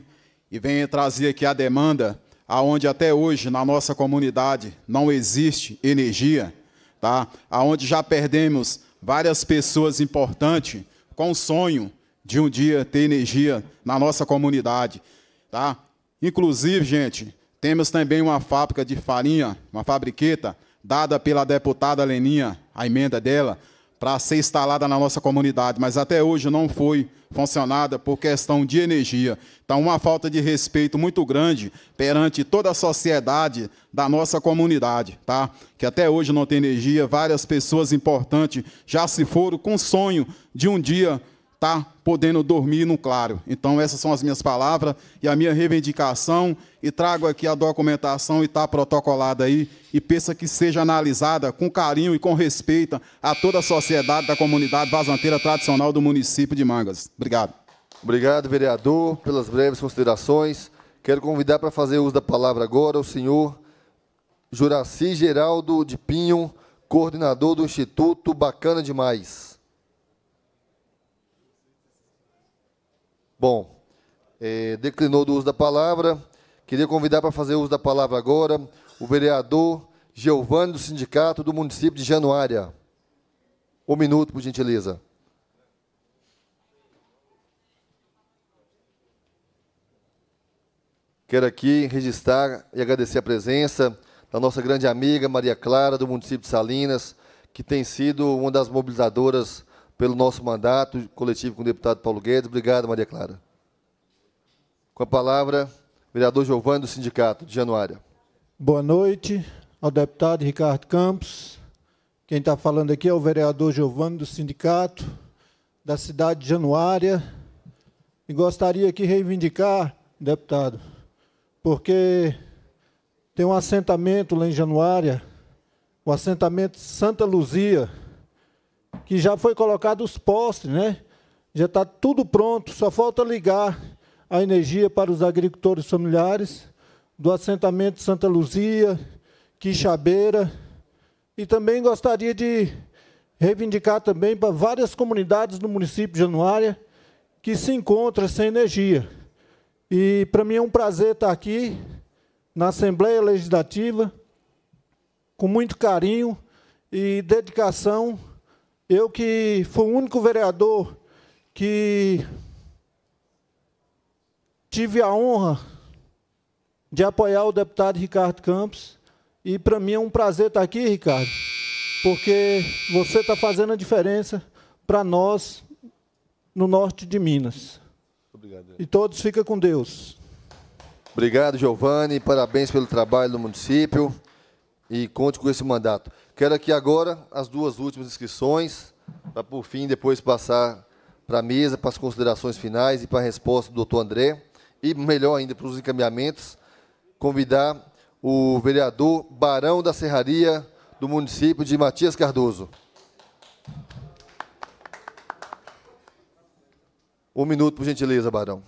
e venho trazer aqui a demanda aonde até hoje na nossa comunidade não existe energia, tá? Aonde já perdemos várias pessoas importantes com sonho de um dia ter energia na nossa comunidade, tá? Inclusive, gente, temos também uma fábrica de farinha, uma fabriqueta, dada pela deputada Leninha, a emenda dela, para ser instalada na nossa comunidade, mas até hoje não foi funcionada por questão de energia. Então, uma falta de respeito muito grande perante toda a sociedade da nossa comunidade, tá? Que até hoje não tem energia, várias pessoas importantes já se foram com o sonho de um dia tá podendo dormir no claro. Então, essas são as minhas palavras e a minha reivindicação. E trago aqui a documentação e está protocolada aí. E peça que seja analisada com carinho e com respeito a toda a sociedade da comunidade vazanteira tradicional do município de Mangas. Obrigado. Obrigado, vereador, pelas breves considerações. Quero convidar para fazer uso da palavra agora o senhor Juraci Geraldo de Pinho, coordenador do Instituto Bacana Demais. Bom, é, declinou do uso da palavra. Queria convidar para fazer uso da palavra agora o vereador Giovanni do Sindicato do município de Januária. Um minuto, por gentileza. Quero aqui registrar e agradecer a presença da nossa grande amiga Maria Clara, do município de Salinas, que tem sido uma das mobilizadoras pelo nosso mandato coletivo com o deputado Paulo Guedes. Obrigado, Maria Clara. Com a palavra, vereador Giovanni do Sindicato de Januária. Boa noite ao deputado Ricardo Campos. Quem está falando aqui é o vereador Giovanni do Sindicato da cidade de Januária. E gostaria aqui reivindicar, deputado, porque tem um assentamento lá em Januária, o assentamento Santa Luzia, que já foi colocado os postes, né? Já está tudo pronto, só falta ligar a energia para os agricultores familiares do assentamento Santa Luzia, Quixabeira, e também gostaria de reivindicar também para várias comunidades do município de Januária que se encontram sem energia. E para mim é um prazer estar aqui na Assembleia Legislativa com muito carinho e dedicação eu que fui o único vereador que tive a honra de apoiar o deputado Ricardo Campos. E para mim é um prazer estar aqui, Ricardo, porque você está fazendo a diferença para nós no norte de Minas. Obrigado. E todos ficam com Deus. Obrigado, Giovanni. Parabéns pelo trabalho do município e conte com esse mandato. Quero aqui agora as duas últimas inscrições, para por fim depois passar para a mesa, para as considerações finais e para a resposta do doutor André, e melhor ainda, para os encaminhamentos, convidar o vereador Barão da Serraria do município de Matias Cardoso. Um minuto, por gentileza, Barão.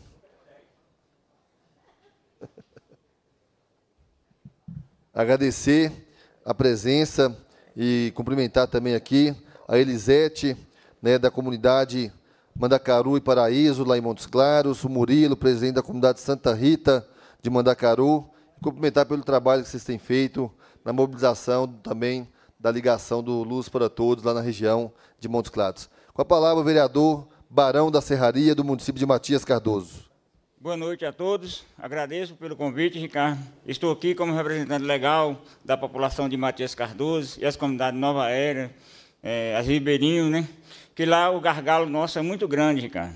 Agradecer a presença e cumprimentar também aqui a Elisete, né, da comunidade Mandacaru e Paraíso, lá em Montes Claros, o Murilo, presidente da comunidade Santa Rita de Mandacaru, cumprimentar pelo trabalho que vocês têm feito na mobilização também da ligação do Luz para Todos lá na região de Montes Claros. Com a palavra, o vereador Barão da Serraria, do município de Matias Cardoso. Boa noite a todos. Agradeço pelo convite, Ricardo. Estou aqui como representante legal da população de Matias Cardoso e as comunidades Nova Era, é, as Ribeirinhos, né? Que lá o gargalo nosso é muito grande, Ricardo.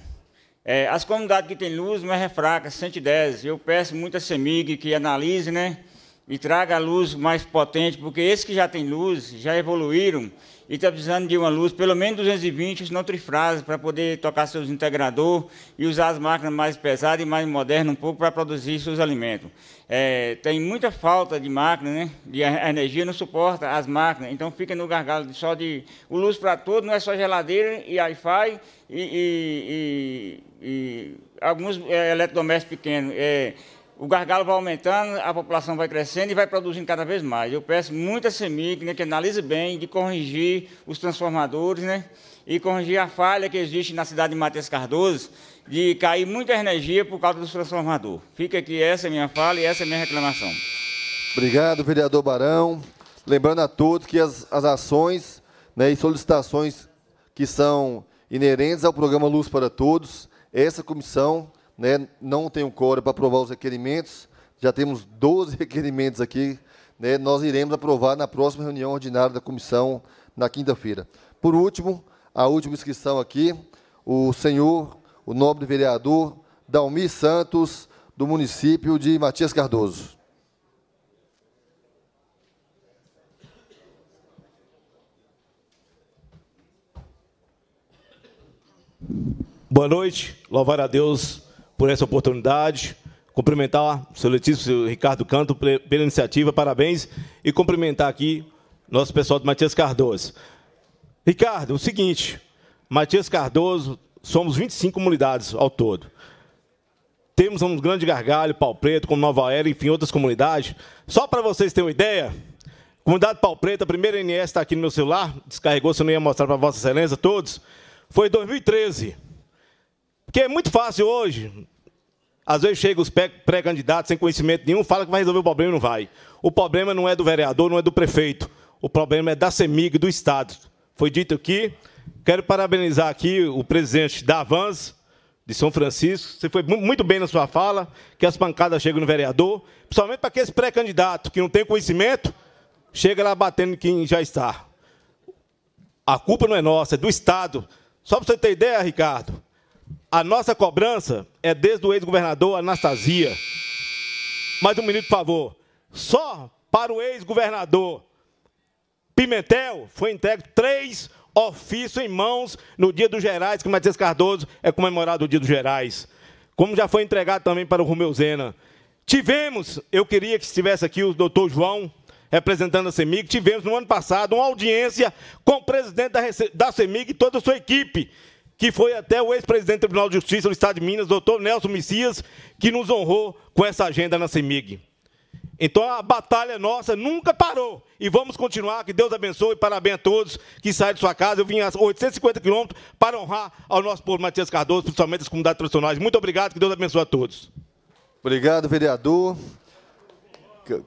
É, as comunidades que têm luz, mas é fraca, 110. Eu peço muito a CEMIG que analise, né? E traga a luz mais potente, porque esses que já têm luz já evoluíram e está precisando de uma luz, pelo menos 220, não trifrase, para poder tocar seus integradores e usar as máquinas mais pesadas e mais modernas um pouco para produzir seus alimentos. É, tem muita falta de máquina, né? De, a energia não suporta as máquinas, então fica no gargalo só de. O luz para todo não é só geladeira e Wi-Fi e, e, e, e alguns é, eletrodomésticos pequenos. É, o gargalo vai aumentando, a população vai crescendo e vai produzindo cada vez mais. Eu peço muita CEMIG né, que analise bem, de corrigir os transformadores né, e corrigir a falha que existe na cidade de Matheus Cardoso, de cair muita energia por causa dos transformadores. Fica aqui essa é minha fala e essa é minha reclamação. Obrigado, vereador Barão. Lembrando a todos que as, as ações né, e solicitações que são inerentes ao programa Luz para Todos, essa comissão né, não tem o quórum para aprovar os requerimentos, já temos 12 requerimentos aqui, né, nós iremos aprovar na próxima reunião ordinária da comissão, na quinta-feira. Por último, a última inscrição aqui, o senhor, o nobre vereador Dalmi Santos, do município de Matias Cardoso. Boa noite, louvar a Deus por essa oportunidade, cumprimentar o seu Letício, o seu Ricardo Canto pela iniciativa, parabéns, e cumprimentar aqui nosso pessoal do Matias Cardoso. Ricardo, o seguinte, Matias Cardoso, somos 25 comunidades ao todo. Temos um grande gargalho, Pau Preto, com Nova Era, enfim, outras comunidades. Só para vocês terem uma ideia, comunidade Pau Preto, a primeira NS está aqui no meu celular, descarregou, se eu não ia mostrar para Vossa Excelência todos, foi em 2013. Porque é muito fácil hoje. Às vezes chega os pré-candidatos sem conhecimento nenhum, fala que vai resolver o problema e não vai. O problema não é do vereador, não é do prefeito. O problema é da CEMIG, do Estado. Foi dito aqui. Quero parabenizar aqui o presidente da Avans, de São Francisco. Você foi muito bem na sua fala, que as pancadas chegam no vereador, principalmente para aqueles pré-candidato que não tem conhecimento, chega lá batendo em quem já está. A culpa não é nossa, é do Estado. Só para você ter ideia, Ricardo, a nossa cobrança é desde o ex-governador Anastasia. Mais um minuto, por favor. Só para o ex-governador Pimentel foi entregue três ofícios em mãos no dia dos Gerais, que Matias Cardoso é comemorado o dia dos Gerais. Como já foi entregado também para o Romeu Zena. Tivemos, eu queria que estivesse aqui o doutor João, representando a CEMIG, tivemos no ano passado uma audiência com o presidente da, da CEMIG e toda a sua equipe que foi até o ex-presidente do Tribunal de Justiça do Estado de Minas, doutor Nelson Messias, que nos honrou com essa agenda na CEMIG. Então a batalha nossa nunca parou e vamos continuar. Que Deus abençoe. e Parabéns a todos que saem de sua casa. Eu vim a 850 quilômetros para honrar ao nosso povo Matias Cardoso, principalmente as comunidades tradicionais. Muito obrigado. Que Deus abençoe a todos. Obrigado, vereador.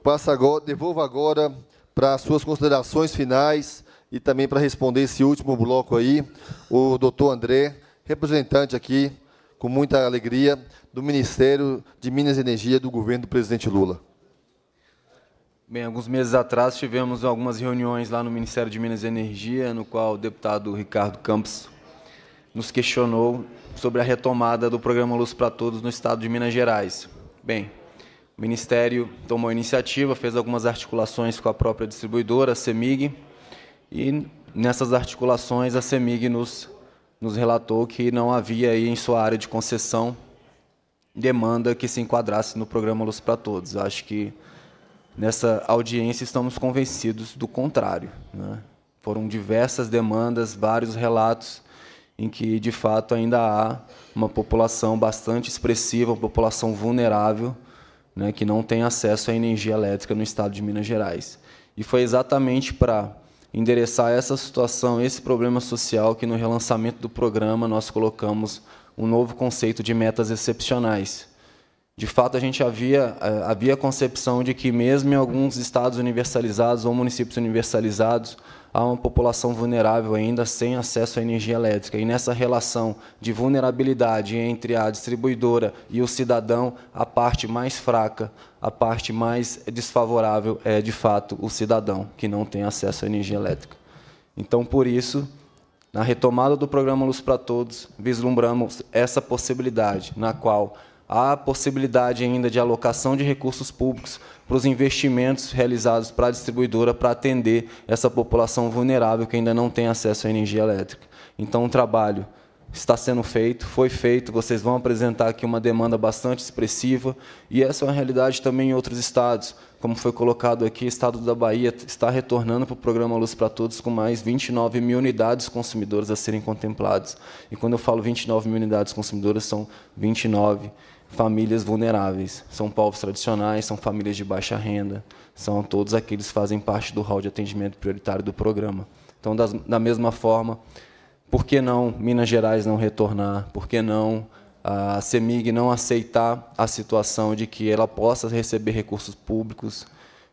Passa agora, devolvo agora para as suas considerações finais e também para responder esse último bloco aí, o doutor André, representante aqui, com muita alegria, do Ministério de Minas e Energia do governo do presidente Lula. Bem, alguns meses atrás tivemos algumas reuniões lá no Ministério de Minas e Energia, no qual o deputado Ricardo Campos nos questionou sobre a retomada do programa Luz para Todos no estado de Minas Gerais. Bem, o Ministério tomou a iniciativa, fez algumas articulações com a própria distribuidora, a CEMIG, e nessas articulações, a CEMIG nos, nos relatou que não havia aí em sua área de concessão demanda que se enquadrasse no programa Luz para Todos. Acho que nessa audiência estamos convencidos do contrário. Né? Foram diversas demandas, vários relatos em que, de fato, ainda há uma população bastante expressiva, uma população vulnerável, né, que não tem acesso à energia elétrica no estado de Minas Gerais. E foi exatamente para endereçar essa situação, esse problema social que no relançamento do programa nós colocamos um novo conceito de metas excepcionais. De fato, a gente havia eh, havia a concepção de que mesmo em alguns estados universalizados ou municípios universalizados, há uma população vulnerável ainda sem acesso à energia elétrica. E nessa relação de vulnerabilidade entre a distribuidora e o cidadão, a parte mais fraca, a parte mais desfavorável é, de fato, o cidadão, que não tem acesso à energia elétrica. Então, por isso, na retomada do programa Luz para Todos, vislumbramos essa possibilidade, na qual há a possibilidade ainda de alocação de recursos públicos para os investimentos realizados para a distribuidora para atender essa população vulnerável que ainda não tem acesso à energia elétrica. Então, o trabalho está sendo feito, foi feito, vocês vão apresentar aqui uma demanda bastante expressiva, e essa é uma realidade também em outros estados. Como foi colocado aqui, o estado da Bahia está retornando para o programa Luz para Todos com mais 29 mil unidades consumidoras a serem contempladas. E quando eu falo 29 mil unidades consumidoras, são 29 mil famílias vulneráveis, são povos tradicionais, são famílias de baixa renda, são todos aqueles que fazem parte do hall de atendimento prioritário do programa. Então, das, da mesma forma, por que não Minas Gerais não retornar? Por que não a CEMIG não aceitar a situação de que ela possa receber recursos públicos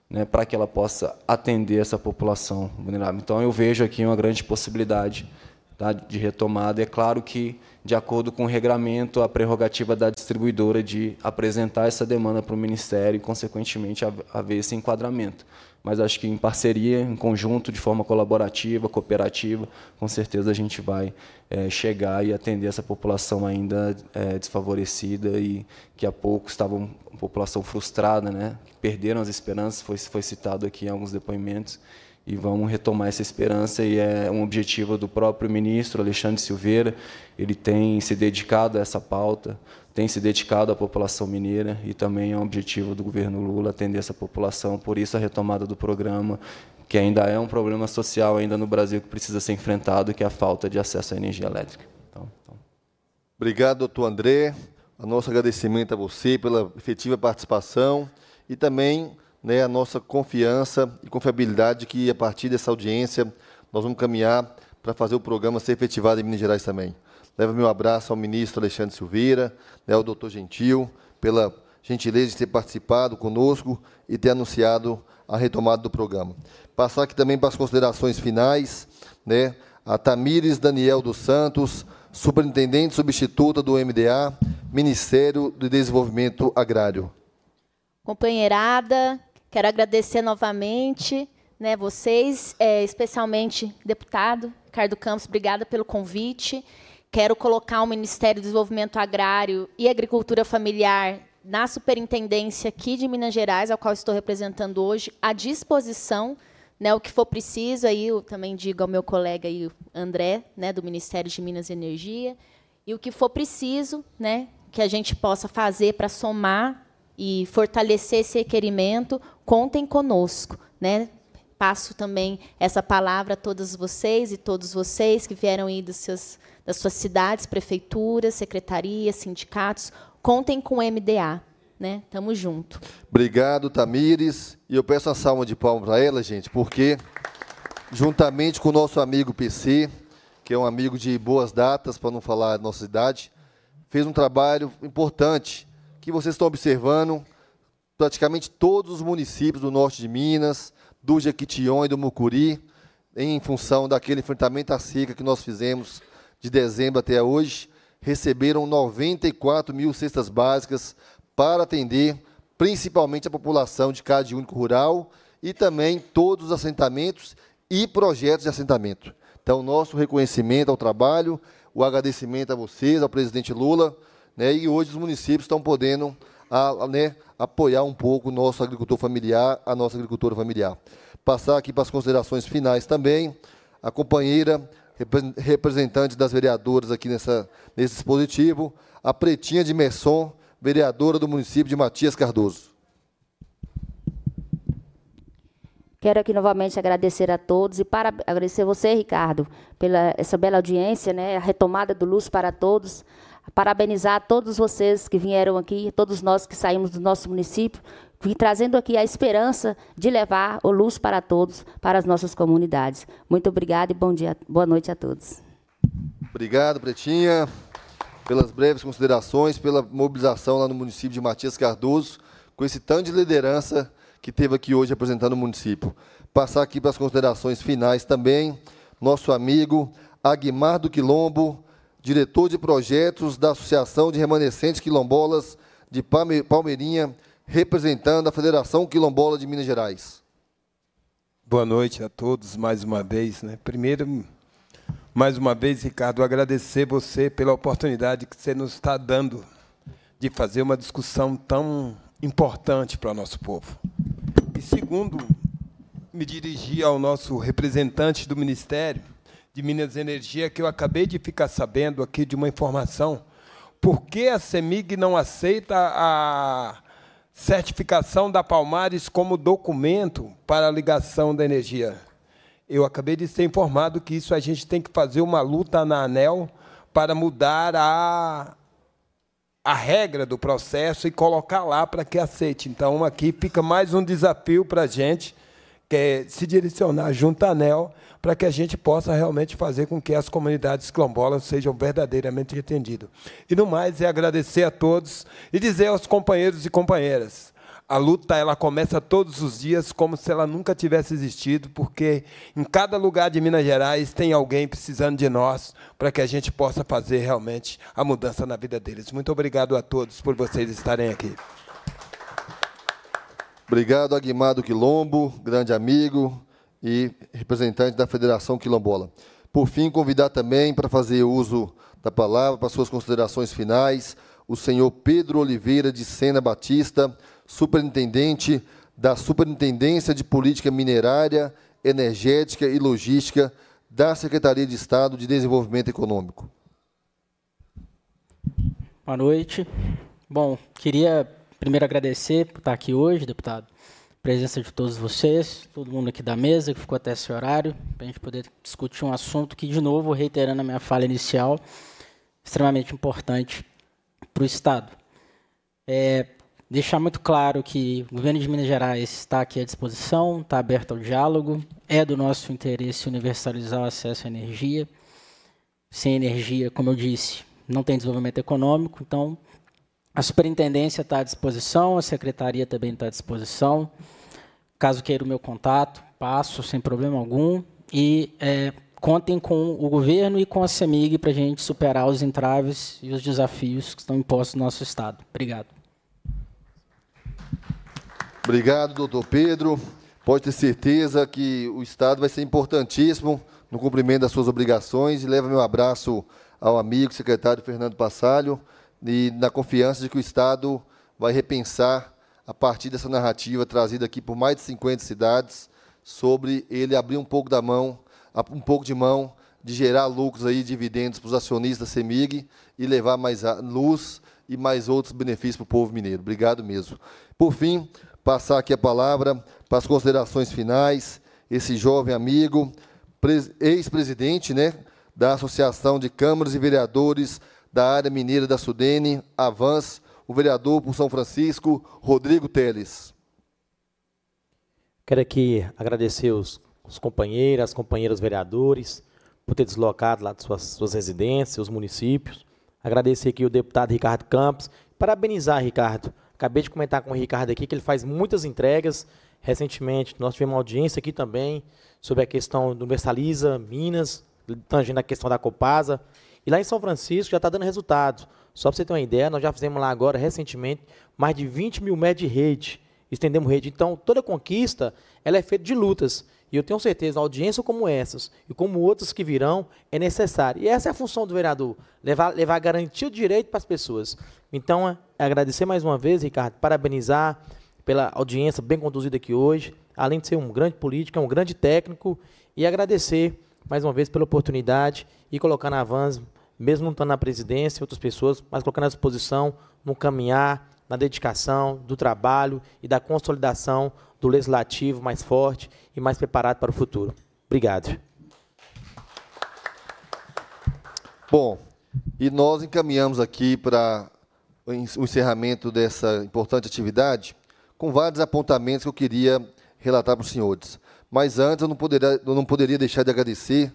né, para que ela possa atender essa população vulnerável? Então, eu vejo aqui uma grande possibilidade tá, de retomada. É claro que de acordo com o regramento, a prerrogativa da distribuidora de apresentar essa demanda para o Ministério e, consequentemente, haver esse enquadramento. Mas acho que em parceria, em conjunto, de forma colaborativa, cooperativa, com certeza a gente vai é, chegar e atender essa população ainda é, desfavorecida e que há pouco estava uma população frustrada, né? perderam as esperanças, foi, foi citado aqui em alguns depoimentos e vamos retomar essa esperança e é um objetivo do próprio ministro Alexandre Silveira. Ele tem se dedicado a essa pauta, tem se dedicado à população mineira e também é um objetivo do governo Lula atender essa população. Por isso a retomada do programa, que ainda é um problema social ainda no Brasil que precisa ser enfrentado, que é a falta de acesso à energia elétrica. Então, então... Obrigado, doutor André. O nosso agradecimento a você pela efetiva participação e também né, a nossa confiança e confiabilidade que a partir dessa audiência nós vamos caminhar para fazer o programa ser efetivado em Minas Gerais também. Levo meu abraço ao ministro Alexandre Silveira, né, ao doutor Gentil, pela gentileza de ter participado conosco e ter anunciado a retomada do programa. Passar aqui também para as considerações finais, né, a Tamires Daniel dos Santos, superintendente substituta do MDA, Ministério do Desenvolvimento Agrário. Companheirada, Quero agradecer novamente né, vocês, é, especialmente deputado Ricardo Campos, obrigada pelo convite. Quero colocar o Ministério do Desenvolvimento Agrário e Agricultura Familiar na superintendência aqui de Minas Gerais, ao qual estou representando hoje, à disposição, né, o que for preciso, aí eu também digo ao meu colega aí, André, né, do Ministério de Minas e Energia, e o que for preciso, né, que a gente possa fazer para somar e fortalecer esse requerimento, contem conosco, né? Passo também essa palavra a todas vocês e todos vocês que vieram aí dos seus, das suas cidades, prefeituras, secretarias, sindicatos, contem com o MDA, né? Tamo junto. Obrigado, Tamires. E eu peço uma salva de palmas para ela, gente, porque juntamente com o nosso amigo PC, que é um amigo de boas datas, para não falar a nossa idade, fez um trabalho importante que vocês estão observando, praticamente todos os municípios do norte de Minas, do Jequitinhonha e do Mucuri, em função daquele enfrentamento à seca que nós fizemos de dezembro até hoje, receberam 94 mil cestas básicas para atender principalmente a população de Cade Único Rural e também todos os assentamentos e projetos de assentamento. Então, nosso reconhecimento ao trabalho, o agradecimento a vocês, ao presidente Lula, né, e hoje os municípios estão podendo a, a, né, apoiar um pouco o nosso agricultor familiar, a nossa agricultora familiar. Passar aqui para as considerações finais também, a companheira representante das vereadoras aqui nessa, nesse dispositivo, a Pretinha de Messon, vereadora do município de Matias Cardoso. Quero aqui novamente agradecer a todos e para, agradecer você, Ricardo, pela essa bela audiência, né, a retomada do Luz para Todos parabenizar todos vocês que vieram aqui, todos nós que saímos do nosso município, e trazendo aqui a esperança de levar o luz para todos, para as nossas comunidades. Muito obrigada e bom dia, boa noite a todos. Obrigado, Pretinha, pelas breves considerações, pela mobilização lá no município de Matias Cardoso, com esse tanto de liderança que teve aqui hoje representando o município. Passar aqui para as considerações finais também, nosso amigo Aguimar do Quilombo, diretor de projetos da Associação de Remanescentes Quilombolas de Palmeirinha, representando a Federação Quilombola de Minas Gerais. Boa noite a todos mais uma vez. Né? Primeiro, mais uma vez, Ricardo, agradecer você pela oportunidade que você nos está dando de fazer uma discussão tão importante para o nosso povo. E segundo, me dirigir ao nosso representante do Ministério, de Minas Energia que eu acabei de ficar sabendo aqui de uma informação. Por que a CEMIG não aceita a certificação da Palmares como documento para a ligação da energia? Eu acabei de ser informado que isso a gente tem que fazer uma luta na ANEL para mudar a, a regra do processo e colocar lá para que aceite. Então, aqui fica mais um desafio para a gente que é se direcionar junto à ANEL, para que a gente possa realmente fazer com que as comunidades quilombolas sejam verdadeiramente entendidas. E no mais, é agradecer a todos e dizer aos companheiros e companheiras. A luta ela começa todos os dias como se ela nunca tivesse existido, porque em cada lugar de Minas Gerais tem alguém precisando de nós para que a gente possa fazer realmente a mudança na vida deles. Muito obrigado a todos por vocês estarem aqui. Obrigado, Aguimar Quilombo, grande amigo e representante da Federação Quilombola. Por fim, convidar também para fazer uso da palavra para suas considerações finais o senhor Pedro Oliveira de Sena Batista, superintendente da Superintendência de Política Minerária, Energética e Logística da Secretaria de Estado de Desenvolvimento Econômico. Boa noite. Bom, queria Primeiro, agradecer por estar aqui hoje, deputado. A presença de todos vocês, todo mundo aqui da mesa que ficou até esse horário, para a gente poder discutir um assunto que, de novo, reiterando a minha fala inicial, extremamente importante para o Estado. É, deixar muito claro que o governo de Minas Gerais está aqui à disposição, está aberto ao diálogo, é do nosso interesse universalizar o acesso à energia. Sem energia, como eu disse, não tem desenvolvimento econômico, então a superintendência está à disposição, a secretaria também está à disposição. Caso queira o meu contato, passo sem problema algum. E é, contem com o governo e com a CEMIG para a gente superar os entraves e os desafios que estão impostos no nosso Estado. Obrigado. Obrigado, doutor Pedro. Pode ter certeza que o Estado vai ser importantíssimo no cumprimento das suas obrigações. E leva meu abraço ao amigo secretário Fernando Passalho e na confiança de que o Estado vai repensar a partir dessa narrativa trazida aqui por mais de 50 cidades sobre ele abrir um pouco da mão, um pouco de mão de gerar lucros aí, dividendos para os acionistas da Semig e levar mais luz e mais outros benefícios para o povo mineiro. Obrigado mesmo. Por fim, passar aqui a palavra para as considerações finais. Esse jovem amigo, ex-presidente, né, da Associação de Câmaras e Vereadores da área mineira da Sudene, Avans, o vereador por São Francisco, Rodrigo Teles. Quero aqui agradecer os, os companheiros, as companheiras vereadores, por ter deslocado lá de suas, suas residências, seus municípios. Agradecer aqui o deputado Ricardo Campos. Parabenizar, Ricardo. Acabei de comentar com o Ricardo aqui que ele faz muitas entregas. Recentemente, nós tivemos uma audiência aqui também sobre a questão do Universaliza Minas, tangendo a questão da Copasa. E lá em São Francisco já está dando resultado. Só para você ter uma ideia, nós já fizemos lá agora, recentemente, mais de 20 mil metros de rede. Estendemos rede. Então, toda conquista ela é feita de lutas. E eu tenho certeza, audiência como essas e como outras que virão, é necessário. E essa é a função do vereador, levar, levar garantir o direito para as pessoas. Então, é agradecer mais uma vez, Ricardo, parabenizar pela audiência bem conduzida aqui hoje, além de ser um grande político, é um grande técnico, e agradecer mais uma vez pela oportunidade e colocar na Avanza mesmo não estando na presidência, outras pessoas, mas colocando à disposição no caminhar, na dedicação, do trabalho e da consolidação do legislativo mais forte e mais preparado para o futuro. Obrigado. Bom, e nós encaminhamos aqui para o encerramento dessa importante atividade com vários apontamentos que eu queria relatar para os senhores. Mas antes, eu não poderia, eu não poderia deixar de agradecer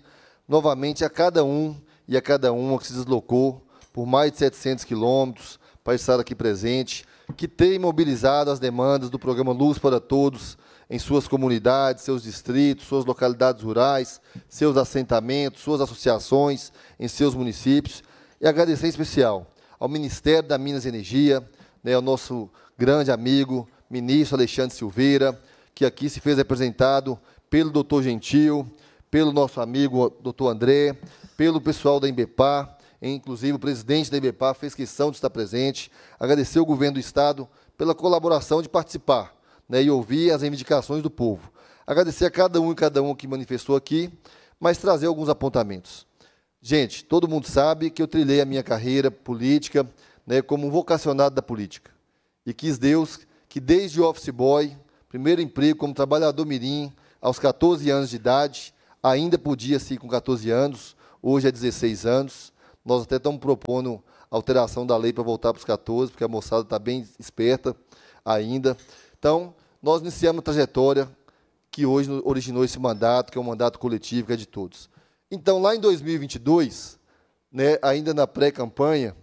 novamente a cada um e a cada uma que se deslocou por mais de 700 quilômetros para estar aqui presente, que tem mobilizado as demandas do programa Luz para Todos em suas comunidades, seus distritos, suas localidades rurais, seus assentamentos, suas associações, em seus municípios. E agradecer em especial ao Ministério da Minas e Energia, né, ao nosso grande amigo, ministro Alexandre Silveira, que aqui se fez representado pelo doutor Gentil, pelo nosso amigo doutor André, pelo pessoal da Embepar, inclusive o presidente da Embepar fez questão de estar presente, agradecer o governo do Estado pela colaboração de participar né, e ouvir as reivindicações do povo. Agradecer a cada um e cada um que manifestou aqui, mas trazer alguns apontamentos. Gente, todo mundo sabe que eu trilhei a minha carreira política né, como um vocacionado da política. E quis Deus que desde o office boy, primeiro emprego como trabalhador mirim, aos 14 anos de idade, ainda podia, ser com 14 anos, hoje é 16 anos. Nós até estamos propondo alteração da lei para voltar para os 14, porque a moçada está bem esperta ainda. Então, nós iniciamos a trajetória que hoje originou esse mandato, que é um mandato coletivo, que é de todos. Então, lá em 2022, né, ainda na pré-campanha,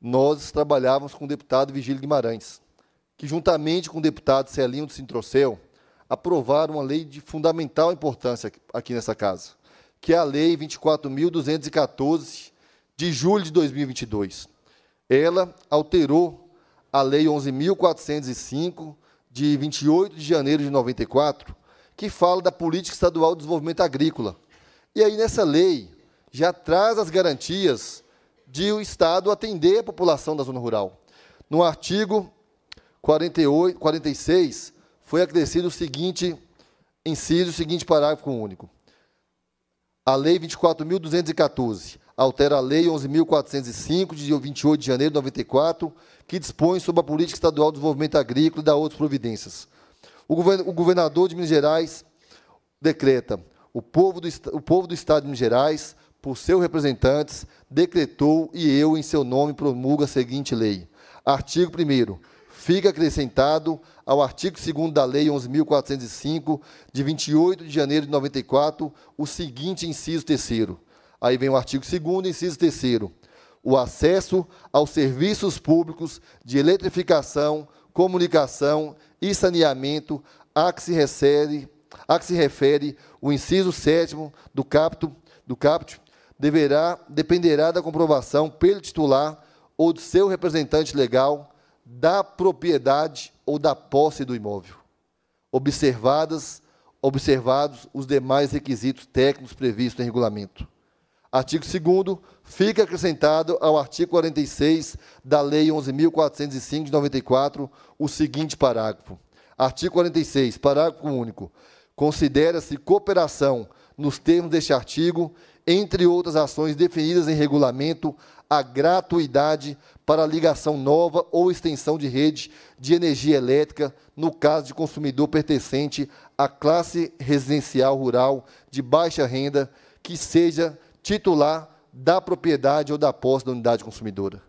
nós trabalhávamos com o deputado Vigílio Guimarães, que juntamente com o deputado Celinho do Sintrocel, aprovaram uma lei de fundamental importância aqui nessa casa, que é a Lei 24.214, de julho de 2022. Ela alterou a Lei 11.405, de 28 de janeiro de 94, que fala da Política Estadual de Desenvolvimento Agrícola. E aí, nessa lei, já traz as garantias de o Estado atender a população da zona rural. No artigo 48, 46, foi acrescido o seguinte inciso, o seguinte parágrafo único. A Lei 24.214 altera a Lei 11.405, de 28 de janeiro de 94, que dispõe sobre a política estadual de desenvolvimento agrícola e da outras providências. O governador de Minas Gerais decreta: o povo, do, o povo do Estado de Minas Gerais, por seus representantes, decretou e eu, em seu nome, promulgo a seguinte lei. Artigo 1. Fica acrescentado ao artigo 2 da Lei 11.405, de 28 de janeiro de 94, o seguinte inciso terceiro. Aí vem o artigo 2 inciso terceiro. O acesso aos serviços públicos de eletrificação, comunicação e saneamento a que se refere, a que se refere o inciso 7 do capto, do caput, deverá, dependerá da comprovação pelo titular ou do seu representante legal da propriedade ou da posse do imóvel, observadas observados os demais requisitos técnicos previstos em regulamento. Artigo 2 fica acrescentado ao artigo 46 da Lei 11.405 de 94 o seguinte parágrafo. Artigo 46, parágrafo único. Considera-se cooperação, nos termos deste artigo, entre outras ações definidas em regulamento, a gratuidade para ligação nova ou extensão de rede de energia elétrica no caso de consumidor pertencente à classe residencial rural de baixa renda que seja titular da propriedade ou da posse da unidade consumidora.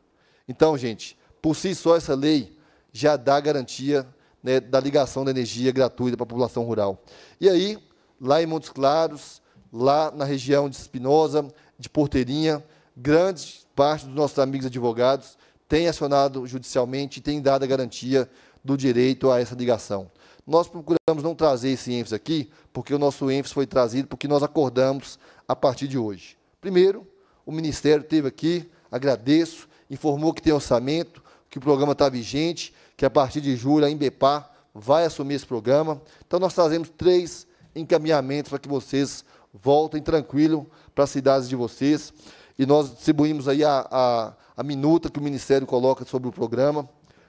Então, gente, por si só essa lei já dá garantia né, da ligação da energia gratuita para a população rural. E aí, lá em Montes Claros, lá na região de Espinosa, de Porteirinha, grandes parte dos nossos amigos advogados tem acionado judicialmente e tem dado a garantia do direito a essa ligação. Nós procuramos não trazer esse ênfase aqui, porque o nosso ênfase foi trazido porque nós acordamos a partir de hoje. Primeiro, o Ministério teve aqui, agradeço, informou que tem orçamento, que o programa está vigente, que a partir de julho a Imbepar vai assumir esse programa. Então, nós trazemos três encaminhamentos para que vocês voltem tranquilo para as cidades de vocês e nós distribuímos aí a, a, a minuta que o Ministério coloca sobre o programa,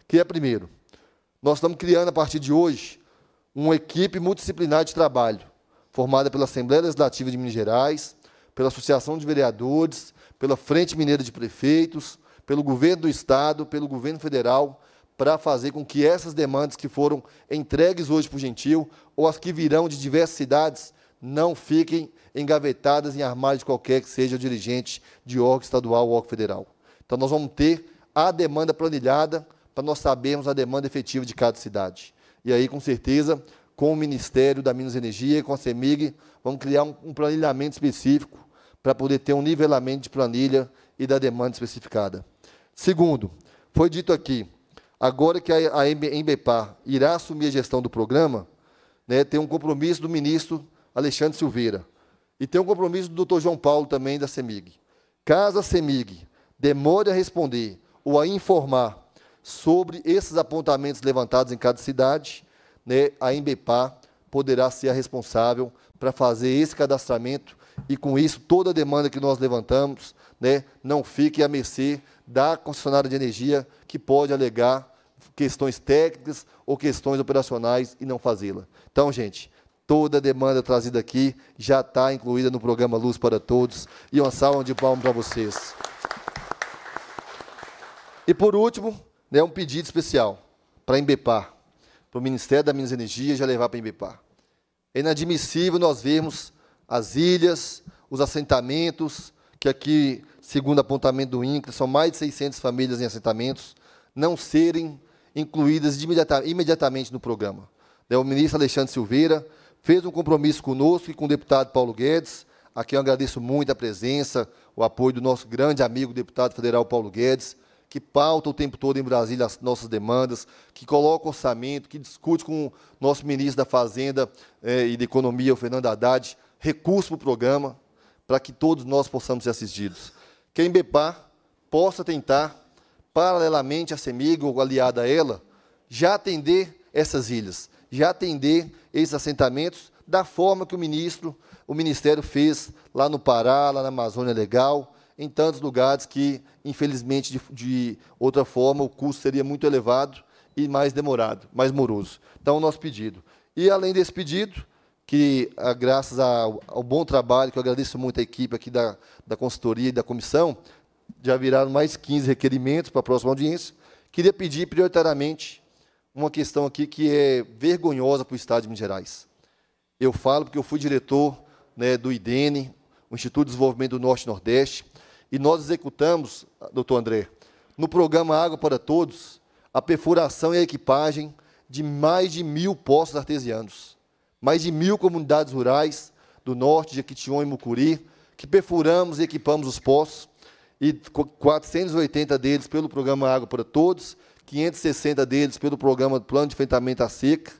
que é primeiro, nós estamos criando a partir de hoje uma equipe multidisciplinar de trabalho, formada pela Assembleia Legislativa de Minas Gerais, pela Associação de Vereadores, pela Frente Mineira de Prefeitos, pelo governo do Estado, pelo governo federal, para fazer com que essas demandas que foram entregues hoje para o Gentil, ou as que virão de diversas cidades, não fiquem engavetadas em armários qualquer que seja dirigente de órgão estadual ou órgão federal. Então, nós vamos ter a demanda planilhada para nós sabermos a demanda efetiva de cada cidade. E aí, com certeza, com o Ministério da Minas e Energia, com a CEMIG, vamos criar um, um planilhamento específico para poder ter um nivelamento de planilha e da demanda especificada. Segundo, foi dito aqui, agora que a, a irá assumir a gestão do programa, né, tem um compromisso do ministro Alexandre Silveira. E tem um compromisso do Dr. João Paulo também da CEMIG. Caso a CEMIG demore a responder ou a informar sobre esses apontamentos levantados em cada cidade, né, a IMBEPA poderá ser a responsável para fazer esse cadastramento e, com isso, toda a demanda que nós levantamos né, não fique à mercê da concessionária de energia que pode alegar questões técnicas ou questões operacionais e não fazê-la. Então, gente, Toda a demanda trazida aqui já está incluída no programa Luz para Todos. E uma salva de palmas para vocês. E por último, né, um pedido especial para a Embepar, para o Ministério da Minas e Energia já levar para a Embepar. É inadmissível nós vermos as ilhas, os assentamentos, que aqui, segundo apontamento do INCRA, são mais de 600 famílias em assentamentos, não serem incluídas imediatamente no programa. Né, o ministro Alexandre Silveira fez um compromisso conosco e com o deputado Paulo Guedes, a quem eu agradeço muito a presença, o apoio do nosso grande amigo deputado federal Paulo Guedes, que pauta o tempo todo em Brasília as nossas demandas, que coloca orçamento, que discute com o nosso ministro da Fazenda eh, e de Economia, o Fernando Haddad, recursos para o programa, para que todos nós possamos ser assistidos. Que a possa tentar, paralelamente à CEMIG ou aliada a ela, já atender essas ilhas de atender esses assentamentos da forma que o ministro, o ministério fez lá no Pará, lá na Amazônia Legal, em tantos lugares que, infelizmente, de, de outra forma, o custo seria muito elevado e mais demorado, mais moroso. Então, o nosso pedido. E, além desse pedido, que ah, graças ao, ao, bom trabalho, que eu agradeço muito a equipe aqui da, da consultoria e da comissão, já viraram mais 15 requerimentos para a próxima audiência. Queria pedir prioritariamente uma questão aqui que é vergonhosa para o Estado de Minas Gerais. Eu falo porque eu fui diretor né, do IDENE, o Instituto de Desenvolvimento do Norte e Nordeste, e nós executamos, doutor André, no programa Água para Todos, a perfuração e a equipagem de mais de mil poços artesianos. Mais de mil comunidades rurais do norte, de Equition e Mucuri, que perfuramos e equipamos os poços, e 480 deles pelo programa Água para Todos, 560 deles pelo programa do Plano de Enfrentamento à Seca,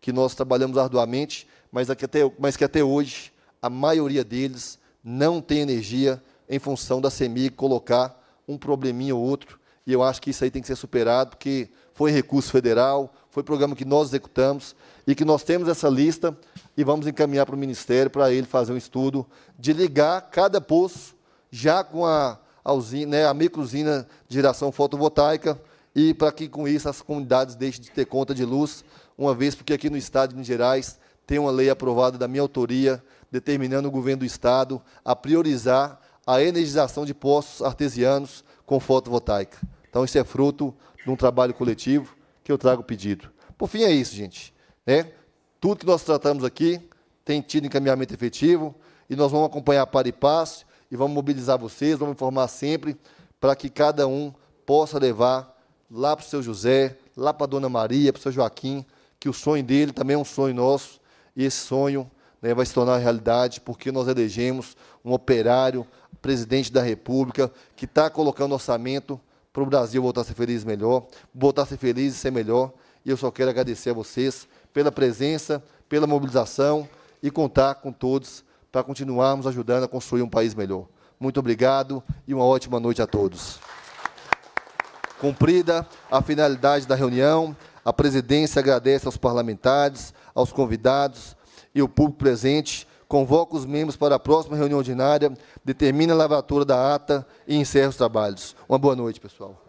que nós trabalhamos arduamente, mas, até, mas que até hoje a maioria deles não tem energia em função da CEMIG colocar um probleminha ou outro. E eu acho que isso aí tem que ser superado, porque foi recurso federal, foi programa que nós executamos e que nós temos essa lista e vamos encaminhar para o Ministério para ele fazer um estudo de ligar cada poço já com a, a, usina, né, a de geração fotovoltaica e para que com isso as comunidades deixem de ter conta de luz, uma vez porque aqui no Estado de Minas Gerais tem uma lei aprovada da minha autoria, determinando o governo do Estado a priorizar a energização de poços artesianos com fotovoltaica. Então, isso é fruto de um trabalho coletivo que eu trago o pedido. Por fim, é isso, gente. Né? Tudo que nós tratamos aqui tem tido encaminhamento efetivo e nós vamos acompanhar para e passo e vamos mobilizar vocês, vamos informar sempre para que cada um possa levar lá para o seu José, lá para a dona Maria, para o seu Joaquim, que o sonho dele também é um sonho nosso, e esse sonho né, vai se tornar realidade porque nós elegemos um operário, presidente da República, que está colocando orçamento para o Brasil voltar a ser feliz melhor, voltar a ser feliz e ser melhor. E eu só quero agradecer a vocês pela presença, pela mobilização e contar com todos para continuarmos ajudando a construir um país melhor. Muito obrigado e uma ótima noite a todos. Cumprida a finalidade da reunião, a presidência agradece aos parlamentares, aos convidados e ao público presente, convoca os membros para a próxima reunião ordinária, determina a lavatura da ata e encerra os trabalhos. Uma boa noite, pessoal.